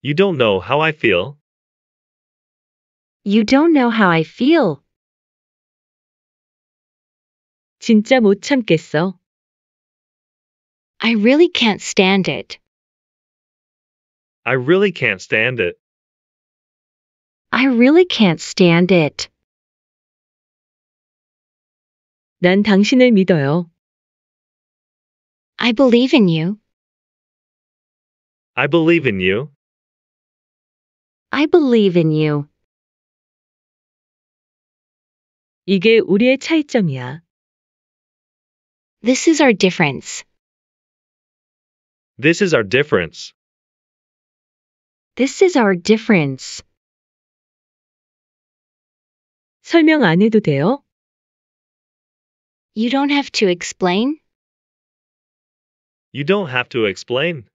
You don't know how I feel. You don't know how I feel. 진짜 못 참겠어. I really can't stand it. I really can't stand it. I really can't stand it. 난 당신을 믿어요. I believe in you. I believe in you. I believe in you. 이게 우리의 차이점이야. This is our difference. This is our difference. This is our difference. 설명 안 해도 돼요? You don't have to explain? You don't have to explain.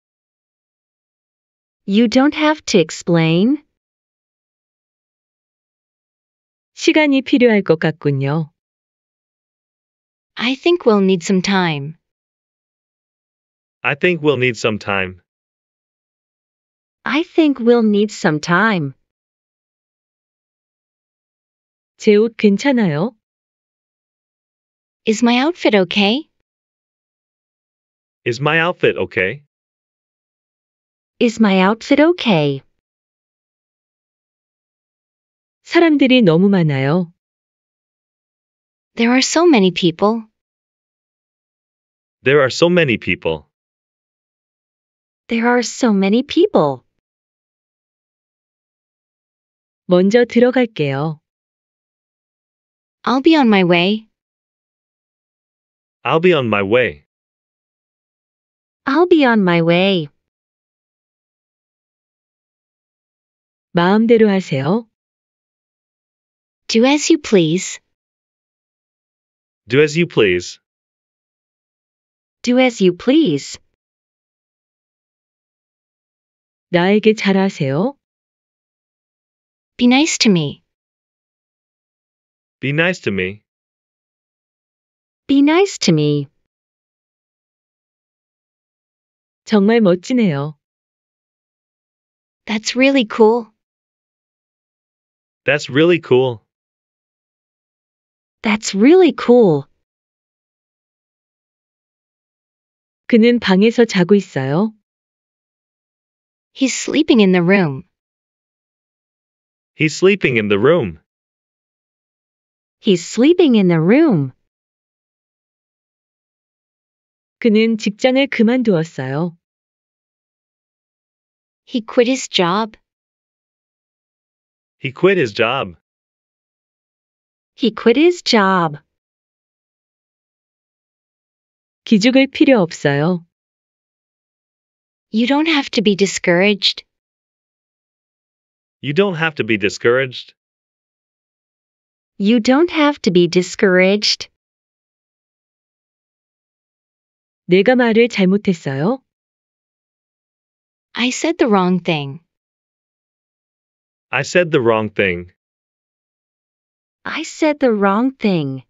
You don't have to explain. 시간이 필요할 것 같군요. I think we'll need some time. I think we'll need some time. I think we'll need some time. 괜찮아요? Is my outfit okay? Is my outfit okay? Is my outfit okay? 사람들이 너무 많아요. There are so many people. There are so many people. There are so many people. 먼저 들어갈게요. I'll be on my way. I'll be on my way. I'll be on my way. 마음대로 하세요. Do as you please. Do as you please. Do as you please. 나에게 잘하세요. Be nice to me. Be nice to me. Be nice to me. 정말 멋지네요. That's really cool. That's really cool. That's really cool. 그는 방에서 자고 있어요. He's sleeping in the room. He's sleeping in the room. He's sleeping in the room. 그는 직장을 그만두었어요. He quit his job. He quit his job. He quit his job. 기죽을 필요 없어요. You don't have to be discouraged. You don't have to be discouraged. You don't have to be discouraged. 내가 말을 잘못했어요. I said the wrong thing. I said the wrong thing. I said the wrong thing.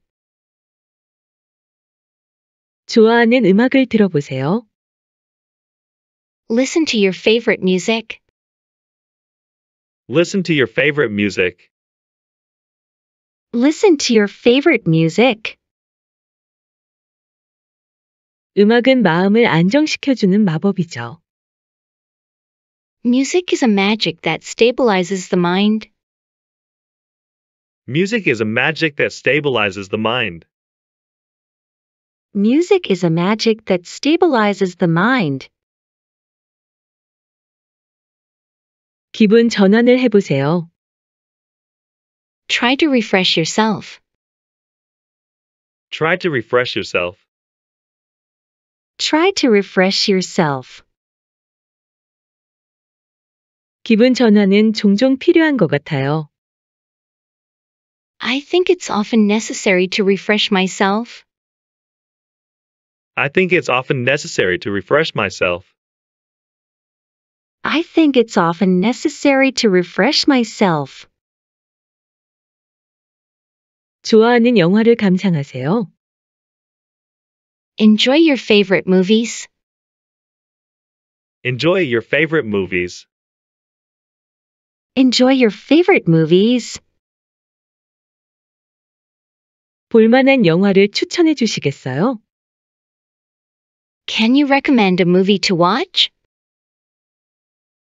좋아하는 음악을 들어보세요. Listen to your favorite music. Listen to your favorite music. Listen to your favorite music. 음악은 마음을 안정시켜주는 마법이죠. Music is a magic that stabilizes the mind. Music is a magic that stabilizes the mind. Music is a magic that stabilizes the mind. 기분 전환을 해보세요. Try to refresh yourself. Try to refresh yourself. Try to refresh yourself. 기분 전환은 종종 필요한 것 같아요. I think it's often necessary to refresh myself. I think it's often necessary to refresh myself. I think it's often necessary to refresh myself. 좋아하는 영화를 감상하세요. Enjoy your favorite movies. Enjoy your favorite movies. Enjoy your favorite movies. 볼만한 영화를 추천해 주시겠어요? Can you recommend a movie to watch?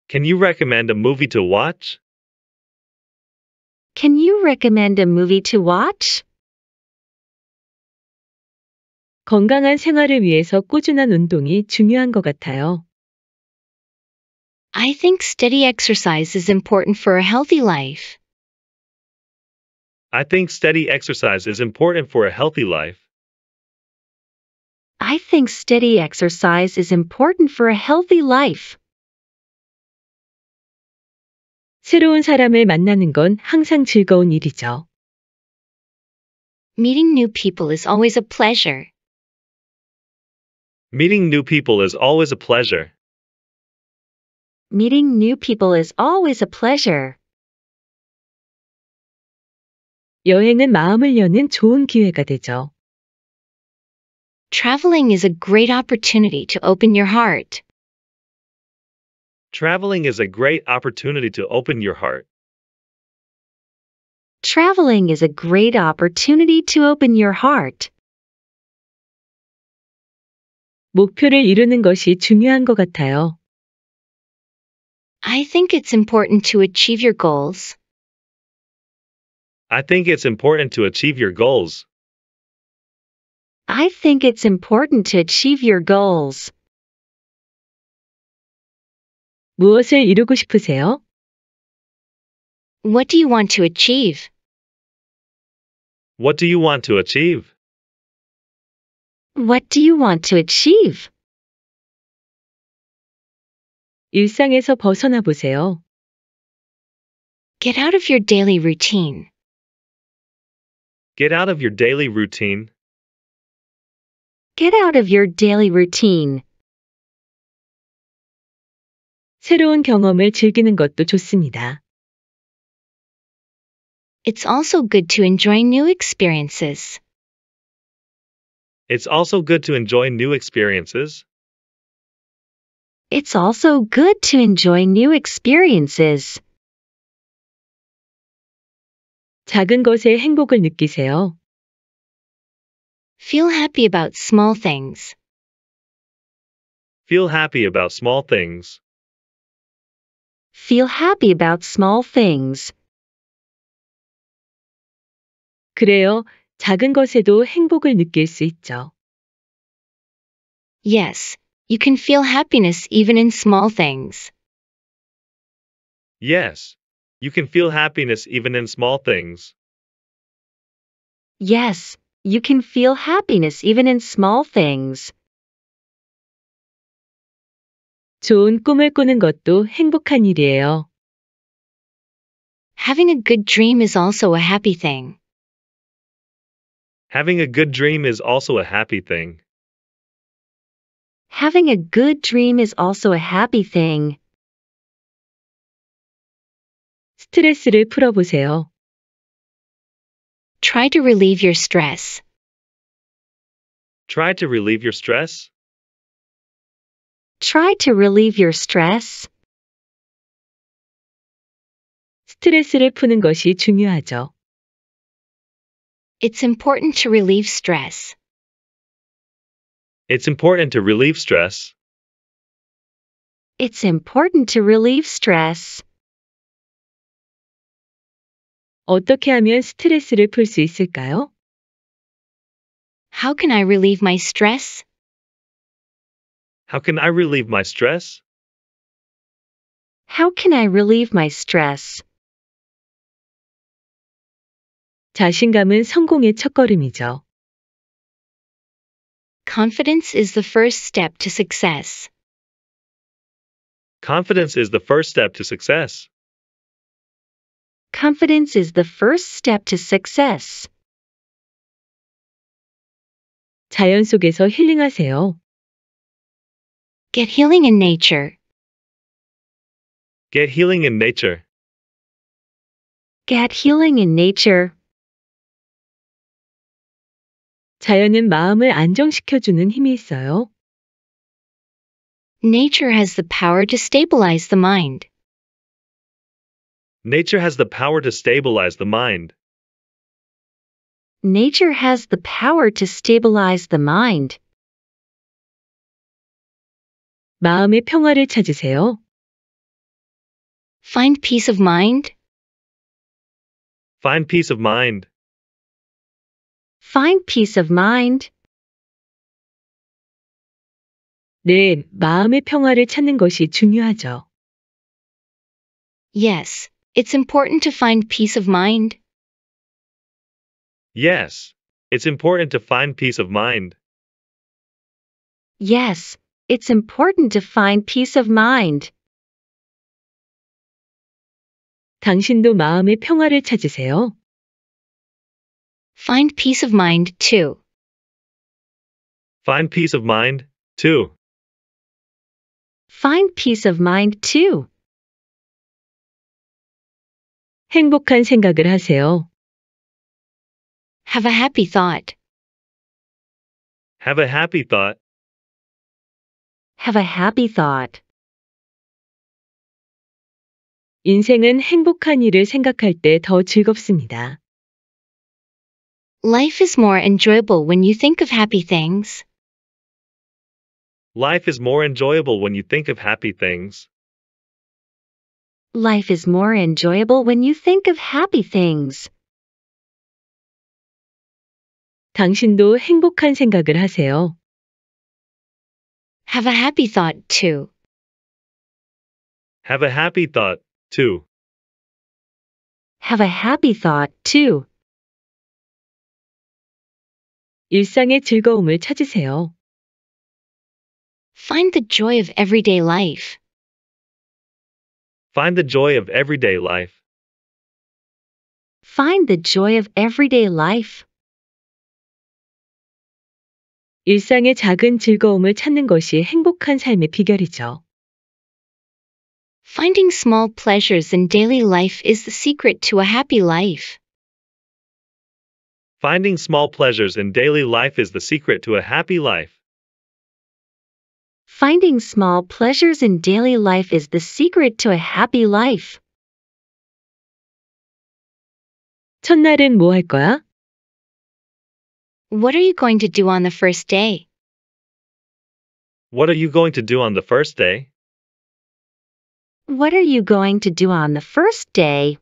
Can you recommend a movie to watch? Can you recommend a movie to watch? 건강한 생활을 위해서 꾸준한 운동이 중요한 것 같아요. I think steady exercise is important for a healthy life. I think steady exercise is important for a healthy life. I think steady exercise is important for a healthy life. 새로운 사람을 만나는 건 항상 즐거운 일이죠. Meeting new people is always a pleasure. Meeting new people is always a pleasure. Meeting new people is always a pleasure. 여행은 마음을 여는 좋은 기회가 되죠. Traveling is a great opportunity to open your heart. Traveling is a great opportunity to open your heart. Traveling is a great opportunity to open your heart. 목표를 이루는 것이 중요한 것 같아요. I think it's important to achieve your goals. I think it's important to achieve your goals. I think it's important to achieve your goals. 무엇을 이루고 싶으세요? What do you want to achieve? What do you want to achieve? What do you want to achieve? 일상에서 벗어나 보세요. Get out of your daily routine. Get out of your daily routine. Get out of your daily routine. 새로운 경험을 즐기는 것도 좋습니다. It's also good to enjoy new experiences. It's also good to enjoy new experiences. It's also good to enjoy new experiences. 작은 것에 행복을 느끼세요. Feel happy about small things. Feel happy about small things. Feel happy about small things. 그래요. 작은 것에도 행복을 느낄 수 있죠. Yes, you can feel happiness even in small things. Yes, you can feel happiness even in small things. Yes, you can feel happiness even in small things. 좋은 꿈을 꾸는 것도 행복한 일이에요. Having a good dream is also a happy thing. Having a good dream is also a happy thing. Having a good dream is also a happy thing. 스트레스를 풀어보세요. Try to relieve your stress. Try to relieve your stress. Try to relieve your stress. 스트레스를 푸는 것이 중요하죠. It's important to relieve stress. It's important to relieve stress. It's important to relieve stress. 어떻게 하면 스트레스를 풀 수 있을까요? How can I relieve my stress? How can I relieve my stress? How can I relieve my stress? 자신감은 성공의 첫걸음이죠. Confidence is the first step to success. Confidence is the first step to success. Confidence is the first step to success. 자연 속에서 힐링하세요. Get healing in nature. Get healing in nature. Get healing in nature. 자연은 마음을 안정시켜주는 힘이 있어요. Nature has the power to stabilize the mind. Nature has the power to stabilize the mind. Nature has the power to stabilize the mind. 마음의 평화를 찾으세요. Find peace of mind. Find peace of mind. Find peace of mind. 네, 마음의 평화를 찾는 것이 중요하죠. Yes, it's important to find peace of mind. Yes, it's important to find peace of mind. Yes, it's important to find peace of mind. 당신도 마음의 평화를 찾으세요. Find peace of mind too. Find peace of mind too. Find peace of mind too. 행복한 생각을 하세요. Have a happy thought. Have a happy thought. Have a happy thought. 인생은 행복한 일을 생각할 즐겁습니다. Life is more enjoyable when you think of happy things. Life is more enjoyable when you think of happy things. Life is more enjoyable when you think of happy things. 당신도 행복한 생각을 하세요. Have a happy thought too. Have a happy thought too. Have a happy thought too. 일상의 즐거움을 찾으세요. Find the joy of everyday life. Find the joy of everyday life. Find the joy of everyday life. 일상의 작은 즐거움을 찾는 것이 행복한 삶의 비결이죠. Finding small pleasures in daily life is the secret to a happy life. Finding small pleasures in daily life is the secret to a happy life. Finding small pleasures in daily life is the secret to a happy life. 첫날은 뭐 할 거야? What are you going to do on the first day? What are you going to do on the first day? What are you going to do on the first day?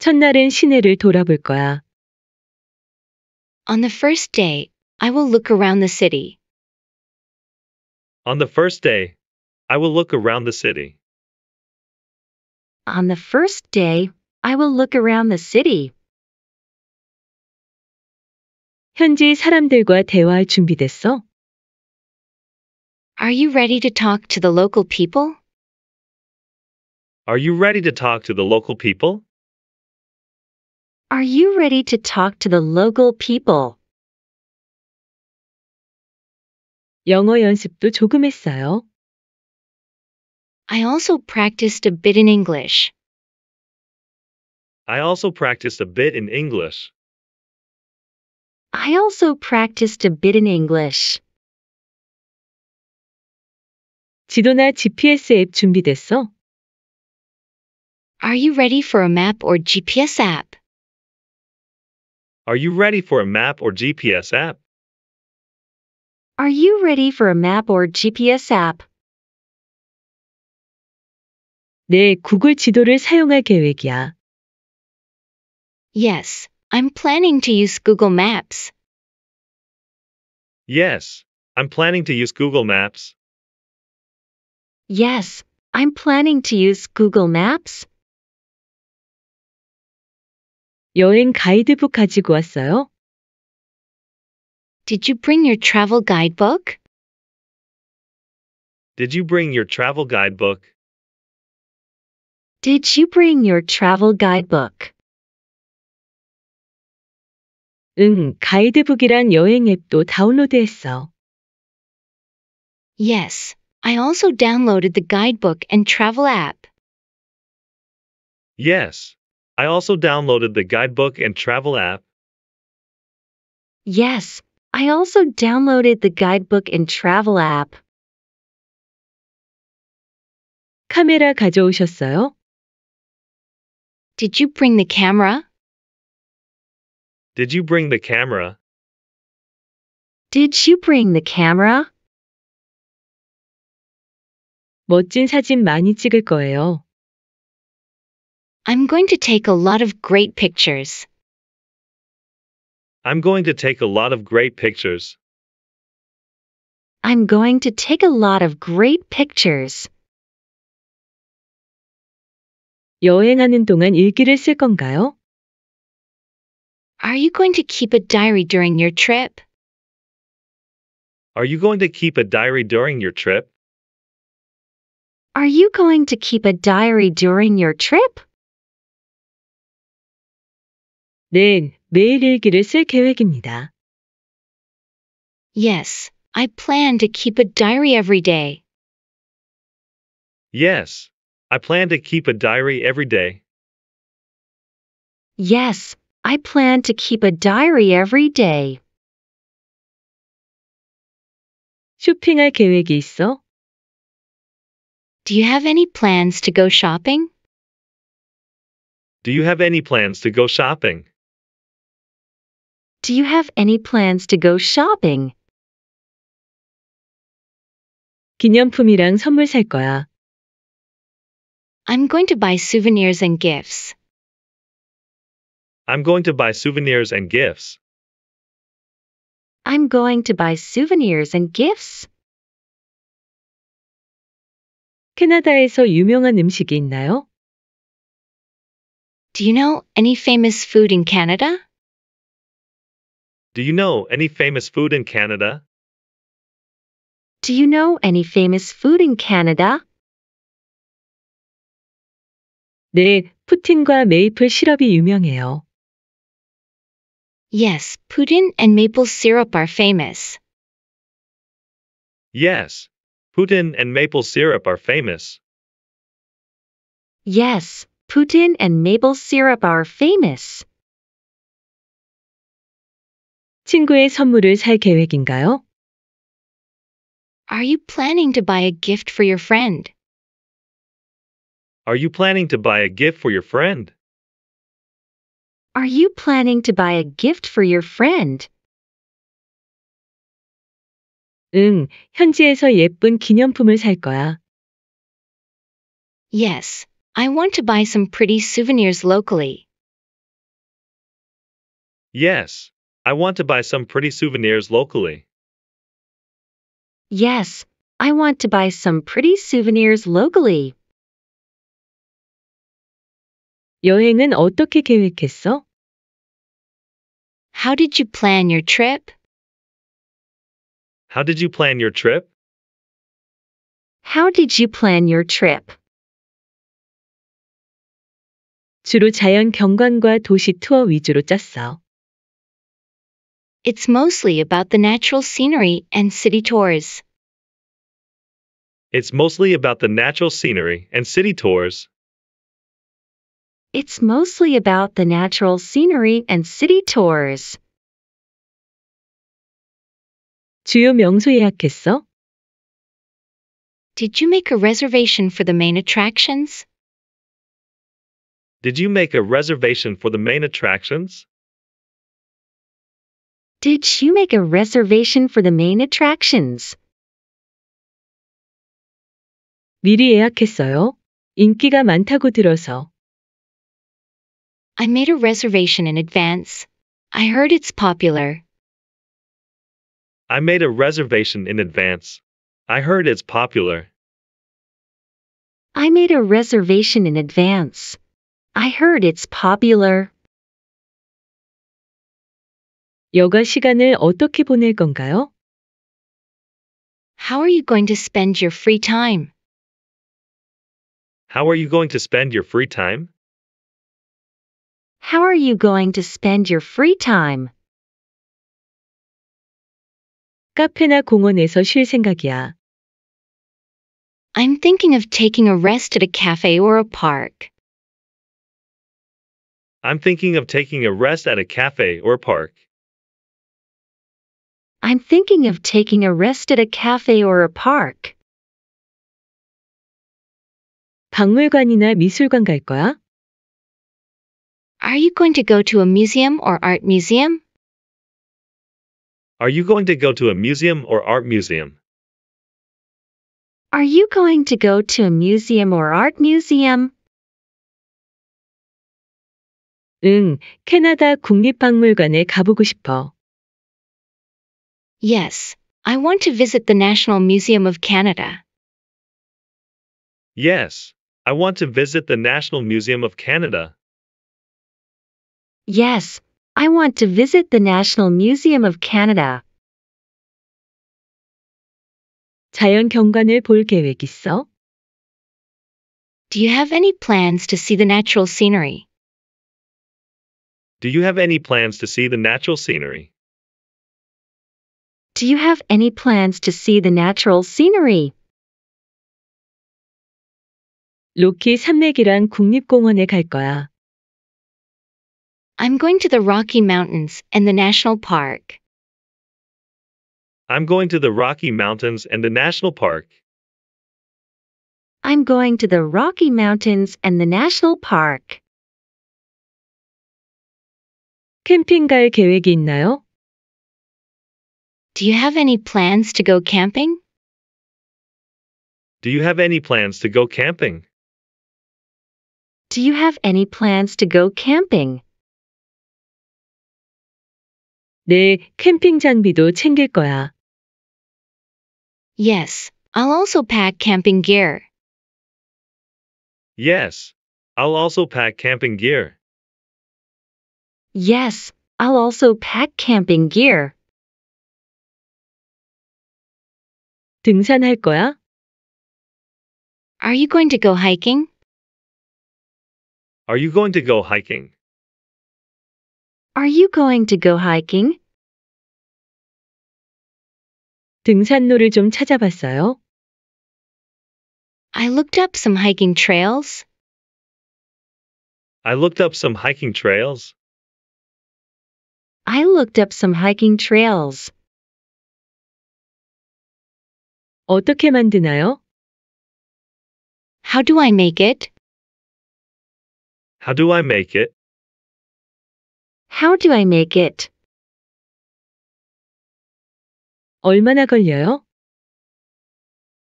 첫날은 시내를 돌아볼 거야. On the first day, I will look around the city. On the first day, I will look around the city. On the first day, I will look around the city. 현지 사람들과 대화할 준비됐어? Are you ready to talk to the local people? Are you ready to talk to the local people? Are you ready to talk to the local people? 영어 연습도 조금 했어요. I also practiced a bit in English. I also practiced a bit in English. I also practiced a bit in English. 지도나 GPS 앱 준비됐어? Are you ready for a map or GPS app? Are you ready for a map or GPS app? Are you ready for a map or GPS app? 네, 구글 지도를 사용할 계획이야. Yes, I'm planning to use Google Maps. Yes, I'm planning to use Google Maps. Yes, I'm planning to use Google Maps. 여행 가이드북 가지고 왔어요? Did you bring your travel guidebook? Did you bring your travel guidebook? Did you bring your travel guidebook? 응, 가이드북이란 여행 앱도 다운로드했어. Yes, I also downloaded the guidebook and travel app. Yes, I also downloaded the guidebook and travel app. Yes, I also downloaded the guidebook and travel app. 카메라 가져오셨어요? Did you bring the camera? Did you bring the camera? Did you bring the camera? 멋진 사진 많이 찍을 거예요. I'm going to take a lot of great pictures. I'm going to take a lot of great pictures. I'm going to take a lot of great pictures. 여행하는 동안 일기를 쓸 건가요? Are you going to keep a diary during your trip? Are you going to keep a diary during your trip? Are you going to keep a diary during your trip? 네, 매일 일기를 계획입니다. Yes, I plan to keep a diary every day. Yes, I plan to keep a diary every day. Yes, I plan to keep a diary every day. 쇼핑할 계획이 있어? Do you have any plans to go shopping? Do you have any plans to go shopping? Do you have any plans to go shopping? 기념품이랑 선물 살 거야. I'm going to buy souvenirs and gifts. I'm going to buy souvenirs and gifts. I'm going to buy souvenirs and gifts. 캐나다에서 유명한 음식이 있나요? Do you know any famous food in Canada? Do you know any famous food in Canada? Do you know any famous food in Canada? 네, 푸틴과 메이플 시럽이 유명해요. Yes, Putin and maple syrup are famous. Yes, Putin and maple syrup are famous. Yes, Putin and maple syrup are famous. 친구의 선물을 살 계획인가요? Are you planning to buy a gift for your friend? Are you planning to buy a gift for your friend? Are you planning to buy a gift for your friend? 응, 현지에서 예쁜 기념품을 살 거야. Yes, I want to buy some pretty souvenirs locally. Yes, I want to buy some pretty souvenirs locally. Yes, I want to buy some pretty souvenirs locally. 여행은 어떻게 계획했어? How did you plan your trip? How did you plan your trip? How did you plan your trip? 주로 자연 경관과 도시 투어 위주로 짰어. It's mostly about the natural scenery and city tours. It's mostly about the natural scenery and city tours. It's mostly about the natural scenery and city tours. 주요 명소 예약했어? Did you make a reservation for the main attractions? Did you make a reservation for the main attractions? Did you make a reservation for the main attractions? 미리 예약했어요. 인기가 많다고 들어서. I made a reservation in advance. I heard it's popular. I made a reservation in advance. I heard it's popular. I made a reservation in advance. I heard it's popular. 여가 시간을 어떻게 보낼 건가요? How are you going to spend your free time? How are you going to spend your free time? How are you going to spend your free time? 카페나 공원에서 쉴 생각이야. I'm thinking of taking a rest at a cafe or a park. I'm thinking of taking a rest at a cafe or a park. I'm thinking of taking a rest at a cafe or a park. 박물관이나 미술관 갈 거야? Are you going to go to a museum or art museum? Are you going to go to a museum or art museum? Are you going to go to a museum or art museum? 응, 캐나다 국립박물관에 가보고 싶어. Yes, I want to visit the National Museum of Canada. Yes, I want to visit the National Museum of Canada. Yes, I want to visit the National Museum of Canada. 자연 경관을 볼 계획 있어? Do you have any plans to see the natural scenery? Do you have any plans to see the natural scenery? Do you have any plans to see the natural scenery? 로키 산맥이란 국립공원에 갈 거야. I'm going to the Rocky Mountains and the National Park. I'm going to the Rocky Mountains and the National Park. I'm going to the Rocky Mountains and the National Park. 캠핑 갈 계획이 있나요? Do you have any plans to go camping? Do you have any plans to go camping? Do you have any plans to go camping? 내 캠핑 장비도 챙길 거야. Yes, I'll also pack camping gear. Yes, I'll also pack camping gear. Yes, I'll also pack camping gear. 등산할 거야? Are you going to go hiking? Are you going to go hiking? Are you going to go hiking? 등산로를 좀 찾아봤어요. I looked up some hiking trails. I looked up some hiking trails. I looked up some hiking trails. 어떻게 만드나요? How do I make it? How do I make it? How do I make it? 얼마나 걸려요?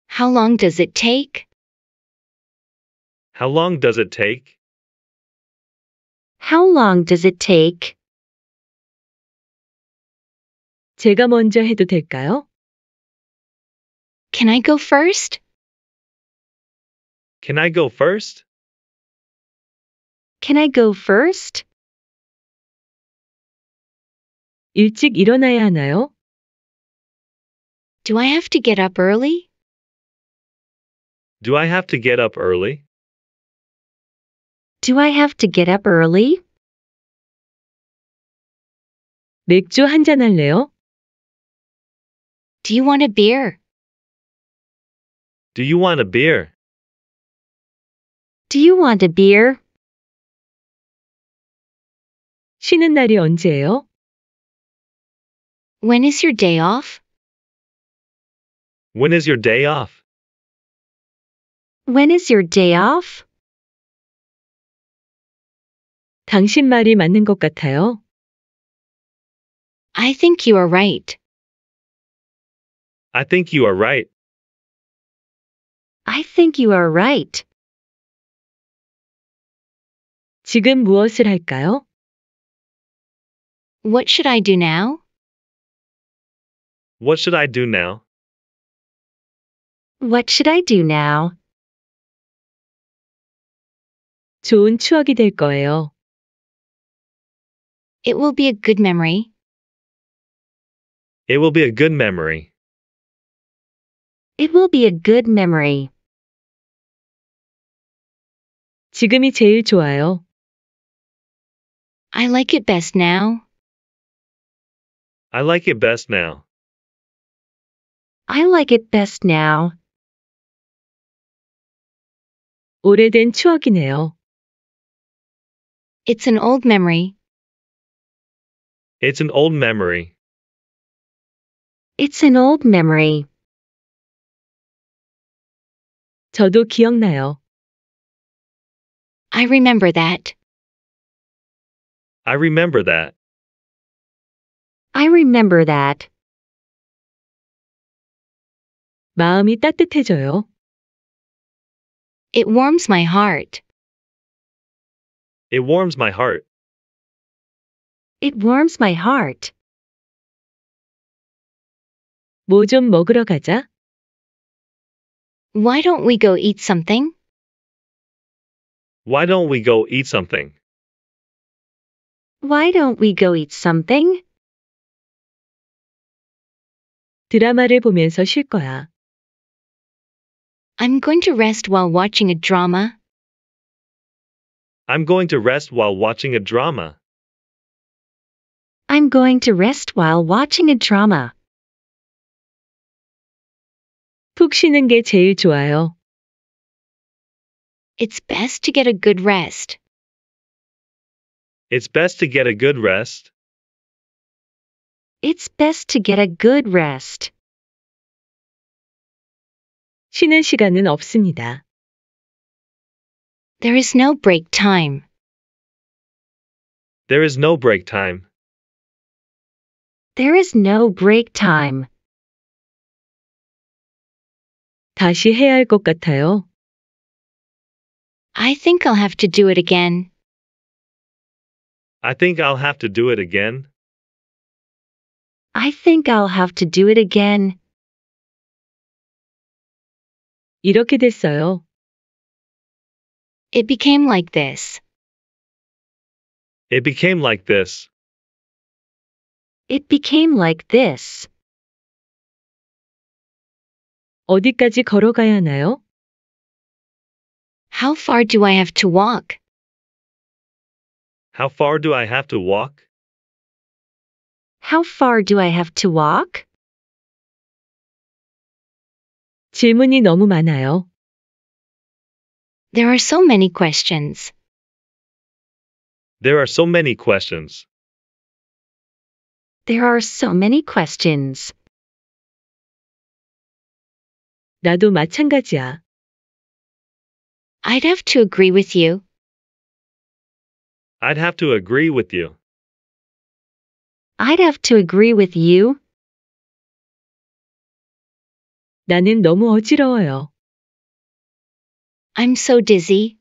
How long does it take? How long does it take? How long does it take? 제가 먼저 해도 될까요? Can I go first? Can I go first? Can I go first? 일찍 일어나야 하나요? Do I have to get up early? Do I have to get up early? Do I have to get up early? 맥주 한 할래요? Do you want a beer? Do you want a beer? Do you want a beer? 쉬는 날이 언제예요? When is your day off? When is your day off? When is your day off? 당신 말이 맞는 것 같아요. I think you are right. I think you are right. I think you are right. 지금 무엇을 할까요? What should I do now? What should I do now? What should I do now? 좋은 추억이 될 거예요. It will be a good memory. It will be a good memory. It will be a good memory. 지금이 제일 좋아요. I like it best now. I like it best now. I like it best now. 오래된 추억이네요. It's an old memory. It's an old memory. It's an old memory. 저도 기억나요. I remember that. I remember that. I remember that. 마음이 따뜻해져요. It warms my heart. It warms my heart. It warms my heart. 먹으러 가자. Why don't we go eat something? Why don't we go eat something? Why don't we go eat something? 드라마를 보면서 쉴 거야. I'm going to rest while watching a drama. I'm going to rest while watching a drama. I'm going to rest while watching a drama. 푹 쉬는 게 제일 좋아요. It's best to get a good rest. It's best to get a good rest. It's best to get a good rest. 쉬는 시간은 없습니다. There is no break time. There is no break time. There is no break time. 다시 해야 같아요. I think I'll have to do it again. I think I'll have to do it again. I think I'll have to do it again. 이렇게 됐어요. It became like this. It became like this. It became like this. 어디까지 걸어가야 하나요? How far do I have to walk? How far do I have to walk? How far do I have to walk? 질문이 너무 많아요. There are so many questions. There are so many questions. There are so many questions. 나도 마찬가지야. I'd have to agree with you. I'd have to agree with you. I'd have to agree with you. 나는 너무 어지러워요. I'm so dizzy.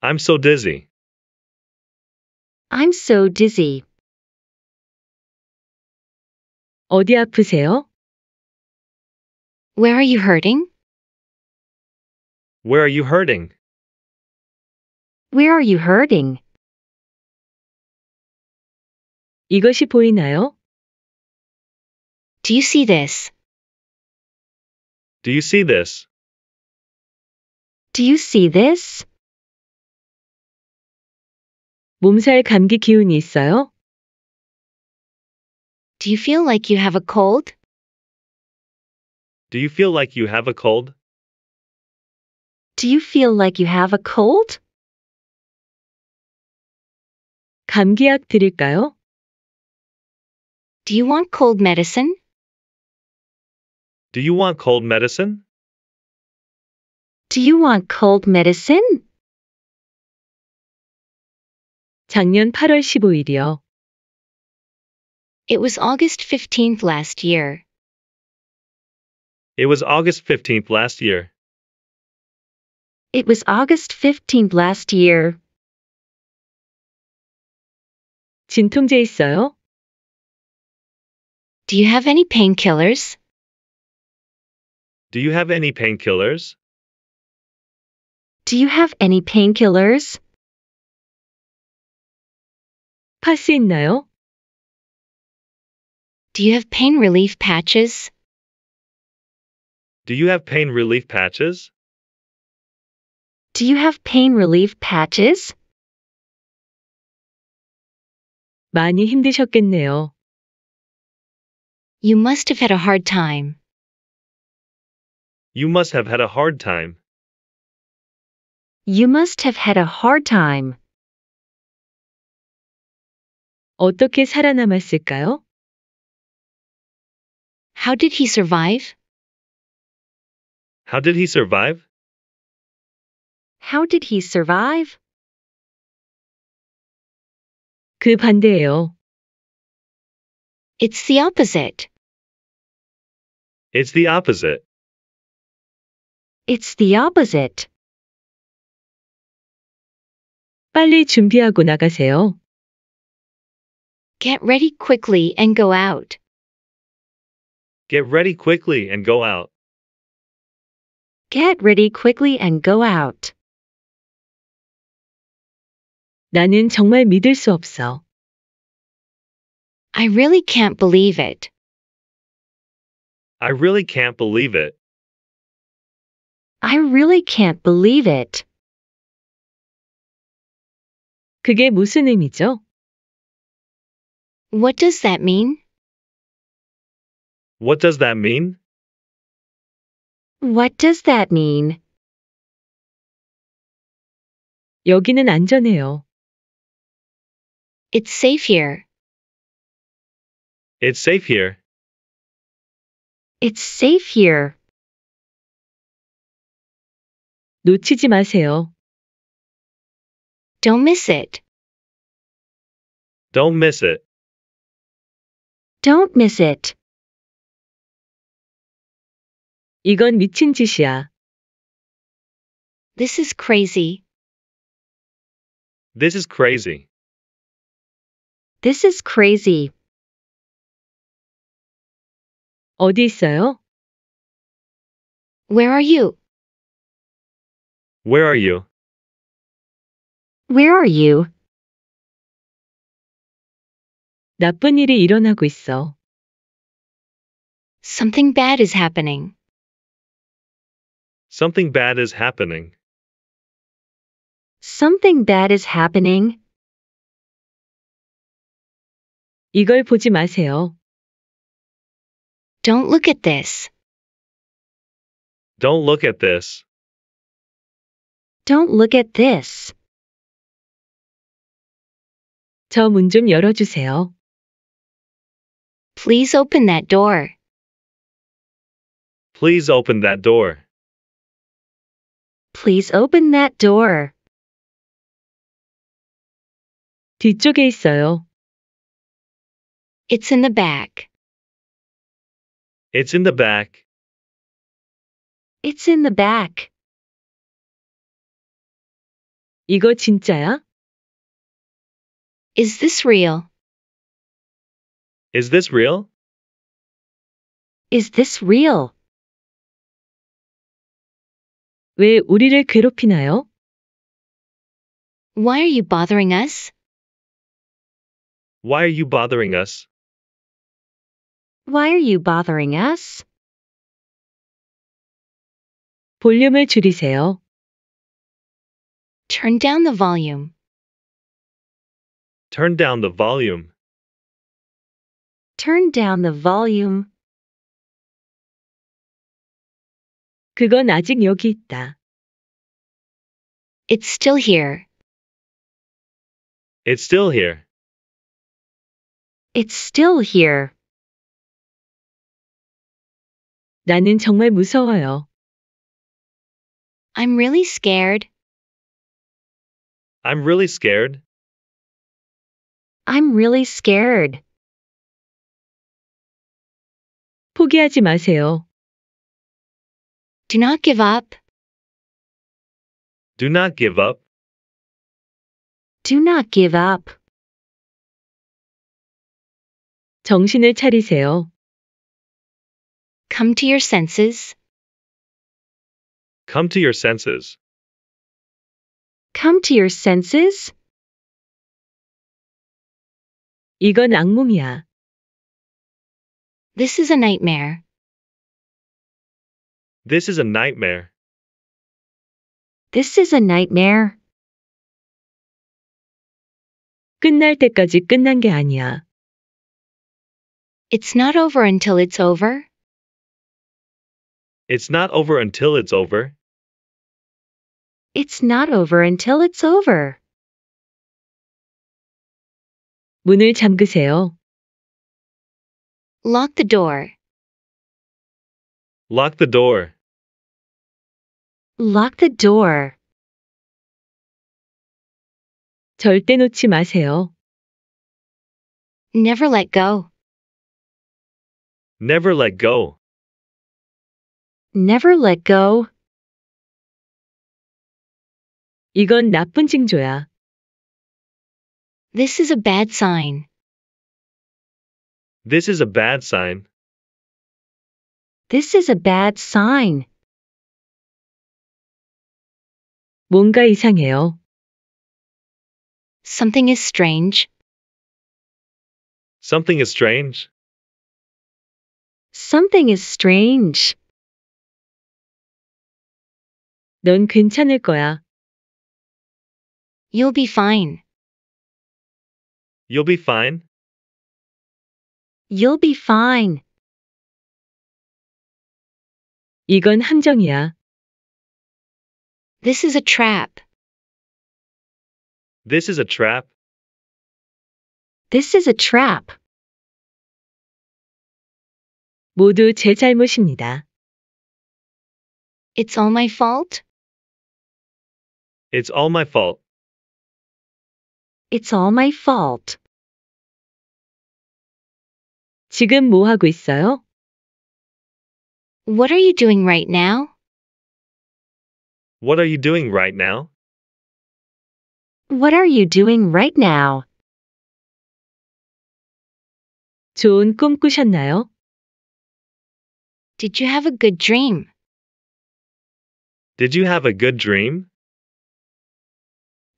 I'm so dizzy. I'm so dizzy. 어디 아프세요? Where are you hurting? Where are you hurting? Where are you hurting? 이것이 보이나요? Do you see this? Do you see this? Do you see this? 몸살 감기 기운이 있어요? Do you feel like you have a cold? Do you feel like you have a cold? Do you feel like you have a cold? 감기약 드릴까요? Do you want cold medicine? Do you want cold medicine? Do you want cold medicine? 작년 8월 15일이요. It was August 15th last year. It was August 15th last year. It was August 15th last year. 진통제 있어요? Do you have any painkillers? Do you have any painkillers? Do you have any painkillers? 파스 있나요? Do you have pain relief patches? Do you have pain relief patches? Do you have pain relief patches? 많이 힘드셨겠네요. You must have had a hard time. You must have had a hard time. You must have had a hard time. 어떻게 살아남았을까요? How did he survive? How did he survive? How did he survive? 그 반대예요. It's the opposite. It's the opposite. It's the opposite. 빨리 준비하고 나가세요. Get ready quickly and go out. Get ready quickly and go out. Get ready quickly and go out. 나는 정말 믿을 수 없어. I really can't believe it. I really can't believe it. I really can't believe it. 그게 무슨 의미죠? What does that mean? What does that mean? What does that mean? 여기는 안전해요. It's safe here. It's safe here. It's safe here. 놓치지 마세요. Don't miss it. Don't miss it. Don't miss it. 이건 미친 짓이야. This is crazy. This is crazy. This is crazy. 어디 있어요? Where are you? Where are you? Where are you? 나쁜 일이 일어나고 있어. Something bad is happening. Something bad is happening. Something bad is happening. 이걸 보지 마세요. Don't look at this. Don't look at this. Don't look at this. 저 문 좀 열어주세요. Please open that door. Please open that door. Please open that door. 뒤쪽에 있어요. It's in the back. It's in the back. It's in the back. 이거 진짜야? Is this real? Is this real? Is this real? 왜 우리를 괴롭히나요? Why are you bothering us? Why are you bothering us? Why are you bothering us? 볼륨을 줄이세요. Turn down the volume. Turn down the volume. Turn down the volume. 그건 아직 여기 있다. It's still here. It's still here. It's still here. 나는 정말 무서워요. I'm really scared. I'm really scared. I'm really scared. 포기하지 마세요. Do not give up. Do not give up. Do not give up. 정신을 차리세요. Come to your senses. Come to your senses. Come to your senses? 이건 악몽이야. This is a nightmare. This is a nightmare. This is a nightmare. 끝날 때까지 끝난 게 아니야. It's not over until it's over. It's not over until it's over. It's not over until it's over. 문을 잠그세요. Lock the door. Lock the door. Lock the door. 절대 놓지 마세요. Never let go. Never let go. Never let go. 이건 나쁜 징조야. This is a bad sign. This is a bad sign. This is a bad sign. 뭔가 이상해요. Something is strange. Something is strange. Something is strange. 넌 괜찮을 거야. You'll be fine. You'll be fine. You'll be fine. 이건 함정이야. This is a trap. This is a trap. This is a trap. 모두 제 잘못입니다. It's all my fault. It's all my fault. It's all my fault. 지금 뭐 하고 있어요? What are you doing right now? What are you doing right now? What are you doing right now? 좋은 꿈 꾸셨나요? Did you have a good dream? Did you have a good dream?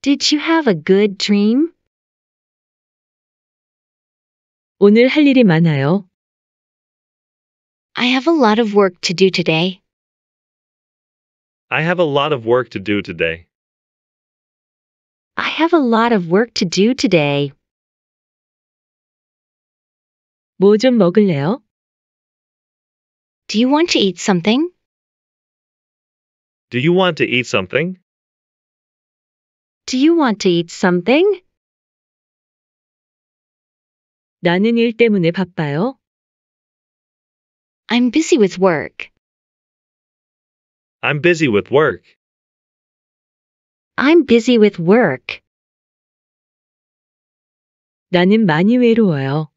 Did you have a good dream? 오늘 할 일이 많아요. I have a lot of work to do today. I have a lot of work to do today. I have a lot of work to do today. 먹을래요? Do you want to eat something? Do you want to eat something? Do you want to eat something? 나는 일 때문에 바빠요. I'm busy with work. I'm busy with work. I'm busy with work. 나는 많이 외로워요.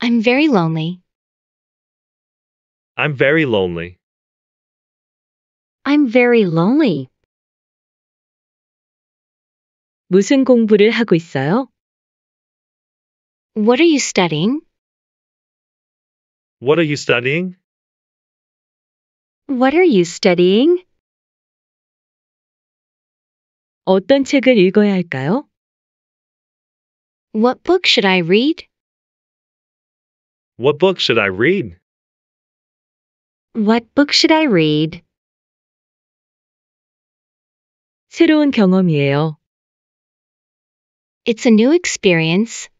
I'm very lonely. I'm very lonely. I'm very lonely. 무슨 공부를 하고 있어요? What are you studying? What are you studying? What are you studying? 어떤 책을 읽어야 할까요? What book should I read? What book should I read? What book should I read? 새로운 경험이에요. It's a new experience.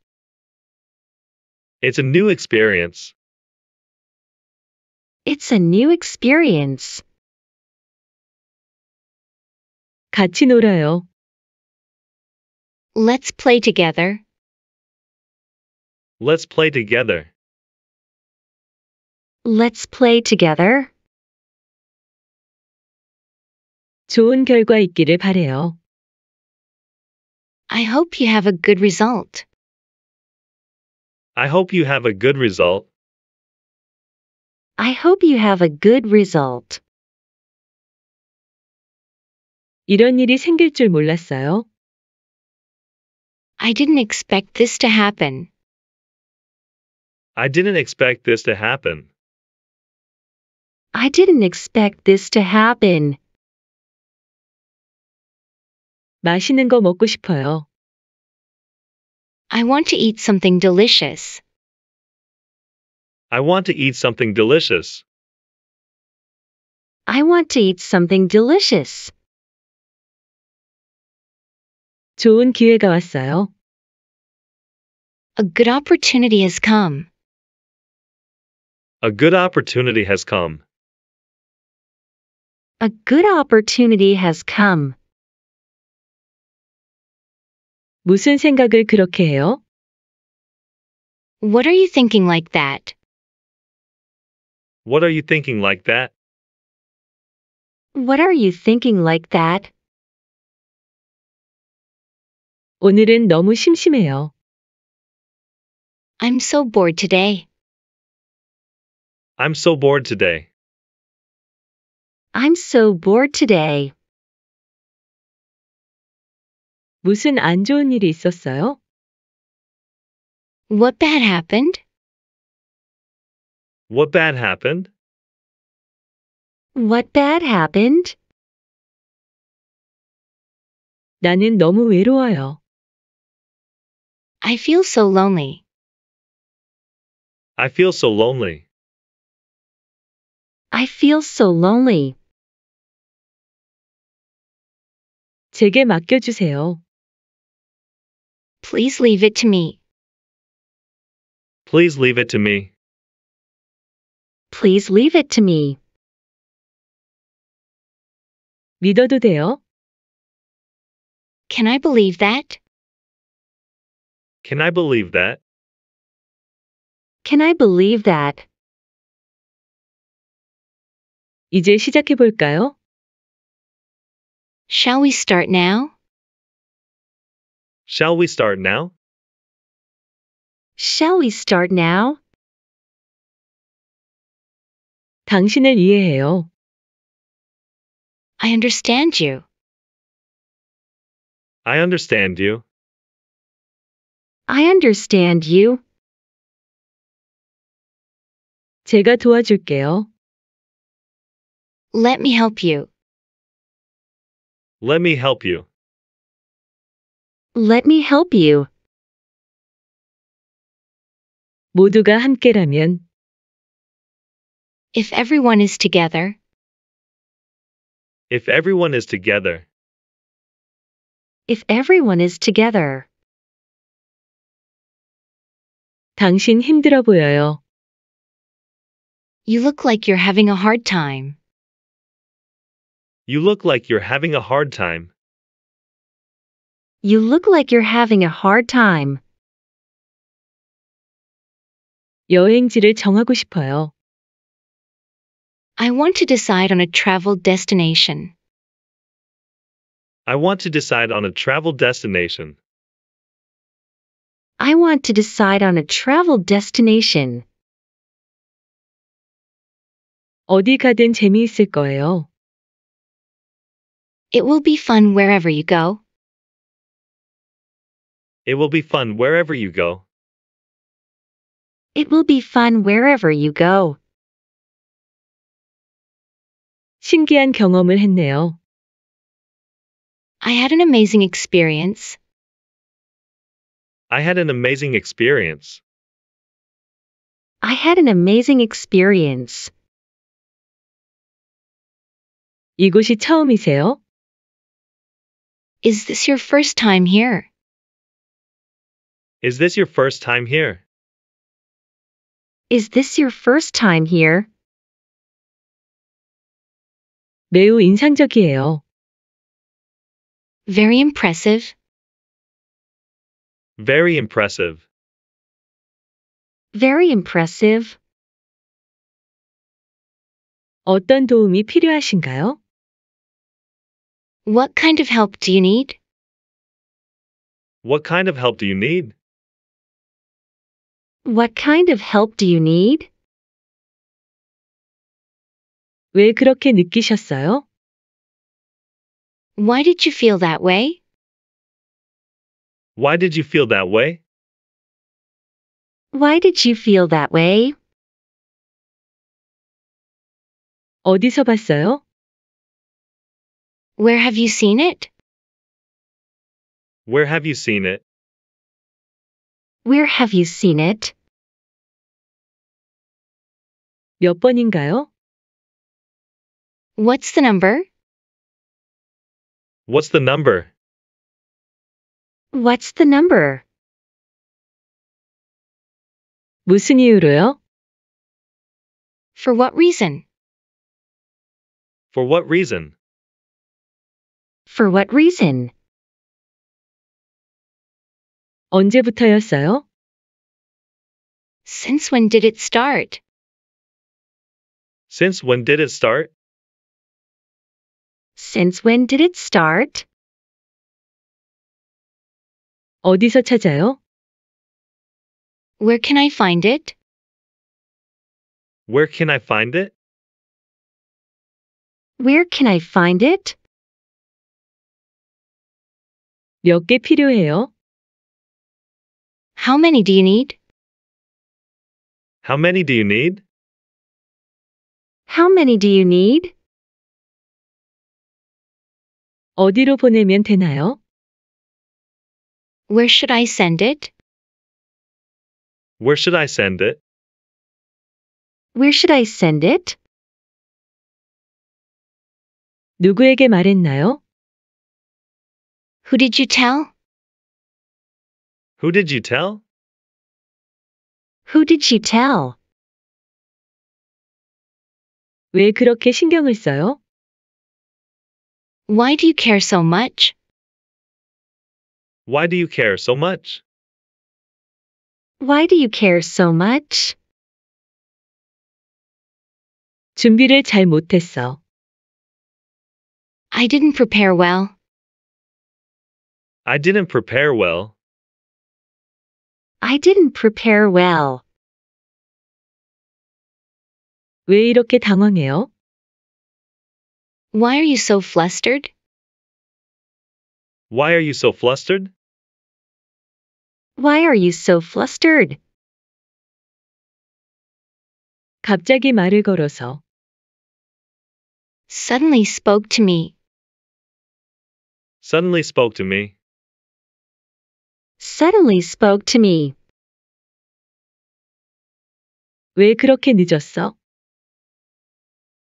It's a new experience. It's a new experience. 같이 놀아요. Let's play together. Let's play together. Let's play together. 좋은 결과 있기를 바래요. I hope you have a good result. I hope you have a good result. I hope you have a good result. 이런 일이 생길 줄 몰랐어요. I didn't expect this to happen. I didn't expect this to happen. I didn't expect this to happen. 맛있는 거 먹고 싶어요. I want to eat something delicious. I want to eat something delicious. I want to eat something delicious. 좋은 기회가 왔어요. A good opportunity has come. A good opportunity has come. A good opportunity has come. 무슨 생각을 그렇게 해요? What are you thinking like that? What are you thinking like that? What are you thinking like that? 오늘은 너무 심심해요. I'm so bored today. I'm so bored today. I'm so bored today. 무슨 안 좋은 일이 있었어요? What bad happened? What bad happened? What bad happened? 나는 너무 외로워요. I feel so lonely. I feel so lonely. I feel so lonely. 제게 맡겨주세요. Please leave it to me. Please leave it to me. Please leave it to me. 믿어도 돼요? Can I believe that? Can I believe that? Can I believe that? 이제 시작해 볼까요? Shall we start now? Shall we start now? Shall we start now? 당신을 이해해요. I understand you. I understand you. I understand you. 제가 도와줄게요. Let me help you. Let me help you. Let me help you. 모두가 함께라면 If everyone is together, If everyone is together, if everyone is together, 당신 힘들어 보여요. you look like you're having a hard time. you look like you're having a hard time. You look like you're having a hard time. 여행지를 정하고 싶어요. I want to decide on a travel destination. I want to decide on a travel destination. I want to decide on a travel destination. 어디 가든 재미있을 거예요. It will be fun wherever you go. It will be fun wherever you go. It will be fun wherever you go. 신기한 경험을 했네요. I had an amazing experience. I had an amazing experience. I had an amazing experience. 이곳이 처음이세요? Is this your first time here? Is this your first time here? Is this your first time here? 매우 인상적이에요. Very impressive. Very impressive. Very impressive. 어떤 도움이 필요하신가요? What kind of help do you need? What kind of help do you need? What kind of help do you need? 왜 그렇게 느끼셨어요? Why did you feel that way? Why did you feel that way? Why did you feel that way? 어디서 봤어요? Where have you seen it? Where have you seen it? Where have you seen it? 몇 번인가요? What's the number? What's the number? What's the number? 무슨 이유로요? For what reason? For what reason? For what reason? 언제부터였어요? Since when did it start? Since when did it start? Since when did it start? 어디서 찾아요? Where can I find it? Where can I find it? Where can I find it? 필요해요? How many do you need? How many do you need? How many do you need? 어디로 보내면 되나요? Where should I send it? Where should I send it? Where should I send it? 누구에게 말했나요? Who did you tell? Who did you tell? Who did you tell? 왜 그렇게 신경을 써요? Why do you care so much? Why do you care so much? Why do you care so much? 준비를 잘 못했어. I didn't prepare well. I didn't prepare well. I didn't prepare well. 왜 이렇게 당황해요? Why are you so flustered? Why are you so flustered? Why are you so flustered? 갑자기 말을 걸어서 suddenly spoke to me. Suddenly spoke to me. Suddenly spoke to me. 왜 그렇게 늦었어?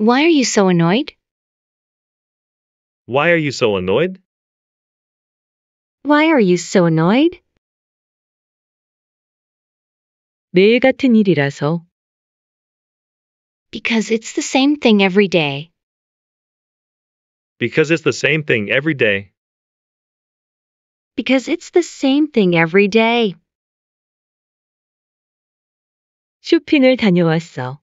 Why are you so annoyed? Why are you so annoyed? Why are you so annoyed? 매일 같은 일이라서. Because it's the same thing every day. Because it's the same thing every day. Because it's the same thing every day. 쇼핑을 다녀왔어.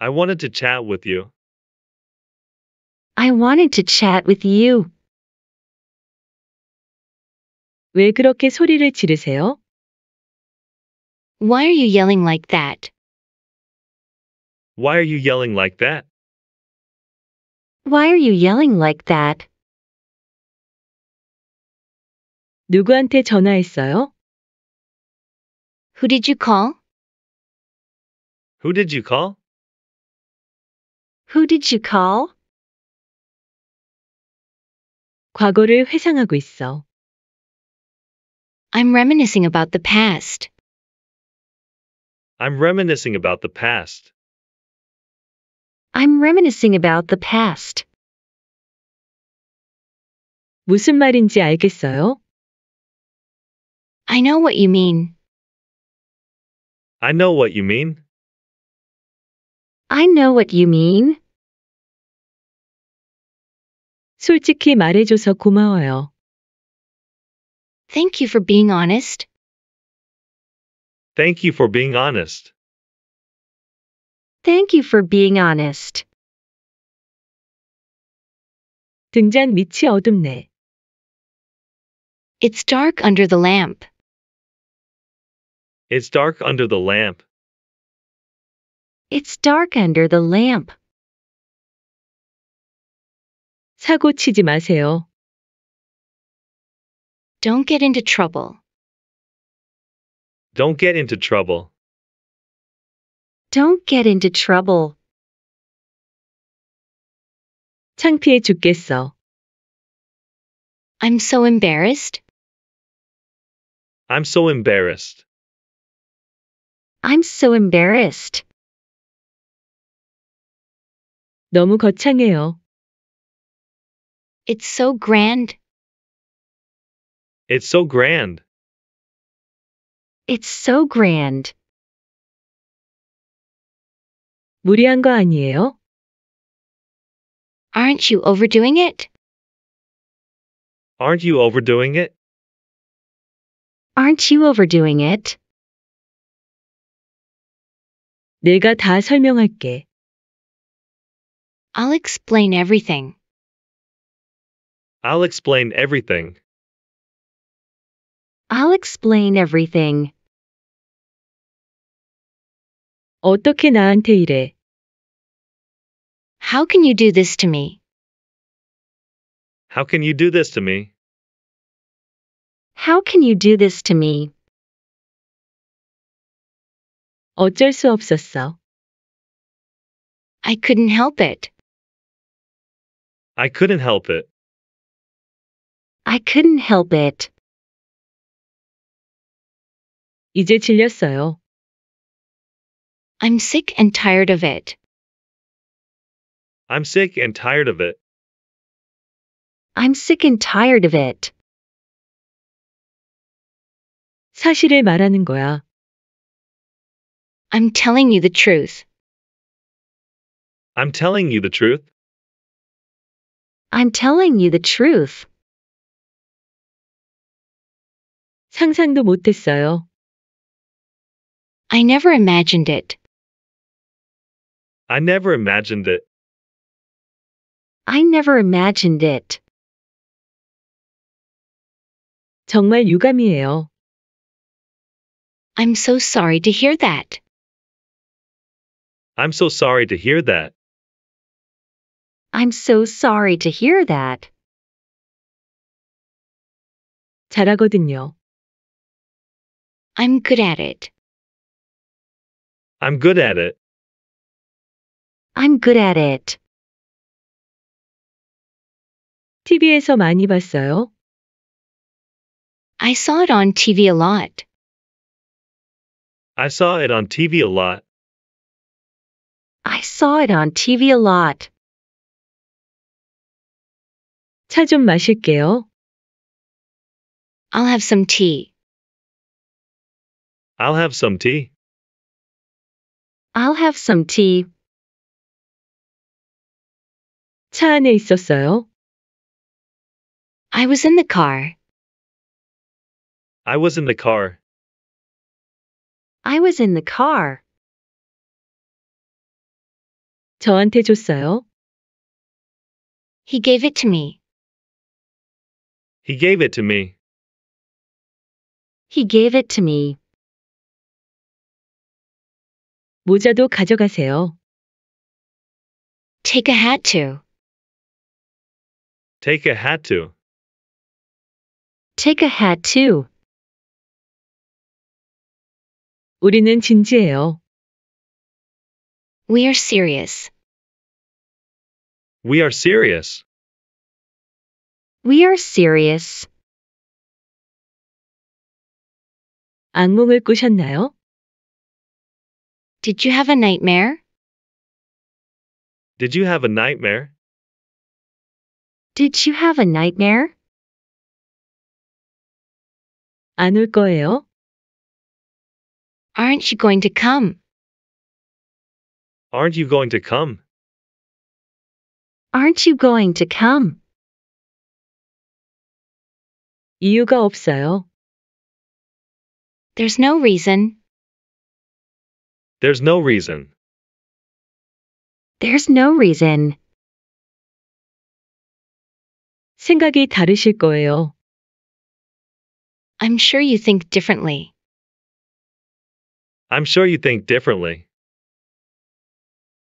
I wanted to chat with you. I wanted to chat with you. 왜 그렇게 소리를 지르세요? Why are you yelling like that? Why are you yelling like that? Why are you yelling like that? 누구한테 전화했어요? Who did you call? Who did you call? Who did you call? 과거를 회상하고 있어. I'm reminiscing about the past. I'm reminiscing about the past. I'm reminiscing about the past. 무슨 말인지 알겠어요? I know what you mean. I know what you mean. I know what you mean. 솔직히 말해줘서 고마워요. Thank you for being honest. Thank you for being honest. Thank you for being honest. 등잔 밑이 어둡네. It's dark under the lamp. It's dark under the lamp. It's dark under the lamp. 사고 치지 마세요. Don't get into trouble. Don't get into trouble. Don't get into trouble. 창피해 죽겠어. I'm so embarrassed. I'm so embarrassed. I'm so embarrassed. 너무 거창해요. It's so grand. It's so grand. It's so grand. 무리한 거 아니에요? Aren't you overdoing it? Aren't you overdoing it? Aren't you overdoing it? 내가 다 설명할게. I'll explain everything. I'll explain everything. I'll explain everything. 어떻게 나한테 이래? How can you do this to me? How can you do this to me? How can you do this to me? 어쩔 수 없었어. I couldn't help it. I couldn't help it. I couldn't help it. 이제 질렸어요. I'm sick and tired of it. I'm sick and tired of it. I'm sick and tired of it. 사실을 말하는 거야. I'm telling you the truth. I'm telling you the truth. I'm telling you the truth. 상상도 못했어요. I never imagined it. I never imagined it. I never imagined it. 정말 유감이에요. I'm so sorry to hear that. I'm so sorry to hear that. I'm so sorry to hear that. 잘하거든요. I'm good at it. I'm good at it. I'm good at it. TV에서 많이 봤어요? I saw it on TV a lot. I saw it on TV a lot. I saw it on TV a lot. 좀 마실게요. I'll have some tea. I'll have some tea. I'll have some tea. 차 안에 있었어요. I was in the car. I was in the car. I was in the car. 저한테 줬어요. He gave it to me. He gave it to me. He gave it to me. 모자도 가져가세요. Take a hat to. Take a hat to. Take a hat to. 우리는 진지해요. We are serious. We are serious. We are serious. 악몽을 꾸셨나요? Did you have a nightmare? Did you have a nightmare? Did you have a nightmare? 안 올 거예요? Aren't you going to come? Aren't you going to come? Aren't you going to come? 이유가 없어요. There's no reason. There's no reason. There's no reason. 생각이 다르실 거예요. I'm sure you think differently. I'm sure you think differently.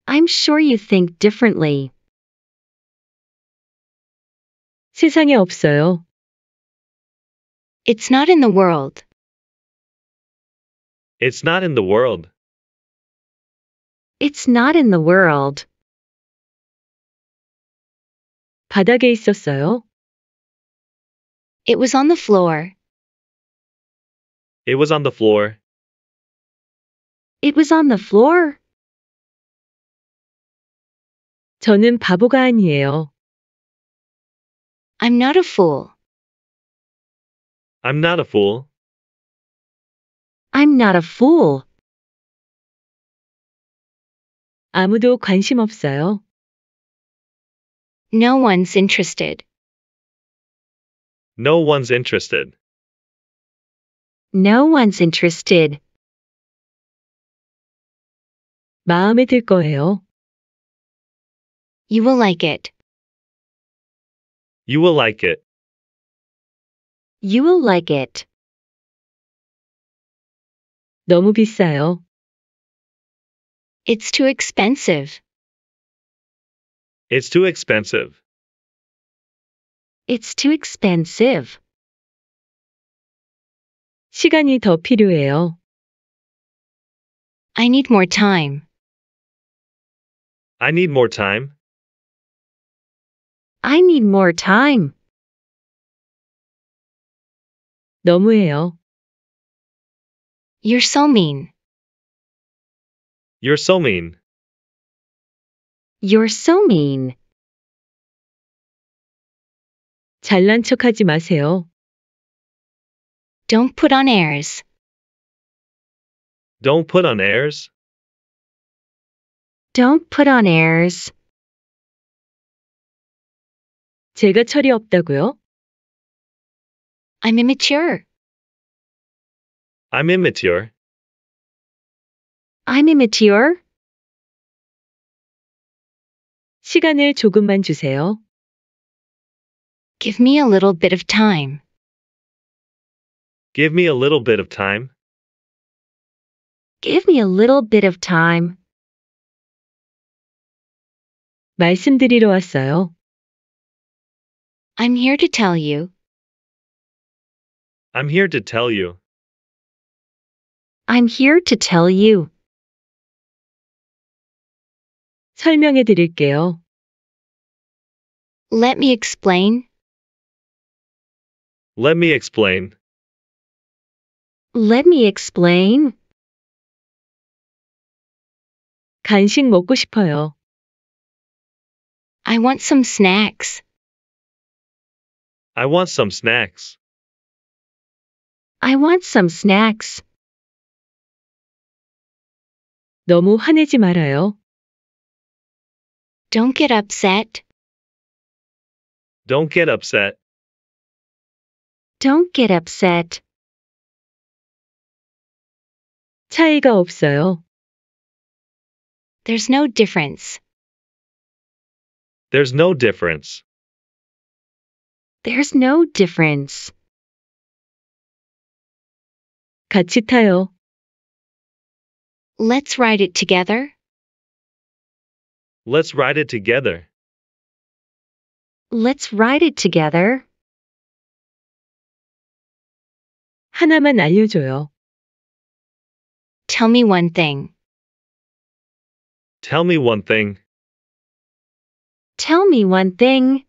I'm sure you think differently. 세상에 없어요. It's not in the world. It's not in the world. It's not in the world. 바닥에 있었어요. It was on the floor. It was on the floor. It was on the floor. 저는 바보가 아니에요. I'm not a fool. I'm not a fool. I'm not a fool. 아무도 관심 없어요. No one's interested. No one's interested. No one's interested. 마음에 들 거예요. You will like it. You will like it. You will like it. 너무 비싸요. It's too expensive. It's too expensive. It's too expensive. 시간이 더 필요해요. I need more time. I need more time. I need more time. 너무해요. You're so mean. You're so mean. You're so mean. 잘난 척하지 마세요. Don't put on airs. Don't put on airs. Don't put on airs. 제가 철이 없다고요? I'm immature. I'm immature. I'm immature. 시간을 조금만 주세요. Give me a little bit of time. Give me a little bit of time. Give me a little bit of time. 말씀드리러 왔어요. I'm here to tell you. I'm here to tell you. I'm here to tell you. 설명해 드릴게요. Let me explain. Let me explain. Let me explain. 간식 먹고 싶어요. I want some snacks. I want some snacks. I want some snacks. 너무 화내지 말아요. Don't get upset. Don't get upset. Don't get upset. 차이가 없어요. There's no difference. There's no difference. There's no difference. 같이 타요. Let's ride it together. Let's ride it together. Let's ride it together. 하나만 알려줘요. Tell me one thing. Tell me one thing. Tell me one thing.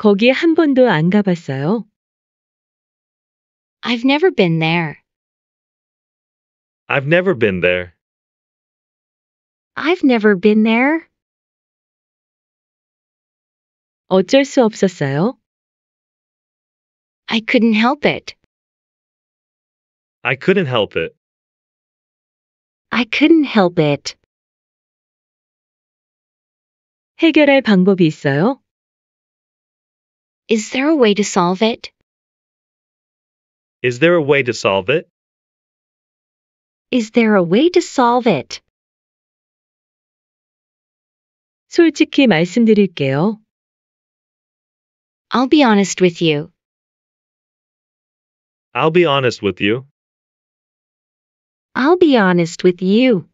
한 한 번도 안 가봤어요. I've never been there. I've never been there. I've never been there. 어쩔 수 없었어요. I couldn't help it. I couldn't help it. I couldn't help it. 해결할 방법이 있어요? Is there a way to solve it? Is there a way to solve it? Is there a way to solve it? 솔직히 말씀드릴게요. I'll be honest with you. I'll be honest with you. I'll be honest with you.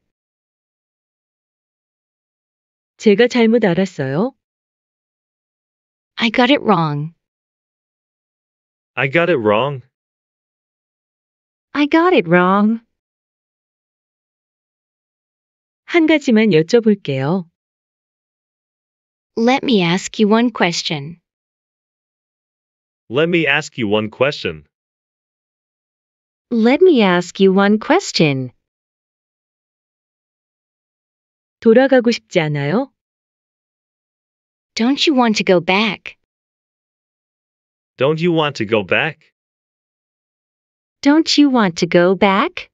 제가 잘못 알았어요. I got it wrong. I got it wrong. I got it wrong. 한 가지만 여쭤볼게요. Let me ask you one question. Let me ask you one question. Let me ask you one question. 돌아가고 싶지 않아요? Don't you want to go back? Don't you want to go back? Don't you want to go back?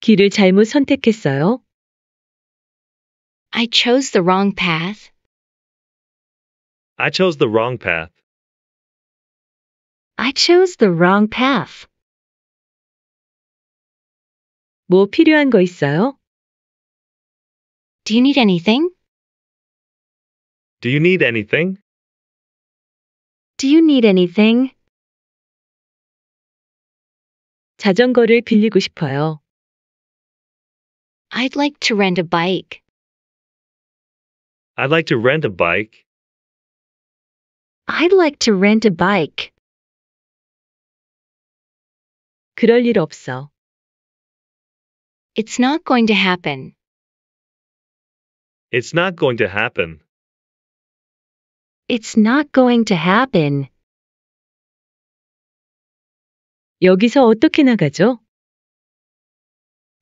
길을 잘못 선택했어요? I chose the wrong path. I chose the wrong path. I chose the wrong path. 뭐 필요한 거 있어요? Do you need anything? Do you need anything? Do you need anything? 자전거를 빌리고 싶어요. I'd like to rent a bike. I'd like to rent a bike. I'd like to rent a bike. 그럴 일 없어. It's not going to happen. It's not going to happen. It's not going to happen. 여기서 어떻게 나가죠?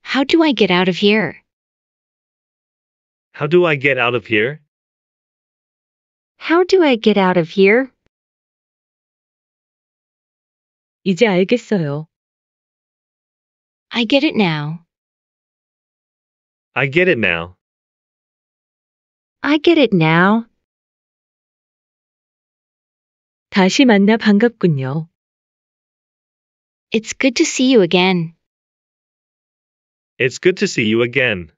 How do I get out of here? How do I get out of here? How do I get out of here? 이제 알겠어요. I get it now. I get it now. I get it now. 다시 만나 반갑군요. It's good to see you again. It's good to see you again.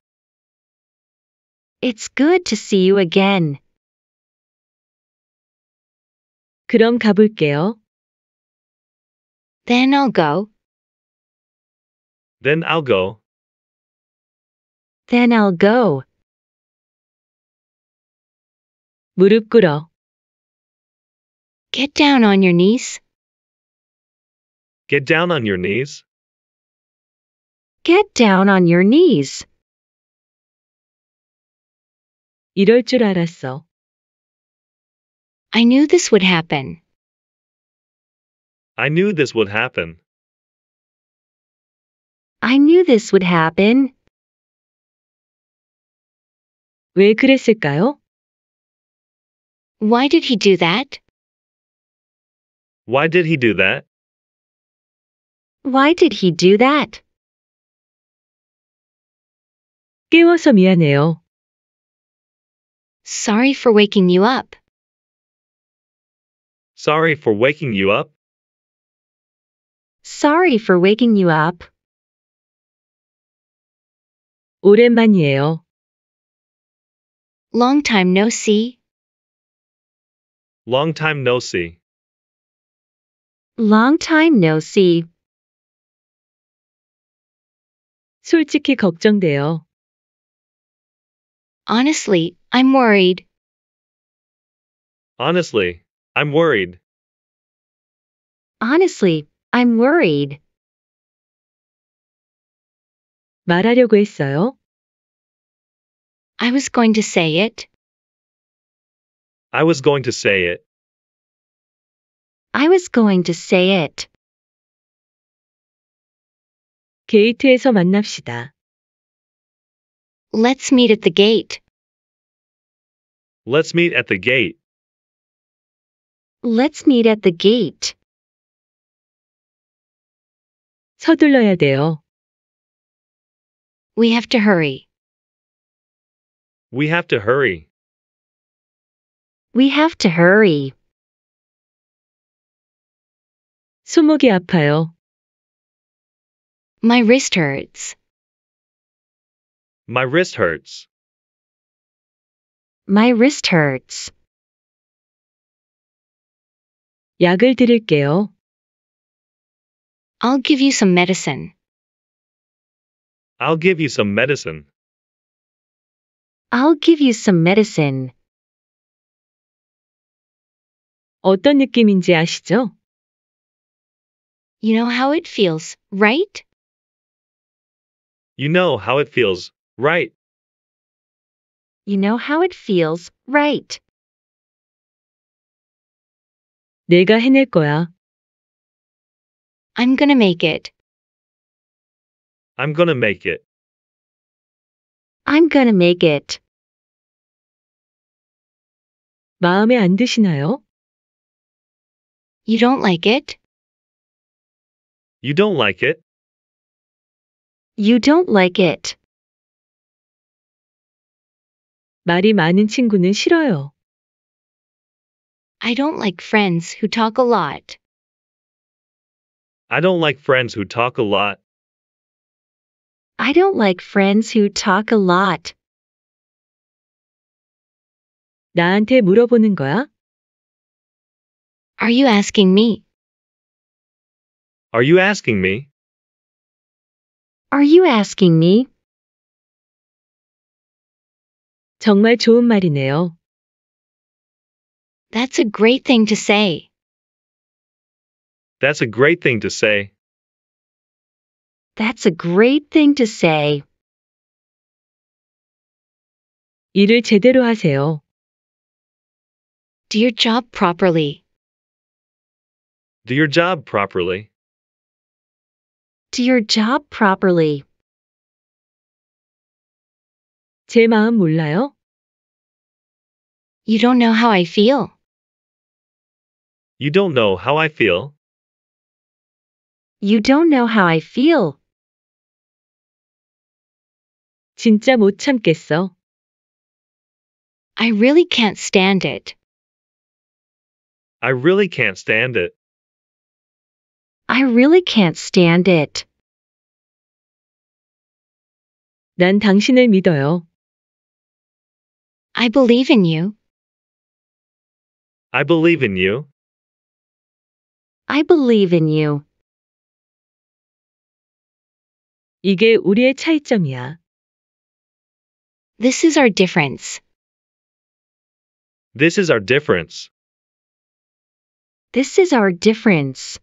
It's good to see you again. 그럼 가볼게요. Then I'll go. Then I'll go. Then I'll go. 무릎 꿇어. Get down on your knees. Get down on your knees. Get down on your knees. 이럴 줄 알았어. I knew this would happen. I knew this would happen. I knew this would happen. 왜 그랬을까요? Why did he do that? Why did he do that? Why did he do that? 깨워서 미안해요. Sorry for waking you up. Sorry for waking you up. Sorry for waking you up. 오랜만이에요. Long time no see. Long time no see. Long time no see. 솔직히 걱정돼요. Honestly, I'm worried. Honestly, I'm worried. Honestly, I'm worried. 말하려고 했어요. I was going to say it. I was going to say it. I was going to say it. 게이트에서 만납시다. Let's meet at the gate. Let's meet at the gate. Let's meet at the gate. 서둘러야 돼요. We have to hurry. We have to hurry. We have to hurry. 손목이 아파요. My wrist hurts. My wrist hurts. My wrist hurts. 약을 드릴게요. I'll give you some medicine. I'll give you some medicine. I'll give you some medicine. 어떤 느낌인지 아시죠? You know how it feels, right? You know how it feels, right? You know how it feels, right? 내가 해낼 거야. I'm gonna make it. I'm gonna make it. I'm gonna make it. 마음에 안 드시나요? You don't like it? You don't like it. You don't like it. 말이 많은 친구는 싫어요. I don't like friends who talk a lot. I don't like friends who talk a lot. I don't like friends who talk a lot. 나한테 물어보는 거야? Are you asking me? Are you asking me? Are you asking me? 정말 좋은 말이네요. That's a great thing to say. That's a great thing to say. That's a great thing to say. 일을 제대로 하세요. Do your job properly. Do your job properly. Do your job properly. 제 마음 몰라요? You don't know how I feel. You don't know how I feel. You don't know how I feel. 진짜 못 참겠어. I really can't stand it. I really can't stand it. I really can't stand it. 난 당신을 믿어요. I believe in you. I believe in you. I believe in you. 이게 우리의 차이점이야. This is our difference. This is our difference. This is our difference.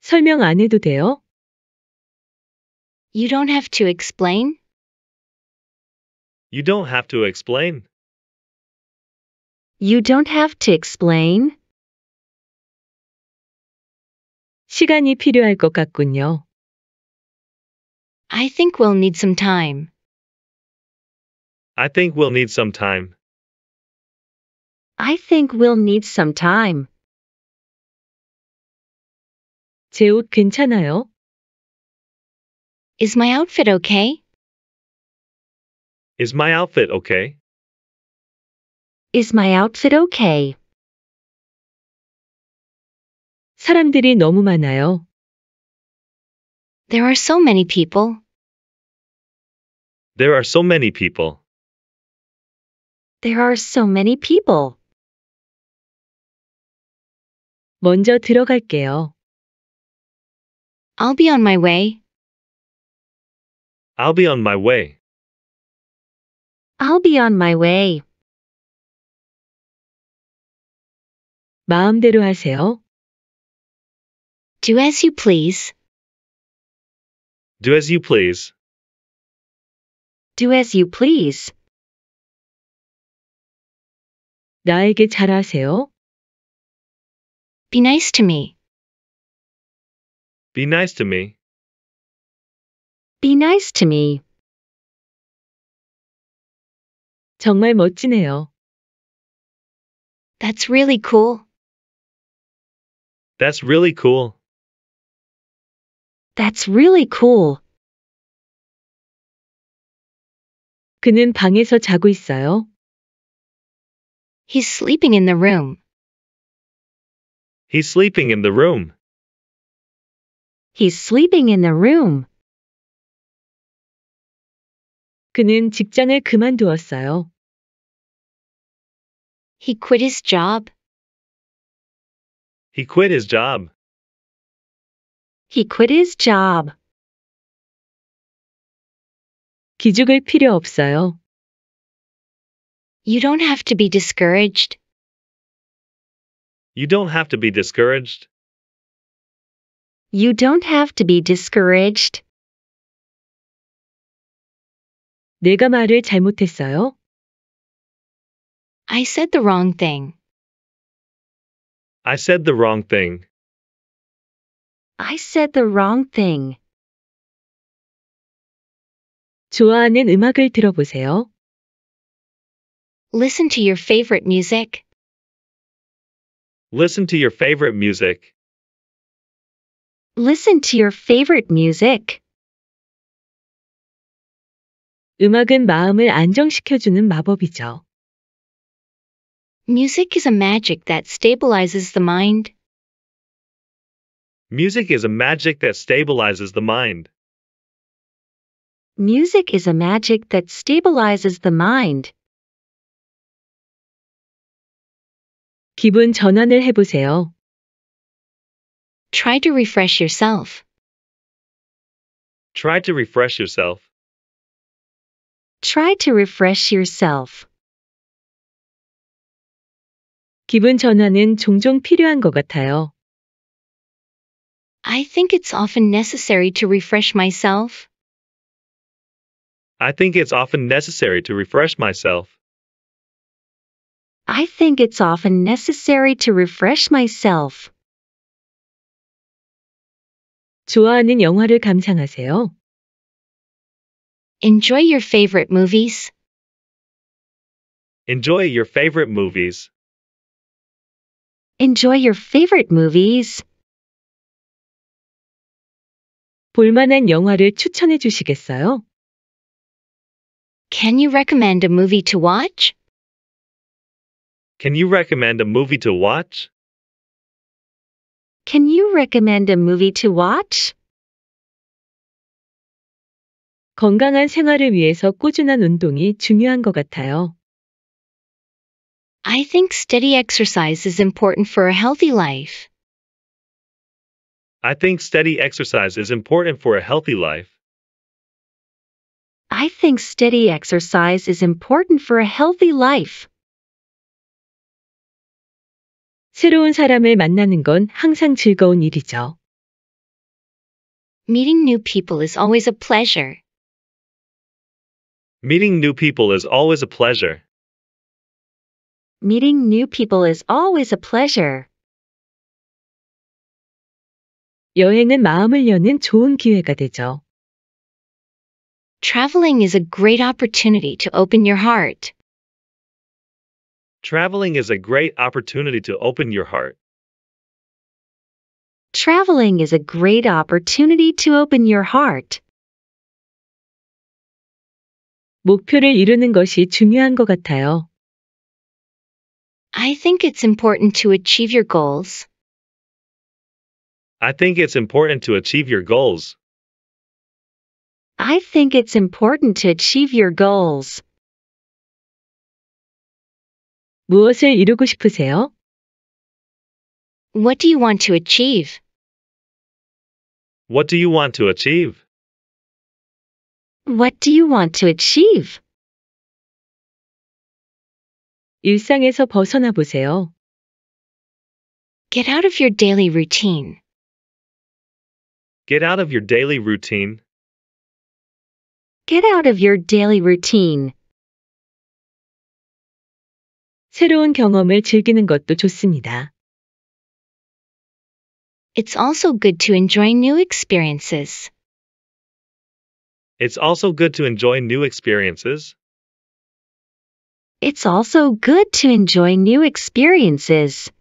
설명 안 해도 돼요? You don't have to explain. You don't have to explain. You don't have to explain. 시간이 필요할 것 같군요. I think we'll need some time. I think we'll need some time. I think we'll need some time. 제 괜찮아요? Is my outfit okay? Is my outfit okay? Is my outfit okay? 사람들이 너무 많아요. There are so many people. There are so many people. There are so many people. 먼저 들어갈게요. I'll be on my way. I'll be on my way. I'll be on my way. 마음대로 하세요. Do as you please. Do as you please. Do as you please. 나에게 잘하세요. Be nice to me. Be nice to me. Be nice to me. 정말 멋지네요. That's really cool. That's really cool. That's really cool. 그는 방에서 자고 있어요. He's sleeping in the room. He's sleeping in the room. He's sleeping in the room. 그는 직장을 그만두었어요. He quit his job. He quit his job. He quit his job. 기죽을 필요 없어요. You don't have to be discouraged. You don't have to be discouraged. You don't have to be discouraged. 내가 말을 잘못했어요. I said the wrong thing. I said the wrong thing. I said the wrong thing. 좋아하는 음악을 들어보세요. Listen to your favorite music. Listen to your favorite music. Listen to your favorite music. 음악은 마음을 안정시켜주는 마법이죠. Music is a magic that stabilizes the mind. Music is a magic that stabilizes the mind. Music is a magic that stabilizes the mind. 기분 전환을 해보세요. Try to refresh yourself. Try to refresh yourself. Try to refresh yourself. 기분 전환은 종종 필요한 것 같아요. I think it's often necessary to refresh myself. I think it's often necessary to refresh myself. I think it's often necessary to refresh myself. 좋아하는 영화를 감상하세요. Enjoy your favorite movies. Enjoy your favorite movies. Enjoy your favorite movies. 볼만한 영화를 추천해 주시겠어요? Can you recommend a movie to watch? Can you recommend a movie to watch? Can you recommend a movie to watch? 건강한 생활을 위해서 꾸준한 운동이 중요한 것 같아요. I think steady exercise is important for a healthy life. I think steady exercise is important for a healthy life. I think steady exercise is important for a healthy life. 새로운 사람을 만나는 건 항상 즐거운 일이죠. Meeting new people is always a pleasure. Meeting new people is always a pleasure meeting new people is always a pleasure. 여행은 마음을 여는 좋은 기회가 되죠. Traveling is a great opportunity to open your heart. Traveling is a great opportunity to open your heart. Traveling is a great opportunity to open your heart. 목표를 이루는 것이 중요한 것 같아요. I think it's important to achieve your goals. I think it's important to achieve your goals. I think it's important to achieve your goals. 무엇을 이루고 싶으세요? What do you want to achieve? What do you want to achieve? What do you want to achieve? 일상에서 벗어나 보세요. Get out of your daily routine. Get out of your daily routine. Get out of your daily routine. 새로운 경험을 즐기는 것도 좋습니다. It's also good to enjoy new experiences. It's also good to enjoy new experiences. It's also good to enjoy new experiences.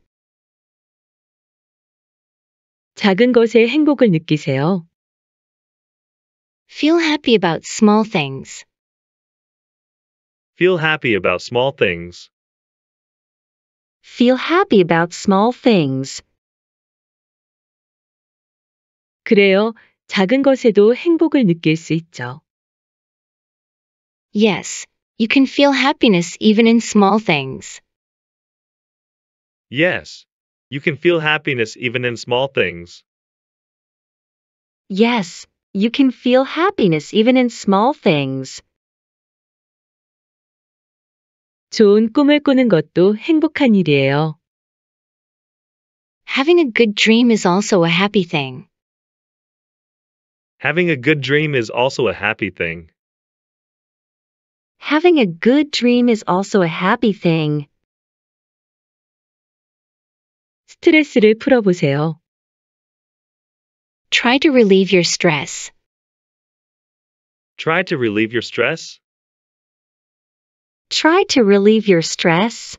작은 것에 행복을 느끼세요. Feel happy about small things. Feel happy about small things. Feel happy about small things. 그래요. 작은 것에도 행복을 느낄 수 있죠. Yes, you can feel happiness even in small things. Yes, you can feel happiness even in small things. Yes, you can feel happiness even in small things. 좋은 꿈을 꾸는 것도 행복한 일이에요. Having a good dream is also a happy thing. Having a good dream is also a happy thing. Having a good dream is also a happy thing. 스트레스를 풀어보세요. Try to relieve your stress. Try to relieve your stress. Try to relieve your stress.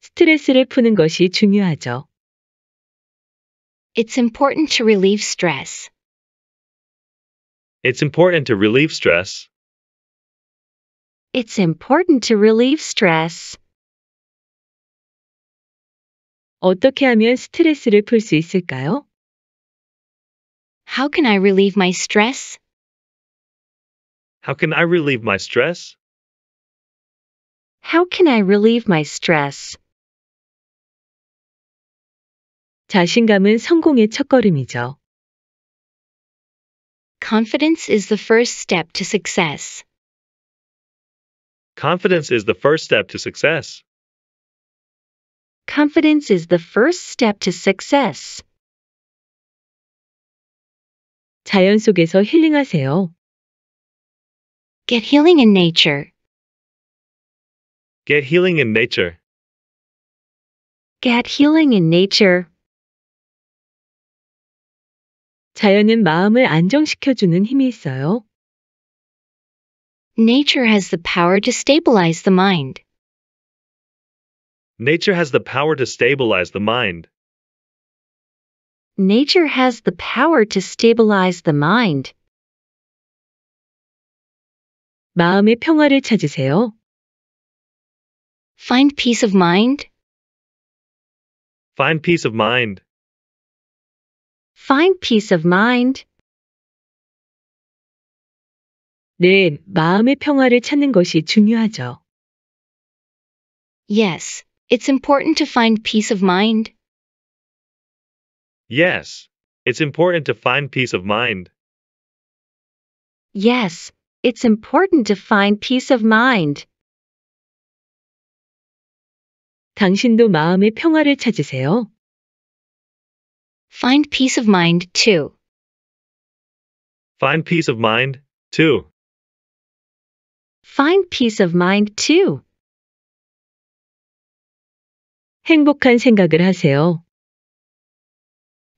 스트레스를 푸는 것이 중요하죠. It's important to relieve stress. It's important to relieve stress. It's important to relieve stress. 어떻게 하면 스트레스를 있을까요? How can I relieve my stress? How can I relieve my stress? How can I relieve my stress? 자신감은 성공의 첫걸음이죠. Confidence is the first step to success. Confidence is the first step to success. Confidence is the first step to success. 자연 속에서 힐링하세요. Get healing in nature. Get healing in nature. Get healing in nature. 자연은 마음을 안정시켜주는 힘이 있어요. Nature has the power to stabilize the mind. Nature has the power to stabilize the mind. Nature has the power to stabilize the mind. 마음의 평화를 찾으세요. Find peace of mind. Find peace of mind. Find peace of mind. 네, 마음의 평화를 찾는 것이 중요하죠. Yes, it's important to find peace of mind. Yes, it's important to find peace of mind. Yes, it's important to find peace of mind. 당신도 마음의 평화를 찾으세요. Find peace of mind too. Find peace of mind too. Find peace of mind too. 행복한 생각을 하세요.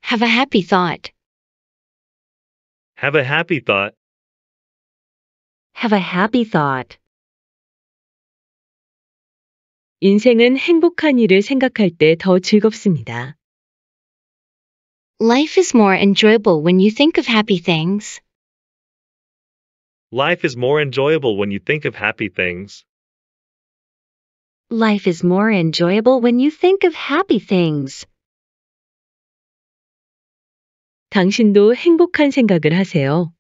Have a happy thought. Have a happy thought. Have a happy thought. 인생은 행복한 일을 생각할 때 더 즐겁습니다. Life is more enjoyable when you think of happy things. Life is more enjoyable when you think of happy things. Life is more enjoyable when you think of happy things. 당신도 행복한 생각을 하세요.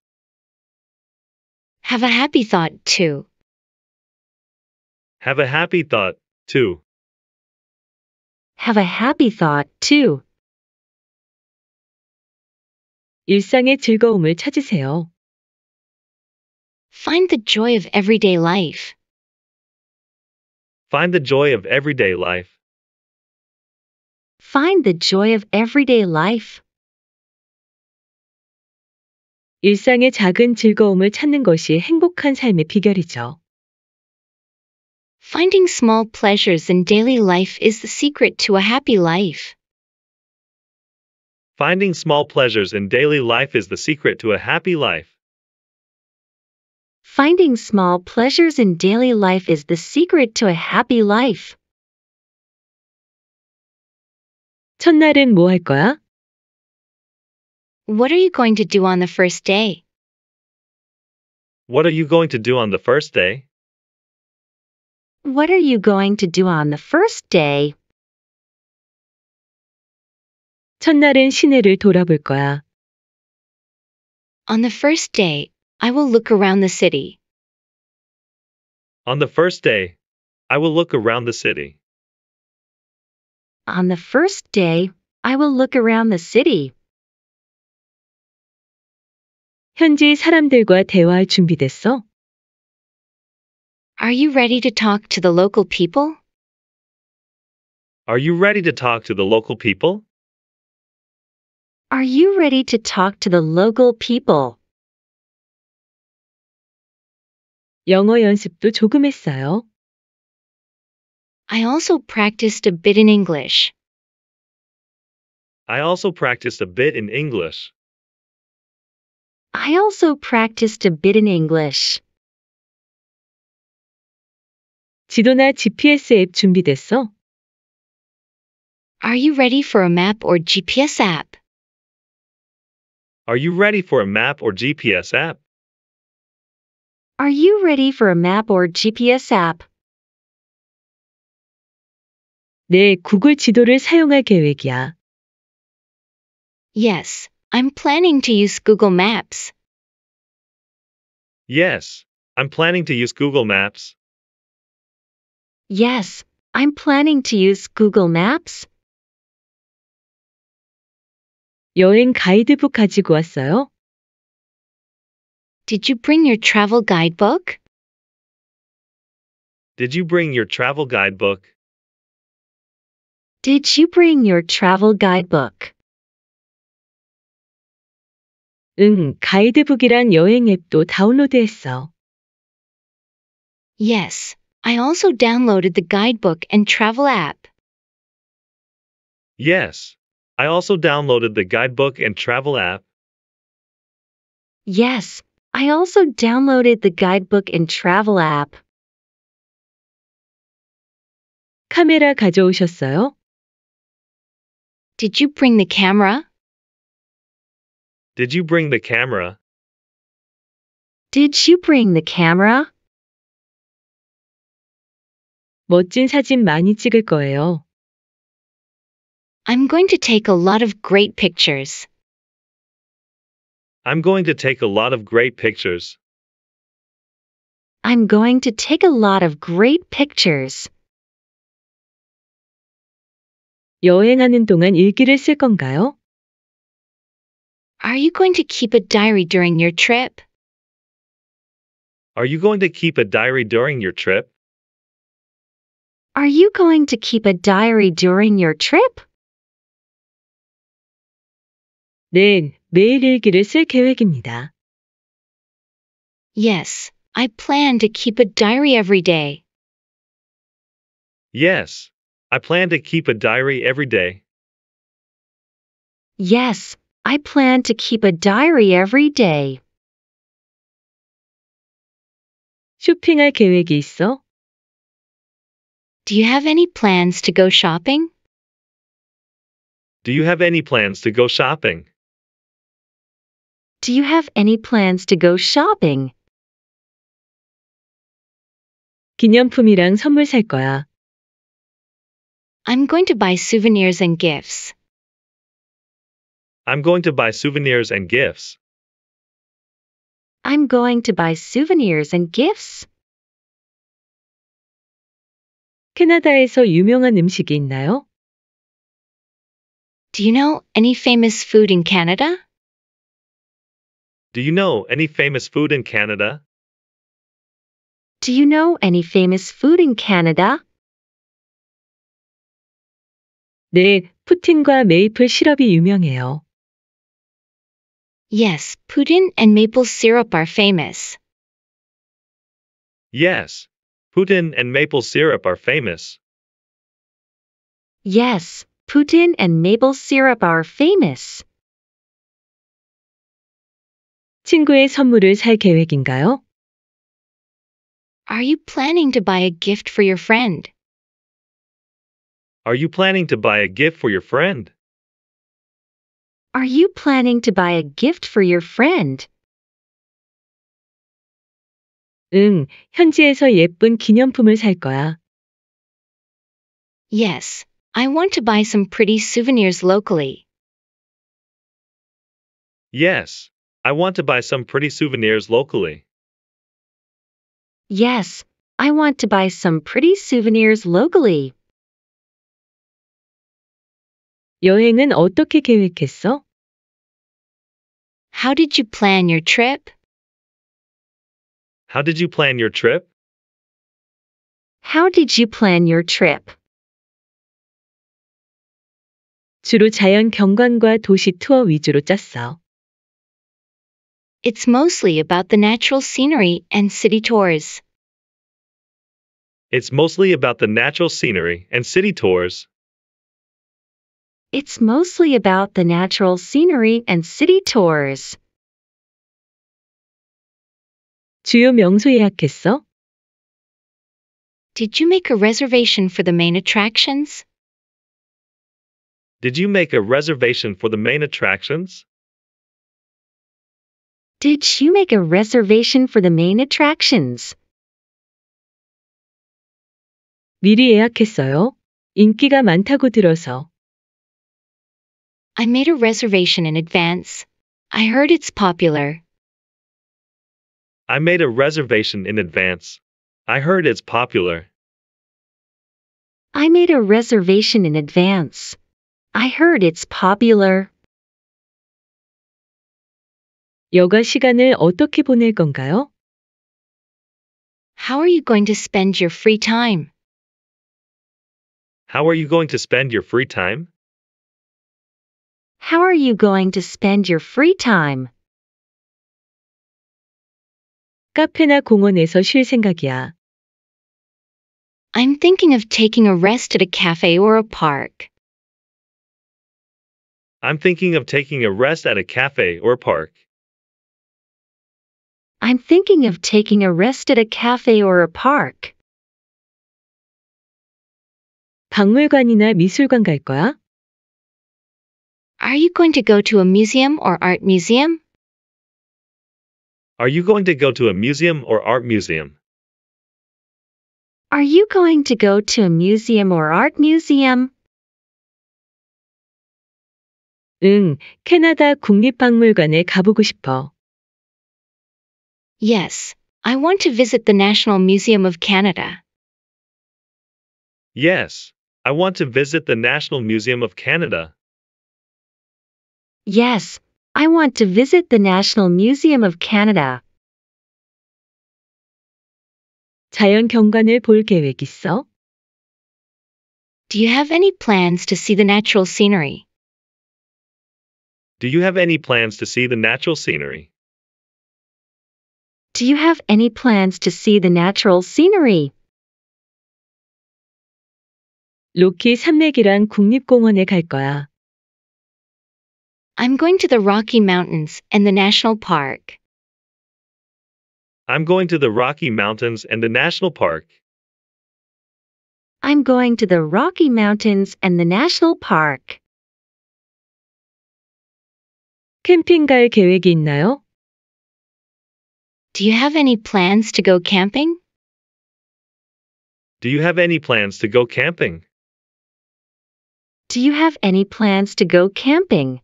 Have a happy thought too. Have a happy thought too. Have a happy thought too. 일상의 즐거움을 찾으세요. Find the joy of everyday life. Find the joy of everyday life. Find the joy of everyday life. 일상의 작은 즐거움을 찾는 것이 행복한 삶의 비결이죠. Finding small pleasures in daily life is the secret to a happy life. Finding small pleasures in daily life is the secret to a happy life. Finding small pleasures in daily life is the secret to a happy life. 거야? What are you going to do on the first day? What are you going to do on the first day? What are you going to do on the first day? 첫날엔 시내를 돌아볼 거야. On the first day, I will look around the city. On the first day, I will look around the city. On the first day, I will look around the city. 현지 사람들과 대화할 준비됐어? Are you ready to talk to the local people? Are you ready to talk to the local people? Are you ready to talk to the local people? 영어 연습도 조금 했어요. I also practiced a bit in English. I also practiced a bit in English. I also practiced a bit in English. 지도나 GPS 앱 준비됐어? Are you ready for a map or GPS app? Are you ready for a map or GPS app? Are you ready for a map or GPS app? 네, 구글 지도를 사용할 계획이야. Yes, I'm planning to use Google Maps. Yes, I'm planning to use Google Maps. Yes, I'm planning to use Google Maps. 여행 가이드북 가지고 왔어요? Did you bring your travel guidebook? Did you bring your travel guidebook? Did you bring your travel guidebook? 응, 가이드북이란 여행 앱도 다운로드했어. Yes, I also downloaded the guidebook and travel app. Yes, I also downloaded the guidebook and travel app. Yes, I also downloaded the guidebook and travel app. 카메라 가져오셨어요? Did you bring the camera? Did you bring the camera? Did you bring the camera? 멋진 사진 많이 찍을 거예요. I'm going to take a lot of great pictures. I'm going to take a lot of great pictures. I'm going to take a lot of great pictures. 여행하는 동안 일기를 쓸 건가요? Are you going to keep a diary during your trip? Are you going to keep a diary during your trip? Are you going to keep a diary during your trip? 매일 일기를 쓸 계획입니다. Yes, I plan to keep a diary every day. Yes, I plan to keep a diary every day. Yes, I plan to keep a diary every day. 쇼핑할 계획이 있어? Do you have any plans to go shopping? Do you have any plans to go shopping? Do you have any plans to go shopping? 기념품이랑 선물 살 거야. I'm going to buy souvenirs and gifts. I'm going to buy souvenirs and gifts. I'm going to buy souvenirs and gifts. 캐나다에서 유명한 음식이 있나요? Do you know any famous food in Canada? Do you know any famous food in Canada? Do you know any famous food in Canada? 네, 푸틴과 메이플 시럽이 유명해요. Yes, Putin and maple syrup are famous. Yes, Putin and maple syrup are famous. Yes, Putin and maple syrup are famous. 친구의 선물을 살 계획인가요? Are you planning to buy a gift for your friend? Are you planning to buy a gift for your friend? Are you planning to buy a gift for your friend? 응, 현지에서 예쁜 기념품을 살 거야. Yes, I want to buy some pretty souvenirs locally. Yes, I want to buy some pretty souvenirs locally. Yes, I want to buy some pretty souvenirs locally. 여행은 어떻게 계획했어? How did you plan your trip? How did you plan your trip? How did you plan your trip? 주로 자연 경관과 도시 투어 위주로 짰어. It's mostly about the natural scenery and city tours. It's mostly about the natural scenery and city tours. It's mostly about the natural scenery and city tours. 주요 명소 예약했어? Did you make a reservation for the main attractions? Did you make a reservation for the main attractions? Did you make a reservation for the main attractions? 미리 예약했어요. 인기가 많다고 들어서. I made a reservation in advance. I heard it's popular. I made a reservation in advance. I heard it's popular. I made a reservation in advance. I heard it's popular. 여가 시간을 어떻게 보낼 건가요? How are you going to spend your free time? How are you going to spend your free time? How are you going to spend your free time? 카페나 공원에서 쉴 생각이야. I'm thinking of taking a rest at a cafe or a park. I'm thinking of taking a rest at a cafe or a park. I'm thinking of taking a rest at a cafe or a park. 박물관이나 미술관 갈 거야? Are you going to go to a museum or art museum? Are you going to go to a museum or art museum? Are you going to go to a museum or art museum? 응, 캐나다 국립박물관에 가보고 싶어. Yes, I want to visit the National Museum of Canada. Yes, I want to visit the National Museum of Canada. Yes, I want to visit the National Museum of Canada. 자연 경관을 볼 계획 있어? Do you have any plans to see the natural scenery? Do you have any plans to see the natural scenery? Do you have any plans to see the natural scenery? 로키 산맥이란 국립공원에 갈 거야. I'm going to the Rocky Mountains and the National Park. I'm going to the Rocky Mountains and the National Park. I'm going to the Rocky Mountains and the National Park. 캠핑 갈 계획이 있나요? Do you have any plans to go camping? Do you have any plans to go camping? Do you have any plans to go camping?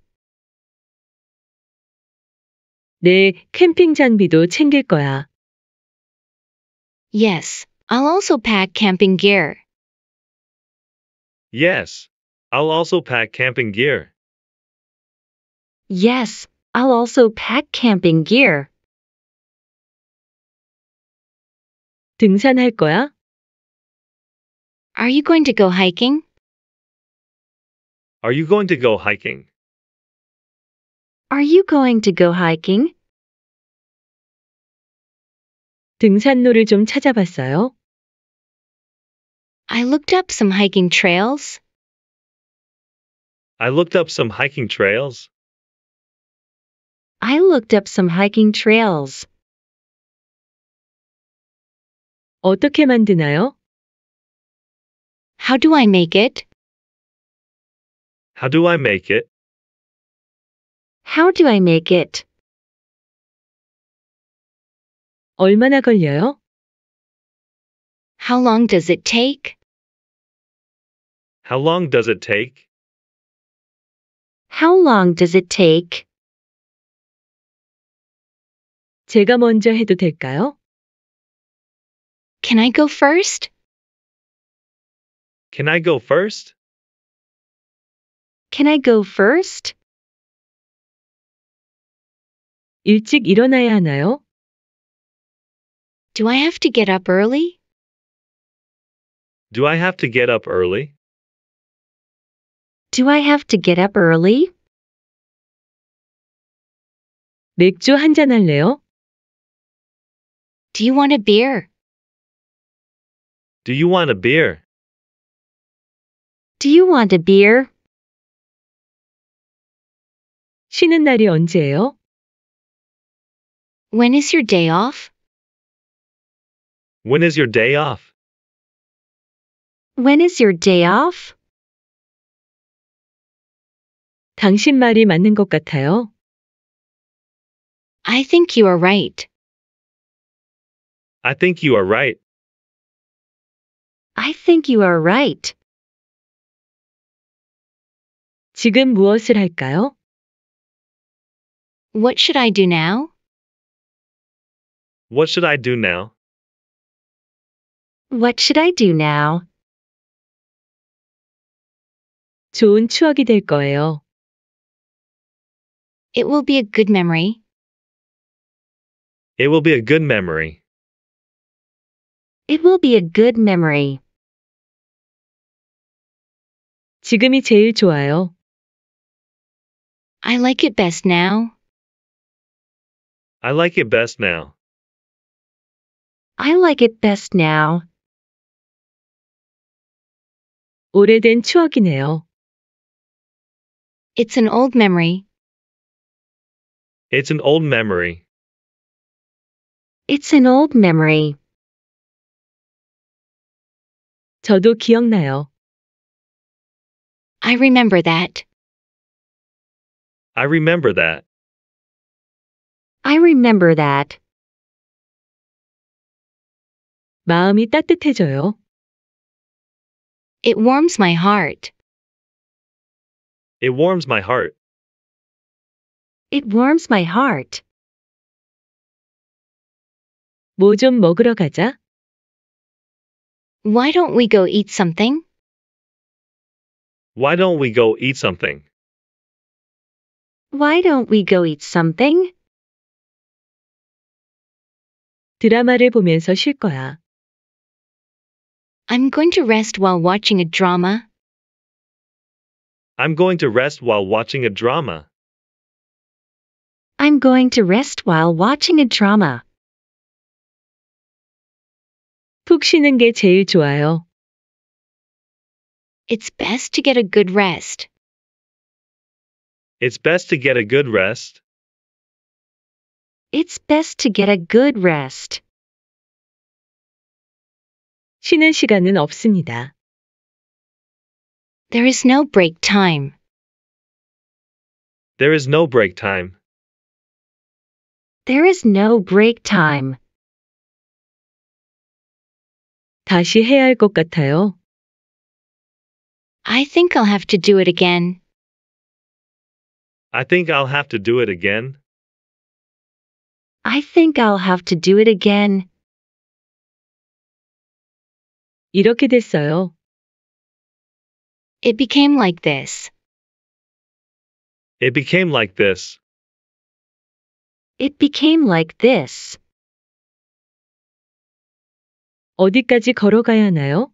네, 캠핑 장비도 챙길 거야. Yes, I'll also pack camping gear. Yes, I'll also pack camping gear. Yes, I'll also pack camping gear. 등산할 거야? Are you going to go hiking? Are you going to go hiking? Are you going to go hiking? 등산로를 좀 찾아봤어요. I looked up some hiking trails. I looked up some hiking trails. I looked up some hiking trails. 어떻게 만드나요? How do I make it? How do I make it? How do I make it? 얼마나 걸려요? How long does it take? How long does it take? How long does it take? 제가 먼저 해도 될까요? Can I go first? Can I go first? Can I go first? 일찍 일어나야 하나요? Do I have to get up early? Do I have to get up early? Do I have to get up early? 맥주 한 잔 할래요? Do you want a beer? Do you want a beer? Do you want a beer? 쉬는 날이 언제예요? When is your day off? When is your day off? When is your day off? 당신 말이 맞는 것 같아요. I think you are right. I think you are right. I think you are right. 지금 무엇을 할까요? What should I do now? What should I do now? What should I do now? 좋은 추억이 될 거예요. It will be a good memory. It will be a good memory. It will be a good memory. 지금이 제일 좋아요. I like it best now. I like it best now. I like it best now. 오래된 추억이네요. It's an old memory. It's an old memory. It's an old memory. 저도 기억나요. I remember that. I remember that. I remember that. 마음이 따뜻해져요. It warms my heart. It warms my heart. It warms my heart. 먹으러 가자. Why don't we go eat something? Why don't we go eat something? Why don't we go eat something? 드라마를 보면서 쉴 거야. I'm going to rest while watching a drama. I'm going to rest while watching a drama. I'm going to rest while watching a drama. 푹 쉬는 게 제일 좋아요. It's best to get a good rest. It's best to get a good rest. It's best to get a good rest. 쉬는 시간은 없습니다. There is no break time. There is no break time. There is no break time. 다시 해야 할 것 같아요. I think I'll have to do it again. I think I'll have to do it again. I think I'll have to do it again. 이렇게 됐어요. It became like this. It became like this. It became like this. 어디까지 걸어가야 하나요?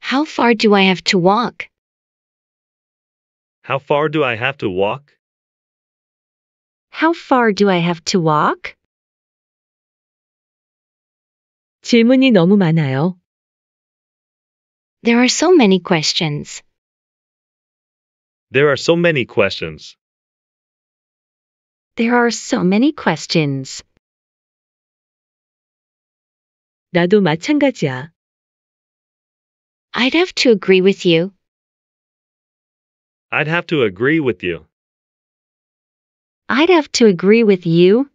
How far do I have to walk? How far do I have to walk? How far do I have to walk? 질문이 너무 많아요. There are so many questions. There are so many questions. There are so many questions. 나도 마찬가지야. I'd have to agree with you. I'd have to agree with you. I'd have to agree with you.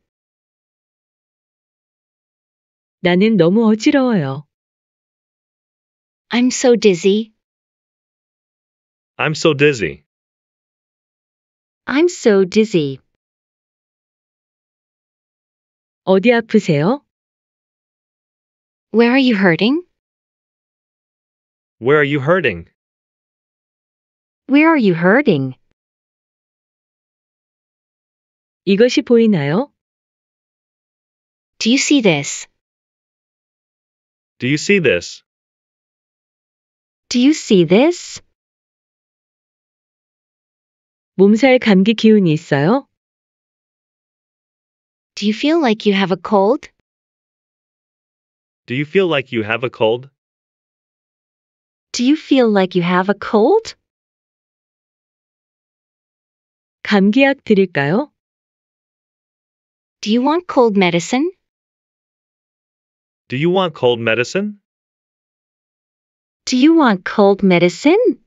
나는 너무 어지러워요. I'm so dizzy. I'm so dizzy. I'm so dizzy. 어디 아프세요? Where are you hurting? Where are you hurting? Where are you hurting? 이것이 보이나요? Do you see this? Do you see this? Do you see this? 몸살 감기 기운이 있어요? Do you feel like you have a cold? Do you feel like you have a cold? Do you feel like you have a cold? 감기약 드릴까요? Do you want cold medicine? Do you want cold medicine? Do you want cold medicine?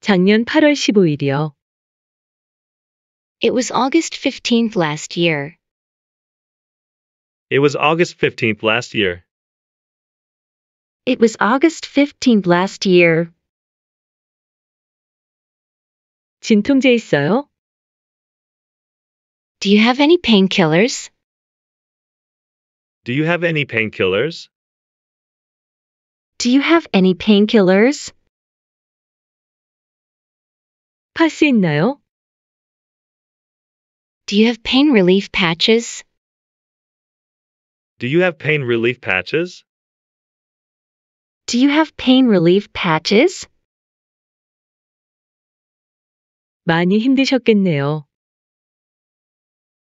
작년 8월 15일이요. It was August 15th last year. It was August 15th last year. It was August 15th last year. 진통제 있어요? Do you have any painkillers? Do you have any painkillers? Do you have any painkillers? 파스 있나요? Do you have pain relief patches? Do you have pain relief patches? Do you have pain relief patches? 많이 힘드셨겠네요.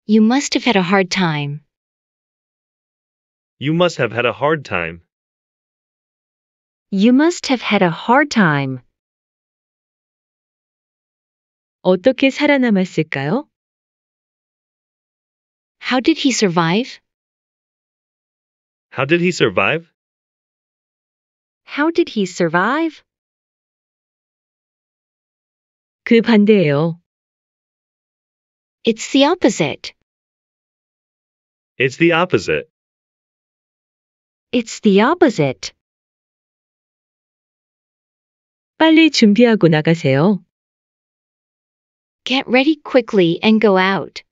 You must have had a hard time. You must have had a hard time. You must have had a hard time. 어떻게 살아남았을까요? How did he survive? How did he survive? How did he survive? 그 반대예요. It's the opposite. It's the opposite. It's the opposite. 빨리 준비하고 나가세요. Get ready quickly and go out.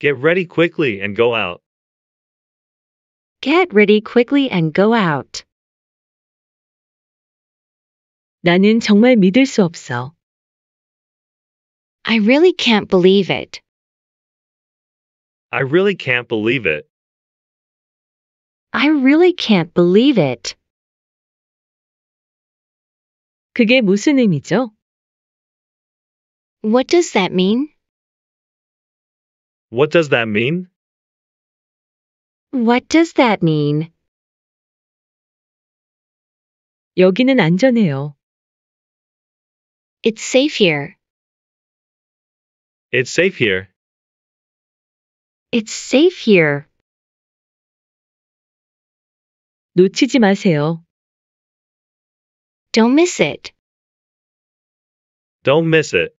Get ready quickly and go out. Get ready quickly and go out. 나는 정말 믿을 수 없어. I really can't believe it. I really can't believe it. I really can't believe it. 그게 무슨 의미죠? What does that mean? What does that mean? What does that mean? 여기는 안전해요. It's safe here. It's safe here. It's safe here. 놓치지 마세요. Don't miss it. Don't miss it.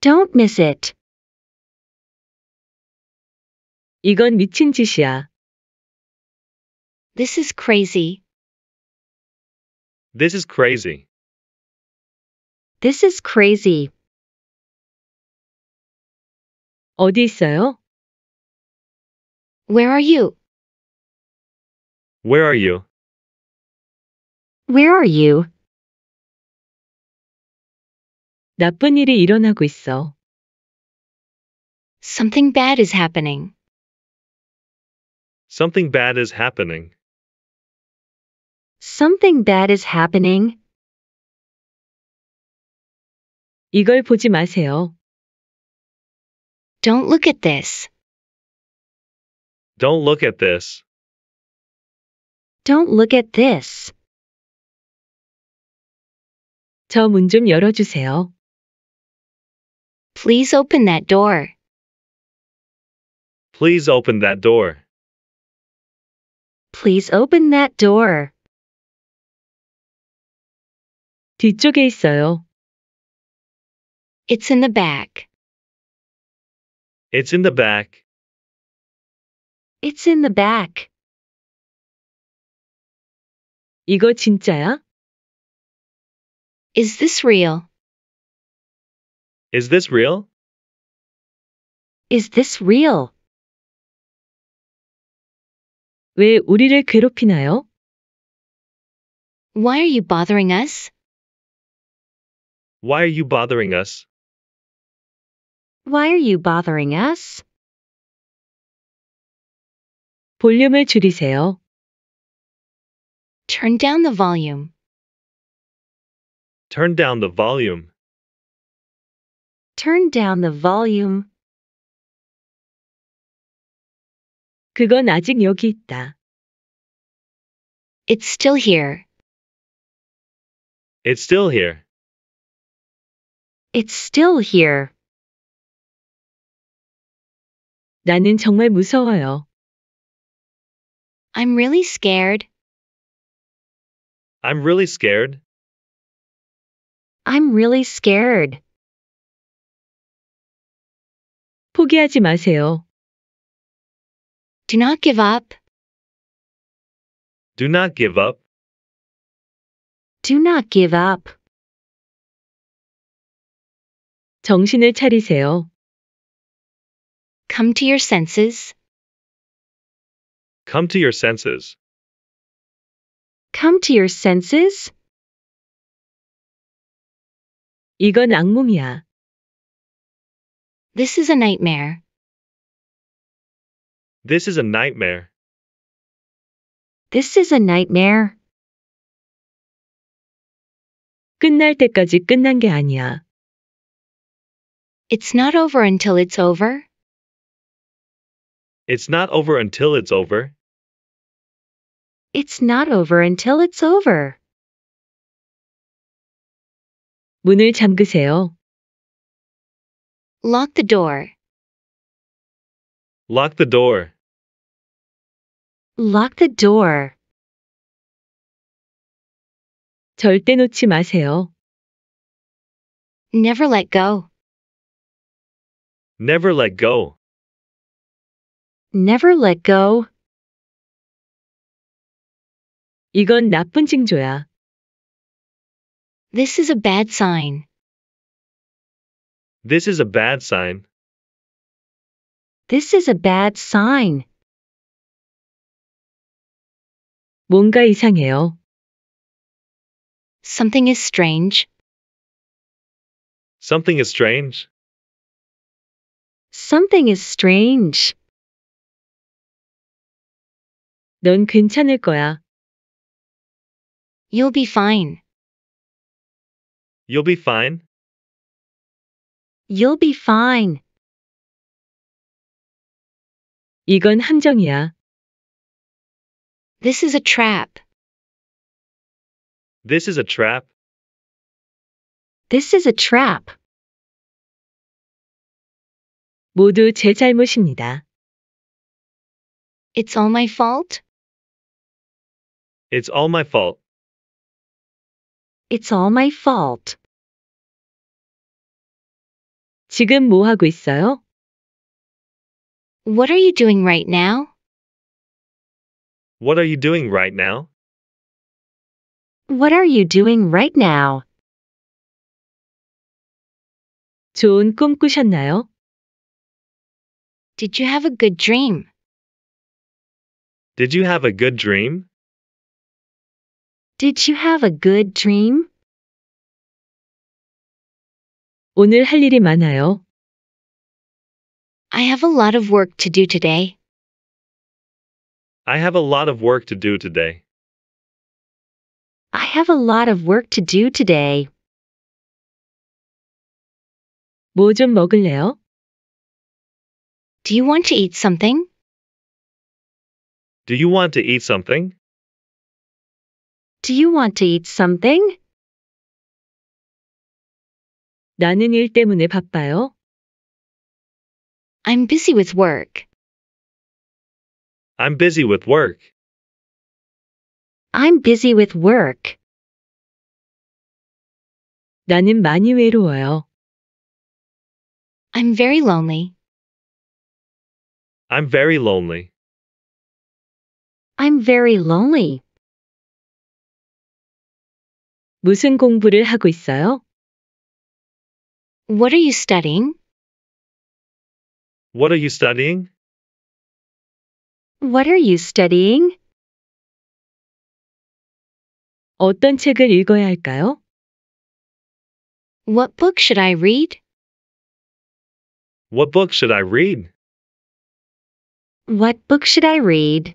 Don't miss it. 이건 미친 짓이야. This is crazy. This is crazy. This is crazy. 어디 있어요? Where are you? Where are you? Where are you? 나쁜 일이 일어나고 있어. Something bad is happening. Something bad is happening. Something bad is happening. 이걸 보지 마세요. Don't look at this. Don't look at this. Don't look at this. 열어주세요. Please open that door. Please open that door. Please open that door. 뒤쪽에 있어요. It's in the back. It's in the back. It's in the back. 이거 진짜야? Is this real? Is this real? Is this real? 왜 우리를 괴롭히나요? Why are you bothering us? Why are you bothering us? Why are you bothering us? 볼륨을 줄이세요. Turn down the volume. Turn down the volume. Turn down the volume. 그건 아직 여기 있다. It's still here. It's still here. It's still here. 나는 정말 무서워요. I'm really scared. I'm really scared. I'm really scared. 포기하지 마세요. Do not give up. Do not give up. Do not give up. 정신을 차리세요. Come to your senses. Come to your senses. Come to your senses. 이건 악몽이야. This is a nightmare. This is a nightmare. This is a nightmare. 끝날 때까지 끝난 게 아니야. It's not over until it's over. It's not over until it's over. It's not over until it's over. 문을 잠그세요. Lock the door. Lock the door. Lock the door. 절대 놓지 마세요. Never let go. Never let go never let go. 이건 나쁜 징조야. This is a bad sign. This is a bad sign. This is a bad sign. 뭔가 이상해요. Something is strange. Something is strange. Something is strange. 넌 괜찮을 거야. You'll be fine. You'll be fine. You'll be fine. 이건 함정이야. This is a trap. This is a trap. This is a trap. 모두 제 잘못입니다. It's all my fault? It's all my fault. It's all my fault. 지금 뭐 하고 있어요? What are you doing right now? What are you doing right now? What are you doing right now? 좋은 꿈 꾸셨나요? Did you have a good dream? Did you have a good dream? Did you have a good dream? 오늘 할 일이 많아요. I have a lot of work to do today. I have a lot of work to do today. I have a lot of work to do today. 먹을래요? Do you want to eat something? Do you want to eat something? Do you want to eat something? 나는 일 때문에 바빠요. I'm busy with work. I'm busy with work. I'm busy with work. 나는 많이 외로워요. I'm very lonely. I'm very lonely. I'm very lonely. 무슨 공부를 하고 있어요? What are you studying? What are you studying? What are you studying? 어떤 책을 읽어야 할까요? What book should I read? What book should I read? What book should I read?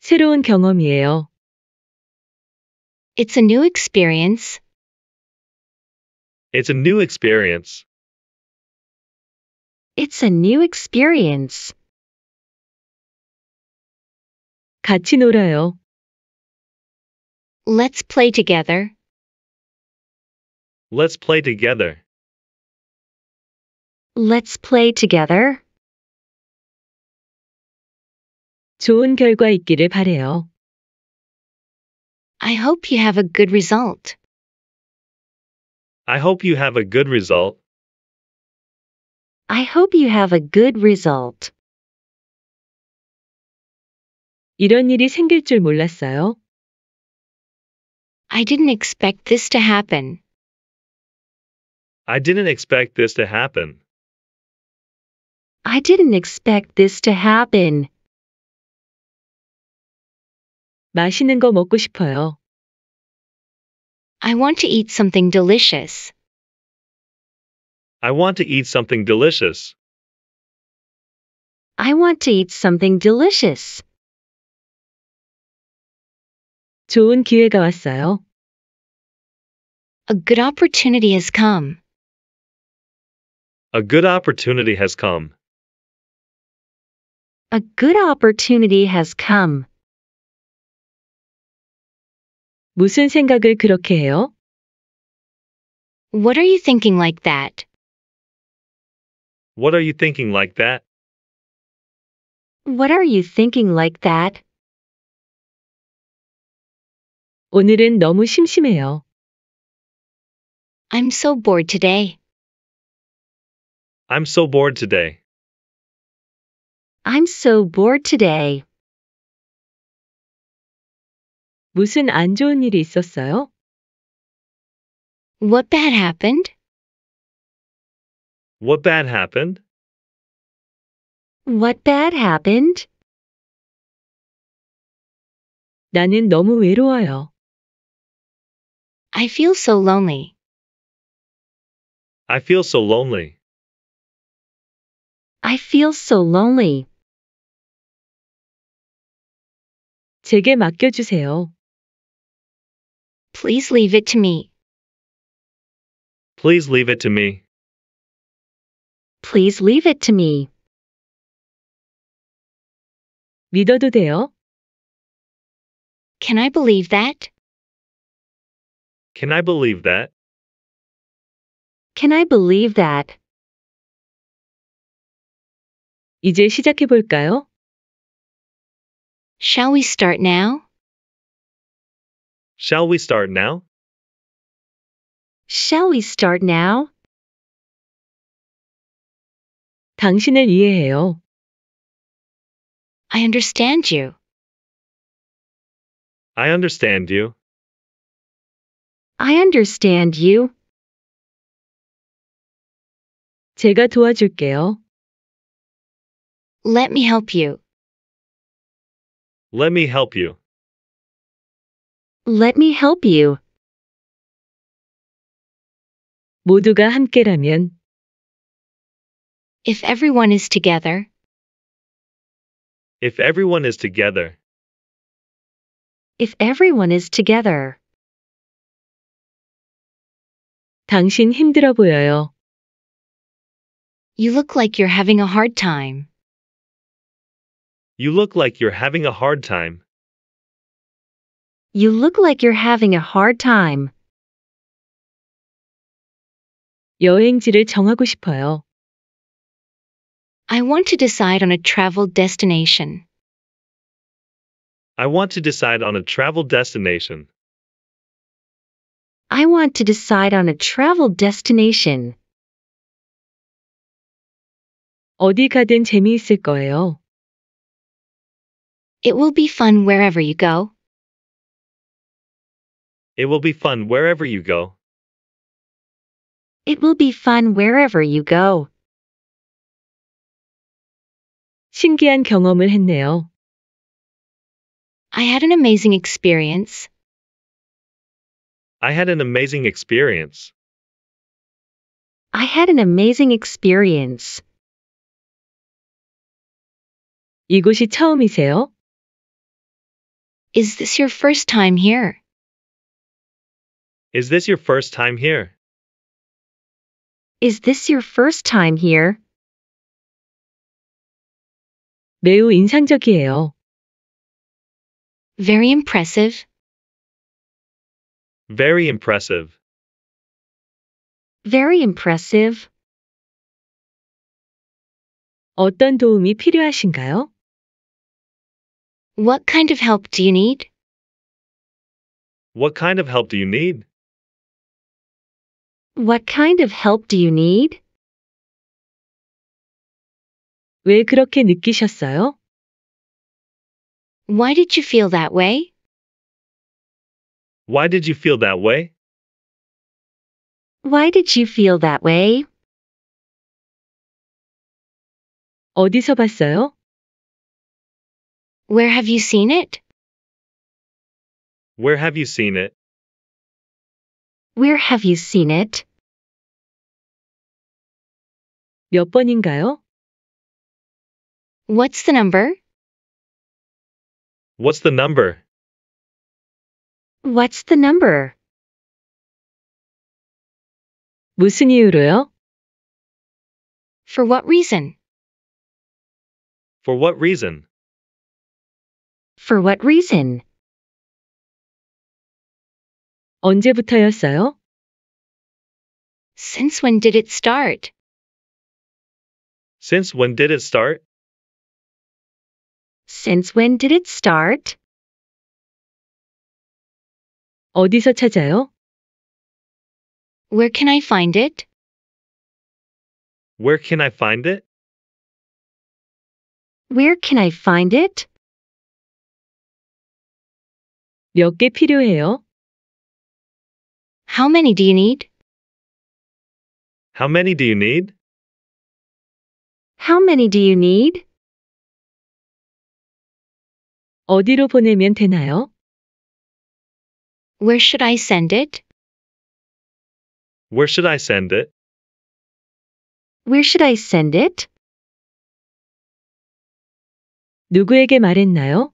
새로운 경험이에요. It's a new experience. It's a new experience. It's a new experience. 같이 놀아요. Let's play together. Let's play together. Let's play together. 좋은 결과 있기를 바래요. I hope you have a good result. I hope you have a good result. I hope you have a good result. 이런 일이 생길 줄 몰랐어요. I didn't expect this to happen. I didn't expect this to happen. I didn't expect this to happen. 맛있는 거 먹고 싶어요. I want to eat something delicious. I want to eat something delicious. I want to eat something delicious. 좋은 기회가 왔어요. A good opportunity has come. A good opportunity has come. A good opportunity has come. 무슨 생각을 그렇게 해요? What are you thinking like that? What are you thinking like that? What are you thinking like that? 오늘은 너무 심심해요. I'm so bored today. I'm so bored today. I'm so bored today. 무슨 안 좋은 일이 있었어요? What bad happened? What bad happened? What bad happened? 나는 너무 외로워요. I feel so lonely. I feel so lonely. I feel so lonely. 제게 맡겨주세요. Please leave it to me. Please leave it to me. Please leave it to me. 믿어도 돼요? Can I believe that? Can I believe that? Can I believe that? 이제 시작해 볼까요? Shall we start now? Shall we start now? Shall we start now? 당신을 이해해요. I understand you. I understand you. I understand you. 제가 도와줄게요. Let me help you. Let me help you. Let me help you. 모두가 함께라면 If everyone is together, If everyone is together, if everyone is together, 당신 힘들어 보여요. you look like you're having a hard time. you look like you're having a hard time. You look like you're having a hard time. 여행지를 정하고 싶어요. I want to decide on a travel destination. I want to decide on a travel destination. I want to decide on a travel destination. 어디 가든 재미있을 거예요. It will be fun wherever you go. It will be fun wherever you go. It will be fun wherever you go. 신기한 경험을 했네요. I had an amazing experience. I had an amazing experience. I had an amazing experience. 이곳이 처음이세요? Is this your first time here? Is this your first time here? Is this your first time here? 매우 인상적이에요. Very impressive. Very impressive. Very impressive. 어떤 도움이 필요하신가요? What kind of help do you need? What kind of help do you need? What kind of help do you need? 왜 그렇게 느끼셨어요? Why did you feel that way? Why did you feel that way? Why did you feel that way? 어디서 봤어요? Where have you seen it? Where have you seen it? Where have you seen it? 몇 번인가요? What's the number? What's the number? What's the number? 무슨 이유로요? For what reason? For what reason? For what reason? 언제부터였어요? Since when did it start? Since when did it start? Since when did it start? 어디서 찾아요? Where can I find it? Where can I find it? Where can I find it? 몇 필요해요? How many do you need? How many do you need? How many do you need? 어디로 보내면 되나요? Where should I send it? Where should I send it? Where should I send it? 누구에게 말했나요?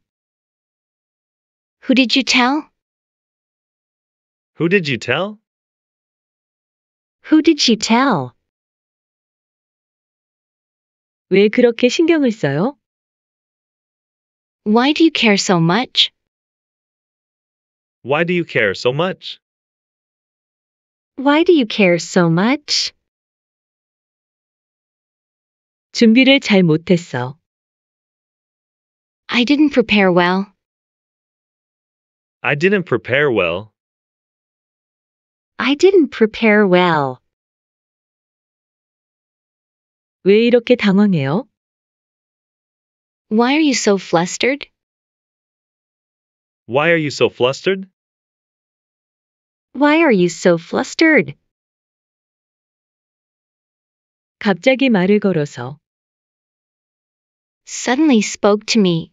Who did you tell? Who did you tell? Who did you tell? 왜 그렇게 신경을 써요? Why do you care so much? Why do you care so much? Why do you care so much? 준비를 잘 못했어. I didn't prepare well. I didn't prepare well. I didn't prepare well. 왜 이렇게 당황해요? Why are you so flustered? Why are you so flustered? Why are you so flustered? 갑자기 말을 걸어서 Suddenly spoke to me.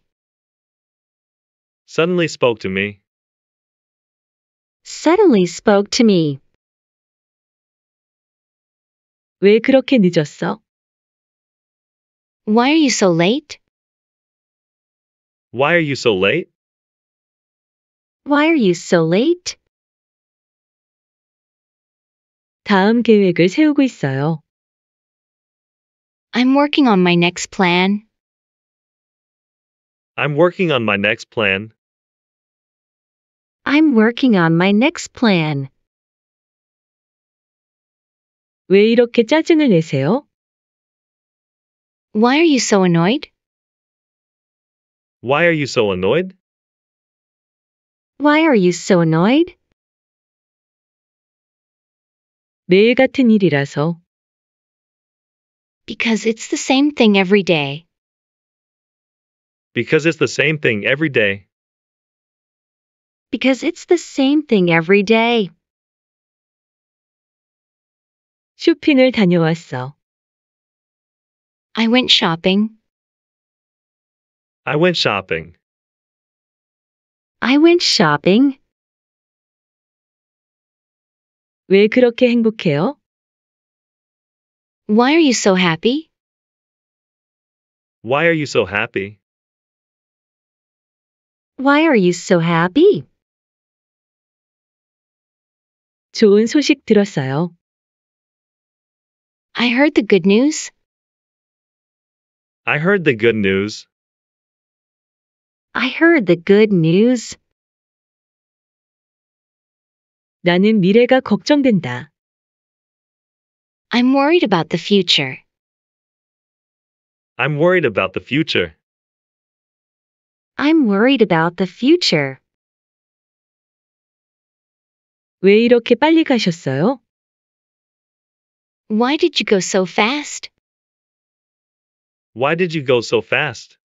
Suddenly spoke to me suddenly spoke to me. 왜 그렇게 늦었어? Why are you so late? Why are you so late? Why are you so late? 다음 계획을 세우고 있어요. I'm working on my next plan. I'm working on my next plan. I'm working on my next plan. 왜 이렇게 짜증을 내세요? Why are you so annoyed? Why are you so annoyed? Why are you so annoyed? 매일 같은 일이라서. Because it's the same thing every day. Because it's the same thing every day because it's the same thing every day. 쇼핑을 다녀왔어. I went shopping. I went shopping. I went shopping. 왜 그렇게 행복해요? Why are you so happy? Why are you so happy? Why are you so happy? 좋은 소식 들었어요. I heard the good news. I heard the good news. I heard the good news. 나는 미래가 걱정된다. I'm worried about the future. I'm worried about the future. I'm worried about the future. 왜 이렇게 빨리 가셨어요? Why did you go so fast? Why did you go so fast?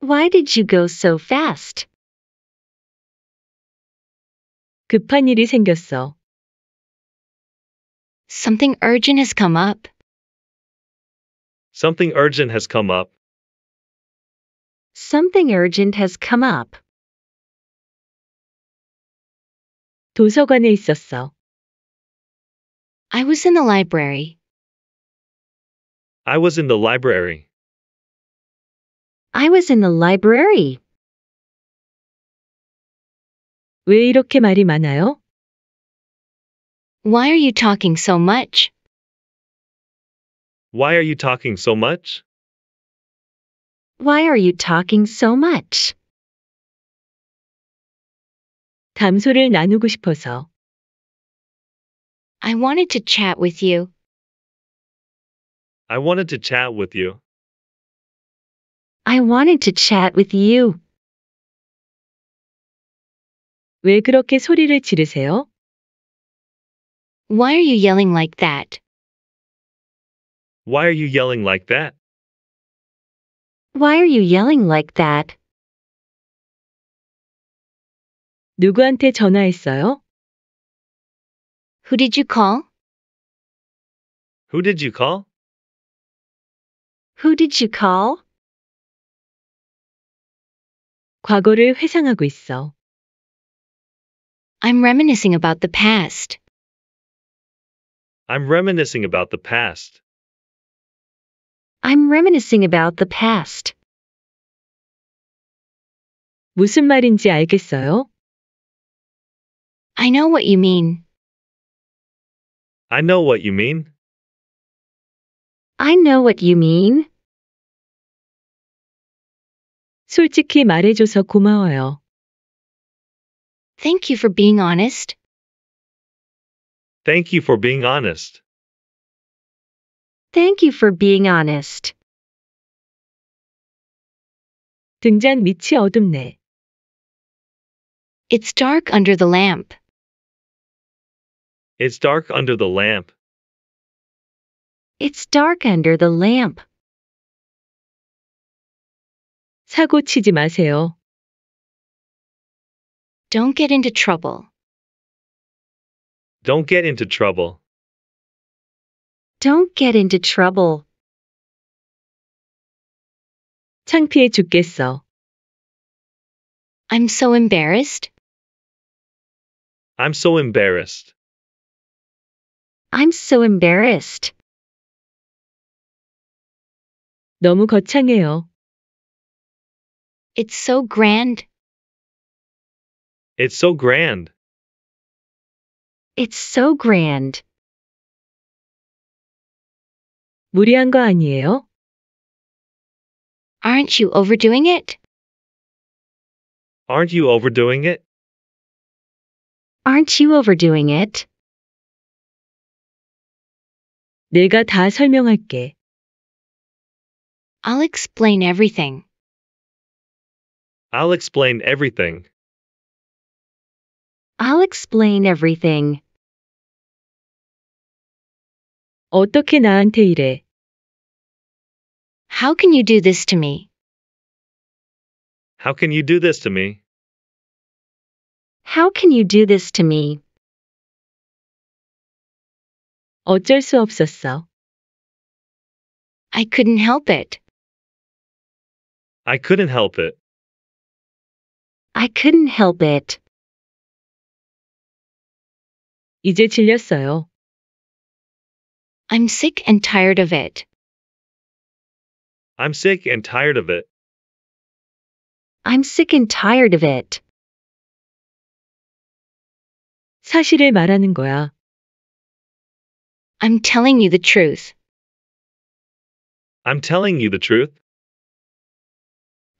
Why did you go so fast? 급한 일이 생겼어. Something urgent has come up. Something urgent has come up. Something urgent has come up. 도서관에 있었어. I was in the library. I was in the library. I was in the library. 왜 이렇게 말이 많아요? Why are you talking so much? Why are you talking so much? Why are you talking so much? 나누고 싶어서. I wanted to chat with you. I wanted to chat with you. I wanted to chat with you. 왜 그렇게 소리를 지르세요? Why are you yelling like that? Why are you yelling like that? Why are you yelling like that? 누구한테 전화했어요? Who did you call? Who did you call? Who did you call? 과거를 회상하고 있어. I'm reminiscing about the past. I'm reminiscing about the past. I'm reminiscing about the past. 무슨 말인지 알겠어요? I know what you mean. I know what you mean. I know what you mean. 솔직히 말해줘서 고마워요. Thank you for being honest. Thank you for being honest. Thank you for being honest. 등잔 밑이 어둡네. It's dark under the lamp. It's dark under the lamp. It's dark under the lamp. 사고 치지 마세요. Don't get into trouble. Don't get into trouble. Don't get into trouble. 창피해 죽겠어. I'm so embarrassed. I'm so embarrassed. I'm so embarrassed. 너무 거창해요. It's so grand. It's so grand. It's so grand. 무리한 거 아니에요? Aren't you overdoing it? Aren't you overdoing it? Aren't you overdoing it? 내가 다 설명할게. I'll explain everything. I'll explain everything. I'll explain everything. 어떻게 나한테 이래? How can you do this to me? How can you do this to me? How can you do this to me? 어쩔 수 없었어. I couldn't help it. I couldn't help it. I couldn't help it. 이제 질렸어요. I'm sick and tired of it. I'm sick and tired of it. I'm sick and tired of it. 사실을 말하는 거야. I'm telling you the truth. I'm telling you the truth.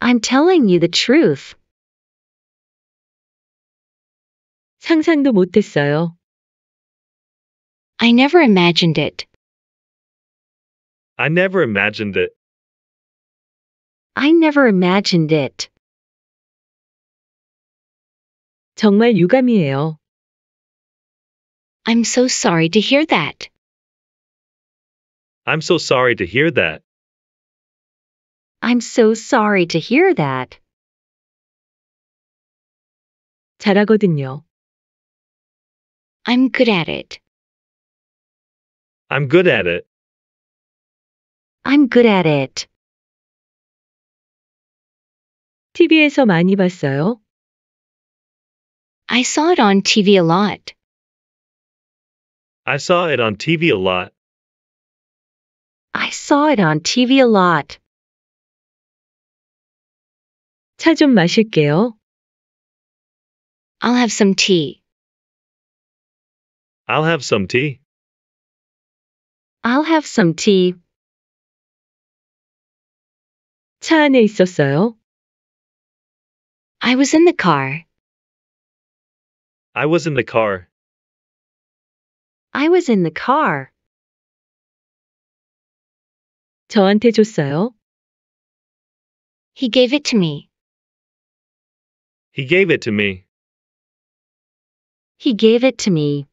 I'm telling you the truth. 상상도 못했어요. I never imagined it. I never imagined it. I never imagined it. 정말 유감이에요. I'm so sorry to hear that. I'm so sorry to hear that. I'm so sorry to hear that. 잘하거든요. I'm good at it. I'm good at it. I'm good at it. TV에서 많이 봤어요? I saw it on TV a lot. I saw it on TV a lot. I saw it on TV a lot. 차 좀 마실게요. I'll have some tea. I'll have some tea. I'll have some tea. 차 안에 있었어요. I was in the car. I was in the car. I was in the car. 저한테 줬어요. He gave it to me. He gave it to me. He gave it to me.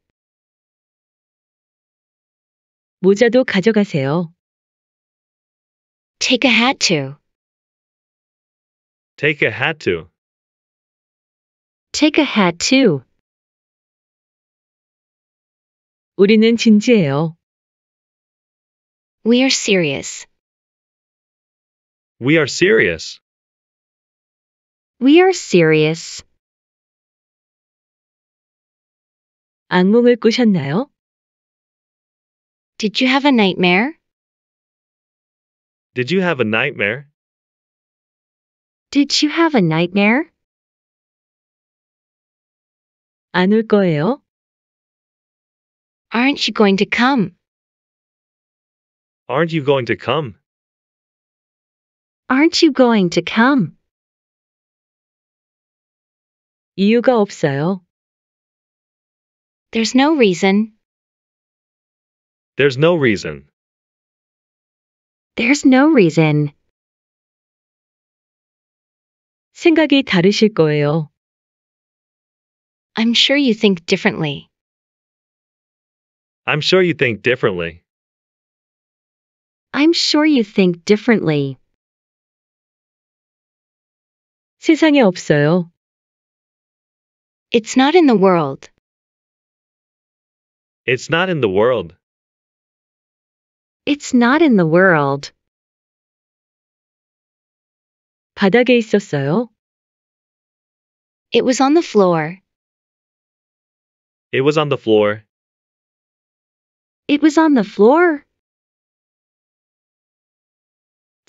모자도 가져가세요. Take a hat too. Take a hat too. Take a hat too. 우리는 진지해요. We are serious. We are serious. We are serious. 악몽을 꾸셨나요? Did you have a nightmare? Did you have a nightmare? Did you have a nightmare? 안 올 거예요? Aren't you going to come? Aren't you going to come? Aren't you going to come? 이유가 없어요. There's no reason. There's no reason. There's no reason. 생각이 다르실 거예요. I'm sure you think differently. I'm sure you think differently. I'm sure you think differently. 세상에 없어요. It's not in the world. It's not in the world. It's not in the world. 바닥에 있었어요. It was on the floor. It was on the floor. It was on the floor.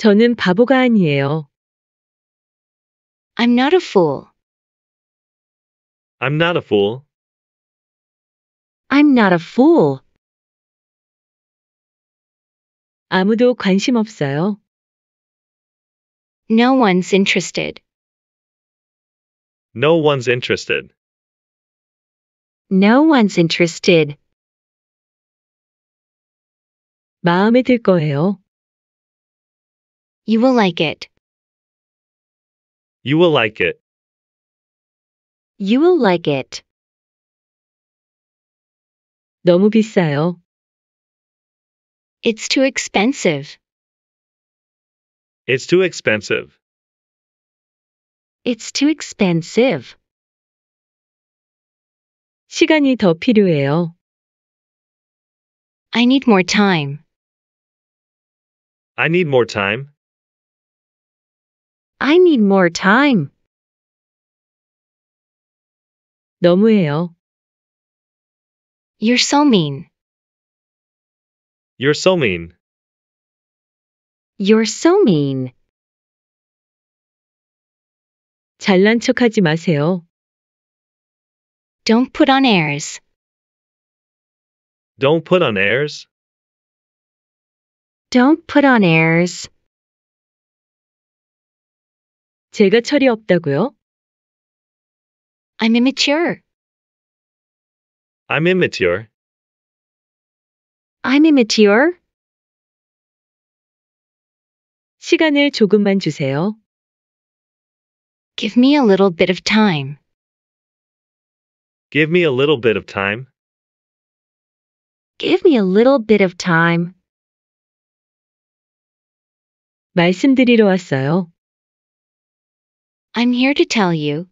저는 바보가 아니에요. I'm not a fool. I'm not a fool. I'm not a fool. 아무도 관심 없어요. No one's interested. No one's interested. No one's interested. 마음에 들 거예요. You will like it. You will like it. You will like it. 너무 비싸요. It's too expensive. It's too expensive. It's too expensive. 시간이 더 필요해요. I need more time. I need more time. I need more time. 너무해요. You're so mean. You're so mean. You're so mean. 잘난 척하지 마세요. Don't put on airs. Don't put on airs. Don't put on airs. 제가 철이 없다고요? I'm immature. I'm immature. I'm immature. 시간을 조금만 주세요. Give me a little bit of time. Give me a little bit of time. Give me a little bit of time. 말씀드리러 왔어요. I'm here to tell you.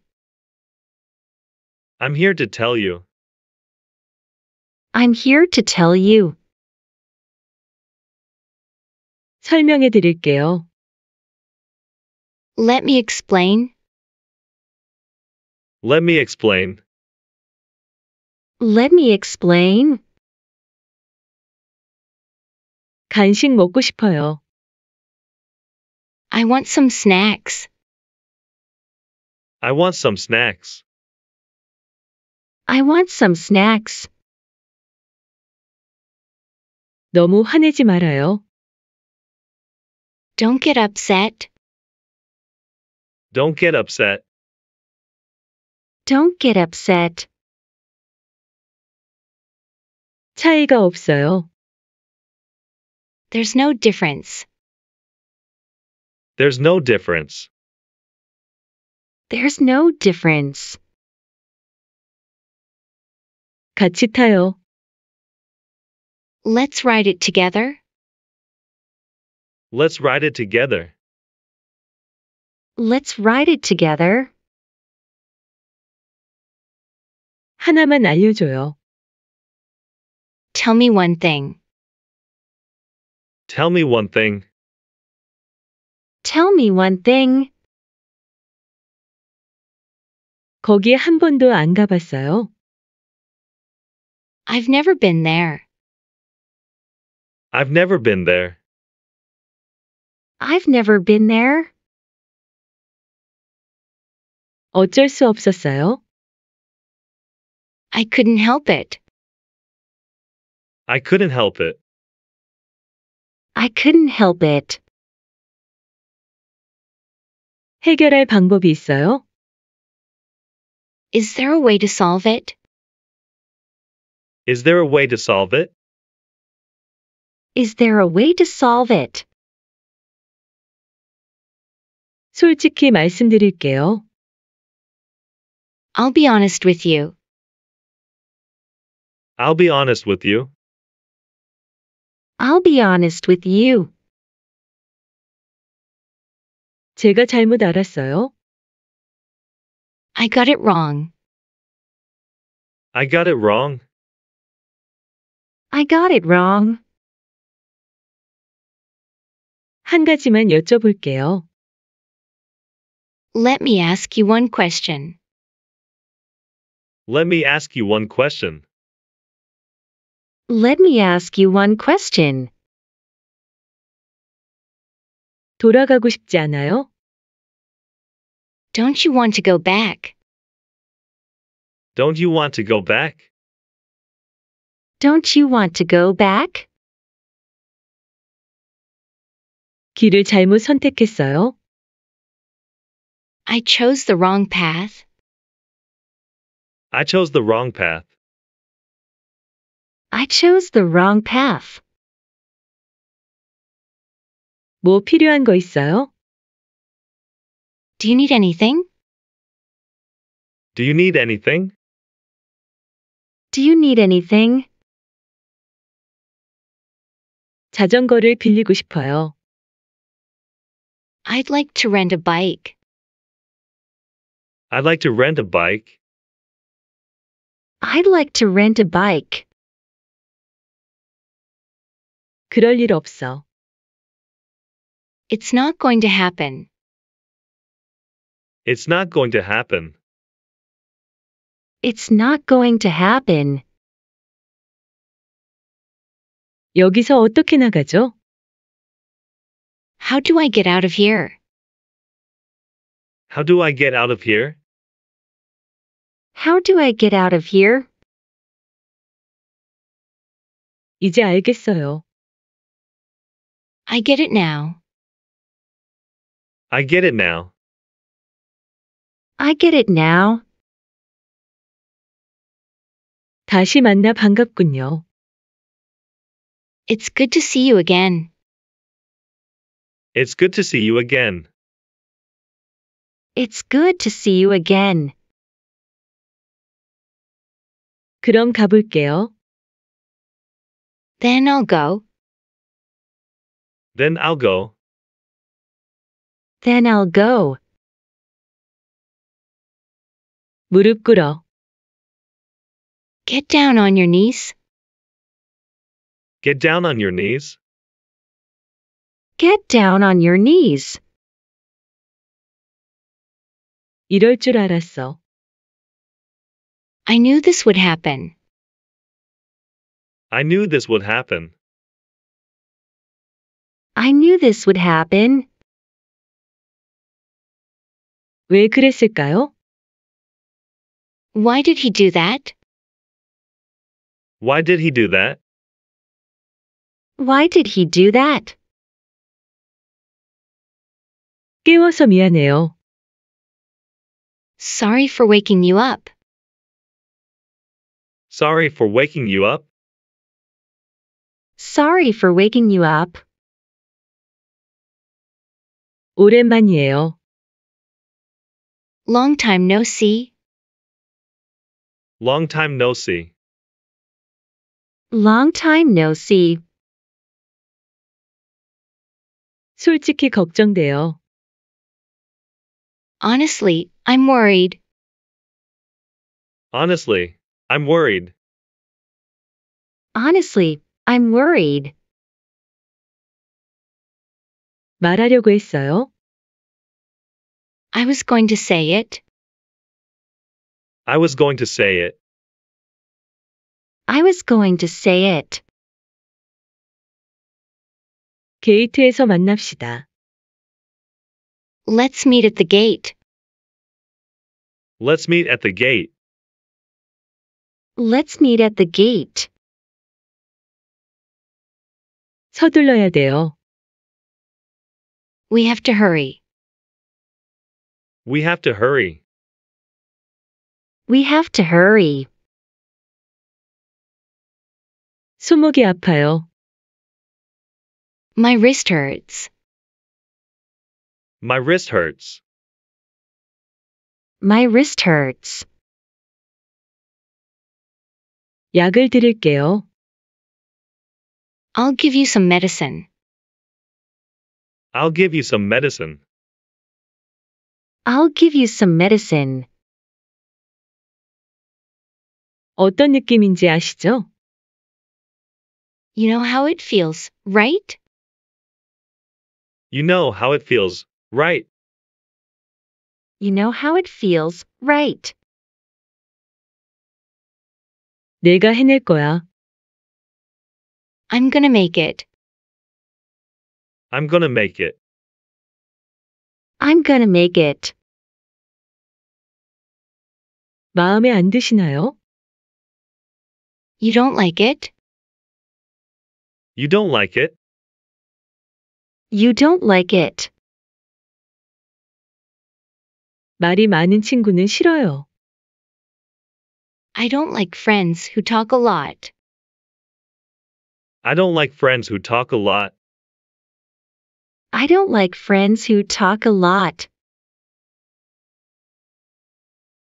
I'm here to tell you. I'm here to tell you. 설명해 드릴게요. Let me explain. Let me explain. Let me explain. 간식 먹고 싶어요. I want some snacks. I want some snacks. I want some snacks. 너무 화내지 말아요. Don't get upset. Don't get upset. Don't get upset. 차이가 없어요. There's no difference. There's no difference. There's no difference. 같이 타요. Let's ride it together. Let's ride it together. Let's ride it together. 하나만 알려줘요. Tell me one thing. Tell me one thing. Tell me one thing. 거기 한 번도 안 가봤어요. I've never been there. I've never been there. I've never been there. 어쩔 수 없었어요. I couldn't help it. I couldn't help it. I couldn't help it. 해결할 방법이 있어요? Is there a way to solve it? Is there a way to solve it? Is there a way to solve it? 솔직히 말씀드릴게요. I'll be honest with you. I'll be honest with you. I'll be honest with you. 제가 잘못 알았어요. I got it wrong. I got it wrong. I got it wrong. 한 가지만 여쭤볼게요. Let me ask you one question. Let me ask you one question. Let me ask you one question. 돌아가고 싶지 않아요? Don't you want to go back? Don't you want to go back? Don't you want to go back? 길을 잘못 선택했어요. I chose the wrong path. I chose the wrong path. I chose the wrong path. 뭐 필요한 거 있어요? Do you need anything? Do you need anything? Do you need anything? 자전거를 빌리고 싶어요. I'd like to rent a bike. I'd like to rent a bike. I'd like to rent a bike. 그럴 일 없어. It's not going to happen. It's not going to happen. It's not going to happen. 여기서 어떻게 나가죠? How do I get out of here? How do I get out of here? How do I get out of here? 이제 알겠어요. I get it now. I get it now. I get it now. 다시 만나 반갑군요. It's good to see you again. It's good to see you again. It's good to see you again. 그럼 가볼게요. Then I'll go. Then I'll go. Then I'll go. 무릎 꿇어. Get down on your knees. Get down on your knees. Get down on your knees. 이럴 줄 알았어. I knew this would happen. I knew this would happen. I knew this would happen. 왜 그랬을까요? Why did he do that? Why did he do that? Why did he do that? 깨워서 미안해요. Sorry for waking you up. Sorry for waking you up. Sorry for waking you up. 오랜만이에요. Long time no see. Long time no see. Long time no see. 솔직히 걱정돼요. Honestly, I'm worried. Honestly, I'm worried. Honestly, I'm worried. 말하려고 했어요. I was going to say it. I was going to say it. I was going to say it. 게이트에서 만납시다. Let's meet at the gate. Let's meet at the gate. Let's meet at the gate. 서둘러야 돼요. We have to hurry. We have to hurry. We have to hurry. 손목이 아파요. My wrist hurts. My wrist hurts. My wrist hurts. 약을 드릴게요. I'll give you some medicine. I'll give you some medicine. I'll give you some medicine. 어떤 느낌인지 아시죠? You know how it feels, right? You know how it feels, right? You know how it feels, right? 내가 해낼 거야. I'm gonna make it. I'm gonna make it. I'm gonna make it. 마음에 안 드시나요? You don't like it? You don't like it? You don't like it. 말이 많은 친구는 싫어요. I don't like friends who talk a lot. I don't like friends who talk a lot. I don't like friends who talk a lot.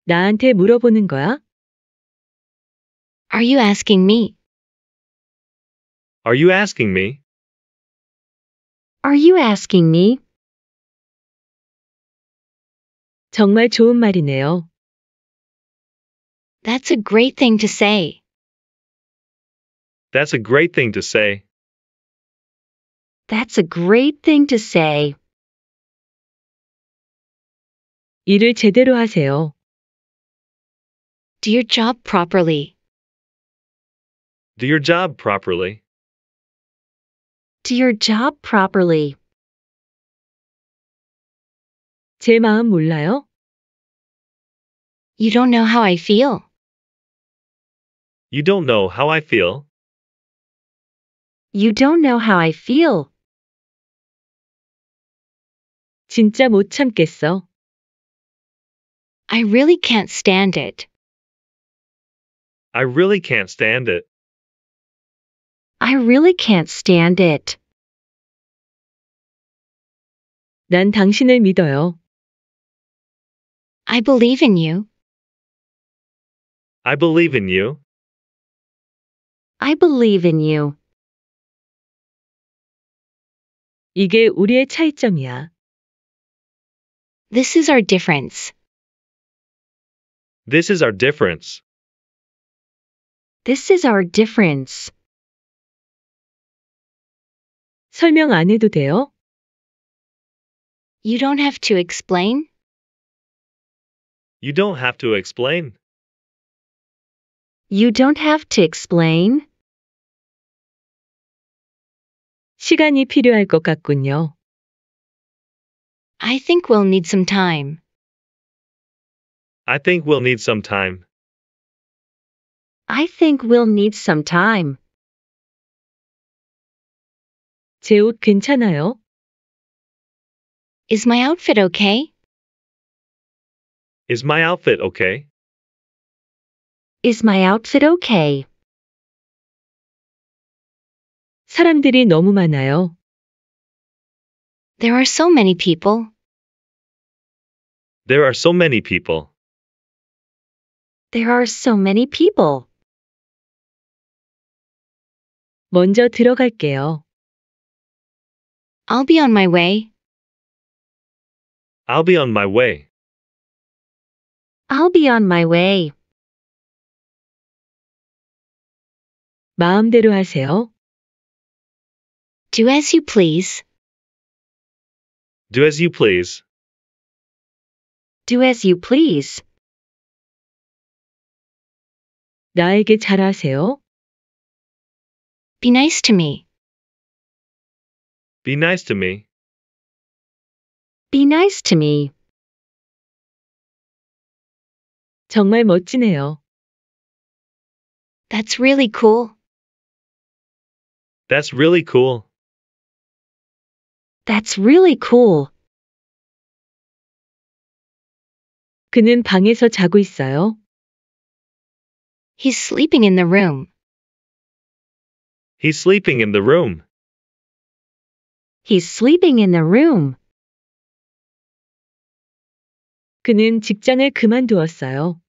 나한테 물어보는 거야? Are you asking me? Are you asking me? Are you asking me? 정말 좋은 말이네요. That's a great thing to say. That's a great thing to say. That's a great thing to say. 일을 제대로 하세요. Do your job properly. Do your job properly. Do your job properly. 제 마음 몰라요? You don't know how I feel. You don't know how I feel. You don't know how I feel. 진짜 못 참겠어. I really can't stand it. I really can't stand it. I really can't stand it. 난 당신을 믿어요. I believe in you. I believe in you. I believe in you. 이게 우리의 차이점이야. This is our difference. This is our difference. This is our difference. 설명 안 해도 돼요? You don't have to explain? You don't have to explain. You don't have to explain. 시간이 필요할 것 같군요. I think we'll need some time. I think we'll need some time. I think we'll need some time. 괜찮아요? Is my outfit okay? Is my outfit okay? Is my outfit okay? 사람들이 너무 많아요. There are so many people. There are so many people. There are so many people. 먼저 들어갈게요. I'll be on my way. I'll be on my way. I'll be on my way. 마음대로 하세요. Do as you please. Do as you please. Do as you please. 나에게 잘하세요. Be nice to me. Be nice to me. Be nice to me. 정말 멋지네요. That's really cool. That's really cool. That's really cool. 그는 방에서 자고 있어요. He's sleeping in the room. He's sleeping in the room. He's sleeping in the room. 그는 직장을 그만두었어요.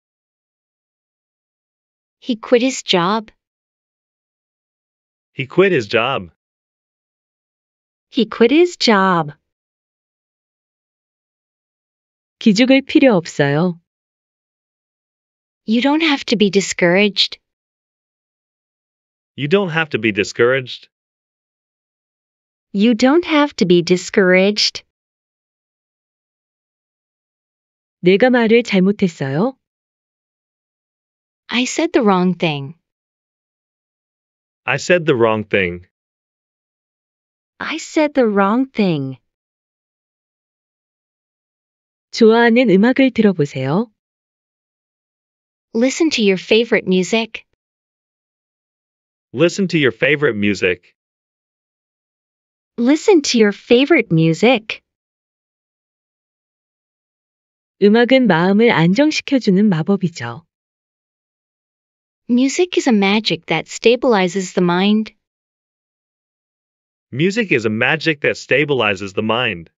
He quit his job. He quit his job. He quit his job. 기죽을 필요 없어요. You don't have to be discouraged. You don't have to be discouraged you don't have to be discouraged. 내가 말을 잘못했어요. I said the wrong thing. I said the wrong thing. I said the wrong thing. 좋아하는 음악을 들어보세요. Listen to your favorite music. Listen to your favorite music. Listen to your favorite music. 음악은 마음을 안정시켜주는 마법이죠. Music is a magic that stabilizes the mind. Music is a magic that stabilizes the mind.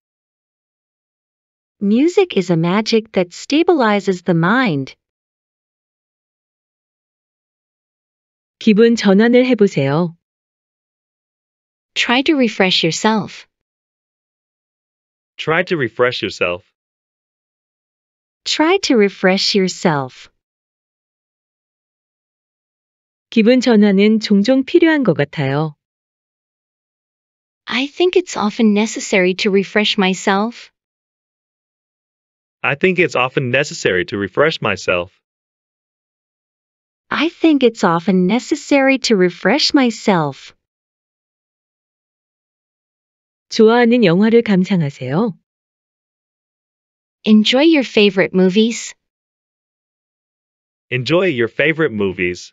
Music is a magic that stabilizes the mind. 기분 전환을 해보세요. Try to refresh yourself. Try to refresh yourself. Try to refresh yourself. 기분 전환은 종종 필요한 것 같아요. I think it's often necessary to refresh myself. I think it's often necessary to refresh myself. I think it's often necessary to refresh myself. 좋아하는 영화를 감상하세요. Enjoy your favorite movies. Enjoy your favorite movies.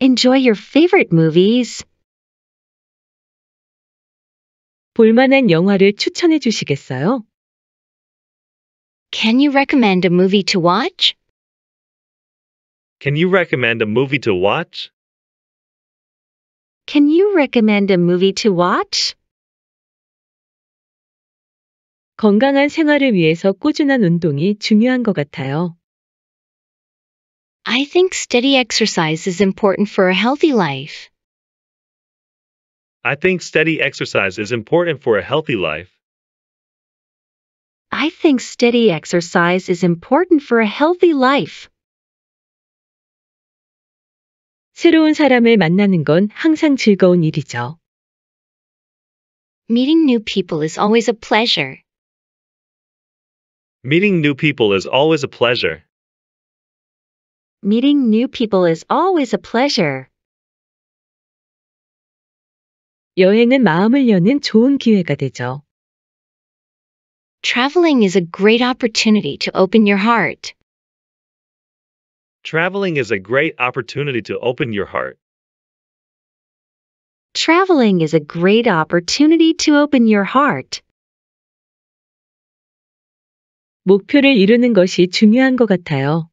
Enjoy your favorite movies. 볼만한 영화를 추천해 주시겠어요? Can you recommend a movie to watch? Can you recommend a movie to watch? Can you recommend a movie to watch? 건강한 생활을 위해서 꾸준한 운동이 중요한 것 같아요. I think steady exercise is important for a healthy life. I think steady exercise is important for a healthy life. I think steady exercise is important for a healthy life. 새로운 사람을 만나는 건 항상 즐거운 일이죠. Meeting new people is always a pleasure. Meeting new people is always a pleasure. Meeting new people is always a pleasure. 여행은 마음을 여는 좋은 기회가 되죠. Traveling is a great opportunity to open your heart. Traveling is a great opportunity to open your heart. Traveling is a great opportunity to open your heart. 목표를 이루는 것이 중요한 것 같아요.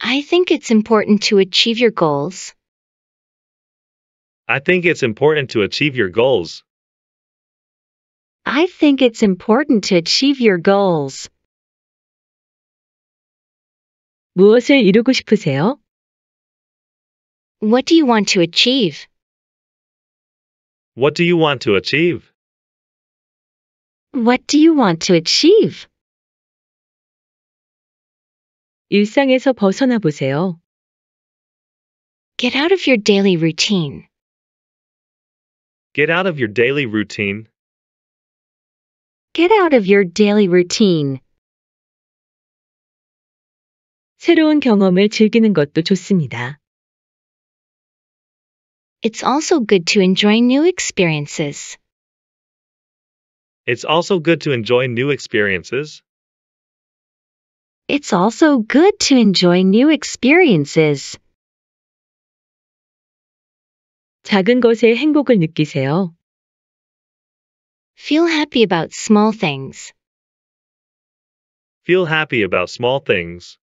I think it's important to achieve your goals. I think it's important to achieve your goals. I think it's important to achieve your goals. 무엇을 이루고 싶으세요? What do you want to achieve? What do you want to achieve? What do you want to achieve? 일상에서 벗어나 보세요. Get out of your daily routine. Get out of your daily routine. Get out of your daily routine. 새로운 경험을 즐기는 것도 좋습니다. It's also good to enjoy new experiences. It's also good to enjoy new experiences. It's also good to enjoy new experiences. 작은 것에 행복을 느끼세요. Feel happy about small things. Feel happy about small things.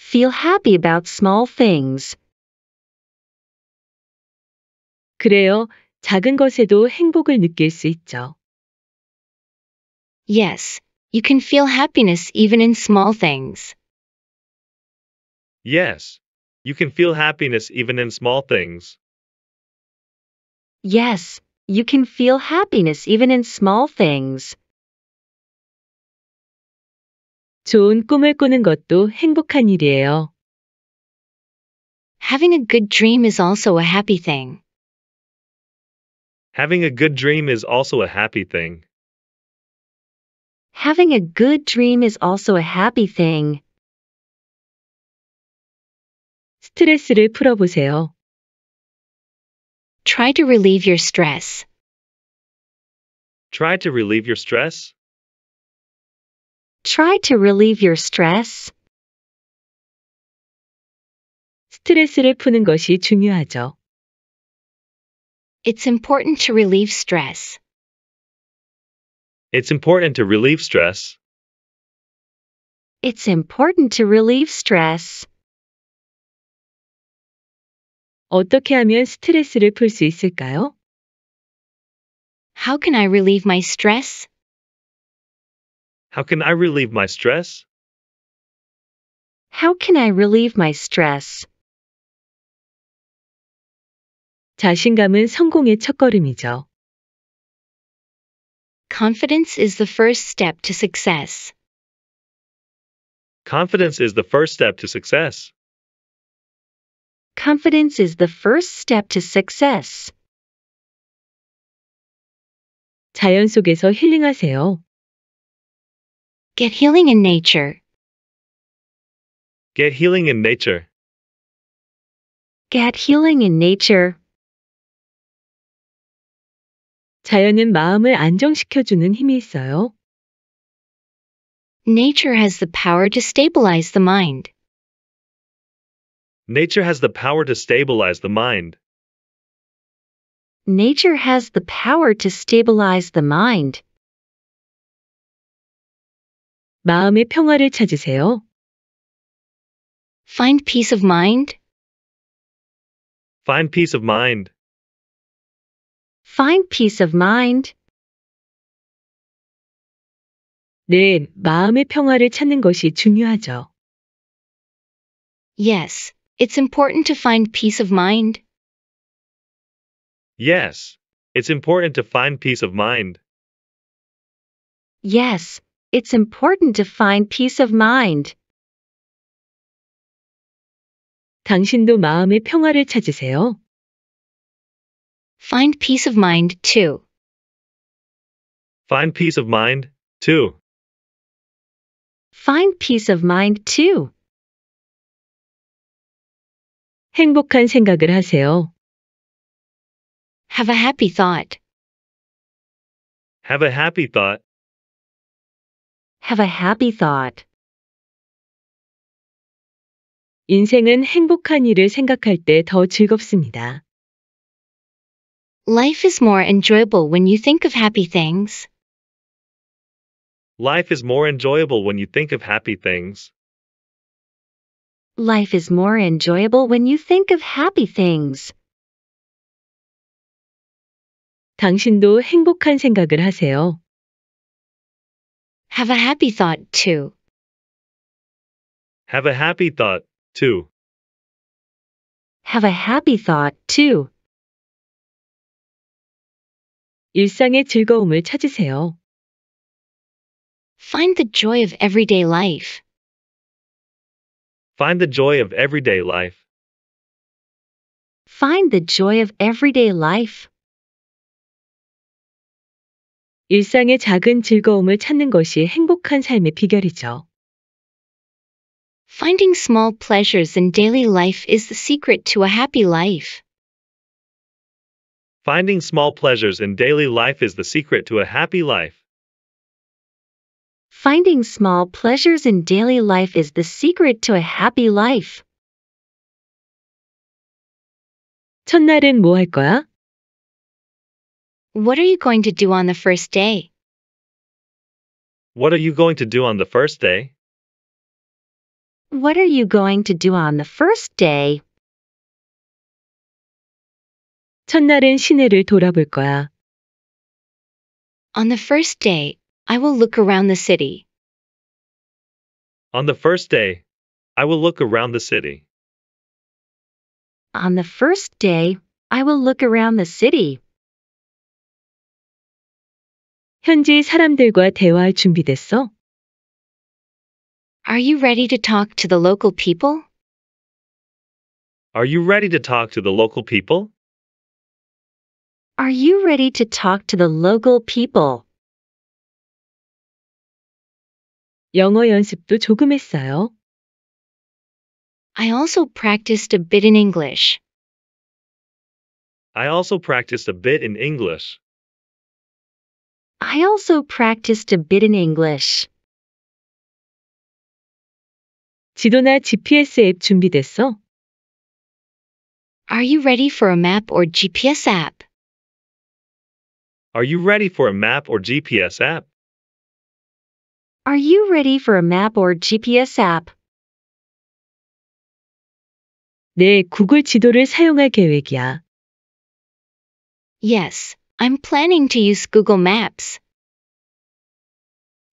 Feel happy about small things. 그래요. 작은 것에도 행복을 느낄 수 있죠. Yes, you can feel happiness even in small things. Yes, you can feel happiness even in small things. Yes, you can feel happiness even in small things. 좋은 꿈을 꾸는 것도 행복한 일이에요. Having a good dream is also a happy thing. Having a good dream is also a happy thing. Having a good dream is also a happy thing. 스트레스를 풀어보세요. Try to relieve your stress. Try to relieve your stress. Try to relieve your stress. 스트레스를 푸는 것이 중요하죠. It's important to relieve stress. It's important to relieve stress. It's important to relieve stress. 어떻게 하면 스트레스를 풀 수 있을까요? How can I relieve my stress? How can I relieve my stress? How can I relieve my stress? 자신감은 성공의 Confidence is the first step to success. Confidence is the first step to success. Confidence is the first step to success. 자연 속에서 힐링하세요. Get healing in nature. Get healing in nature. Get healing in nature. 자연은 마음을 안정시켜주는 힘이 있어요. Nature has the power to stabilize the mind. Nature has the power to stabilize the mind. Nature has the power to stabilize the mind. 마음의 평화를 찾으세요. Find peace of mind. Find peace of mind. Find peace of mind. 네, 마음의 평화를 찾는 것이 중요하죠. Yes, it's important to find peace of mind. Yes, it's important to find peace of mind. Yes, it's important to find peace of mind. 당신도 마음의 평화를 찾으세요. Find peace of mind too. Find peace of mind too. Find peace of mind too. 행복한 생각을 하세요. Have a happy thought. Have a happy thought have a happy thought. 인생은 행복한 일을 생각할 즐겁습니다. Life is more enjoyable when you think of happy things. Life is more enjoyable when you think of happy things. Life is more enjoyable when you think of happy things. 당신도 행복한 생각을 하세요. Have a happy thought too. Have a happy thought too. Have a happy thought too. 일상의 즐거움을 찾으세요. Find the joy of everyday life. Find the joy of everyday life. Find the joy of everyday life. 일상의 작은 즐거움을 찾는 것이 행복한 삶의 비결이죠. Finding small pleasures in daily life is the secret to a happy life. Finding small pleasures in daily life is the secret to a happy life. Finding small pleasures in daily life is the secret to a happy life. 첫날은 뭐 할 거야? What are you going to do on the first day? What are you going to do on the first day? What are you going to do on the first day? 첫날은 시내를 돌아볼 거야. On the first day, I will look around the city. On the first day, I will look around the city. On the first day, I will look around the city. 현지 사람들과 대화할 준비됐어? Are you ready to talk to the local people? Are you ready to talk to the local people? Are you ready to talk to the local people? 영어 연습도 조금 했어요. I also practiced a bit in English. I also practiced a bit in English. I also practiced a bit in English. 지도나 GPS 앱 준비됐어? Are you ready for a map or GPS app? Are you ready for a map or GPS app? Are you ready for a map or GPS app? 네, 구글 지도를 사용할 계획이야. Yes, I'm planning to use Google Maps.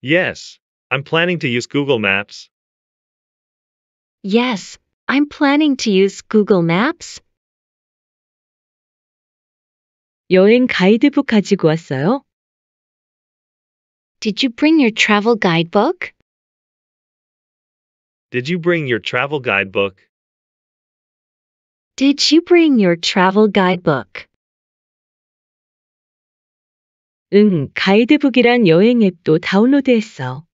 Yes, I'm planning to use Google Maps. Yes, I'm planning to use Google Maps. 여행 가이드북 가지고 왔어요? Did you bring your travel guidebook? Did you bring your travel guidebook? Did you bring your travel guidebook? 응, 가이드북이란 여행 앱도 다운로드했어.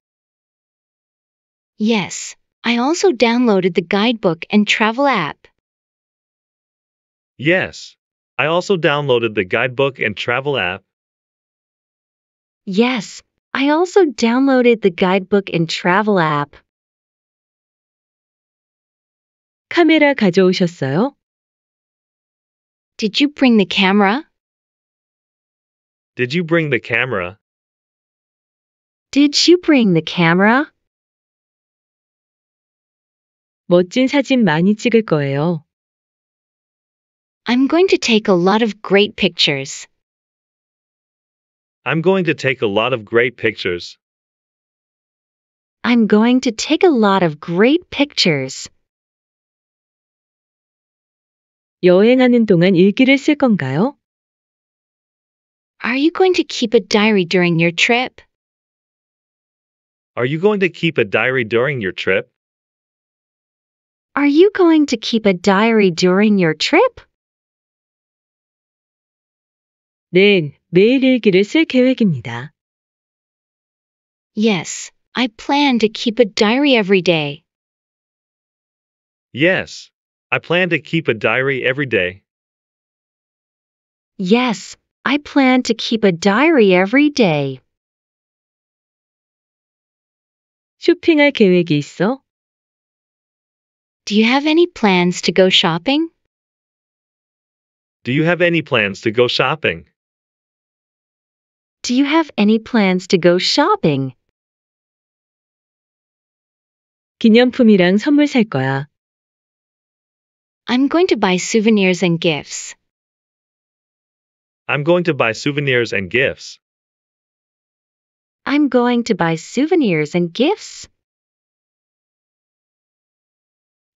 Yes, I also downloaded the guidebook and travel app. Yes, I also downloaded the guidebook and travel app. Yes, I also downloaded the guidebook and travel app. 카메라 가져오셨어요? Did you bring the camera? Did you bring the camera? Did you bring the camera? 멋진 사진 많이 찍을 거예요. I'm going to take a lot of great pictures. I'm going to take a lot of great pictures. I'm going to take a lot of great pictures. 여행하는 동안 일기를 쓸 건가요? Are you going to keep a diary during your trip? Are you going to keep a diary during your trip? Are you going to keep a diary during your trip? 네, 매일 일기를 쓸 계획입니다. Yes, I plan to keep a diary every day. Yes, I plan to keep a diary every day. Yes, I plan to keep a diary every day. 쇼핑할 계획이 있어? Do you have any plans to go shopping? Do you have any plans to go shopping? Do you have any plans to go shopping? 기념품이랑 선물 살 거야. I'm going to buy souvenirs and gifts. I'm going to buy souvenirs and gifts. I'm going to buy souvenirs and gifts.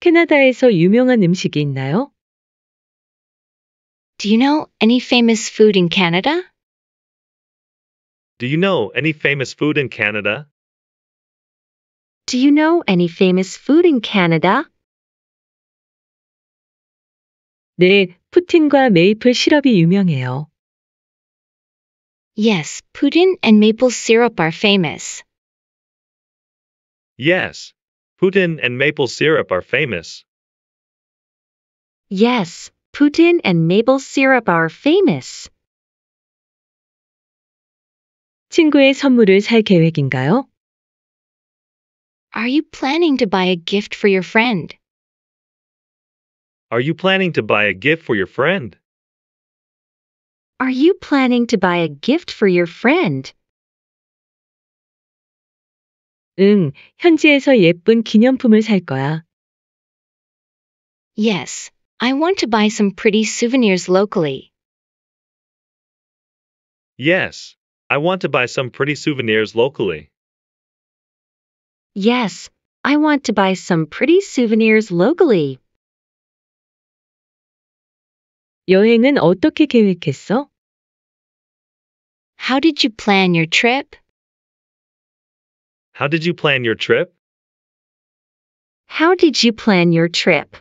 캐나다에서 유명한 음식이 있나요? Do you know any famous food in Canada? Do you know any famous food in Canada? Do you know any famous food in Canada? 네, 푸틴과 메이플 시럽이 유명해요. Yes, Putin and maple syrup are famous. Yes, Putin and maple syrup are famous. Yes, Putin and maple syrup are famous. 친구의 선물을 살 계획인가요? Are you planning to buy a gift for your friend? Are you planning to buy a gift for your friend? Are you planning to buy a gift for your friend? 응, 현지에서 예쁜 기념품을 살 거야. Yes, I want to buy some pretty souvenirs locally. Yes, I want to buy some pretty souvenirs locally. Yes, I want to buy some pretty souvenirs locally. 여행은 어떻게 계획했어? How did you plan your trip? How did you plan your trip? How did you plan your trip?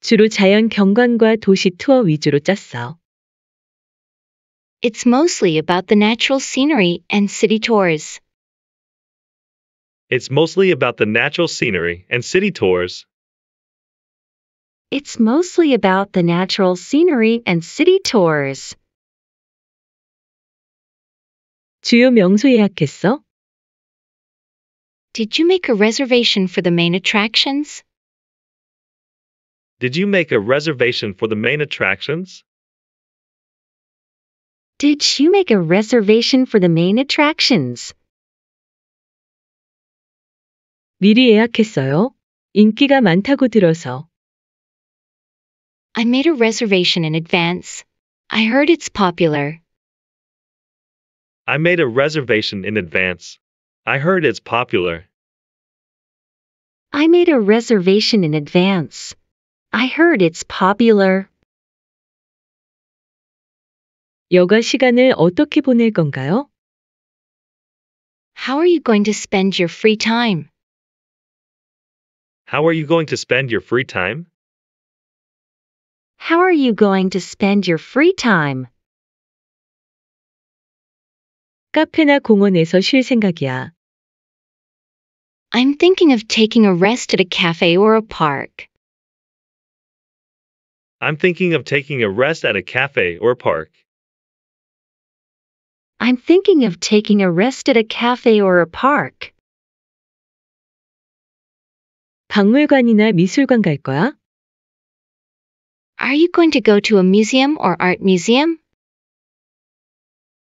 주로 자연 경관과 도시 투어 위주로 짰어. It's mostly about the natural scenery and city tours. It's mostly about the natural scenery and city tours. It's mostly about the natural scenery and city tours. 주요 명소 예약했어? Did you make a reservation for the main attractions? Did you make a reservation for the main attractions? Did you make a reservation for the main attractions? 미리 예약했어요. 인기가 많다고 들어서. I made a reservation in advance. I heard it's popular. I made a reservation in advance. I heard it's popular. I made a reservation in advance. I heard it's popular. 여가 시간을 어떻게 보낼 건가요? How are you going to spend your free time? How are you going to spend your free time? How are you going to spend your free time? 카페나 공원에서 쉴 생각이야. I'm thinking of taking a rest at a cafe or a park. I'm thinking of taking a rest at a cafe or a park. I'm thinking of taking a rest at a cafe or a park. 박물관이나 미술관 갈 거야? Are you going to go to a museum or art museum?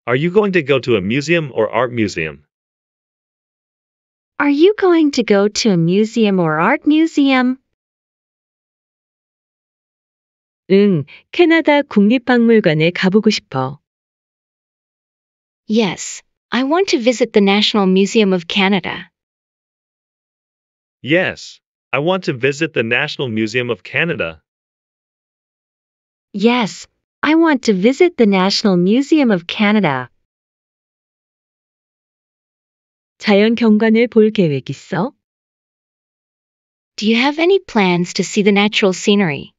Are you going to go to a museum or art museum? Are you going to go to a museum or art museum? 응, 캐나다 국립박물관에 가보고 싶어. Yes, I want to visit the National Museum of Canada. Yes, I want to visit the National Museum of Canada. Yes, I want to visit the National Museum of Canada. 자연 경관을 볼 계획 있어? Do you have any plans to see the natural scenery?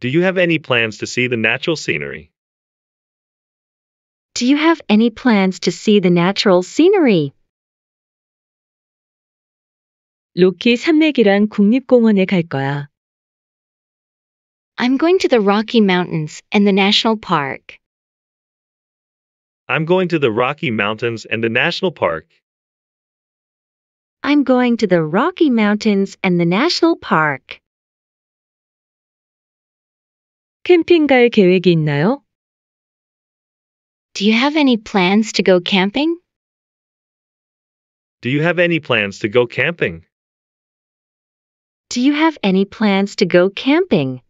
Do you have any plans to see the natural scenery? Do you have any plans to see the natural scenery? 로키 산맥이란 국립공원에 갈 거야. I'm going to the Rocky Mountains and the National Park. I'm going to the Rocky Mountains and the National Park. I'm going to the Rocky Mountains and the National Park. 캠핑 갈 계획이 있나요? Do you have any plans to go camping? Do you have any plans to go camping? Do you have any plans to go camping?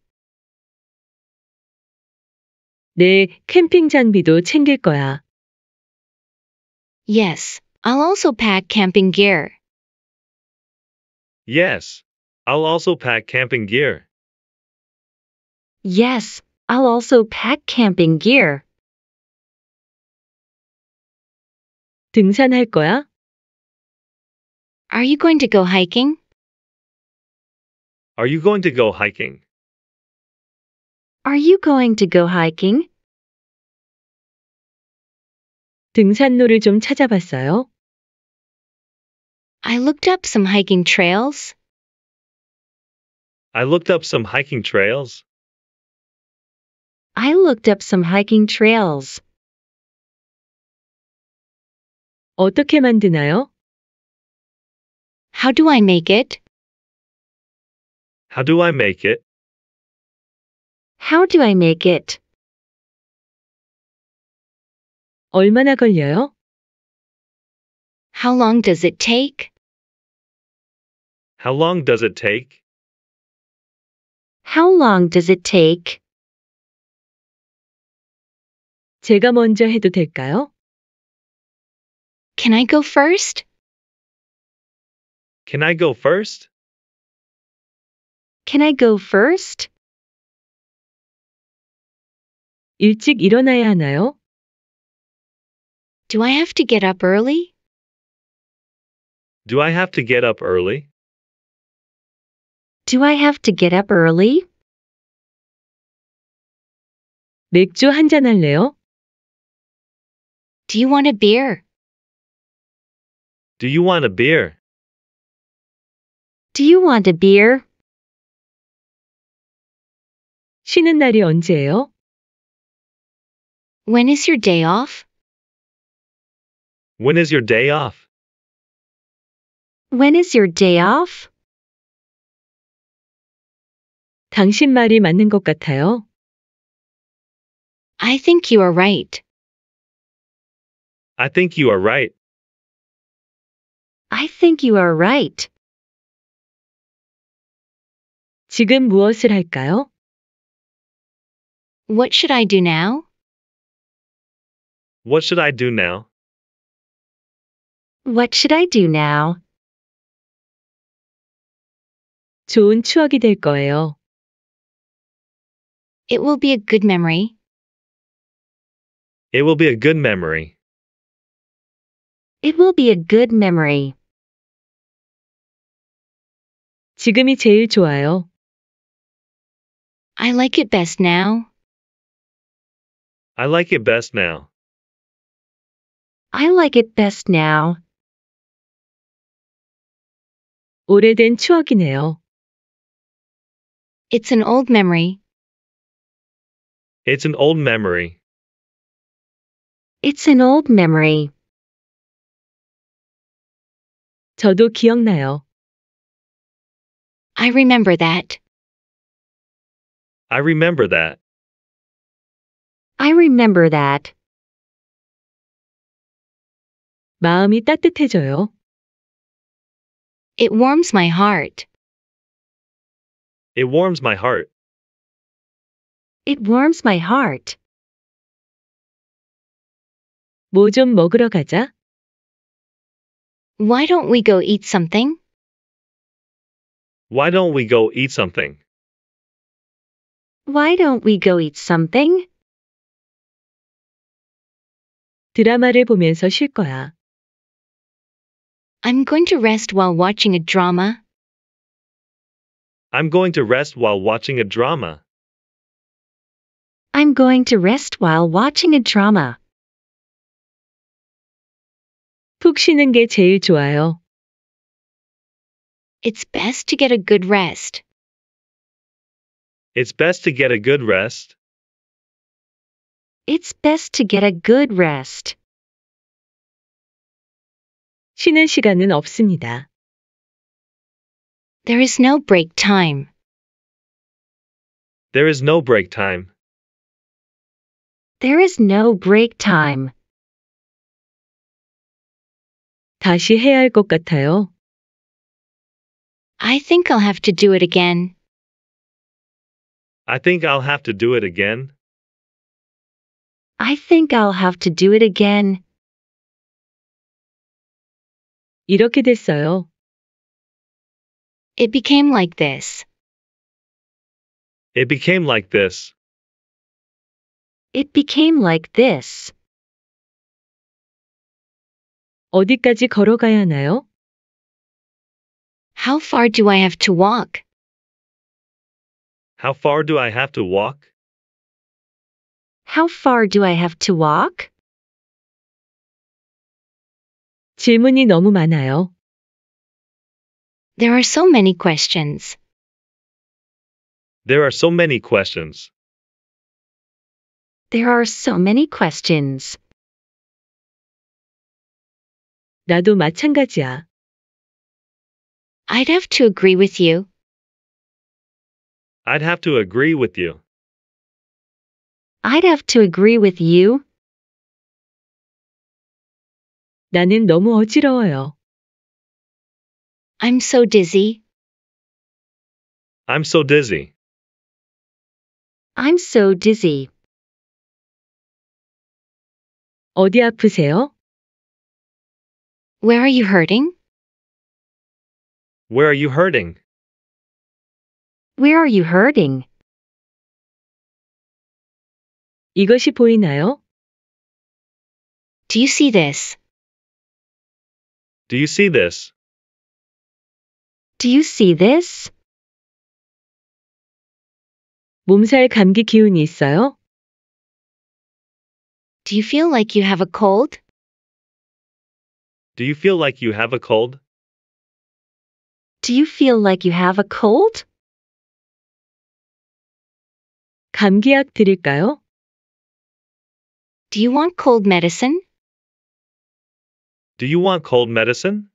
내 캠핑 장비도 챙길 거야. Yes, I'll also pack camping gear. Yes, I'll also pack camping gear. Yes, I'll also pack camping gear. 등산할 거야? Are you going to go hiking? Are you going to go hiking? Are you going to go hiking? 등산로를 좀 찾아봤어요. I looked up some hiking trails. I looked up some hiking trails. I looked up some hiking trails. 어떻게 만드나요? How do I make it? How do I make it? How do I make it? 얼마나 걸려요? How long does it take? How long does it take? How long does it take? 제가 먼저 해도 될까요? Can I go first? Can I go first? Can I go first? 일찍 일어나야 하나요? Do I have to get up early? Do I have to get up early? Do I have to get up early? 맥주 할래요? Do you want a beer? Do you want a beer? Do you want a beer? 쉬는 날이 언제예요? When is your day off? When is your day off? When is your day off? 당신 말이 맞는 것 같아요. I think you are right. I think you are right. I think you are right. 지금 무엇을 할까요? What should I do now? What should I do now? What should I do now? 좋은 추억이 될 거예요. It will be a good memory. It will be a good memory. It will be a good memory. 지금이 제일 좋아요. I like it best now. I like it best now. I like it best now. 오래된 추억이네요. It's an old memory. It's an old memory. It's an old memory. 저도 기억나요. I remember that. I remember that. I remember that. 마음이 따뜻해져요. It warms my heart. It warms my heart. It warms my heart. 먹으러 가자. Why don't we go eat something? Why don't we go eat something? Why don't we go eat something? 드라마를 보면서 쉴 거야. I'm going to rest while watching a drama. I'm going to rest while watching a drama. I'm going to rest while watching a drama. 푹 쉬는 게 제일 좋아요. It's best to get a good rest. It's best to get a good rest. It's best to get a good rest. 쉬는 시간은 없습니다. There is no break time. There is no break time. There is no break time. 다시 해야 같아요. I think I'll have to do it again. I think I'll have to do it again. I think I'll have to do it again. 이렇게 됐어요. It became like this. It became like this. It became like this. 어디까지 걸어가야 하나요? How far do I have to walk? How far do I have to walk? How far do I have to walk? 질문이 너무 많아요. There are so many questions. There are so many questions. There are so many questions. 나도 마찬가지야. I'd have to agree with you. I'd have to agree with you. I'd have to agree with you. 나는 너무 어지러워요. I'm so dizzy. I'm so dizzy. I'm so dizzy. 어디 아프세요? Where are you hurting? Where are you hurting? Where are you hurting? 이것이 보이나요? Do you see this? Do you see this? Do you see this? 몸살 감기 기운이 있어요? Do you feel like you have a cold? Do you feel like you have a cold? Do you feel like you have a cold? 감기약 드릴까요? Do you want cold medicine? Do you want cold medicine?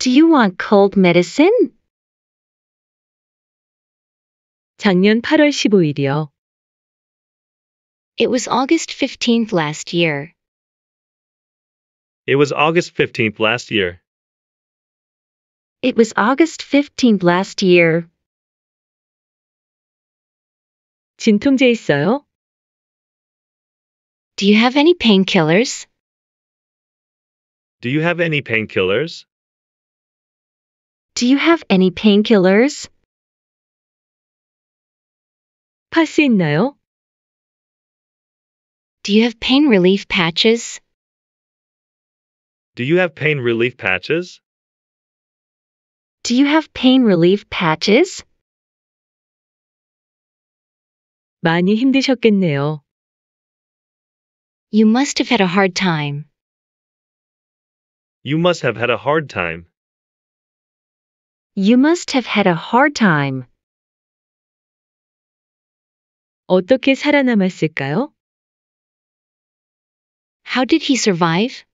Do you want cold medicine? 작년 8월 15일이요. It was August 15th last year. It was August 15th last year. It was August 15th last year. 진통제 있어요? Do you have any painkillers? Do you have any painkillers? Do you have any painkillers? 파스 있나요? Do you have pain relief patches? Do you have pain relief patches? Do you have pain relief patches? 많이 힘드셨겠네요. You must have had a hard time. You must have had a hard time. You must have had a hard time. 어떻게 살아남았을까요? How did he survive?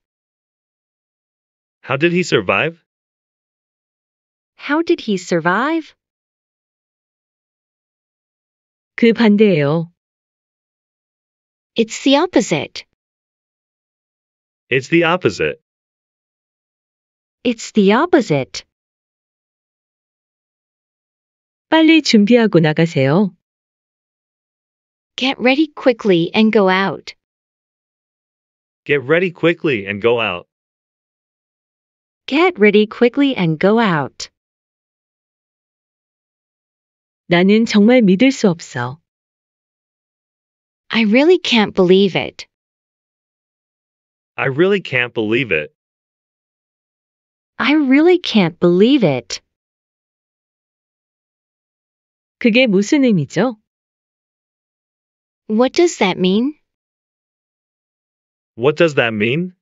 How did he survive? How did he survive? 그 반대예요. It's the opposite. It's the opposite. It's the opposite. 빨리 준비하고 나가세요. Get ready quickly and go out. Get ready quickly and go out. Get ready quickly and go out. 나는 정말 믿을 수 없어. I really can't believe it. I really can't believe it. I really can't believe it. 그게 무슨 의미죠? What does that mean? What does that mean?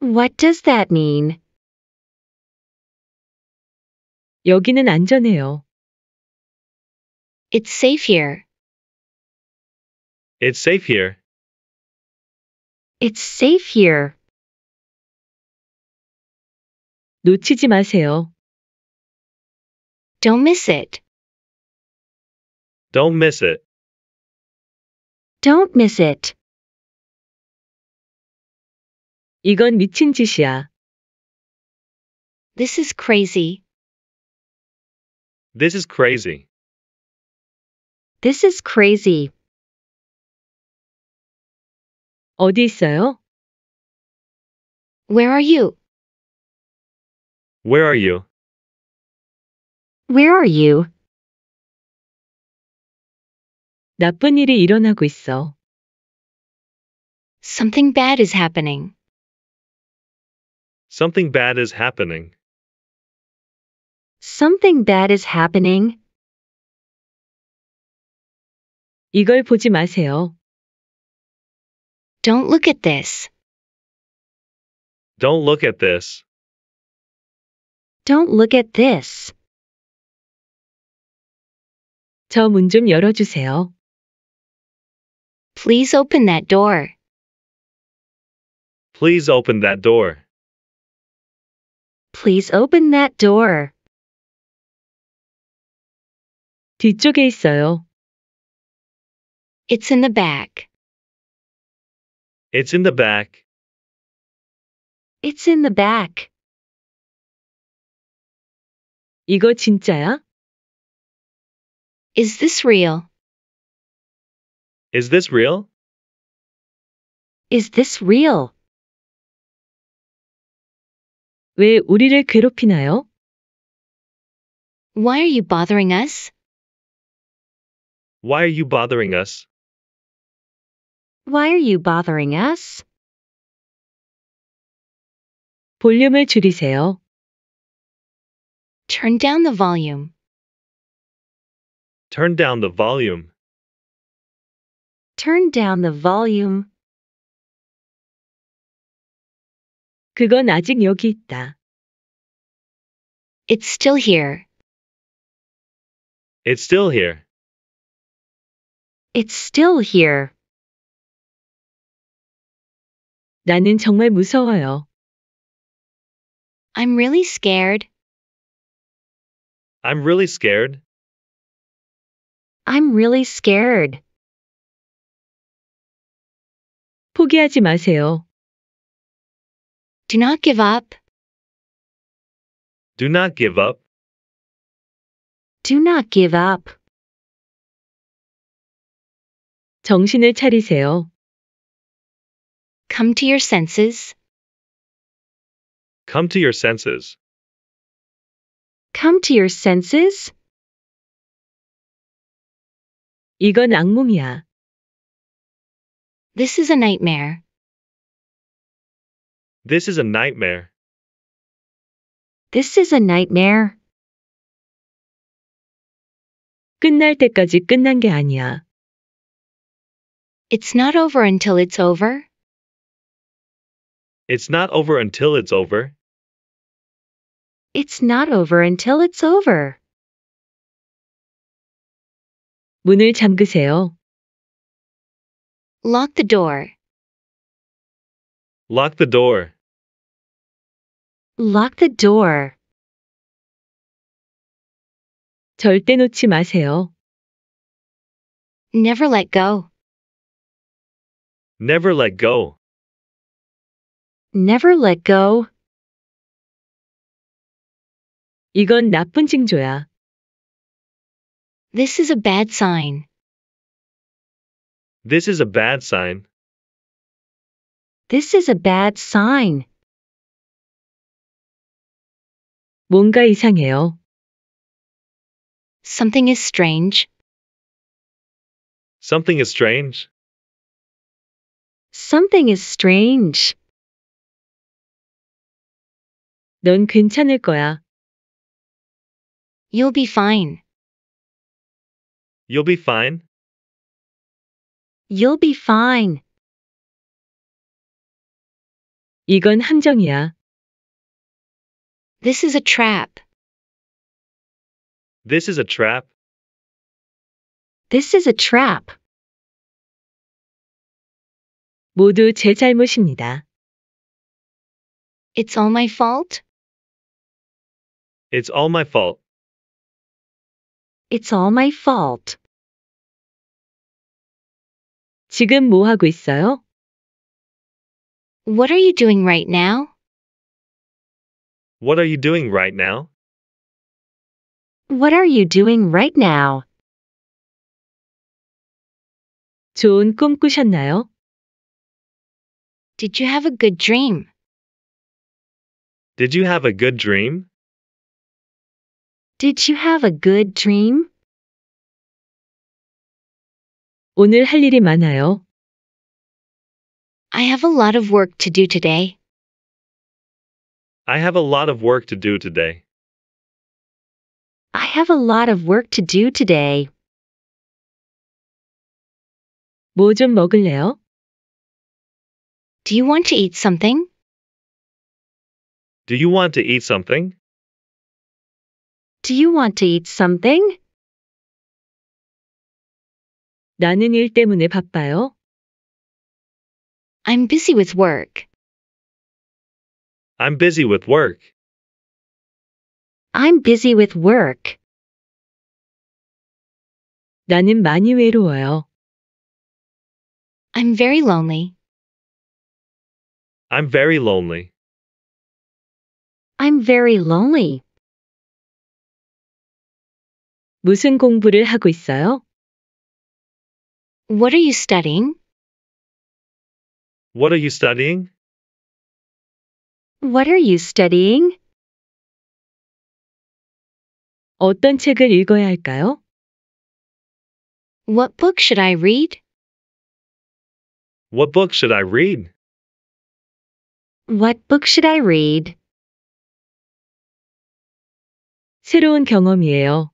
What does that mean? 여기는 안전해요. It's safe here. It's safe here. It's safe here. 놓치지 마세요. Don't miss it. Don't miss it. Don't miss it. 이건 미친 짓이야. This is crazy. This is crazy. This is crazy. 어디 있어요? Where are you? Where are you? Where are you? 나쁜 일이 일어나고 있어. Something bad is happening. Something bad is happening. Something bad is happening. 이걸 보지 마세요. Don't look at this. Don't look at this. Don't look at this. 저 문 좀 열어주세요. Please open that door. Please open that door. Please open that door. 뒤쪽에 있어요. It's in the back. It's in the back. It's in the back. 이거 진짜야? Is this real? Is this real? Is this real? 왜 우리를 괴롭히나요? Why are you bothering us? Why are you bothering us? Why are you bothering us? 볼륨을 줄이세요. Turn down the volume. Turn down the volume. Turn down the volume. 그건 아직 여기 있다. It's still here. It's still here. It's still here. 나는 정말 무서워요. I'm really scared. I'm really scared. I'm really scared. 포기하지 마세요. Do not give up. Do not give up. Do not give up. 정신을 차리세요. Come to your senses. Come to your senses come to your senses? 이건 악몽이야. This is a nightmare. This is a nightmare. This is a nightmare. 끝날 때까지 끝난 게 아니야. It's not over until it's over. It's not over until it's over. It's not over until it's over. 문을 잠그세요. Lock the door. Lock the door. Lock the door. 절대 놓지 마세요. Never let go. Never let go. Never let go. 이건 나쁜 징조야. This is a bad sign. This is a bad sign. This is a bad sign. 뭔가 이상해요. Something is strange. Something is strange. Something is strange. 넌 괜찮을 거야. You'll be fine. You'll be fine. You'll be fine. 이건 함정이야. This is a trap. This is a trap. This is a trap. 모두 제 잘못입니다. It's all my fault. It's all my fault. It's all my fault. 지금 뭐 하고 있어요? What are you doing right now? What are you doing right now? What are you doing right now? 좋은 꿈 꾸셨나요? Did you have a good dream? Did you have a good dream? Did you have a good dream? 오늘 할 일이 많아요. I have a lot of work to do today. I have a lot of work to do today. I have a lot of work to do today. 뭐 좀 먹을래요? Do you want to eat something? Do you want to eat something? Do you want to eat something? 나는 일 때문에 바빠요. I'm busy with work. I'm busy with work. I'm busy with work. 나는 많이 외로워요. I'm very lonely. I'm very lonely. I'm very lonely. 무슨 공부를 하고 있어요? What are you studying? What are you studying? What are you studying? 어떤 책을 읽어야 할까요? What book should I read? What book should I read? What book should I read? 새로운 경험이에요.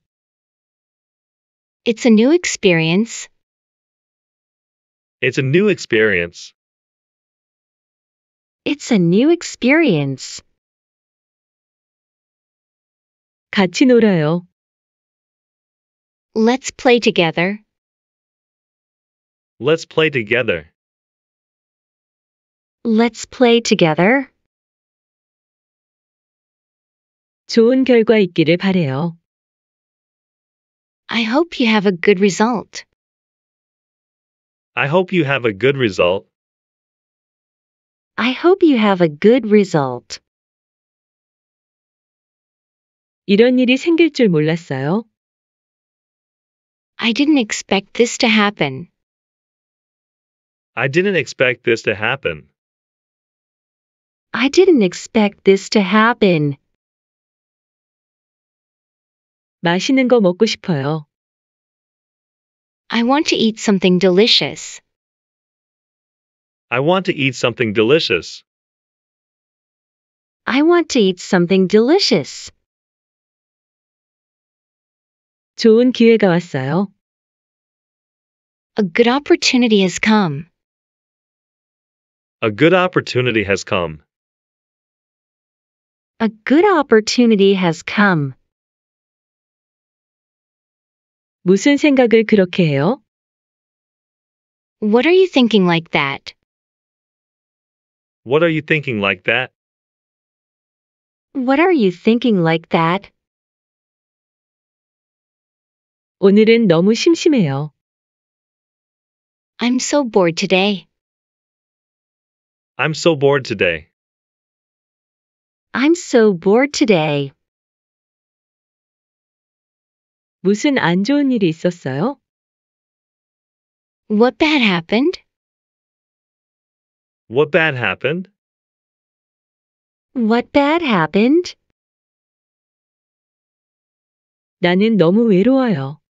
It's a new experience. It's a new experience. It's a new experience. 같이 놀아요. Let's play together. Let's play together. Let's play together. 좋은 결과 있기를 바래요. I hope you have a good result. I hope you have a good result. I hope you have a good result. 이런 일이 생길 줄 몰랐어요. I didn't expect this to happen. I didn't expect this to happen. I didn't expect this to happen. 맛있는 거 먹고 싶어요. I want to eat something delicious. I want to eat something delicious. I want to eat something delicious. 좋은 기회가 왔어요. A good opportunity has come. A good opportunity has come. A good opportunity has come. 무슨 생각을 그렇게 해요? What are you thinking like that? What are you thinking like that? What are you thinking like that? 오늘은 너무 심심해요. I'm so bored today. I'm so bored today. I'm so bored today. 무슨 안 좋은 일이 있었어요? What bad happened? What bad happened? What bad happened? 나는 너무 외로워요.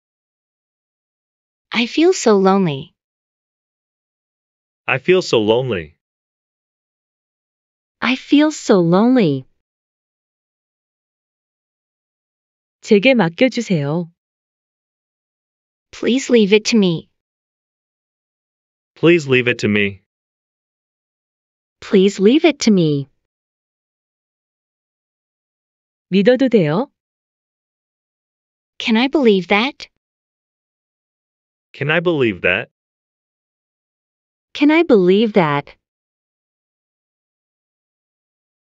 I feel so lonely. I feel so lonely. I feel so lonely. 제게 맡겨주세요. Please leave it to me. Please leave it to me. Please leave it to me. 믿어도 돼요? Can I believe that? Can I believe that? Can I believe that?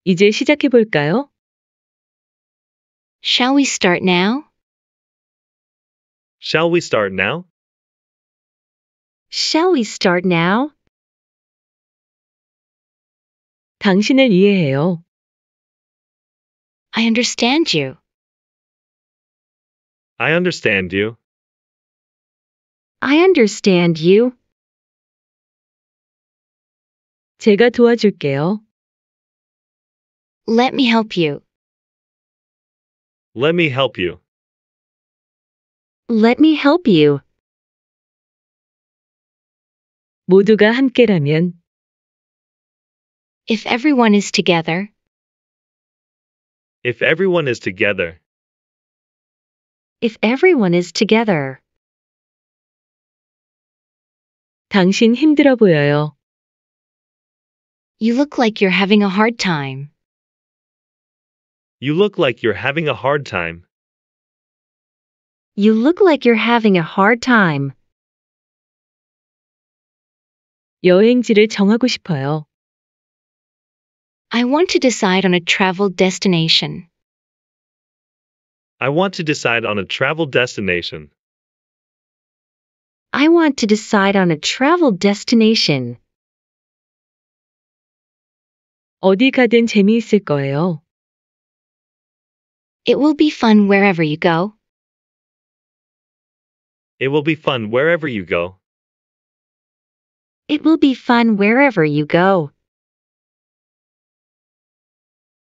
이제 시작해 볼까요? Shall we start now? Shall we start now? Shall we start now? 당신을 이해해요. I understand you. I understand you. I understand you. 제가 도와줄게요. Let me help you. Let me help you. Let me help you. 모두가 함께라면 If everyone is together, If everyone is together, if everyone is together, 당신 힘들어 보여요. you look like you're having a hard time. you look like you're having a hard time. You look like you're having a hard time. 여행지를 정하고 싶어요. I want to decide on a travel destination. I want to decide on a travel destination. I want to decide on a travel destination. 어디 가든 재미있을 거예요. It will be fun wherever you go. It will be fun wherever you go. It will be fun wherever you go.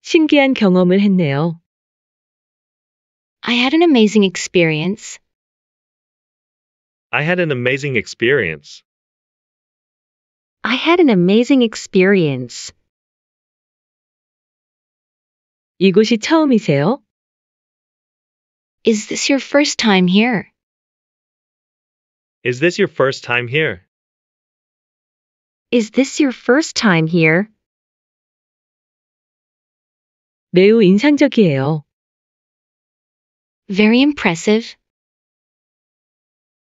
신기한 경험을 했네요. I had an amazing experience. I had an amazing experience. I had an amazing experience. 이곳이 처음이세요? Is this your first time here? Is this your first time here? Is this your first time here? 매우 인상적이에요. Very impressive.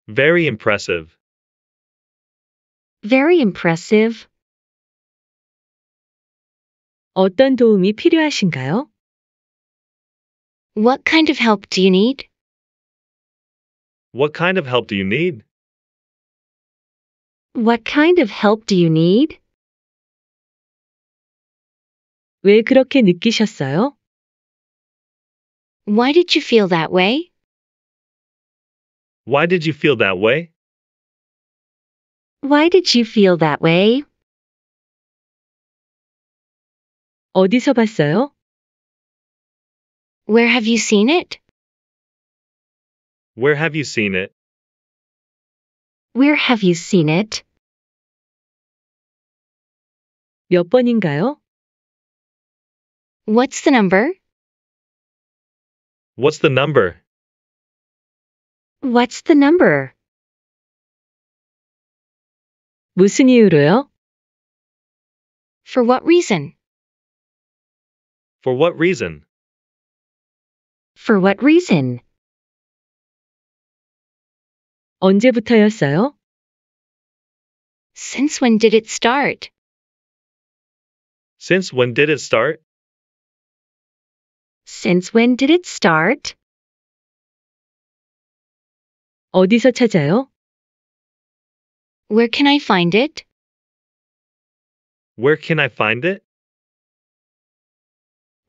Very impressive. Very impressive. 어떤 도움이 필요하신가요? What kind of help do you need? What kind of help do you need? What kind of help do you need? 왜 그렇게 느끼셨어요? Why did you feel that way? Why did you feel that way? Why did you feel that way? 어디서 봤어요? Where have you seen it? Where have you seen it? Where have you seen it? 몇 번인가요? What's the number? What's the number? What's the number? 무슨 이유로요? For what reason? For what reason? For what reason? 언제부터였어요? Since when did it start? Since when did it start? Since when did it start? 어디서 찾아요? Where can I find it? Where can I find it?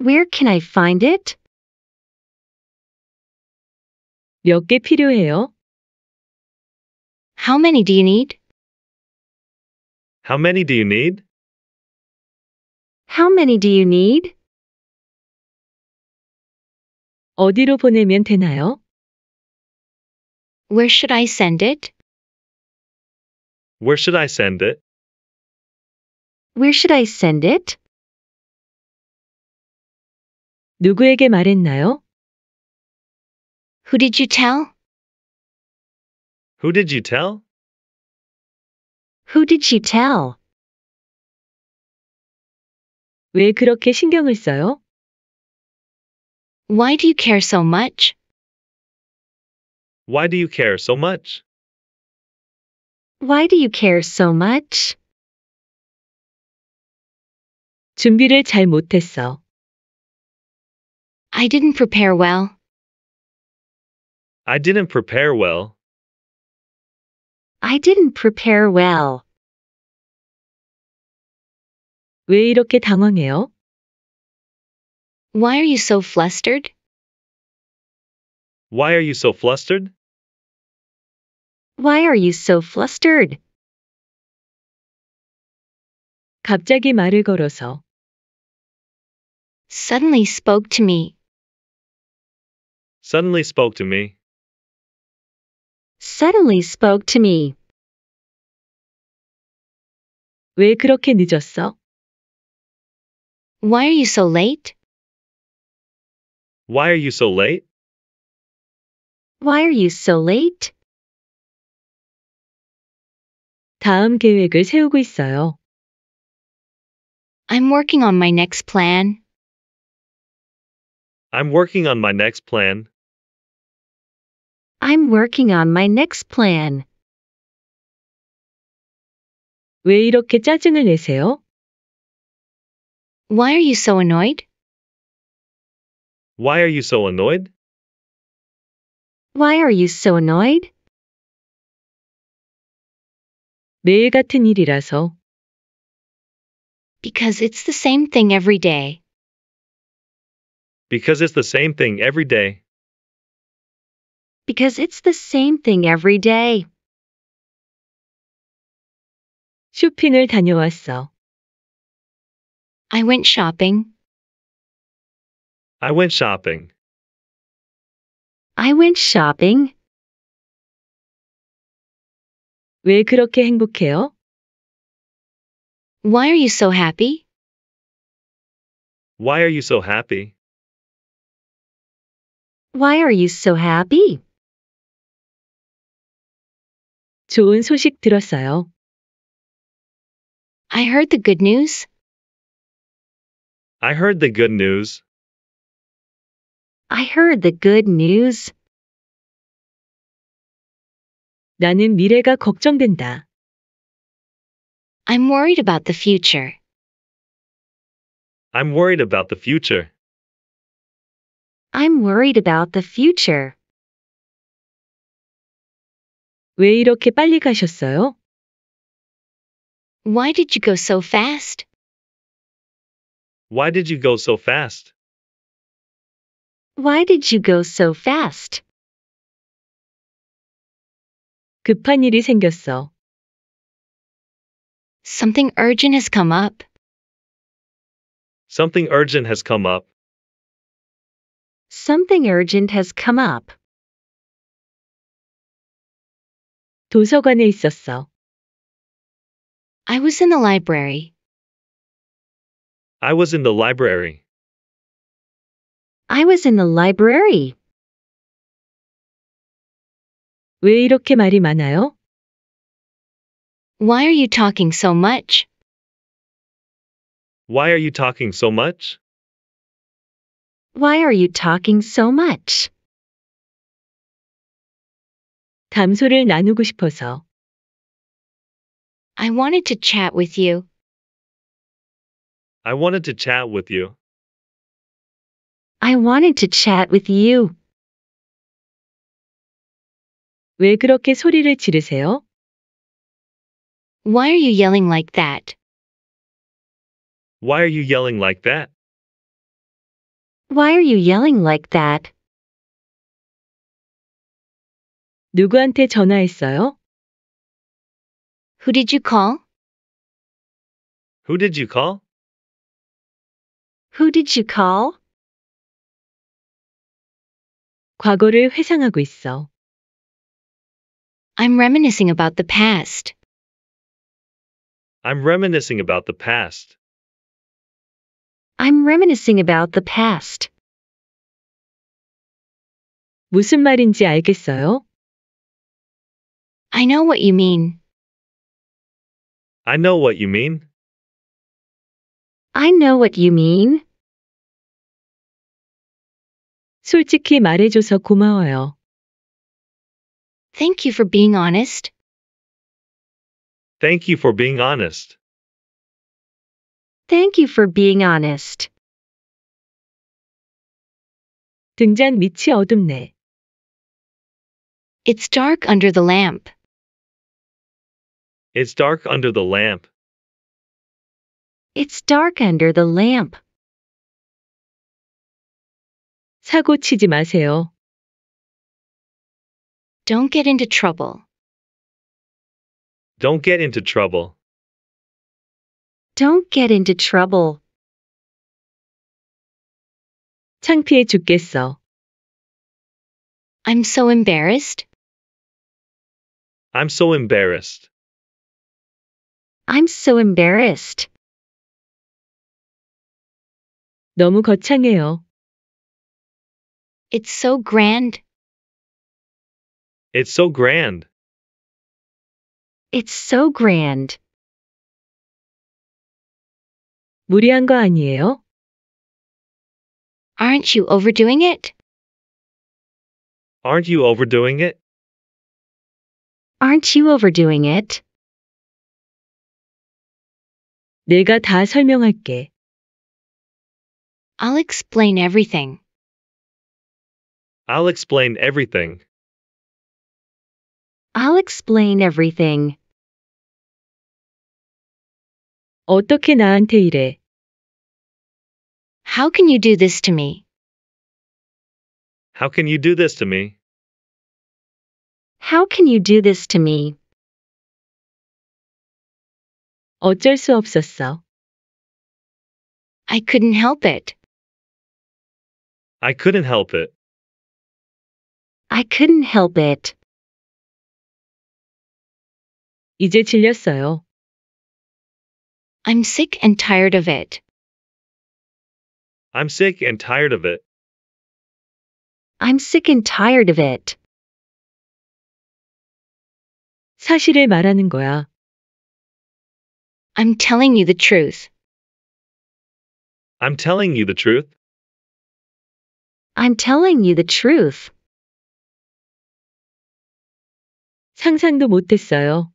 Where can I find it? 몇 필요해요? How many do you need? How many do you need? How many do you need? 어디로 보내면 되나요? Where should I send it? Where should I send it? Where should I send it? 누구에게 말했나요? Who did you tell? Who did you tell? Who did you tell? 왜 그렇게 신경을 써요? Why do you care so much? Why do you care so much? Why do you care so much? 준비를 잘 못했어. I didn't prepare well. I didn't prepare well. I didn't prepare well. 왜 이렇게 당황해요? Why are you so flustered? Why are you so flustered? Why are you so flustered? 갑자기 말을 걸어서 Suddenly spoke to me. Suddenly spoke to me suddenly spoke to me. 왜 그렇게 늦었어? Why are you so late? Why are you so late? Why are you so late? 다음 계획을 세우고 있어요. I'm working on my next plan. I'm working on my next plan. I'm working on my next plan. 왜 이렇게 짜증을 내세요? Why are you so annoyed? Why are you so annoyed? Why are you so annoyed? 매일 같은 일이라서. Because it's the same thing every day. Because it's the same thing every day because it's the same thing every day. 쇼핑을 다녀왔어. I went shopping. I went shopping. I went shopping. 왜 그렇게 행복해요? Why are you so happy? Why are you so happy? Why are you so happy? 좋은 소식 들었어요. I heard the good news. I heard the good news. I heard the good news. 나는 미래가 걱정된다. I'm worried about the future. I'm worried about the future. I'm worried about the future. 왜 이렇게 빨리 가셨어요? Why did you go so fast? Why did you go so fast? Why did you go so fast? 급한 일이 생겼어. Something urgent has come up. Something urgent has come up. Something urgent has come up. 도서관에 있었어. I was in the library. I was in the library. I was in the library. 왜 이렇게 말이 많아요? Why are you talking so much? Why are you talking so much? Why are you talking so much? 담소를 나누고 싶어서. I wanted to chat with you. I wanted to chat with you. I wanted to chat with you. 왜 그렇게 소리를 지르세요? Why are you yelling like that? Why are you yelling like that? Why are you yelling like that? 누구한테 전화했어요? Who did you call? Who did you call? Who did you call? 과거를 회상하고 있어. I'm reminiscing about the past. I'm reminiscing about the past. I'm reminiscing about the past. 무슨 말인지 알겠어요? I know what you mean. I know what you mean. I know what you mean. 솔직히 말해줘서 고마워요. Thank you for being honest. Thank you for being honest. Thank you for being honest. 등잔 밑이 어둡네. It's dark under the lamp. It's dark under the lamp. It's dark under the lamp. 사고 치지 마세요. Don't get into trouble. Don't get into trouble. Don't get into trouble. 창피해 죽겠어. I'm so embarrassed. I'm so embarrassed. I'm so embarrassed. 너무 거창해요. It's so grand. It's so grand. It's so grand. 무리한 거 아니에요? Aren't you overdoing it? Aren't you overdoing it? Aren't you overdoing it? 내가 다 설명할게. I'll explain everything. I'll explain everything. I'll explain everything. 어떻게 나한테 이래? How can you do this to me? How can you do this to me? How can you do this to me? 어쩔 수 없었어. I couldn't help it. I couldn't help it. I couldn't help it. 이제 질렸어요. I'm sick and tired of it. I'm sick and tired of it. I'm sick and tired of it. 사실을 말하는 거야. I'm telling you the truth. I'm telling you the truth. I'm telling you the truth. 상상도 못했어요.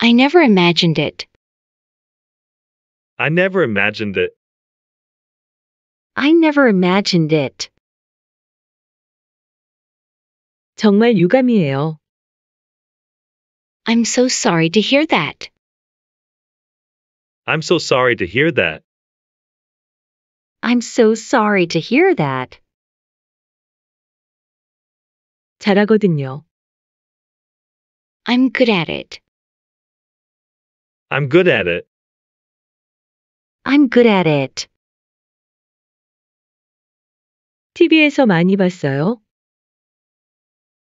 I never imagined it. I never imagined it. I never imagined it. 정말 유감이에요. I'm so sorry to hear that. I'm so sorry to hear that. I'm so sorry to hear that. 잘하거든요. I'm good at it. I'm good at it. I'm good at it. TV에서 많이 봤어요?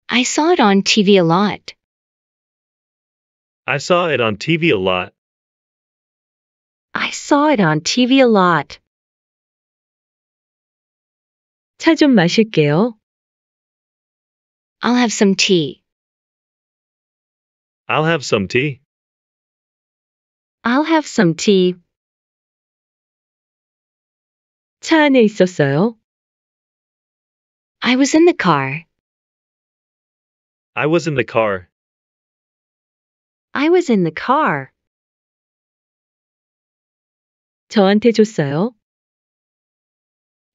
I saw it on TV a lot. I saw it on TV a lot. I saw it on TV a lot. 차 좀 마실게요. I'll have some tea. I'll have some tea. I'll have some tea. 차 안에 있었어요. I was in the car. I was in the car. I was in the car. 저한테 줬어요.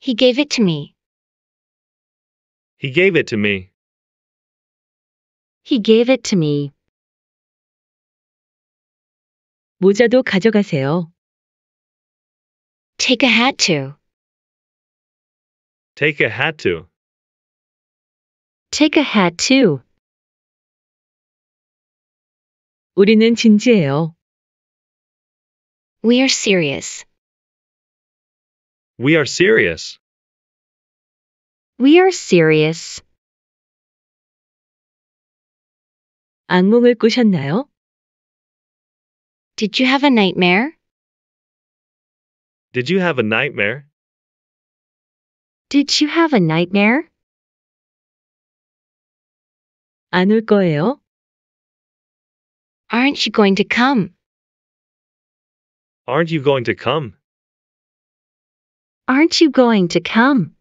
He gave it to me. He gave it to me. He gave it to me. 모자도 가져가세요. Take a hat to. Take a hat to. Take a hat to. 우리는 진지해요. We are serious. We are serious. We are serious. 악몽을 꾸셨나요? Did you have a nightmare? Did you have a nightmare? Did you have a nightmare? 안 올 거예요? Aren't you going to come? Aren't you going to come? Aren't you going to come?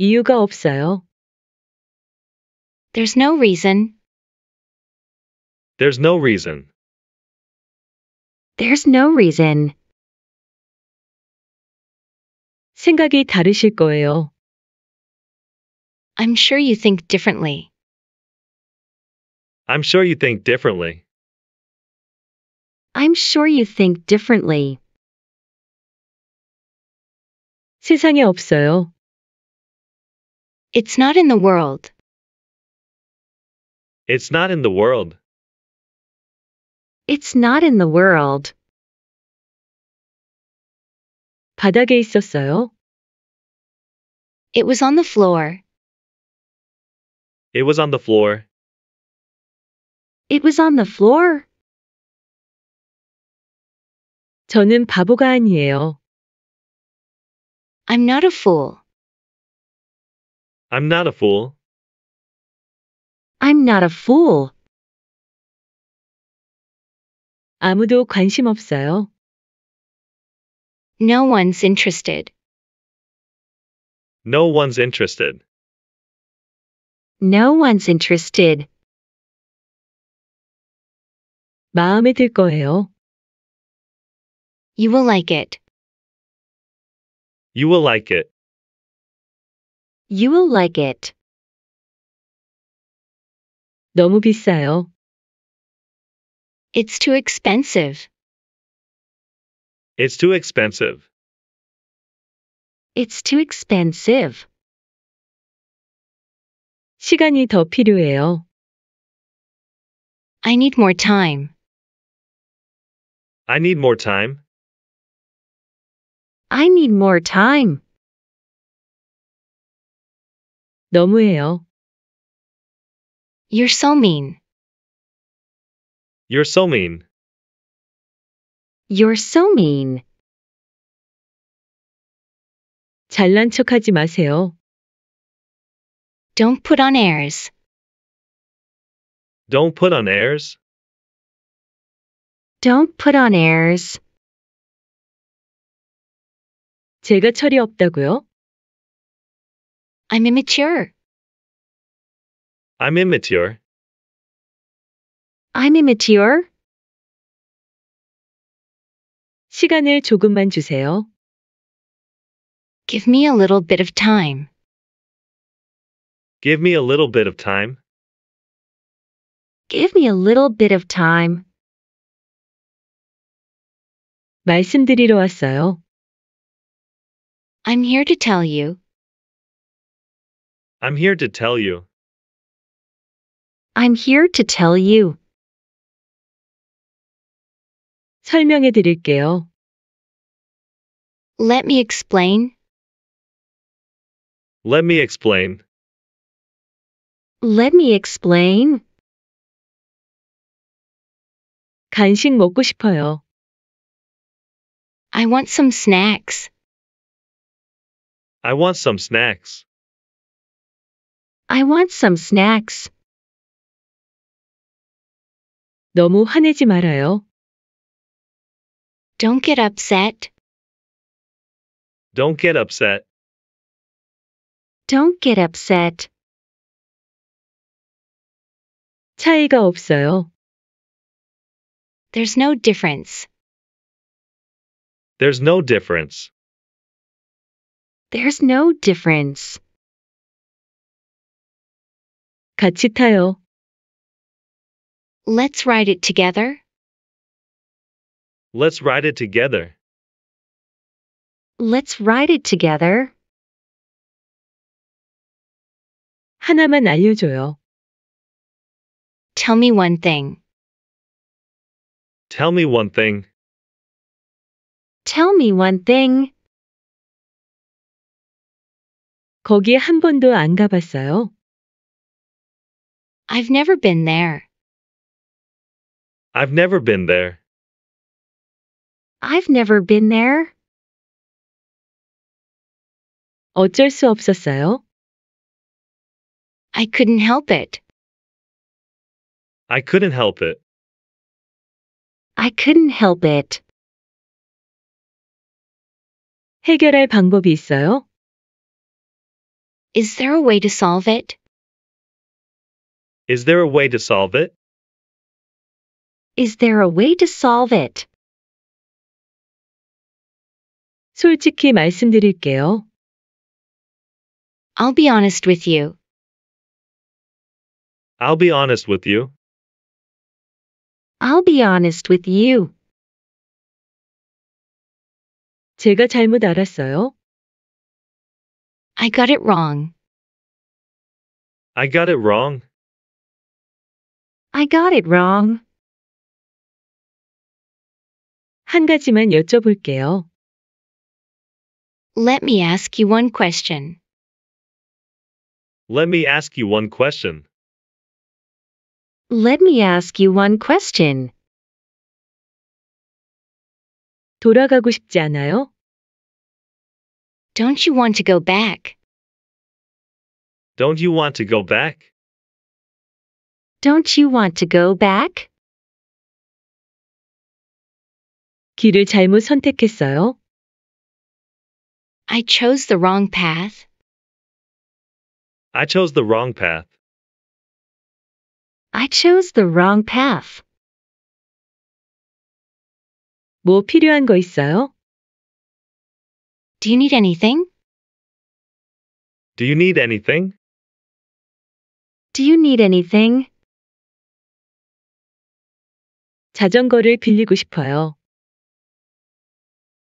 이유가 없어요. There's no reason. There's no reason. There's no reason. 생각이 다르실 거예요. I'm sure you think differently. I'm sure you think differently. I'm sure you think differently. 세상에 없어요. It's not in the world. It's not in the world. It's not in the world. 바닥에 있었어요. It was on the floor. It was on the floor. It was on the floor. 저는 바보가 아니에요. I'm not a fool. I'm not a fool. I'm not a fool. 아무도 관심 없어요. No one's interested. No one's interested. No one's interested. 마음에 들 거예요. You will like it. You will like it. You will like it. 너무 비싸요. It's too expensive. It's too expensive. It's too expensive. 시간이 더 필요해요. I need more time. I need more time. I need more time. 너무해요. You're so mean. You're so mean. You're so mean. 잘난 척하지 마세요. Don't put on airs. Don't put on airs. Don't put on airs. 제가 철이 없다고요? I'm immature. I'm immature. I'm immature. 시간을 조금만 주세요. Give me a little bit of time. Give me a little bit of time. Give me a little bit of time. 말씀드리러 왔어요. I'm here to tell you. I'm here to tell you. I'm here to tell you. 설명해 드릴게요. Let me explain. Let me explain. Let me explain. 간식 먹고 싶어요. I want some snacks. I want some snacks. I want some snacks. 너무 화내지 말아요. Don't get upset. Don't get upset. Don't get upset. 차이가 없어요. There's no difference. There's no difference. There's no difference. 같이 타요. Let's ride it together. Let's ride it together. Let's ride it together. 하나만 알려줘요. Tell me one thing. Tell me one thing. Tell me one thing. 거기 한 번도 안 가봤어요. I've never been there. I've never been there. I've never been there. 어쩔 수 없었어요. I couldn't help it. I couldn't help it. I couldn't help it. 해결할 방법이 있어요? Is there a way to solve it? Is there a way to solve it? Is there a way to solve it? 솔직히 말씀드릴게요. I'll be honest with you. I'll be honest with you. I'll be honest with you. 제가 잘못 알았어요. I got it wrong. I got it wrong. I got it wrong. 한 가지만 여쭤볼게요. Let me ask you one question. Let me ask you one question. Let me ask you one question. 돌아가고 싶지 않아요? Don't you want to go back? Don't you want to go back? Don't you want to go back? 길을 잘못 선택했어요. I chose the wrong path. I chose the wrong path. I chose the wrong path. 뭐 필요한 거 있어요? Do you need anything? Do you need anything? Do you need anything? 자전거를 빌리고 싶어요.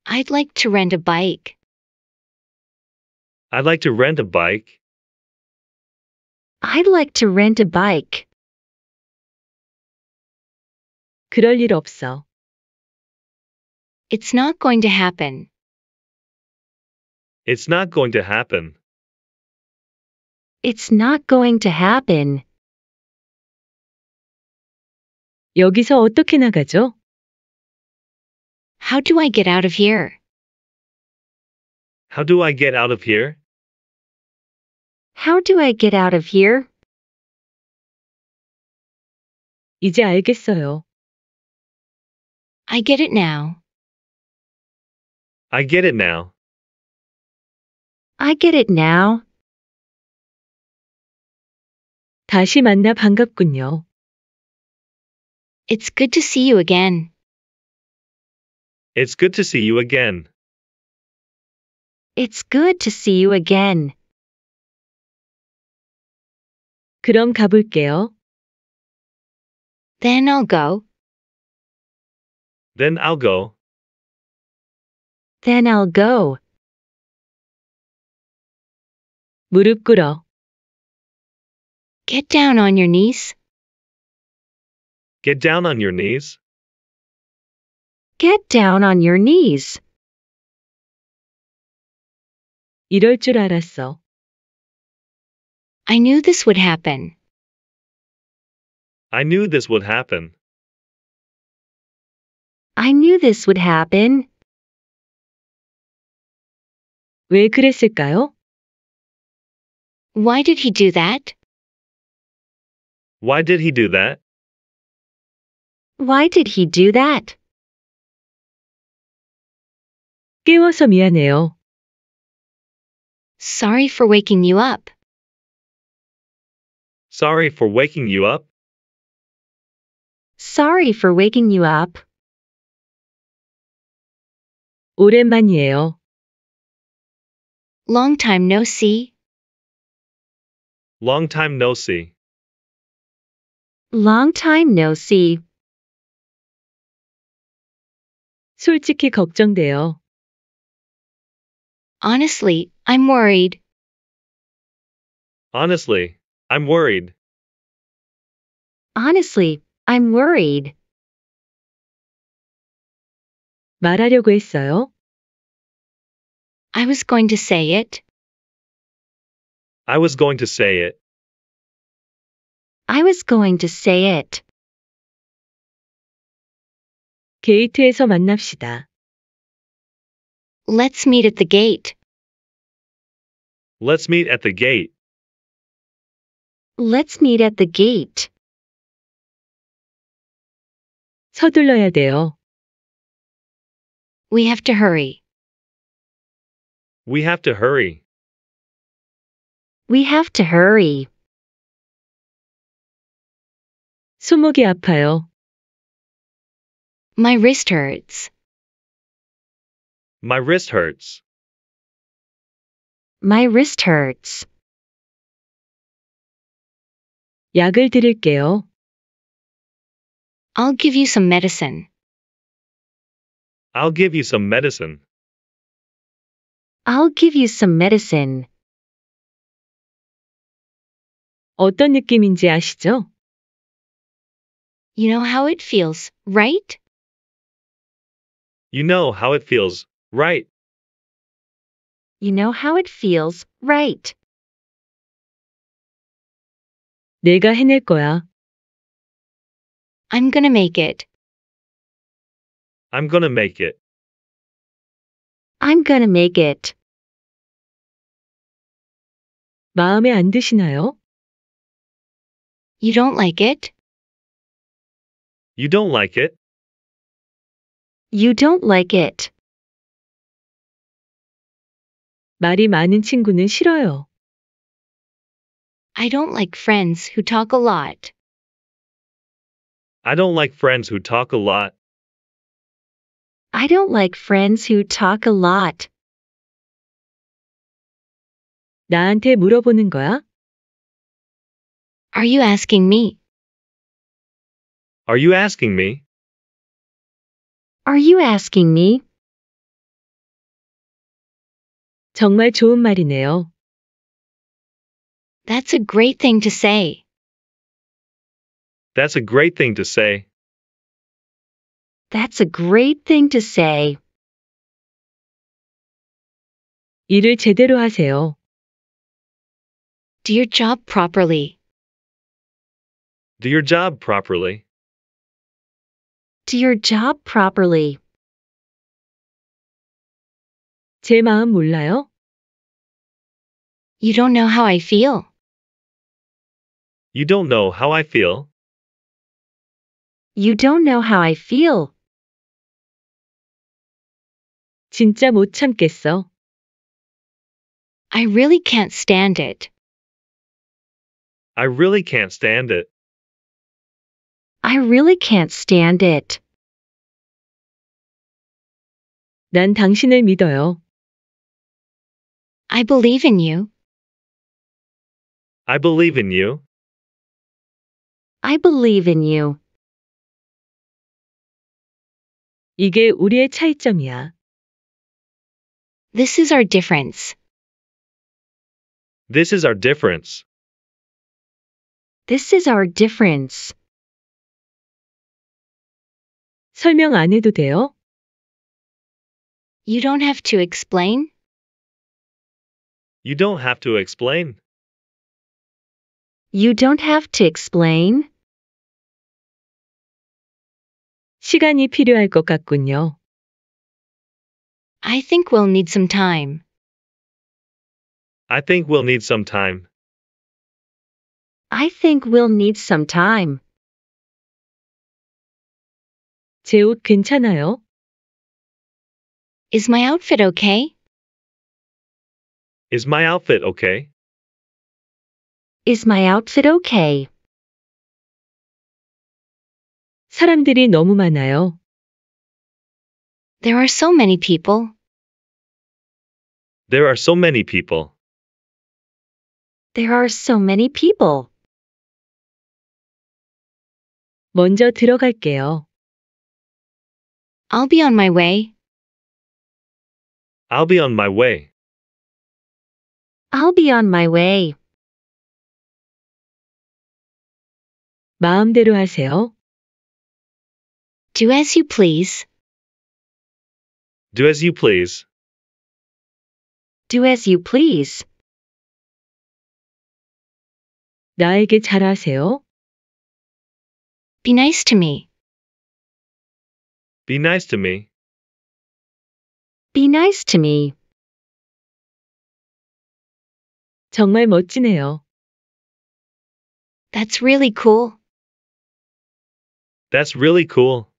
I'd like to rent a bike. I'd like to rent a bike. I'd like to rent a bike. 그럴 일 없어. It's not going to happen. It's not going to happen. It's not going to happen. 여기서 어떻게 나가죠? How do I get out of here? How do I get out of here? How do I get out of here? 이제 알겠어요. I get it now. I get it now. I get it now. 다시 만나 반갑군요. It's good to see you again. It's good to see you again. It's good to see you again. 그럼 가볼게요. Then I'll go. Then I'll go. Then I'll go. 무릎 꿇어. Get down on your knees. Get down on your knees. Get down on your knees. 이럴 줄 알았어. I knew this would happen. I knew this would happen. I knew this would happen. 왜 그랬을까요? Why did he do that? Why did he do that? Why did he do that? 깨워서 미안해요. Sorry for waking you up. Sorry for waking you up. Sorry for waking you up. 오랜만이에요. Long time no see. Long time no see. Long time no see. 솔직히 걱정돼요. Honestly, I'm worried. Honestly, I'm worried. Honestly, I'm worried. 말하려고 했어요. I was going to say it. I was going to say it. I was going to say it. 게이트에서 만납시다. Let's meet at the gate. Let's meet at the gate. Let's meet at the gate. 서둘러야 돼요. We have to hurry. We have to hurry. We have to hurry. 손목이 아파요. My wrist hurts. My wrist hurts. My wrist hurts. 약을 드릴게요. I'll give you some medicine. I'll give you some medicine. I'll give you some medicine. 어떤 느낌인지 아시죠? You know how it feels, right? You know how it feels, right? You know how it feels, right? 내가 해낼 거야. I'm gonna make it. I'm gonna make it. I'm gonna make it. 마음에 안 드시나요? You don't like it? You don't like it? You don't like it. 말이 많은 친구는 싫어요. I don't like friends who talk a lot. I don't like friends who talk a lot. I don't like friends who talk a lot. 나한테 물어보는 거야? Are you asking me? Are you asking me? Are you asking me? 정말 좋은 말이네요. That's a great thing to say. That's a great thing to say. That's a great thing to say. 일을 제대로 하세요. Do your job properly. Do your job properly. Do your job properly. 제 마음 몰라요? You don't know how I feel. You don't know how I feel. You don't know how I feel. 진짜 못 참겠어. I really can't stand it. I really can't stand it. I really can't stand it. 난 당신을 믿어요. I believe in you. I believe in you. I believe in you. 이게 우리의 차이점이야. This is our difference. This is our difference. This is our difference. 설명 안 해도 돼요? You don't have to explain? You don't have to explain. You don't have to explain. 시간이 필요할 것 같군요. I think we'll need some time. I think we'll need some time. I think we'll need some time. 괜찮아요? Is my outfit okay? Is my outfit okay? Is my outfit okay? 사람들이 너무 많아요. There are so many people. There are so many people. There are so many people. 먼저 들어갈게요. I'll be on my way. I'll be on my way. I'll be on my way. 마음대로 하세요. Do as you please. Do as you please. Do as you please. 나에게 잘하세요. Be nice to me. Be nice to me. Be nice to me. 정말 멋지네요. That's really cool. That's really cool.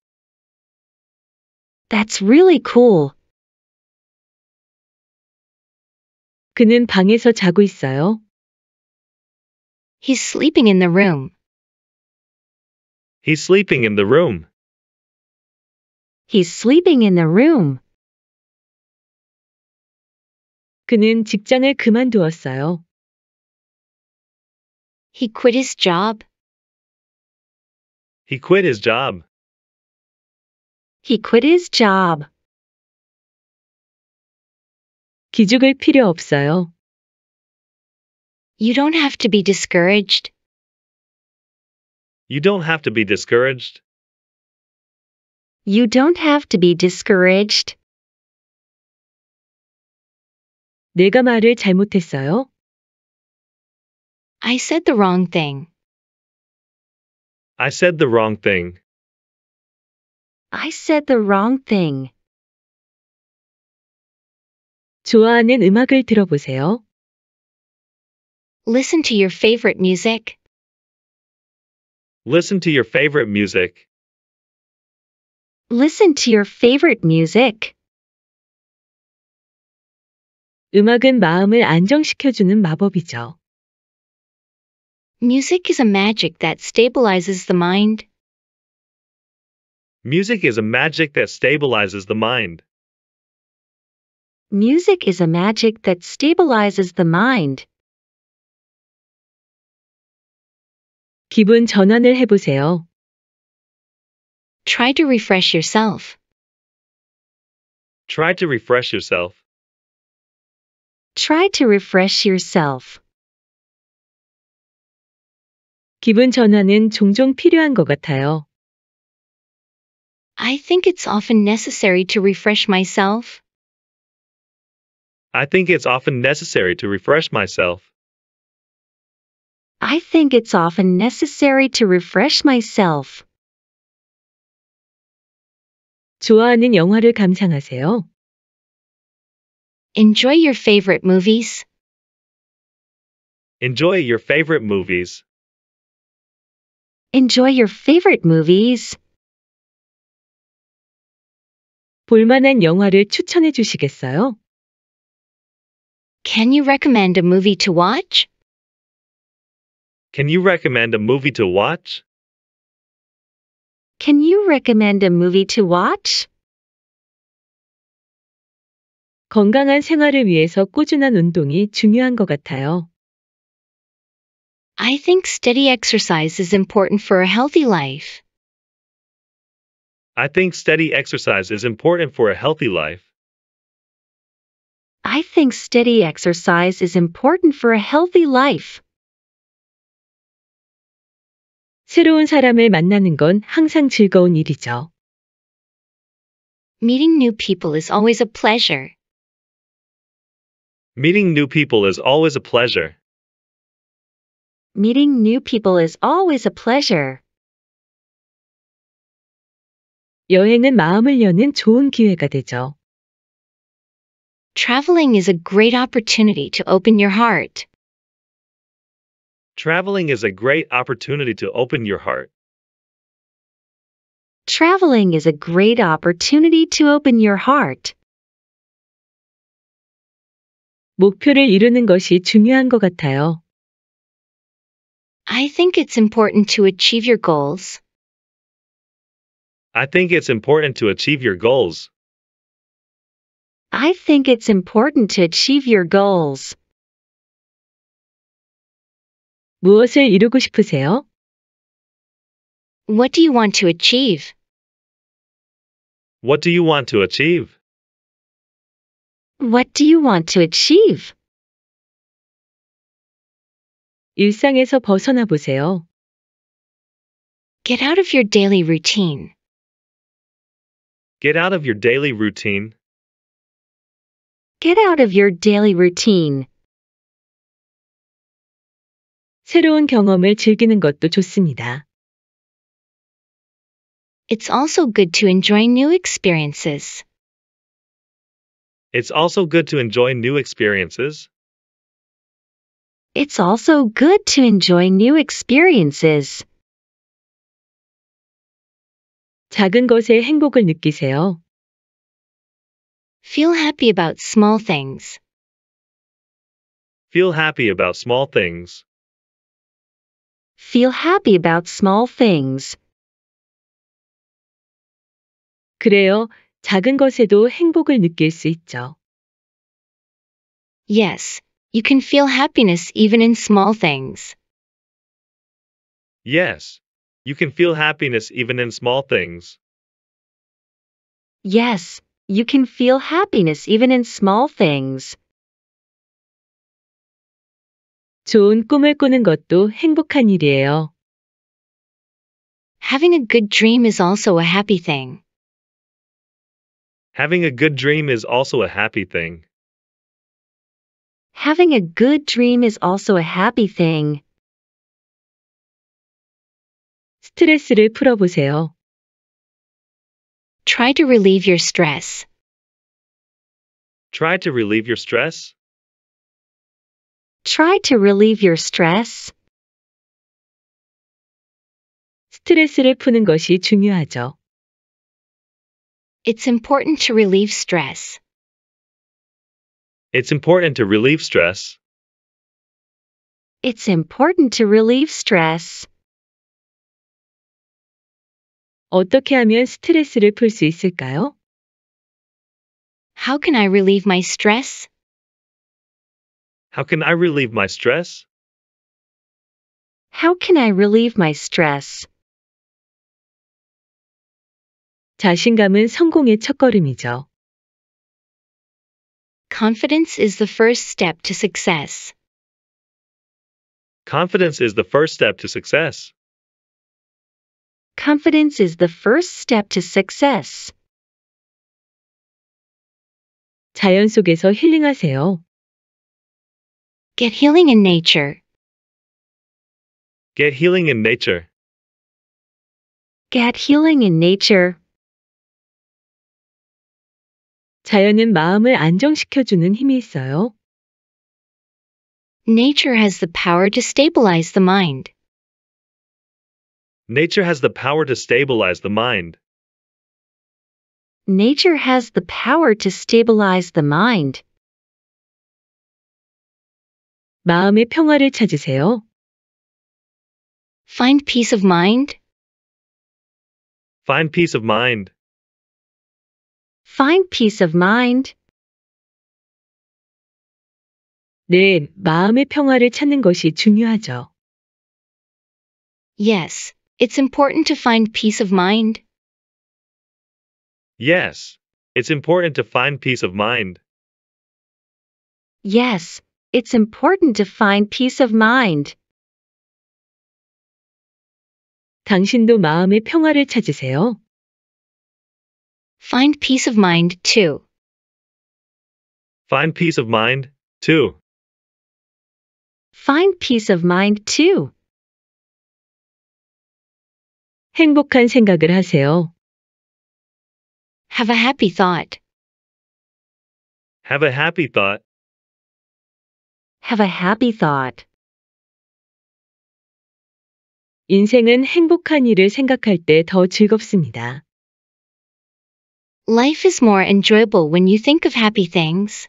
That's really cool. 그는 방에서 자고 있어요. He's sleeping in the room. He's sleeping in the room. He's sleeping in the room. 그는 직장을 그만두었어요. He quit his job. He quit his job. He quit his job. 기죽을 필요 없어요. You don't have to be discouraged. You don't have to be discouraged. You don't have to be discouraged. 내가 말을 잘못했어요. I said the wrong thing. I said the wrong thing. I said the wrong thing. 좋아하는 음악을 들어보세요. Listen to your favorite music. Listen to your favorite music. Listen to your favorite music. 음악은 마음을 안정시켜주는 마법이죠. Music is a magic that stabilizes the mind. Music is a magic that stabilizes the mind. Music is a magic that stabilizes the mind. 기분 전환을 해보세요. Try to refresh yourself. Try to refresh yourself. Try to refresh yourself. 기분 전환은 종종 필요한 것 같아요. I think it's often necessary to refresh myself. I think it's often necessary to refresh myself. I think it's often necessary to refresh myself. 좋아하는 영화를 감상하세요. Enjoy your favorite movies. Enjoy your favorite movies. Enjoy your favorite movies. 볼만한 영화를 추천해 주시겠어요? Can you recommend a movie to watch? Can you recommend a movie to watch? Can you recommend a movie to watch? 건강한 생활을 위해서 꾸준한 운동이 중요한 것 같아요. I think steady exercise is important for a healthy life. I think steady exercise is important for a healthy life. I think steady exercise is important for a healthy life. 새로운 사람을 만나는 건 항상 즐거운 일이죠. Meeting new people is always a pleasure. Meeting new people is always a pleasure. Meeting new people is always a pleasure. 여행은 마음을 여는 좋은 기회가 되죠. Traveling is a great opportunity to open your heart. Traveling is a great opportunity to open your heart. Traveling is a great opportunity to open your heart. 목표를 이루는 것이 중요한 것 같아요. I think it's important to achieve your goals. I think it's important to achieve your goals. I think it's important to achieve your goals. 무엇을 이루고 싶으세요? What do you want to achieve? What do you want to achieve? What do you want to achieve? 일상에서 벗어나 보세요. Get out of your daily routine. Get out of your daily routine. Get out of your daily routine. 새로운 경험을 즐기는 것도 좋습니다. It's also good to enjoy new experiences. It's also good to enjoy new experiences. It's also good to enjoy new experiences. 작은 것에 행복을 느끼세요. Feel happy about small things. Feel happy about small things. Feel happy about small things. 그래요. 작은 것에도 행복을 느낄 수 있죠. Yes, you can feel happiness even in small things. Yes, you can feel happiness even in small things. Yes, you can feel happiness even in small things. 좋은 꿈을 꾸는 것도 행복한 일이에요. Having a good dream is also a happy thing. Having a good dream is also a happy thing. Having a good dream is also a happy thing. 스트레스를 풀어보세요. Try to relieve your stress. Try to relieve your stress try to relieve your stress. 스트레스를 푸는 것이 중요하죠. It's important to relieve stress. It's important to relieve stress. It's important to relieve stress. 어떻게 하면 스트레스를 풀 수 있을까요? How can I relieve my stress? How can I relieve my stress? How can I relieve my stress? 자신감은 성공의 첫걸음이죠. Confidence is the first step to success. Confidence is the first step to success. Confidence is the first step to success. 자연 속에서 힐링하세요. Get healing in nature. Get healing in nature. Get healing in nature. 자연은 마음을 안정시켜주는 힘이 있어요. Nature has the power to stabilize the mind. Nature has the power to stabilize the mind. Nature has the power to stabilize the mind. 마음의 평화를 찾으세요. Find peace of mind. Find peace of mind. Find peace of mind. 네, 마음의 평화를 찾는 것이 중요하죠. Yes, it's important to find peace of mind. Yes, it's important to find peace of mind. Yes, it's important to find peace of mind. 당신도 마음의 평화를 찾으세요. Find peace of mind too. Find peace of mind too. Find peace of mind too. 행복한 생각을 하세요. Have a happy thought. Have a happy thought have a happy thought. 인생은 행복한 일을 생각할 즐겁습니다. Life is more enjoyable when you think of happy things.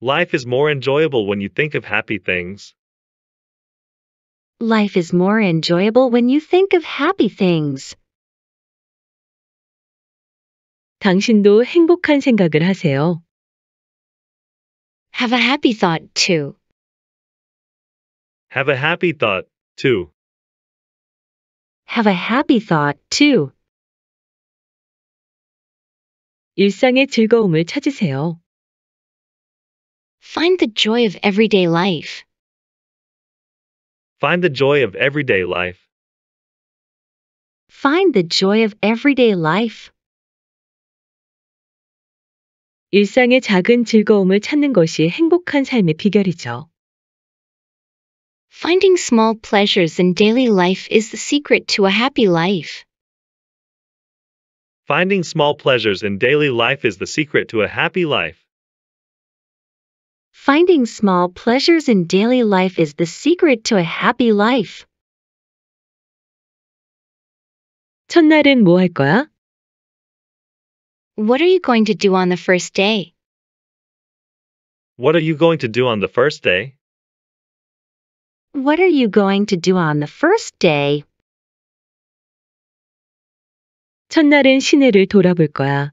Life is more enjoyable when you think of happy things. Life is more enjoyable when you think of happy things. 당신도 행복한 생각을 하세요. Have a happy thought, too. Have a happy thought, too. Have a happy thought, too. 일상의 즐거움을 찾으세요. Find the joy of everyday life. Find the joy of everyday life. Find the joy of everyday life. 일상의 작은 즐거움을 찾는 것이 행복한 삶의 비결이죠. Finding small pleasures in daily life is the secret to a happy life. Finding small pleasures in daily life is the secret to a happy life. Finding small pleasures in daily life is the secret to a happy life. 첫날은 뭐 할 거야? What are you going to do on the first day? What are you going to do on the first day? What are you going to do on the first day? 첫날은 시내를 돌아볼 거야.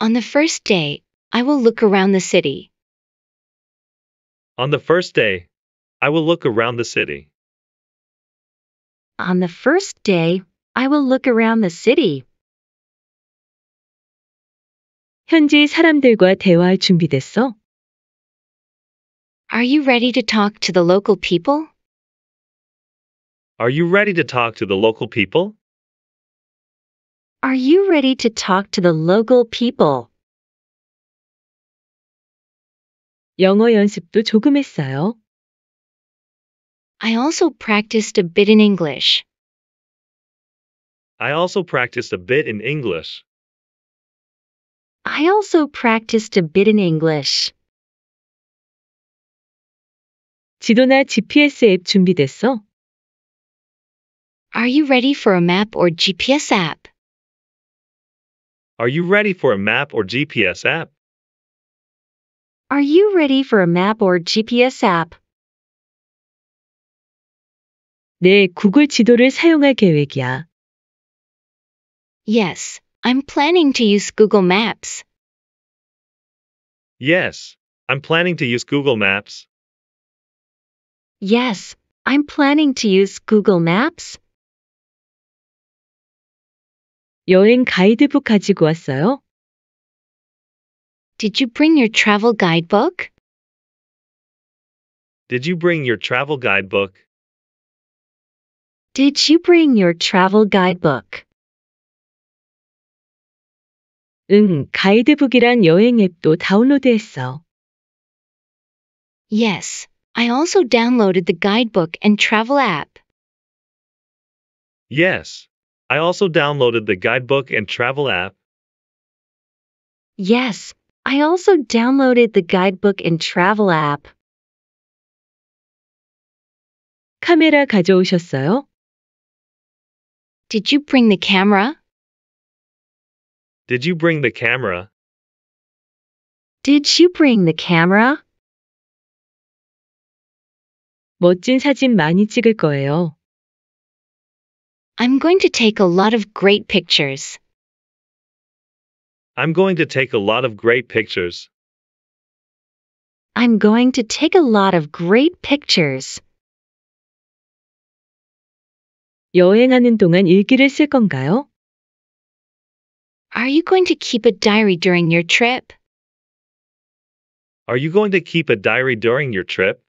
On the first day, I will look around the city. On the first day, I will look around the city. On the first day, I will look around the city. 현지 사람들과 대화할 준비됐어? Are you ready to talk to the local people? Are you ready to talk to the local people? Are you ready to talk to the local people? 영어 연습도 조금 했어요. I also practiced a bit in English. I also practiced a bit in English. I also practiced a bit in English. 지도나 GPS 앱 준비됐어? Are you ready for a map or GPS app? Are you ready for a map or GPS app? Are you ready for a map or GPS app? 네, 구글 지도를 사용할 계획이야. Yes, I'm planning to use Google Maps. Yes, I'm planning to use Google Maps. Yes, I'm planning to use Google Maps. 여행 가이드북 가지고 왔어요? Did you bring your travel guidebook? Did you bring your travel guidebook? Did you bring your travel guidebook? 응, 가이드북이란 여행 앱도 다운로드했어. Yes, I also downloaded the guidebook and travel app. Yes, I also downloaded the guidebook and travel app. Yes, I also downloaded the guidebook and travel app. 카메라 가져오셨어요? Did you bring the camera? Did you bring the camera? Did you bring the camera? 멋진 사진 많이 찍을 거예요. I'm going to take a lot of great pictures. I'm going to take a lot of great pictures. I'm going to take a lot of great pictures. 여행하는 동안 일기를 쓸 건가요? Are you going to keep a diary during your trip? Are you going to keep a diary during your trip?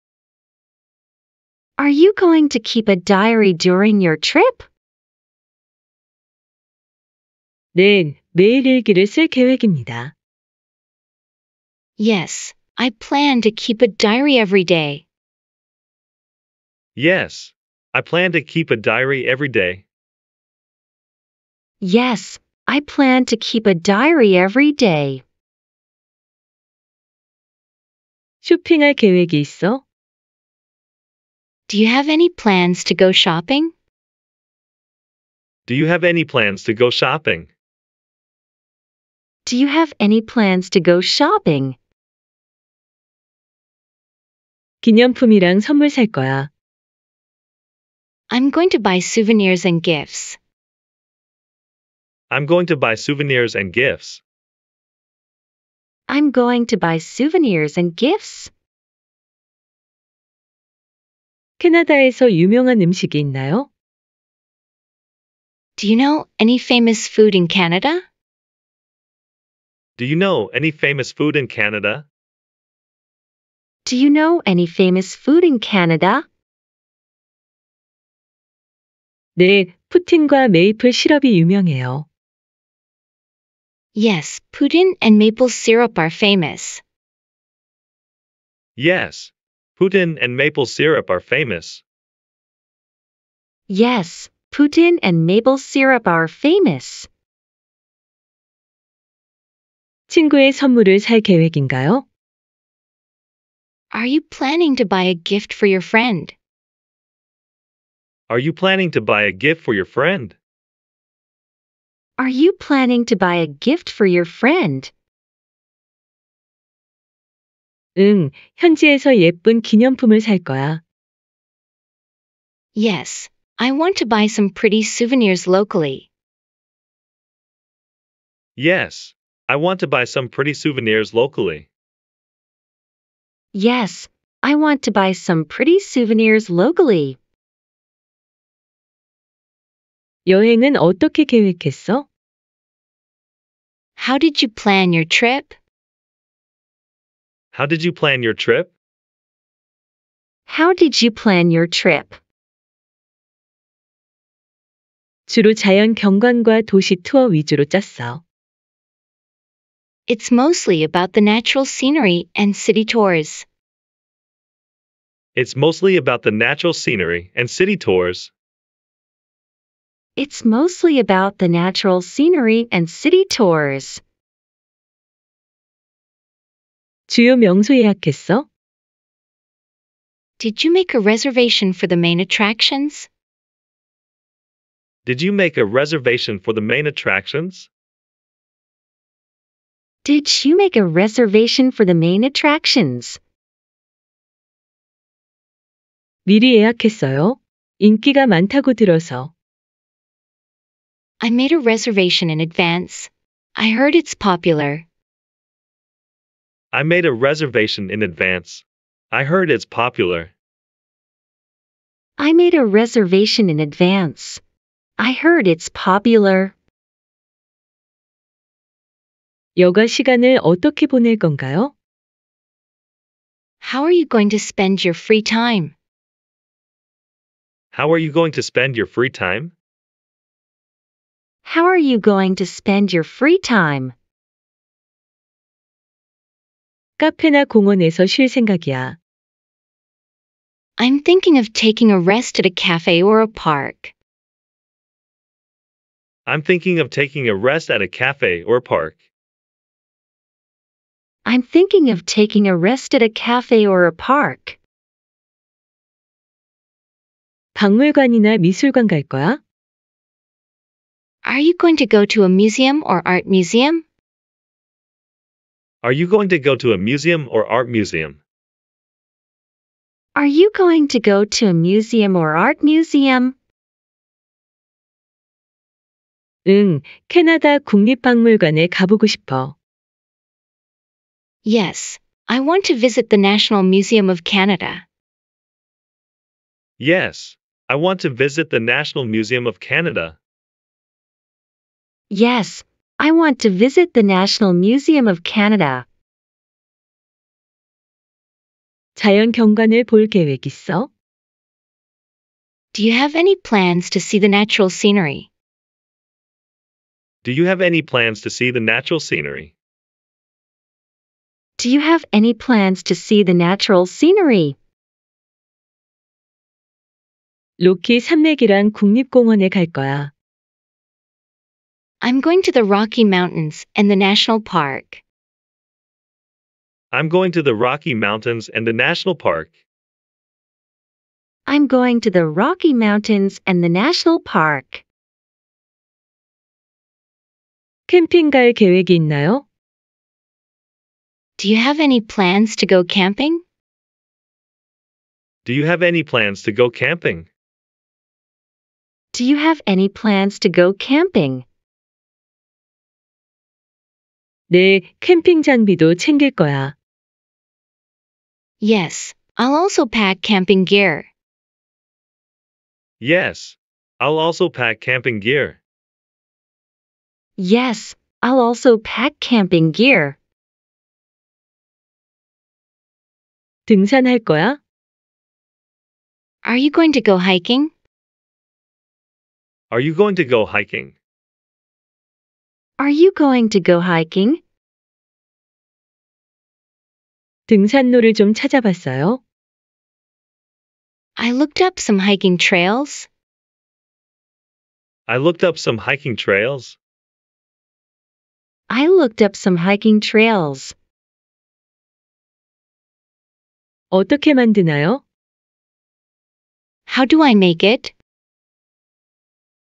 Are you going to keep a diary during your trip? 네, 매일 일기를 계획입니다. Yes, I plan to keep a diary every day. Yes, I plan to keep a diary every day. Yes, I plan to keep a diary every day. 쇼핑할 계획이 있어? Do you have any plans to go shopping? Do you have any plans to go shopping? Do you have any plans to go shopping? 기념품이랑 선물 살 거야. I'm going to buy souvenirs and gifts. I'm going to buy souvenirs and gifts. I'm going to buy souvenirs and gifts. 캐나다에서 유명한 음식이 있나요? Do you know any famous food in Canada? Do you know any famous food in Canada? Do you know any famous food in Canada? 네, 푸틴과 메이플 시럽이 유명해요. Yes, Putin and maple syrup are famous. Yes, Putin and maple syrup are famous. Yes, Putin and maple syrup are famous. 친구의 선물을 살 계획인가요? Are you planning to buy a gift for your friend? Are you planning to buy a gift for your friend? Are you planning to buy a gift for your friend? 응, 현지에서 예쁜 기념품을 살 거야. Yes, I want to buy some pretty souvenirs locally. Yes, I want to buy some pretty souvenirs locally. Yes, I want to buy some pretty souvenirs locally. 여행은 어떻게 계획했어? How did you plan your trip? How did you plan your trip? How did you plan your trip? 주로 자연 경관과 도시 투어 위주로 짰어. It's mostly about the natural scenery and city tours. It's mostly about the natural scenery and city tours. It's mostly about the natural scenery and city tours. 주요 명소 예약했어? Did you make a reservation for the main attractions? Did you make a reservation for the main attractions? Did you make a reservation for the main attractions? 미리 예약했어요. 인기가 많다고 들어서. I made a reservation in advance. I heard it's popular. I made a reservation in advance. I heard it's popular. I made a reservation in advance. I heard it's popular. 여가 시간을 어떻게 보낼 건가요? How are you going to spend your free time? How are you going to spend your free time? How are you going to spend your free time? 카페나 공원에서 쉴 생각이야. I'm thinking of taking a rest at a cafe or a park. I'm thinking of taking a rest at a cafe or park. I'm thinking of taking a rest at a cafe or a park. 박물관이나 미술관 갈 거야? Are you going to go to a museum or art museum? Are you going to go to a museum or art museum? Are you going to go to a museum or art museum? 응, 캐나다 국립박물관에 가보고 싶어. Yes, I want to visit the National Museum of Canada. Yes, I want to visit the National Museum of Canada. Yes, I want to visit the National Museum of Canada. 자연 경관을 볼 계획 있어? Do you have any plans to see the natural scenery? Do you have any plans to see the natural scenery? Do you have any plans to see the natural scenery? 로키 산맥이란 국립공원에 갈 거야. I'm going to the Rocky Mountains and the National Park. I'm going to the Rocky Mountains and the National Park. I'm going to the Rocky Mountains and the National Park. 캠핑 갈 계획이 있나요? Do you have any plans to go camping? Do you have any plans to go camping? Do you have any plans to go camping? 내 캠핑 장비도 챙길 거야. Yes, I'll also pack camping gear. Yes, I'll also pack camping gear. Yes, I'll also pack camping gear. 등산할 거야? Are you going to go hiking? Are you going to go hiking? Are you going to go hiking? 등산로를 좀 찾아봤어요. I looked up some hiking trails. I looked up some hiking trails. I looked up some hiking trails. 어떻게 만드나요? How do I make it?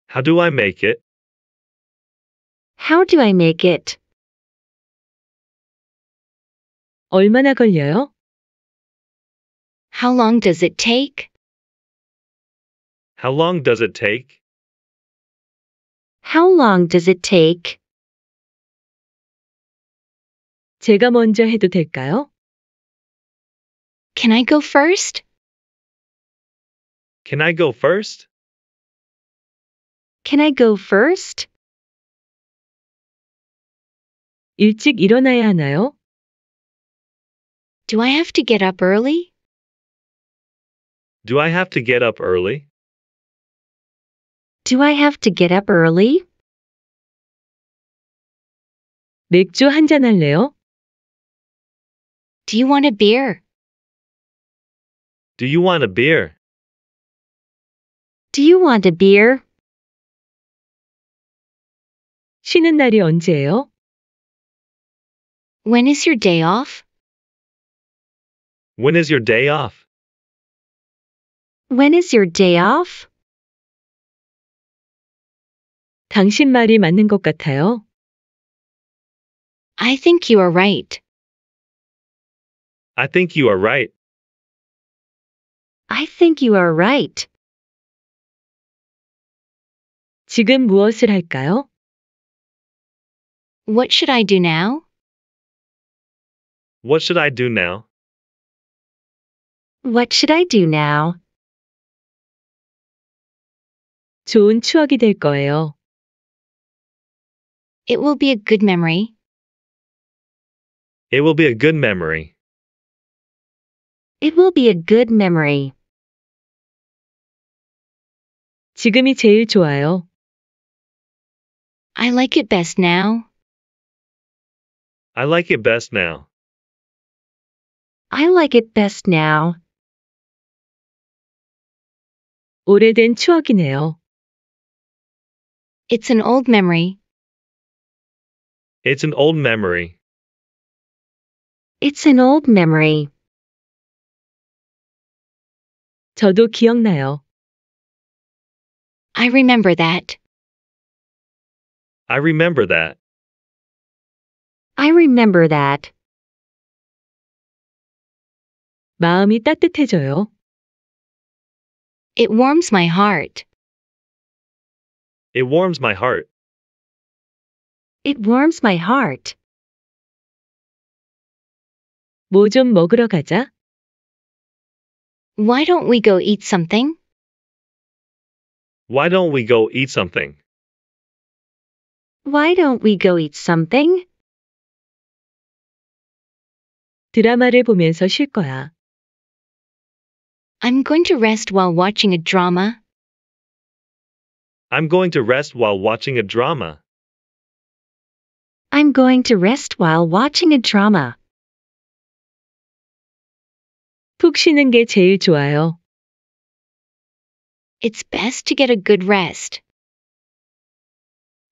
How do I make it? How do I make it? 얼마나 걸려요? How long does it take? How long does it take? How long does it take? 제가 먼저 해도 될까요? Can I go first? Can I go first? Can I go first? 일찍 일어나야 하나요? Do I have to get up early? Do I have to get up early? Do I have to get up early? 맥주 할래요? Do you want a beer? Do you want a beer? Do you want a beer? 쉬는 날이 언제예요? When is your day off? When is your day off? When is your day off? 당신 말이 맞는 것 같아요. I think you are right. I think you are right. I think you are right. 지금 무엇을 할까요? What should I do now? What should I do now? What should I do now? 좋은 추억이 될 거예요. It will be a good memory. It will be a good memory. It will be a good memory. 지금이 제일 좋아요. I like it best now. I like it best now. I like it best now. 오래된 추억이네요. It's an old memory. It's an old memory. It's an old memory. 저도 기억나요. I remember that. I remember that. I remember that. 마음이 따뜻해져요. It warms my heart. It warms my heart. It warms my heart. 먹으러 가자. Why don't we go eat something? Why don't we go eat something? Why don't we go eat something? 드라마를 보면서 쉴 거야. I'm going to rest while watching a drama. I'm going to rest while watching a drama. I'm going to rest while watching a drama. 푹 쉬는 게 제일 좋아요. It's best to get a good rest.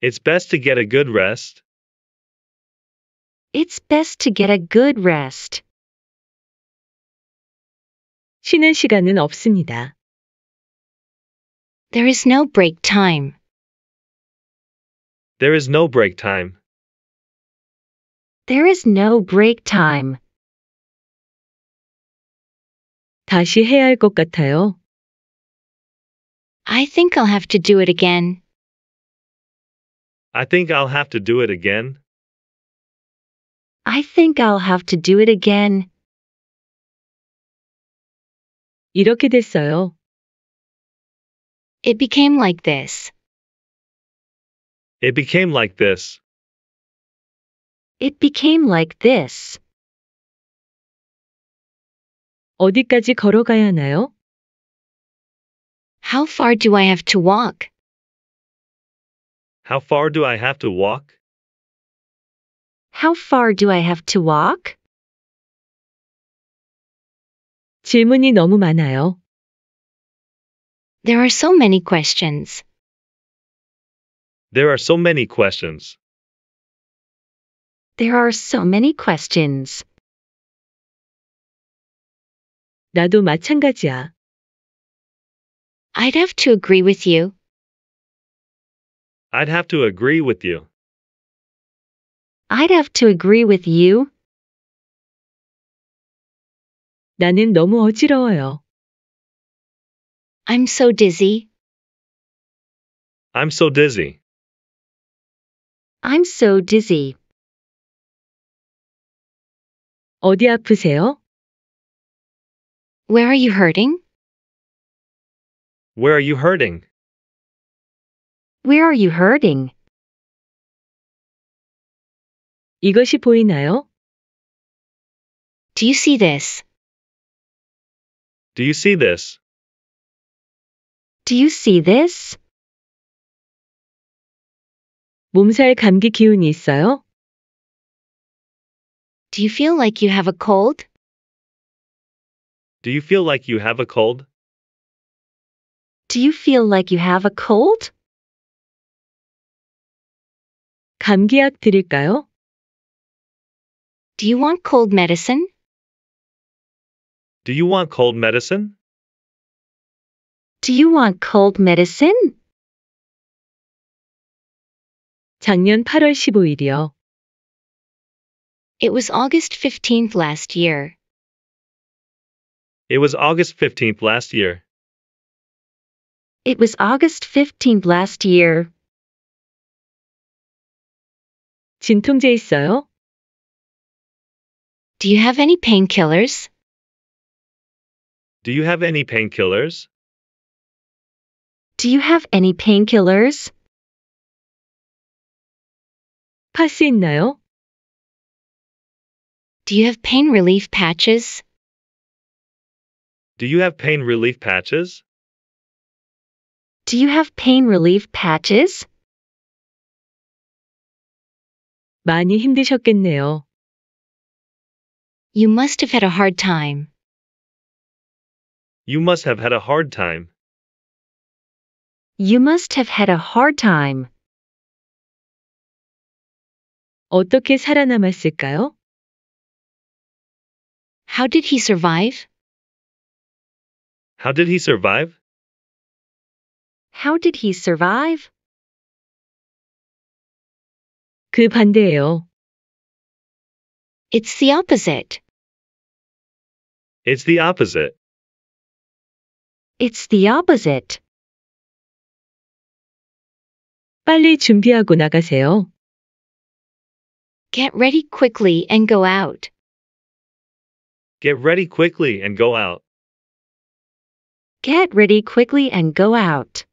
It's best to get a good rest. It's best to get a good rest. 쉬는 시간은 없습니다. There is no break time. There is no break time. There is no break time. 다시 해야 같아요. I think I'll have to do it again. I think I'll have to do it again. I think I'll have to do it again. 이렇게 됐어요. It became like this. It became like this. It became like this. 어디까지 걸어가야 하나요? How far do I have to walk? How far do I have to walk? How far do I have to walk? 질문이 너무 많아요. There are so many questions. There are so many questions. There are so many questions. 나도 마찬가지야. I'd have to agree with you. I'd have to agree with you. I'd have to agree with you. 나는 너무 어지러워요. I'm so dizzy. I'm so dizzy. I'm so dizzy. 어디 아프세요? Where are you hurting? Where are you hurting? Where are you hurting? 이것이 보이나요? Do you see this? Do you see this? Do you see this? 몸살 감기 기운이 있어요? Do you feel like you have a cold? Do you feel like you have a cold? Do you feel like you have a cold? 감기약 드릴까요? Do you want cold medicine? Do you want cold medicine? Do you want cold medicine? 작년 8월 15일이요. It was August 15th last year. It was August 15th last year. It was August 15th last year. 진통제 있어요? Do you have any painkillers? Do you have any painkillers? Do you have any painkillers? 파스 있나요? Do you have pain relief patches? Do you have pain relief patches? Do you have pain relief patches? 많이 힘드셨겠네요. You must have had a hard time. You must have had a hard time. You must have had a hard time. 어떻게 살아남았을까요? How did he survive? How did he survive? How did he survive? 그 반대예요. It's the opposite. It's the opposite. It's the opposite. 빨리 준비하고 나가세요. Get ready quickly and go out. Get ready quickly and go out. Get ready quickly and go out.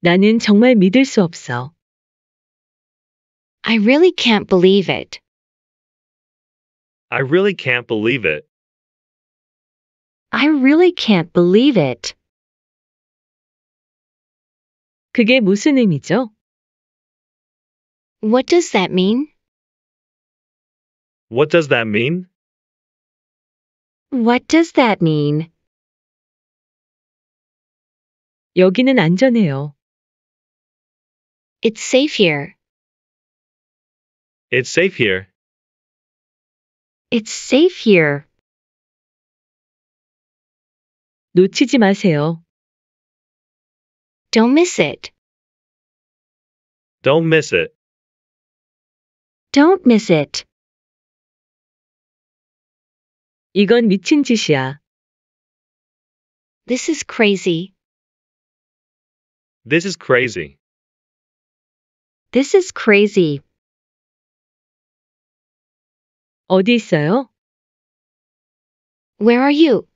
나는 정말 믿을 수 없어. I really can't believe it. I really can't believe it. I really can't believe it. 그게 무슨 의미죠? What does that mean? What does that mean? What does that mean? 여기는 안전해요. It's safe here. It's safe here. It's safe here. 놓치지 마세요. Don't miss it. Don't miss it. Don't miss it. 이건 미친 짓이야. This is crazy. This is crazy. This is crazy. 어디 있어요? Where are you?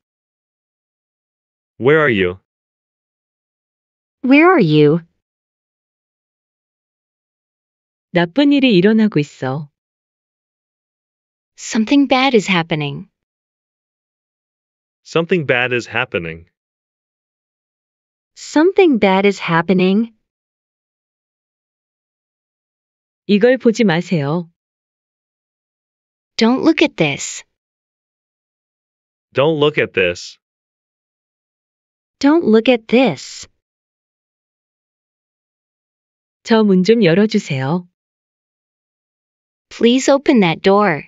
Where are you? Where are you? 나쁜 일이 일어나고 있어. Something bad is happening. Something bad is happening. Something bad is happening. 이걸 보지 마세요. Don't look at this. Don't look at this. Don't look at this. 저 문 좀 열어주세요. Please open that door.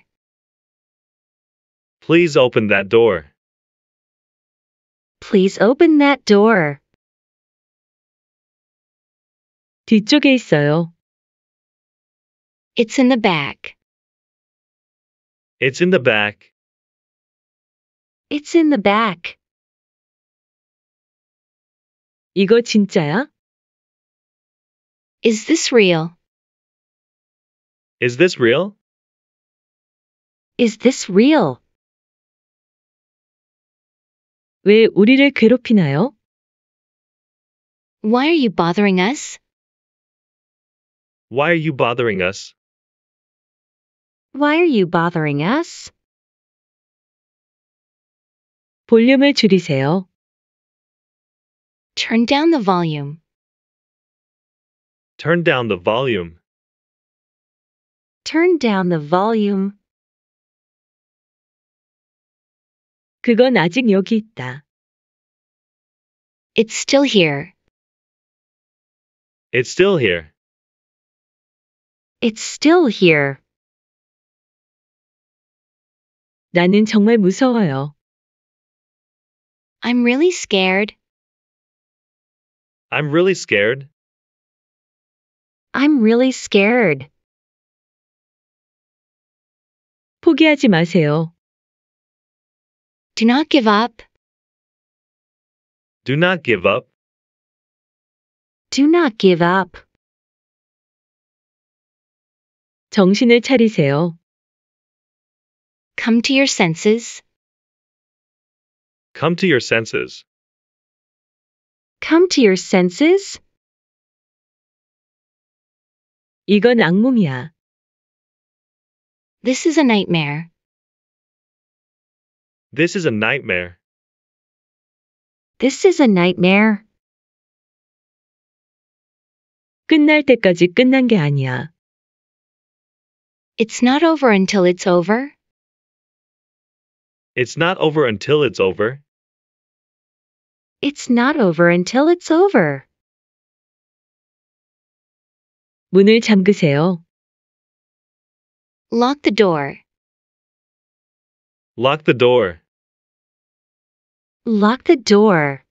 Please open that door. Please open that door. 뒤쪽에 있어요. It's in the back. It's in the back. It's in the back. 이거 진짜야? Is this real? Is this real? Is this real? 왜 우리를 괴롭히나요? Why are you bothering us? Why are you bothering us? Why are you bothering us? 볼륨을 줄이세요. Turn down the volume. Turn down the volume. Turn down the volume. 그건 아직 여기 있다. It's still here. It's still here. It's still here. 나는 정말 무서워요. I'm really scared. I'm really scared. I'm really scared. 포기하지 마세요. Do not give up. Do not give up. Do not give up. 정신을 차리세요. Come to your senses. Come to your senses. Come to your senses? 이건 악몽이야. This is a nightmare. This is a nightmare. This is a nightmare. 끝날 때까지 끝난 게 아니야. It's not over until it's over. It's not over until it's over. It's not over until it's over. 문을 잠그세요. Lock the door. Lock the door. Lock the door.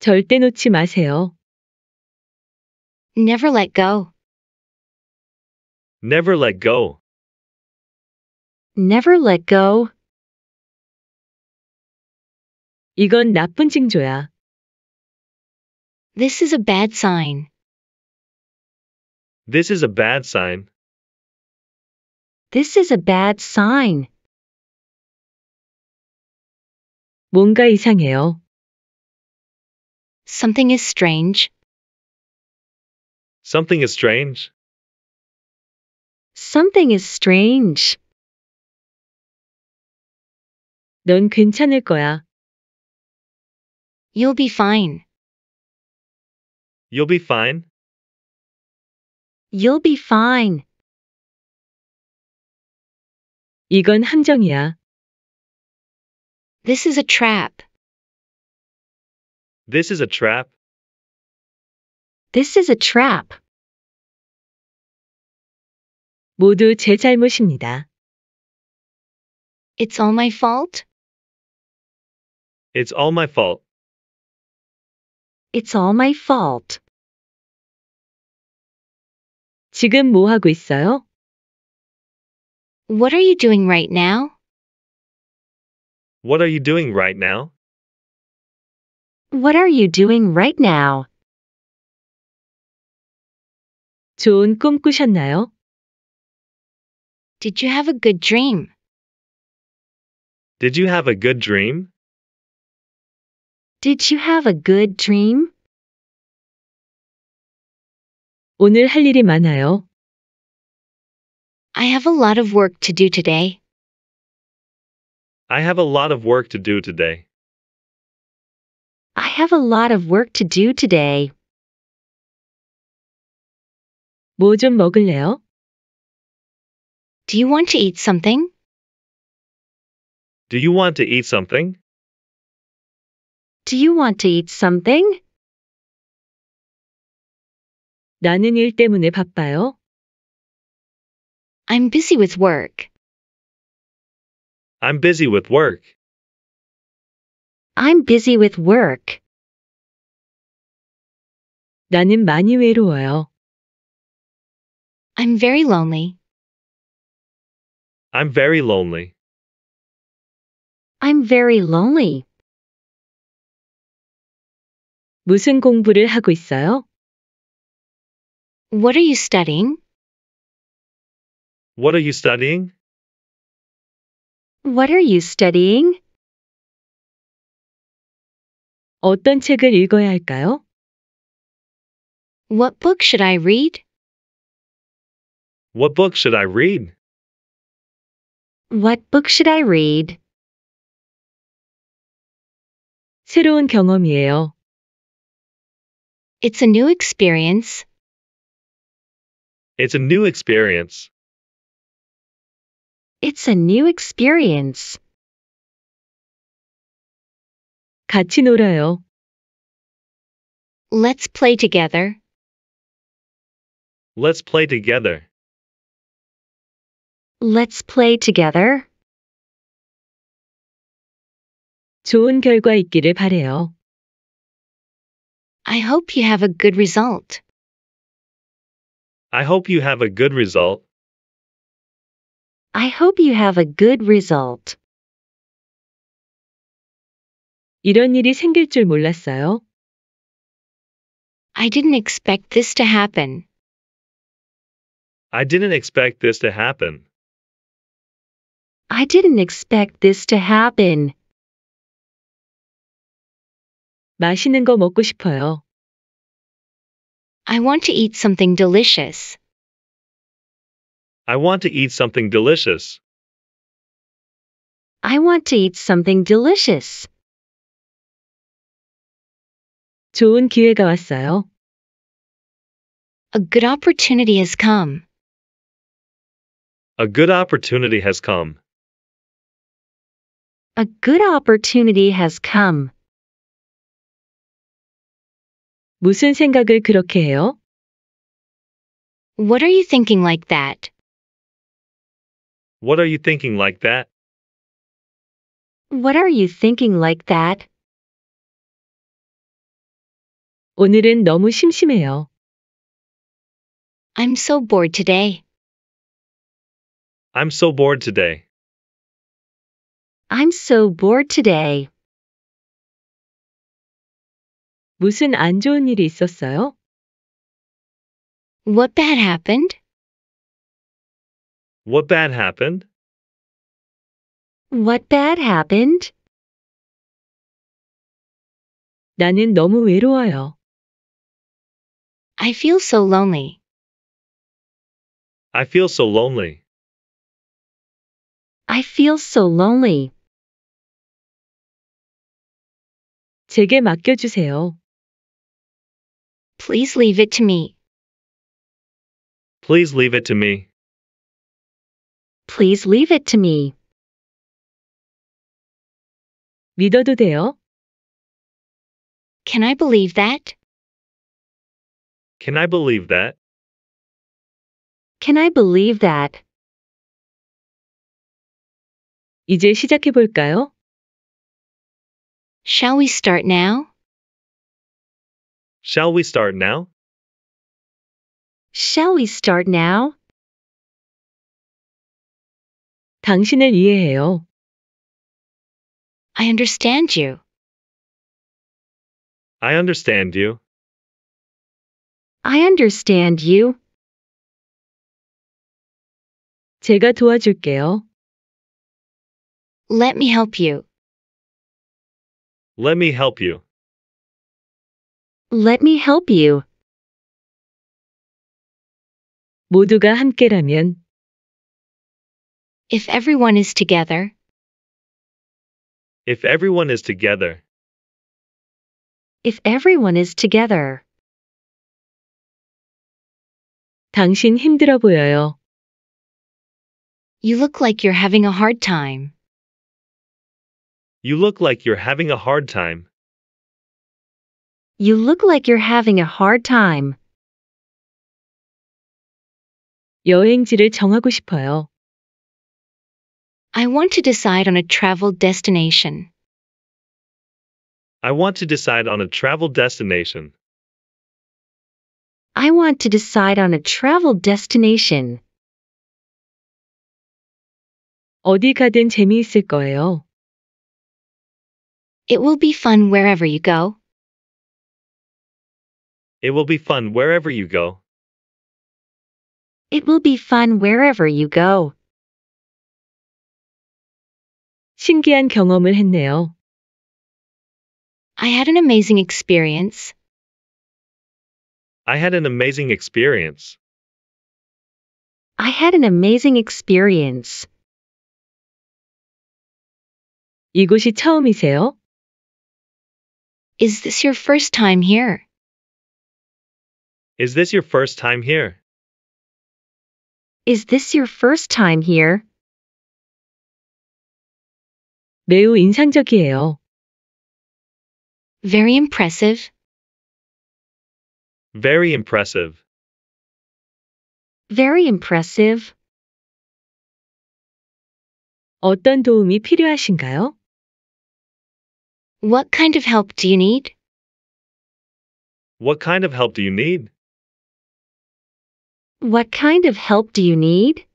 절대 놓지 마세요. Never let go. Never let go. Never let go. 이건 나쁜 징조야. This is a bad sign. This is a bad sign. This is a bad sign. 뭔가 이상해요. Something is strange. Something is strange. Something is strange. 넌 괜찮을 거야. You'll be fine. You'll be fine. You'll be fine. 이건 함정이야. This is a trap. This is a trap. This is a trap. 모두 제 잘못입니다. It's all my fault. It's all my fault. It's all my fault. 지금 뭐 하고 있어요? What are you doing right now? What are you doing right now? What are you doing right now? 좋은 꿈 꾸셨나요? Did you have a good dream? Did you have a good dream? Did you have a good dream? 오늘 할 일이 많아요. I have a lot of work to do today. I have a lot of work to do today. I have a lot of work to do today. 먹을래요? Do you want to eat something? Do you want to eat something? Do you want to eat something? 나는 일 때문에 바빠요. I'm busy with work. I'm busy with work. I'm busy with work. 나는 많이 외로워요. I'm very lonely. I'm very lonely. I'm very lonely. 무슨 공부를 하고 있어요? What are you studying? What are you studying? What are you studying? 어떤 책을 읽어야 할까요? What book should I read? What book should I read? What book should I read? 새로운 경험이에요. It's a new experience. It's a new experience. It's a new experience. 같이 놀아요. Let's play together. Let's play together. Let's play together. 좋은 결과 있기를 바래요. I hope you have a good result. I hope you have a good result. I hope you have a good result. 이런 일이 생길 줄 몰랐어요. I didn't expect this to happen. I didn't expect this to happen. I didn't expect this to happen. 맛있는 거 먹고 싶어요. I want to eat something delicious. I want to eat something delicious. I want to eat something delicious. 좋은 기회가 왔어요. A good opportunity has come. A good opportunity has come. A good opportunity has come. 무슨 생각을 그렇게 해요? What are you thinking like that? What are you thinking like that? What are you thinking like that? 오늘은 너무 심심해요. I'm so bored today. I'm so bored today. I'm so bored today. 무슨 안 좋은 일이 있었어요? What bad happened? What bad happened? What bad happened? 나는 너무 외로워요. I feel so lonely. I feel so lonely. I feel so lonely. 제게 맡겨주세요. Please leave it to me. Please leave it to me. Please leave it to me. 믿어도 돼요? Can I believe that? Can I believe that? Can I believe that? 이제 시작해 볼까요? Shall we start now? Shall we start now? Shall we start now? 당신을 이해해요. I understand you. I understand you. I understand you. 제가 도와줄게요. Let me help you. Let me help you. Let me help you. 모두가 함께라면 If everyone is together, If everyone is together, if everyone is together, 당신 힘들어 보여요. you look like you're having a hard time. you look like you're having a hard time. You look like you're having a hard time. 여행지를 정하고 싶어요. I want to decide on a travel destination. I want to decide on a travel destination. I want to decide on a travel destination. 어디 가든 재미있을 거예요. It will be fun wherever you go. It will be fun wherever you go. It will be fun wherever you go. 신기한 경험을 했네요. I had an amazing experience. I had an amazing experience. I had an amazing experience. 이곳이 처음이세요? Is this your first time here? Is this your first time here? Is this your first time here? 매우 인상적이에요. Very impressive. Very impressive. Very impressive. 어떤 도움이 필요하신가요? What kind of help do you need? What kind of help do you need? What kind of help do you need?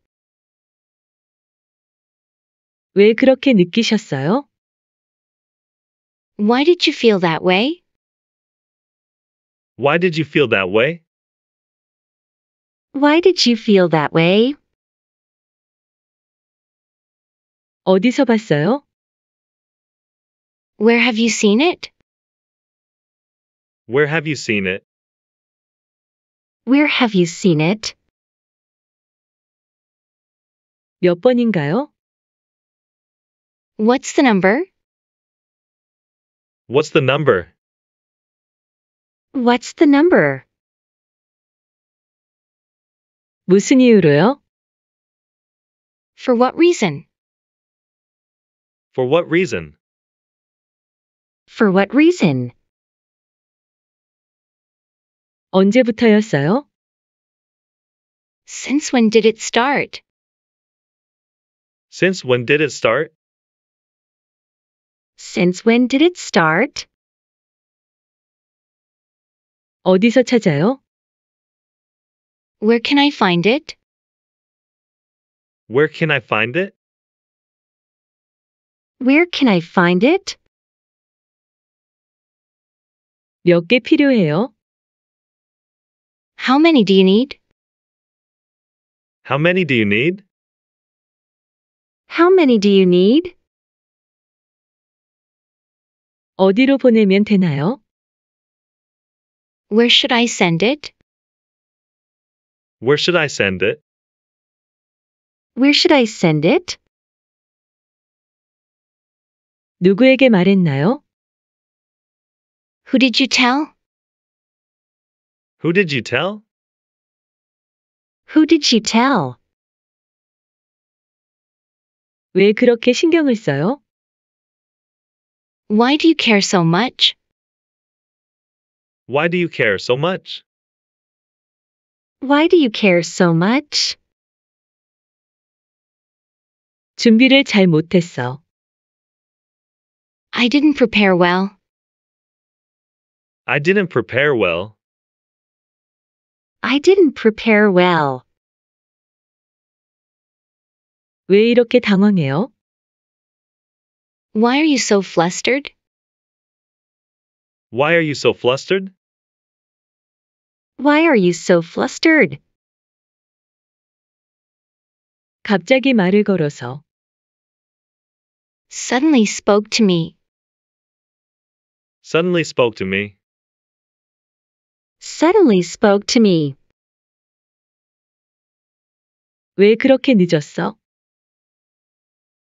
왜 그렇게 느끼셨어요? Why did you feel that way? Why did you feel that way? Why did you feel that way? 어디서 봤어요? Where have you seen it? Where have you seen it? Where have you seen it? 몇 번인가요? What's the number? What's the number? What's the number? 무슨 이유로요? For what reason? For what reason? For what reason? 언제부터였어요? Since when did it start? Since when did it start? Since when did it start? 어디서 찾아요? Where can I find it? Where can I find it? Where can I find it? 필요해요? How many do you need? How many do you need? How many do you need? 어디로 보내면 되나요? Where should I send it? Where should I send it? Where should I send it? 누구에게 말했나요? Who did you tell? Who did you tell? Who did you tell? 왜 그렇게 신경을 써요? Why do you care so much? Why do you care so much? Why do you care so much? 준비를 잘 못했어. I didn't prepare well. I didn't prepare well. I didn't prepare well. 왜 이렇게 당황해요? Why are you so flustered? Why are you so flustered? Why are you so flustered? 갑자기 말을 걸어서 suddenly spoke to me. Suddenly spoke to me. Suddenly spoke to me. 왜 그렇게 늦었어?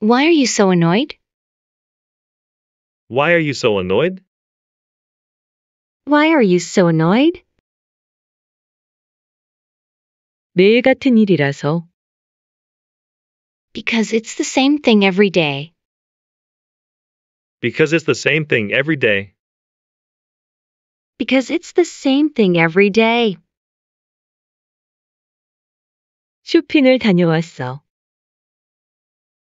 Why are you so annoyed? Why are you so annoyed? Why are you so annoyed? 매일 같은 일이라서. Because it's the same thing every day. Because it's the same thing every day. Because it's the same thing every day. 쇼핑을 다녀왔어.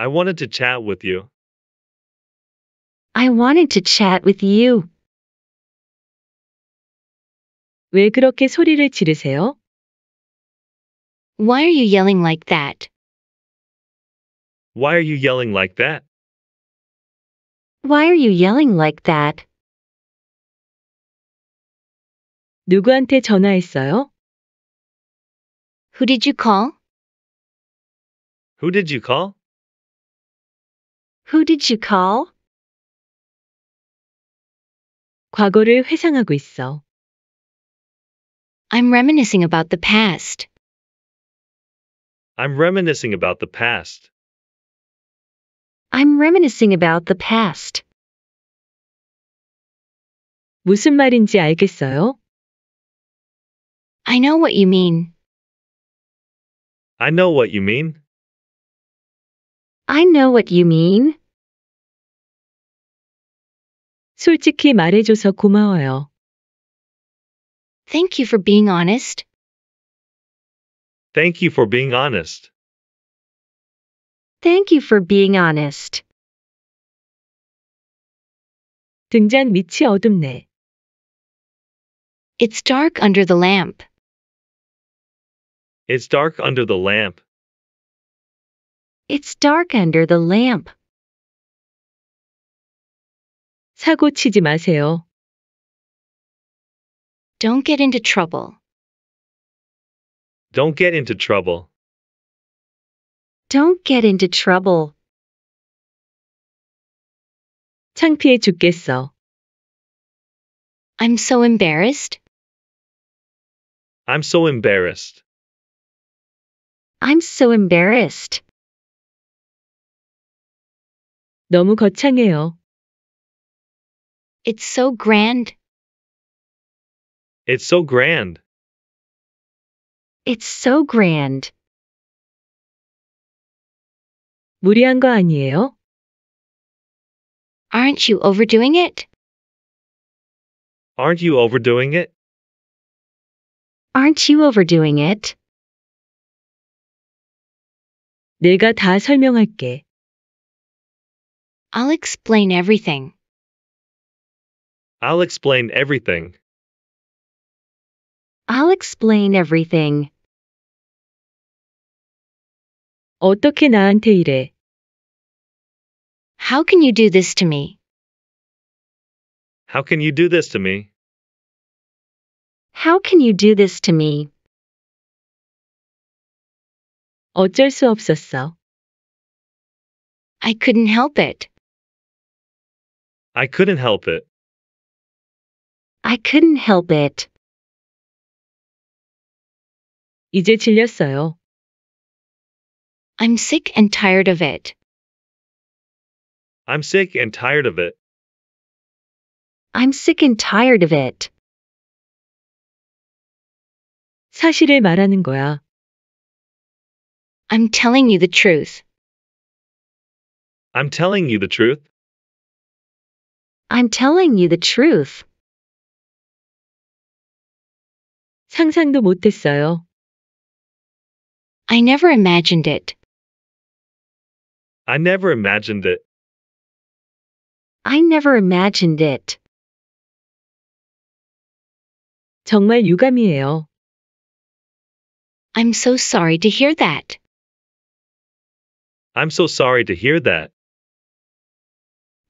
I wanted to chat with you. I wanted to chat with you. 왜 그렇게 소리를 지르세요? Why are you yelling like that? Why are you yelling like that? Why are you yelling like that? 누구한테 전화했어요? Who did you call? Who did you call? Who did you call? 과거를 회상하고 있어. I'm reminiscing about the past. I'm reminiscing about the past. I'm reminiscing about the past. 무슨 말인지 알겠어요? I know what you mean. I know what you mean. I know what you mean. 솔직히 말해줘서 고마워요. Thank you for being honest. Thank you for being honest. Thank you for being honest. 등잔 밑이 어둡네. It's dark under the lamp. It's dark under the lamp. It's dark under the lamp. 사고 치지 마세요. Don't get into trouble. Don't get into trouble. Don't get into trouble. 창피해 죽겠어. I'm so embarrassed. I'm so embarrassed. I'm so embarrassed. 너무 거창해요. It's so grand. It's so grand. It's so grand. 무리한 거 아니에요? Aren't you overdoing it? Aren't you overdoing it? Aren't you overdoing it? 내가 다 설명할게. I'll explain everything. I'll explain everything. I'll explain everything. 어떻게 나한테 이래? How can you do this to me? How can you do this to me? How can you do this to me? 어쩔 수 없었어. I couldn't help it. I couldn't help it. I couldn't help it. 이제 질렸어요. I'm sick and tired of it. I'm sick and tired of it. I'm sick and tired of it. 사실을 말하는 거야. I'm telling you the truth. I'm telling you the truth. I'm telling you the truth. 상상도 못했어요. I never imagined it. I never imagined it. I never imagined it. 정말 유감이에요. I'm so sorry to hear that. I'm so sorry to hear that.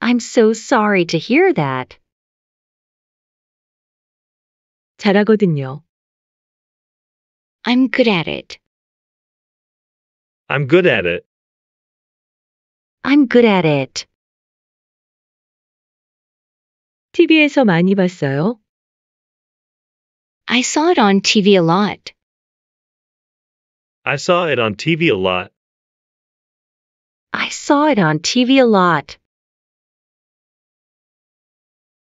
I'm so sorry to hear that. 잘하거든요. I'm good at it. I'm good at it. I'm good at it. TV에서 많이 봤어요? I saw it on TV a lot. I saw it on TV a lot. I saw it on TV a lot.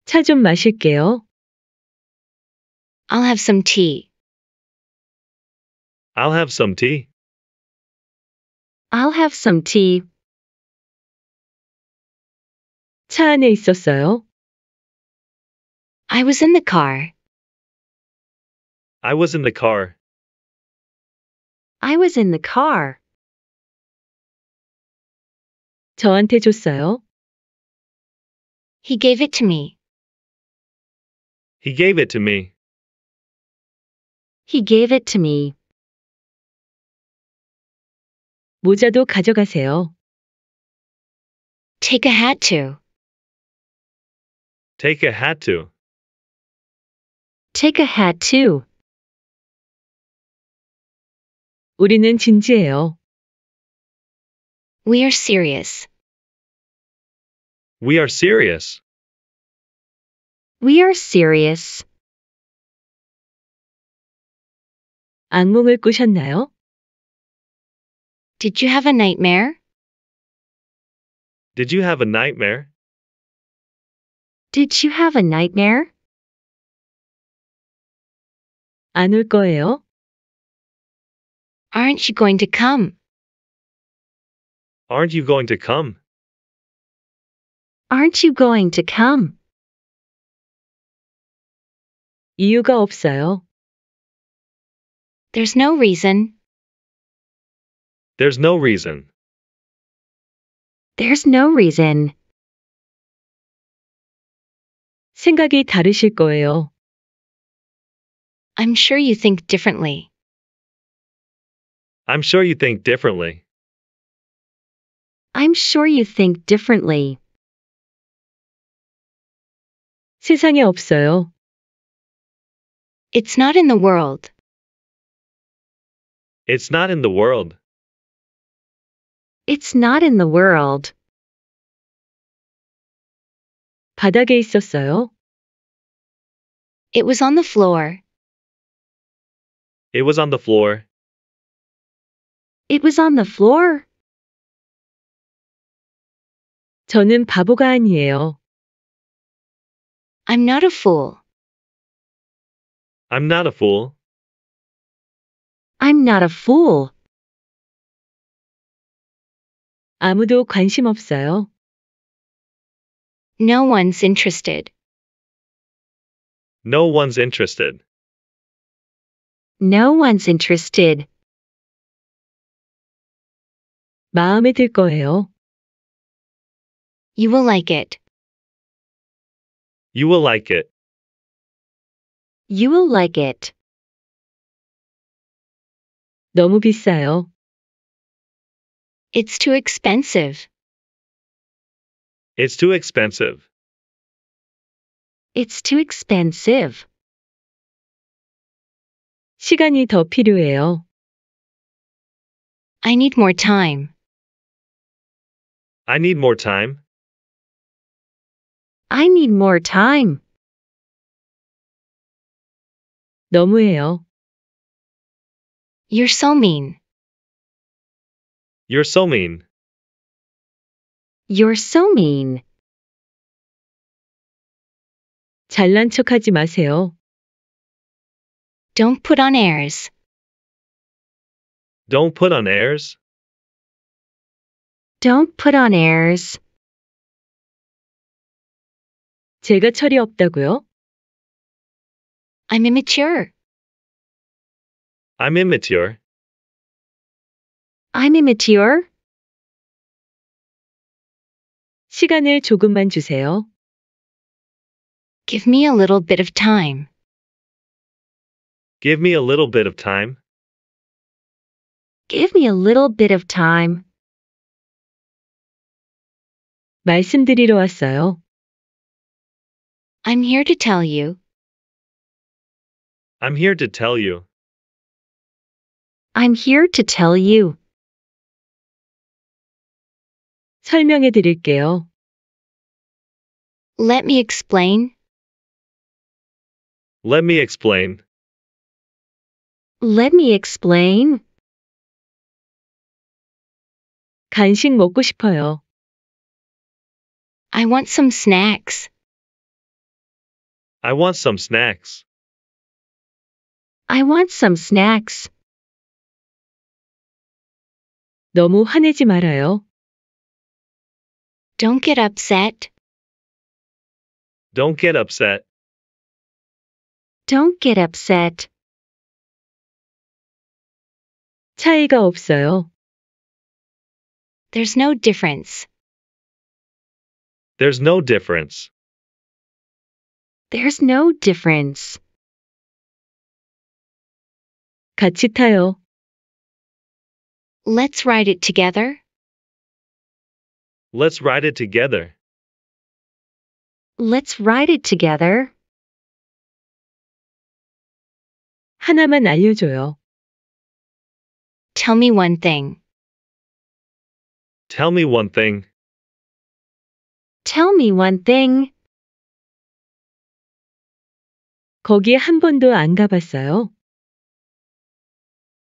좀 마실게요. I'll have some tea. I'll have some tea. I'll have some tea. 차 안에 있었어요. I was in the car. I was in the car. I was in the car. 저한테 줬어요. He gave it to me. He gave it to me. He gave it to me. 모자도 가져가세요. Take a hat to. Take a hat to. Take a hat to. 우리는 진지해요. We are serious. We are serious. We are serious. 악몽을 꾸셨나요? Did you have a nightmare? Did you have a nightmare? Did you have a nightmare? 안 올 거예요? Aren't you going to come? Aren't you going to come? Aren't you going to come? 이유가 없어요. There's no reason. There's no reason. There's no reason. 생각이 다르실 거예요. I'm sure you think differently. I'm sure you think differently. I'm sure you think differently. 세상에 없어요. It's not in the world. It's not in the world. It's not in the world. 바닥에 있었어요. It was on the floor. It was on the floor. It was on the floor. 저는 바보가 아니에요. I'm not a fool. I'm not a fool. I'm not a fool. 아무도 관심 없어요. No one's interested. No one's interested. No one's interested. 마음에 들 거예요. You will like it. You will like it. You will like it. 너무 비싸요. It's too expensive. It's too expensive. It's too expensive. 시간이 더 필요해요. I need more time. I need more time. I need more time. 너무해요. You're so mean. You're so mean. You're so mean. 잘난 척하지 마세요. Don't put on airs. Don't put on airs. Don't put on airs. 제가 철이 없다고요? I'm immature. I'm immature. I'm immature. 시간을 조금만 주세요. Give me a little bit of time. Give me a little bit of time. Give me a little bit of time. 말씀드리러 왔어요. I'm here to tell you. I'm here to tell you. I'm here to tell you. 설명해 드릴게요. Let me explain. Let me explain. Let me explain. 간식 먹고 싶어요. I want some snacks. I want some snacks. I want some snacks. 너무 화내지 말아요. Don't get upset. Don't get upset. Don't get upset. 차이가 없어요. There's no difference. There's no difference. There's no difference. 같이 타요. Let's ride it together. Let's ride it together. Let's ride it together. 하나만 알려줘요. Tell me one thing. Tell me one thing. Tell me one thing. 거기 한 한 번도 안 가봤어요.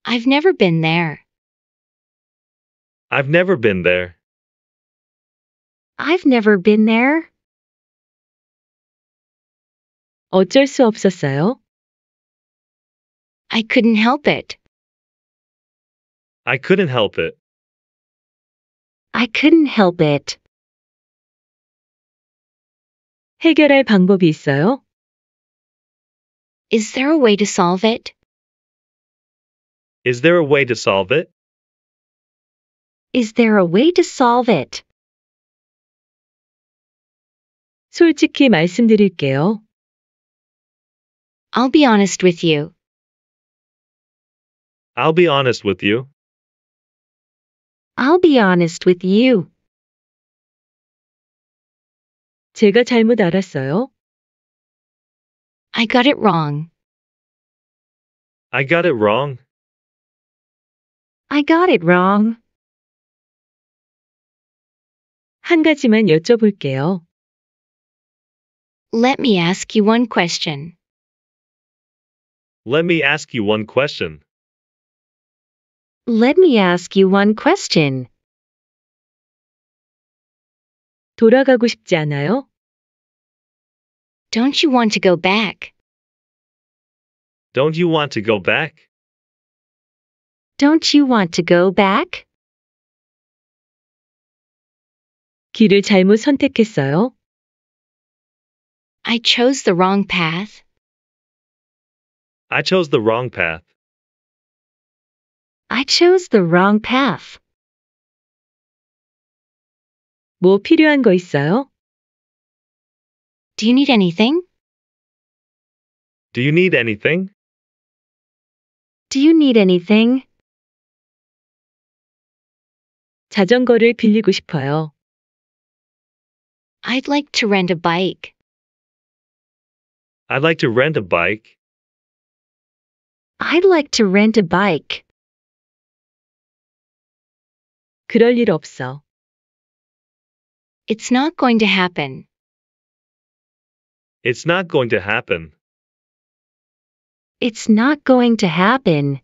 I've never been there. I've never been there. I've never been there. 어쩔 수 없었어요. I couldn't help it. I couldn't help it. I couldn't help it. 해결할 방법이 있어요? Is there a way to solve it? Is there a way to solve it? Is there a way to solve it? 솔직히 말씀드릴게요. I'll be honest with you. I'll be honest with you. I'll be honest with you. 제가 잘못 알았어요. I got it wrong. I got it wrong. I got it wrong. 한 가지만 여쭤볼게요. Let me ask you one question. Let me ask you one question. Let me ask you one question. 돌아가고 싶지 않아요? Don't you want to go back? Don't you want to go back? Don't you want to go back? 길을 잘못 선택했어요? I chose the wrong path. I chose the wrong path. I chose the wrong path. 뭐 필요한 거 있어요? Do you need anything? Do you need anything? Do you need anything? 자전거를 빌리고 싶어요. I'd like to rent a bike. I'd like to rent a bike. I'd like to rent a bike. 그럴 일 없어. It's not going to happen. It's not going to happen. It's not going to happen.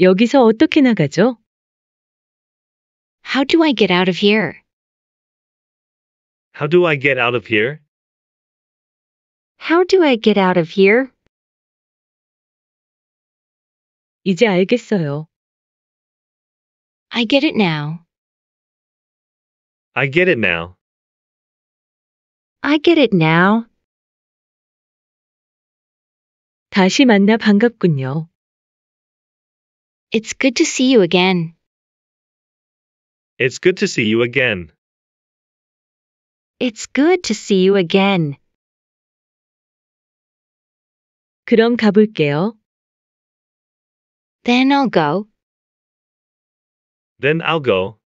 여기서 어떻게 나가죠? How do I get out of here? How do I get out of here? How do I get out of here? 이제 알겠어요. I get it now. I get it now. I get it now. 다시 만나 반갑군요. It's good to see you again. It's good to see you again. It's good to see you again. 그럼 가볼게요. Then I'll go. Then I'll go.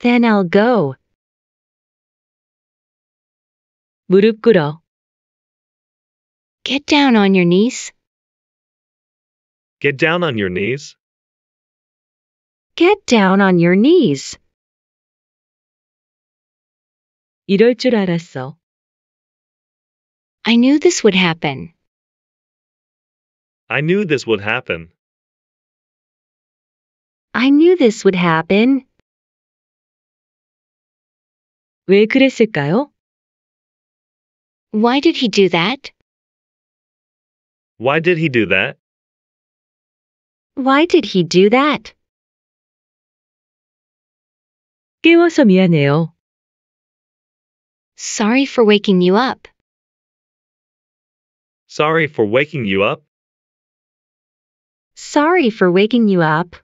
Then I'll go. 무릎 꿇어. Get down on your knees. Get down on your knees. Get down on your knees. 이럴 줄 알았어. I knew this would happen. I knew this would happen. I knew this would happen. 왜 그랬을까요? Why did he do that? Why did he do that? Why did he do that? 깨워서 미안해요. Sorry for waking you up. Sorry for waking you up. Sorry for waking you up.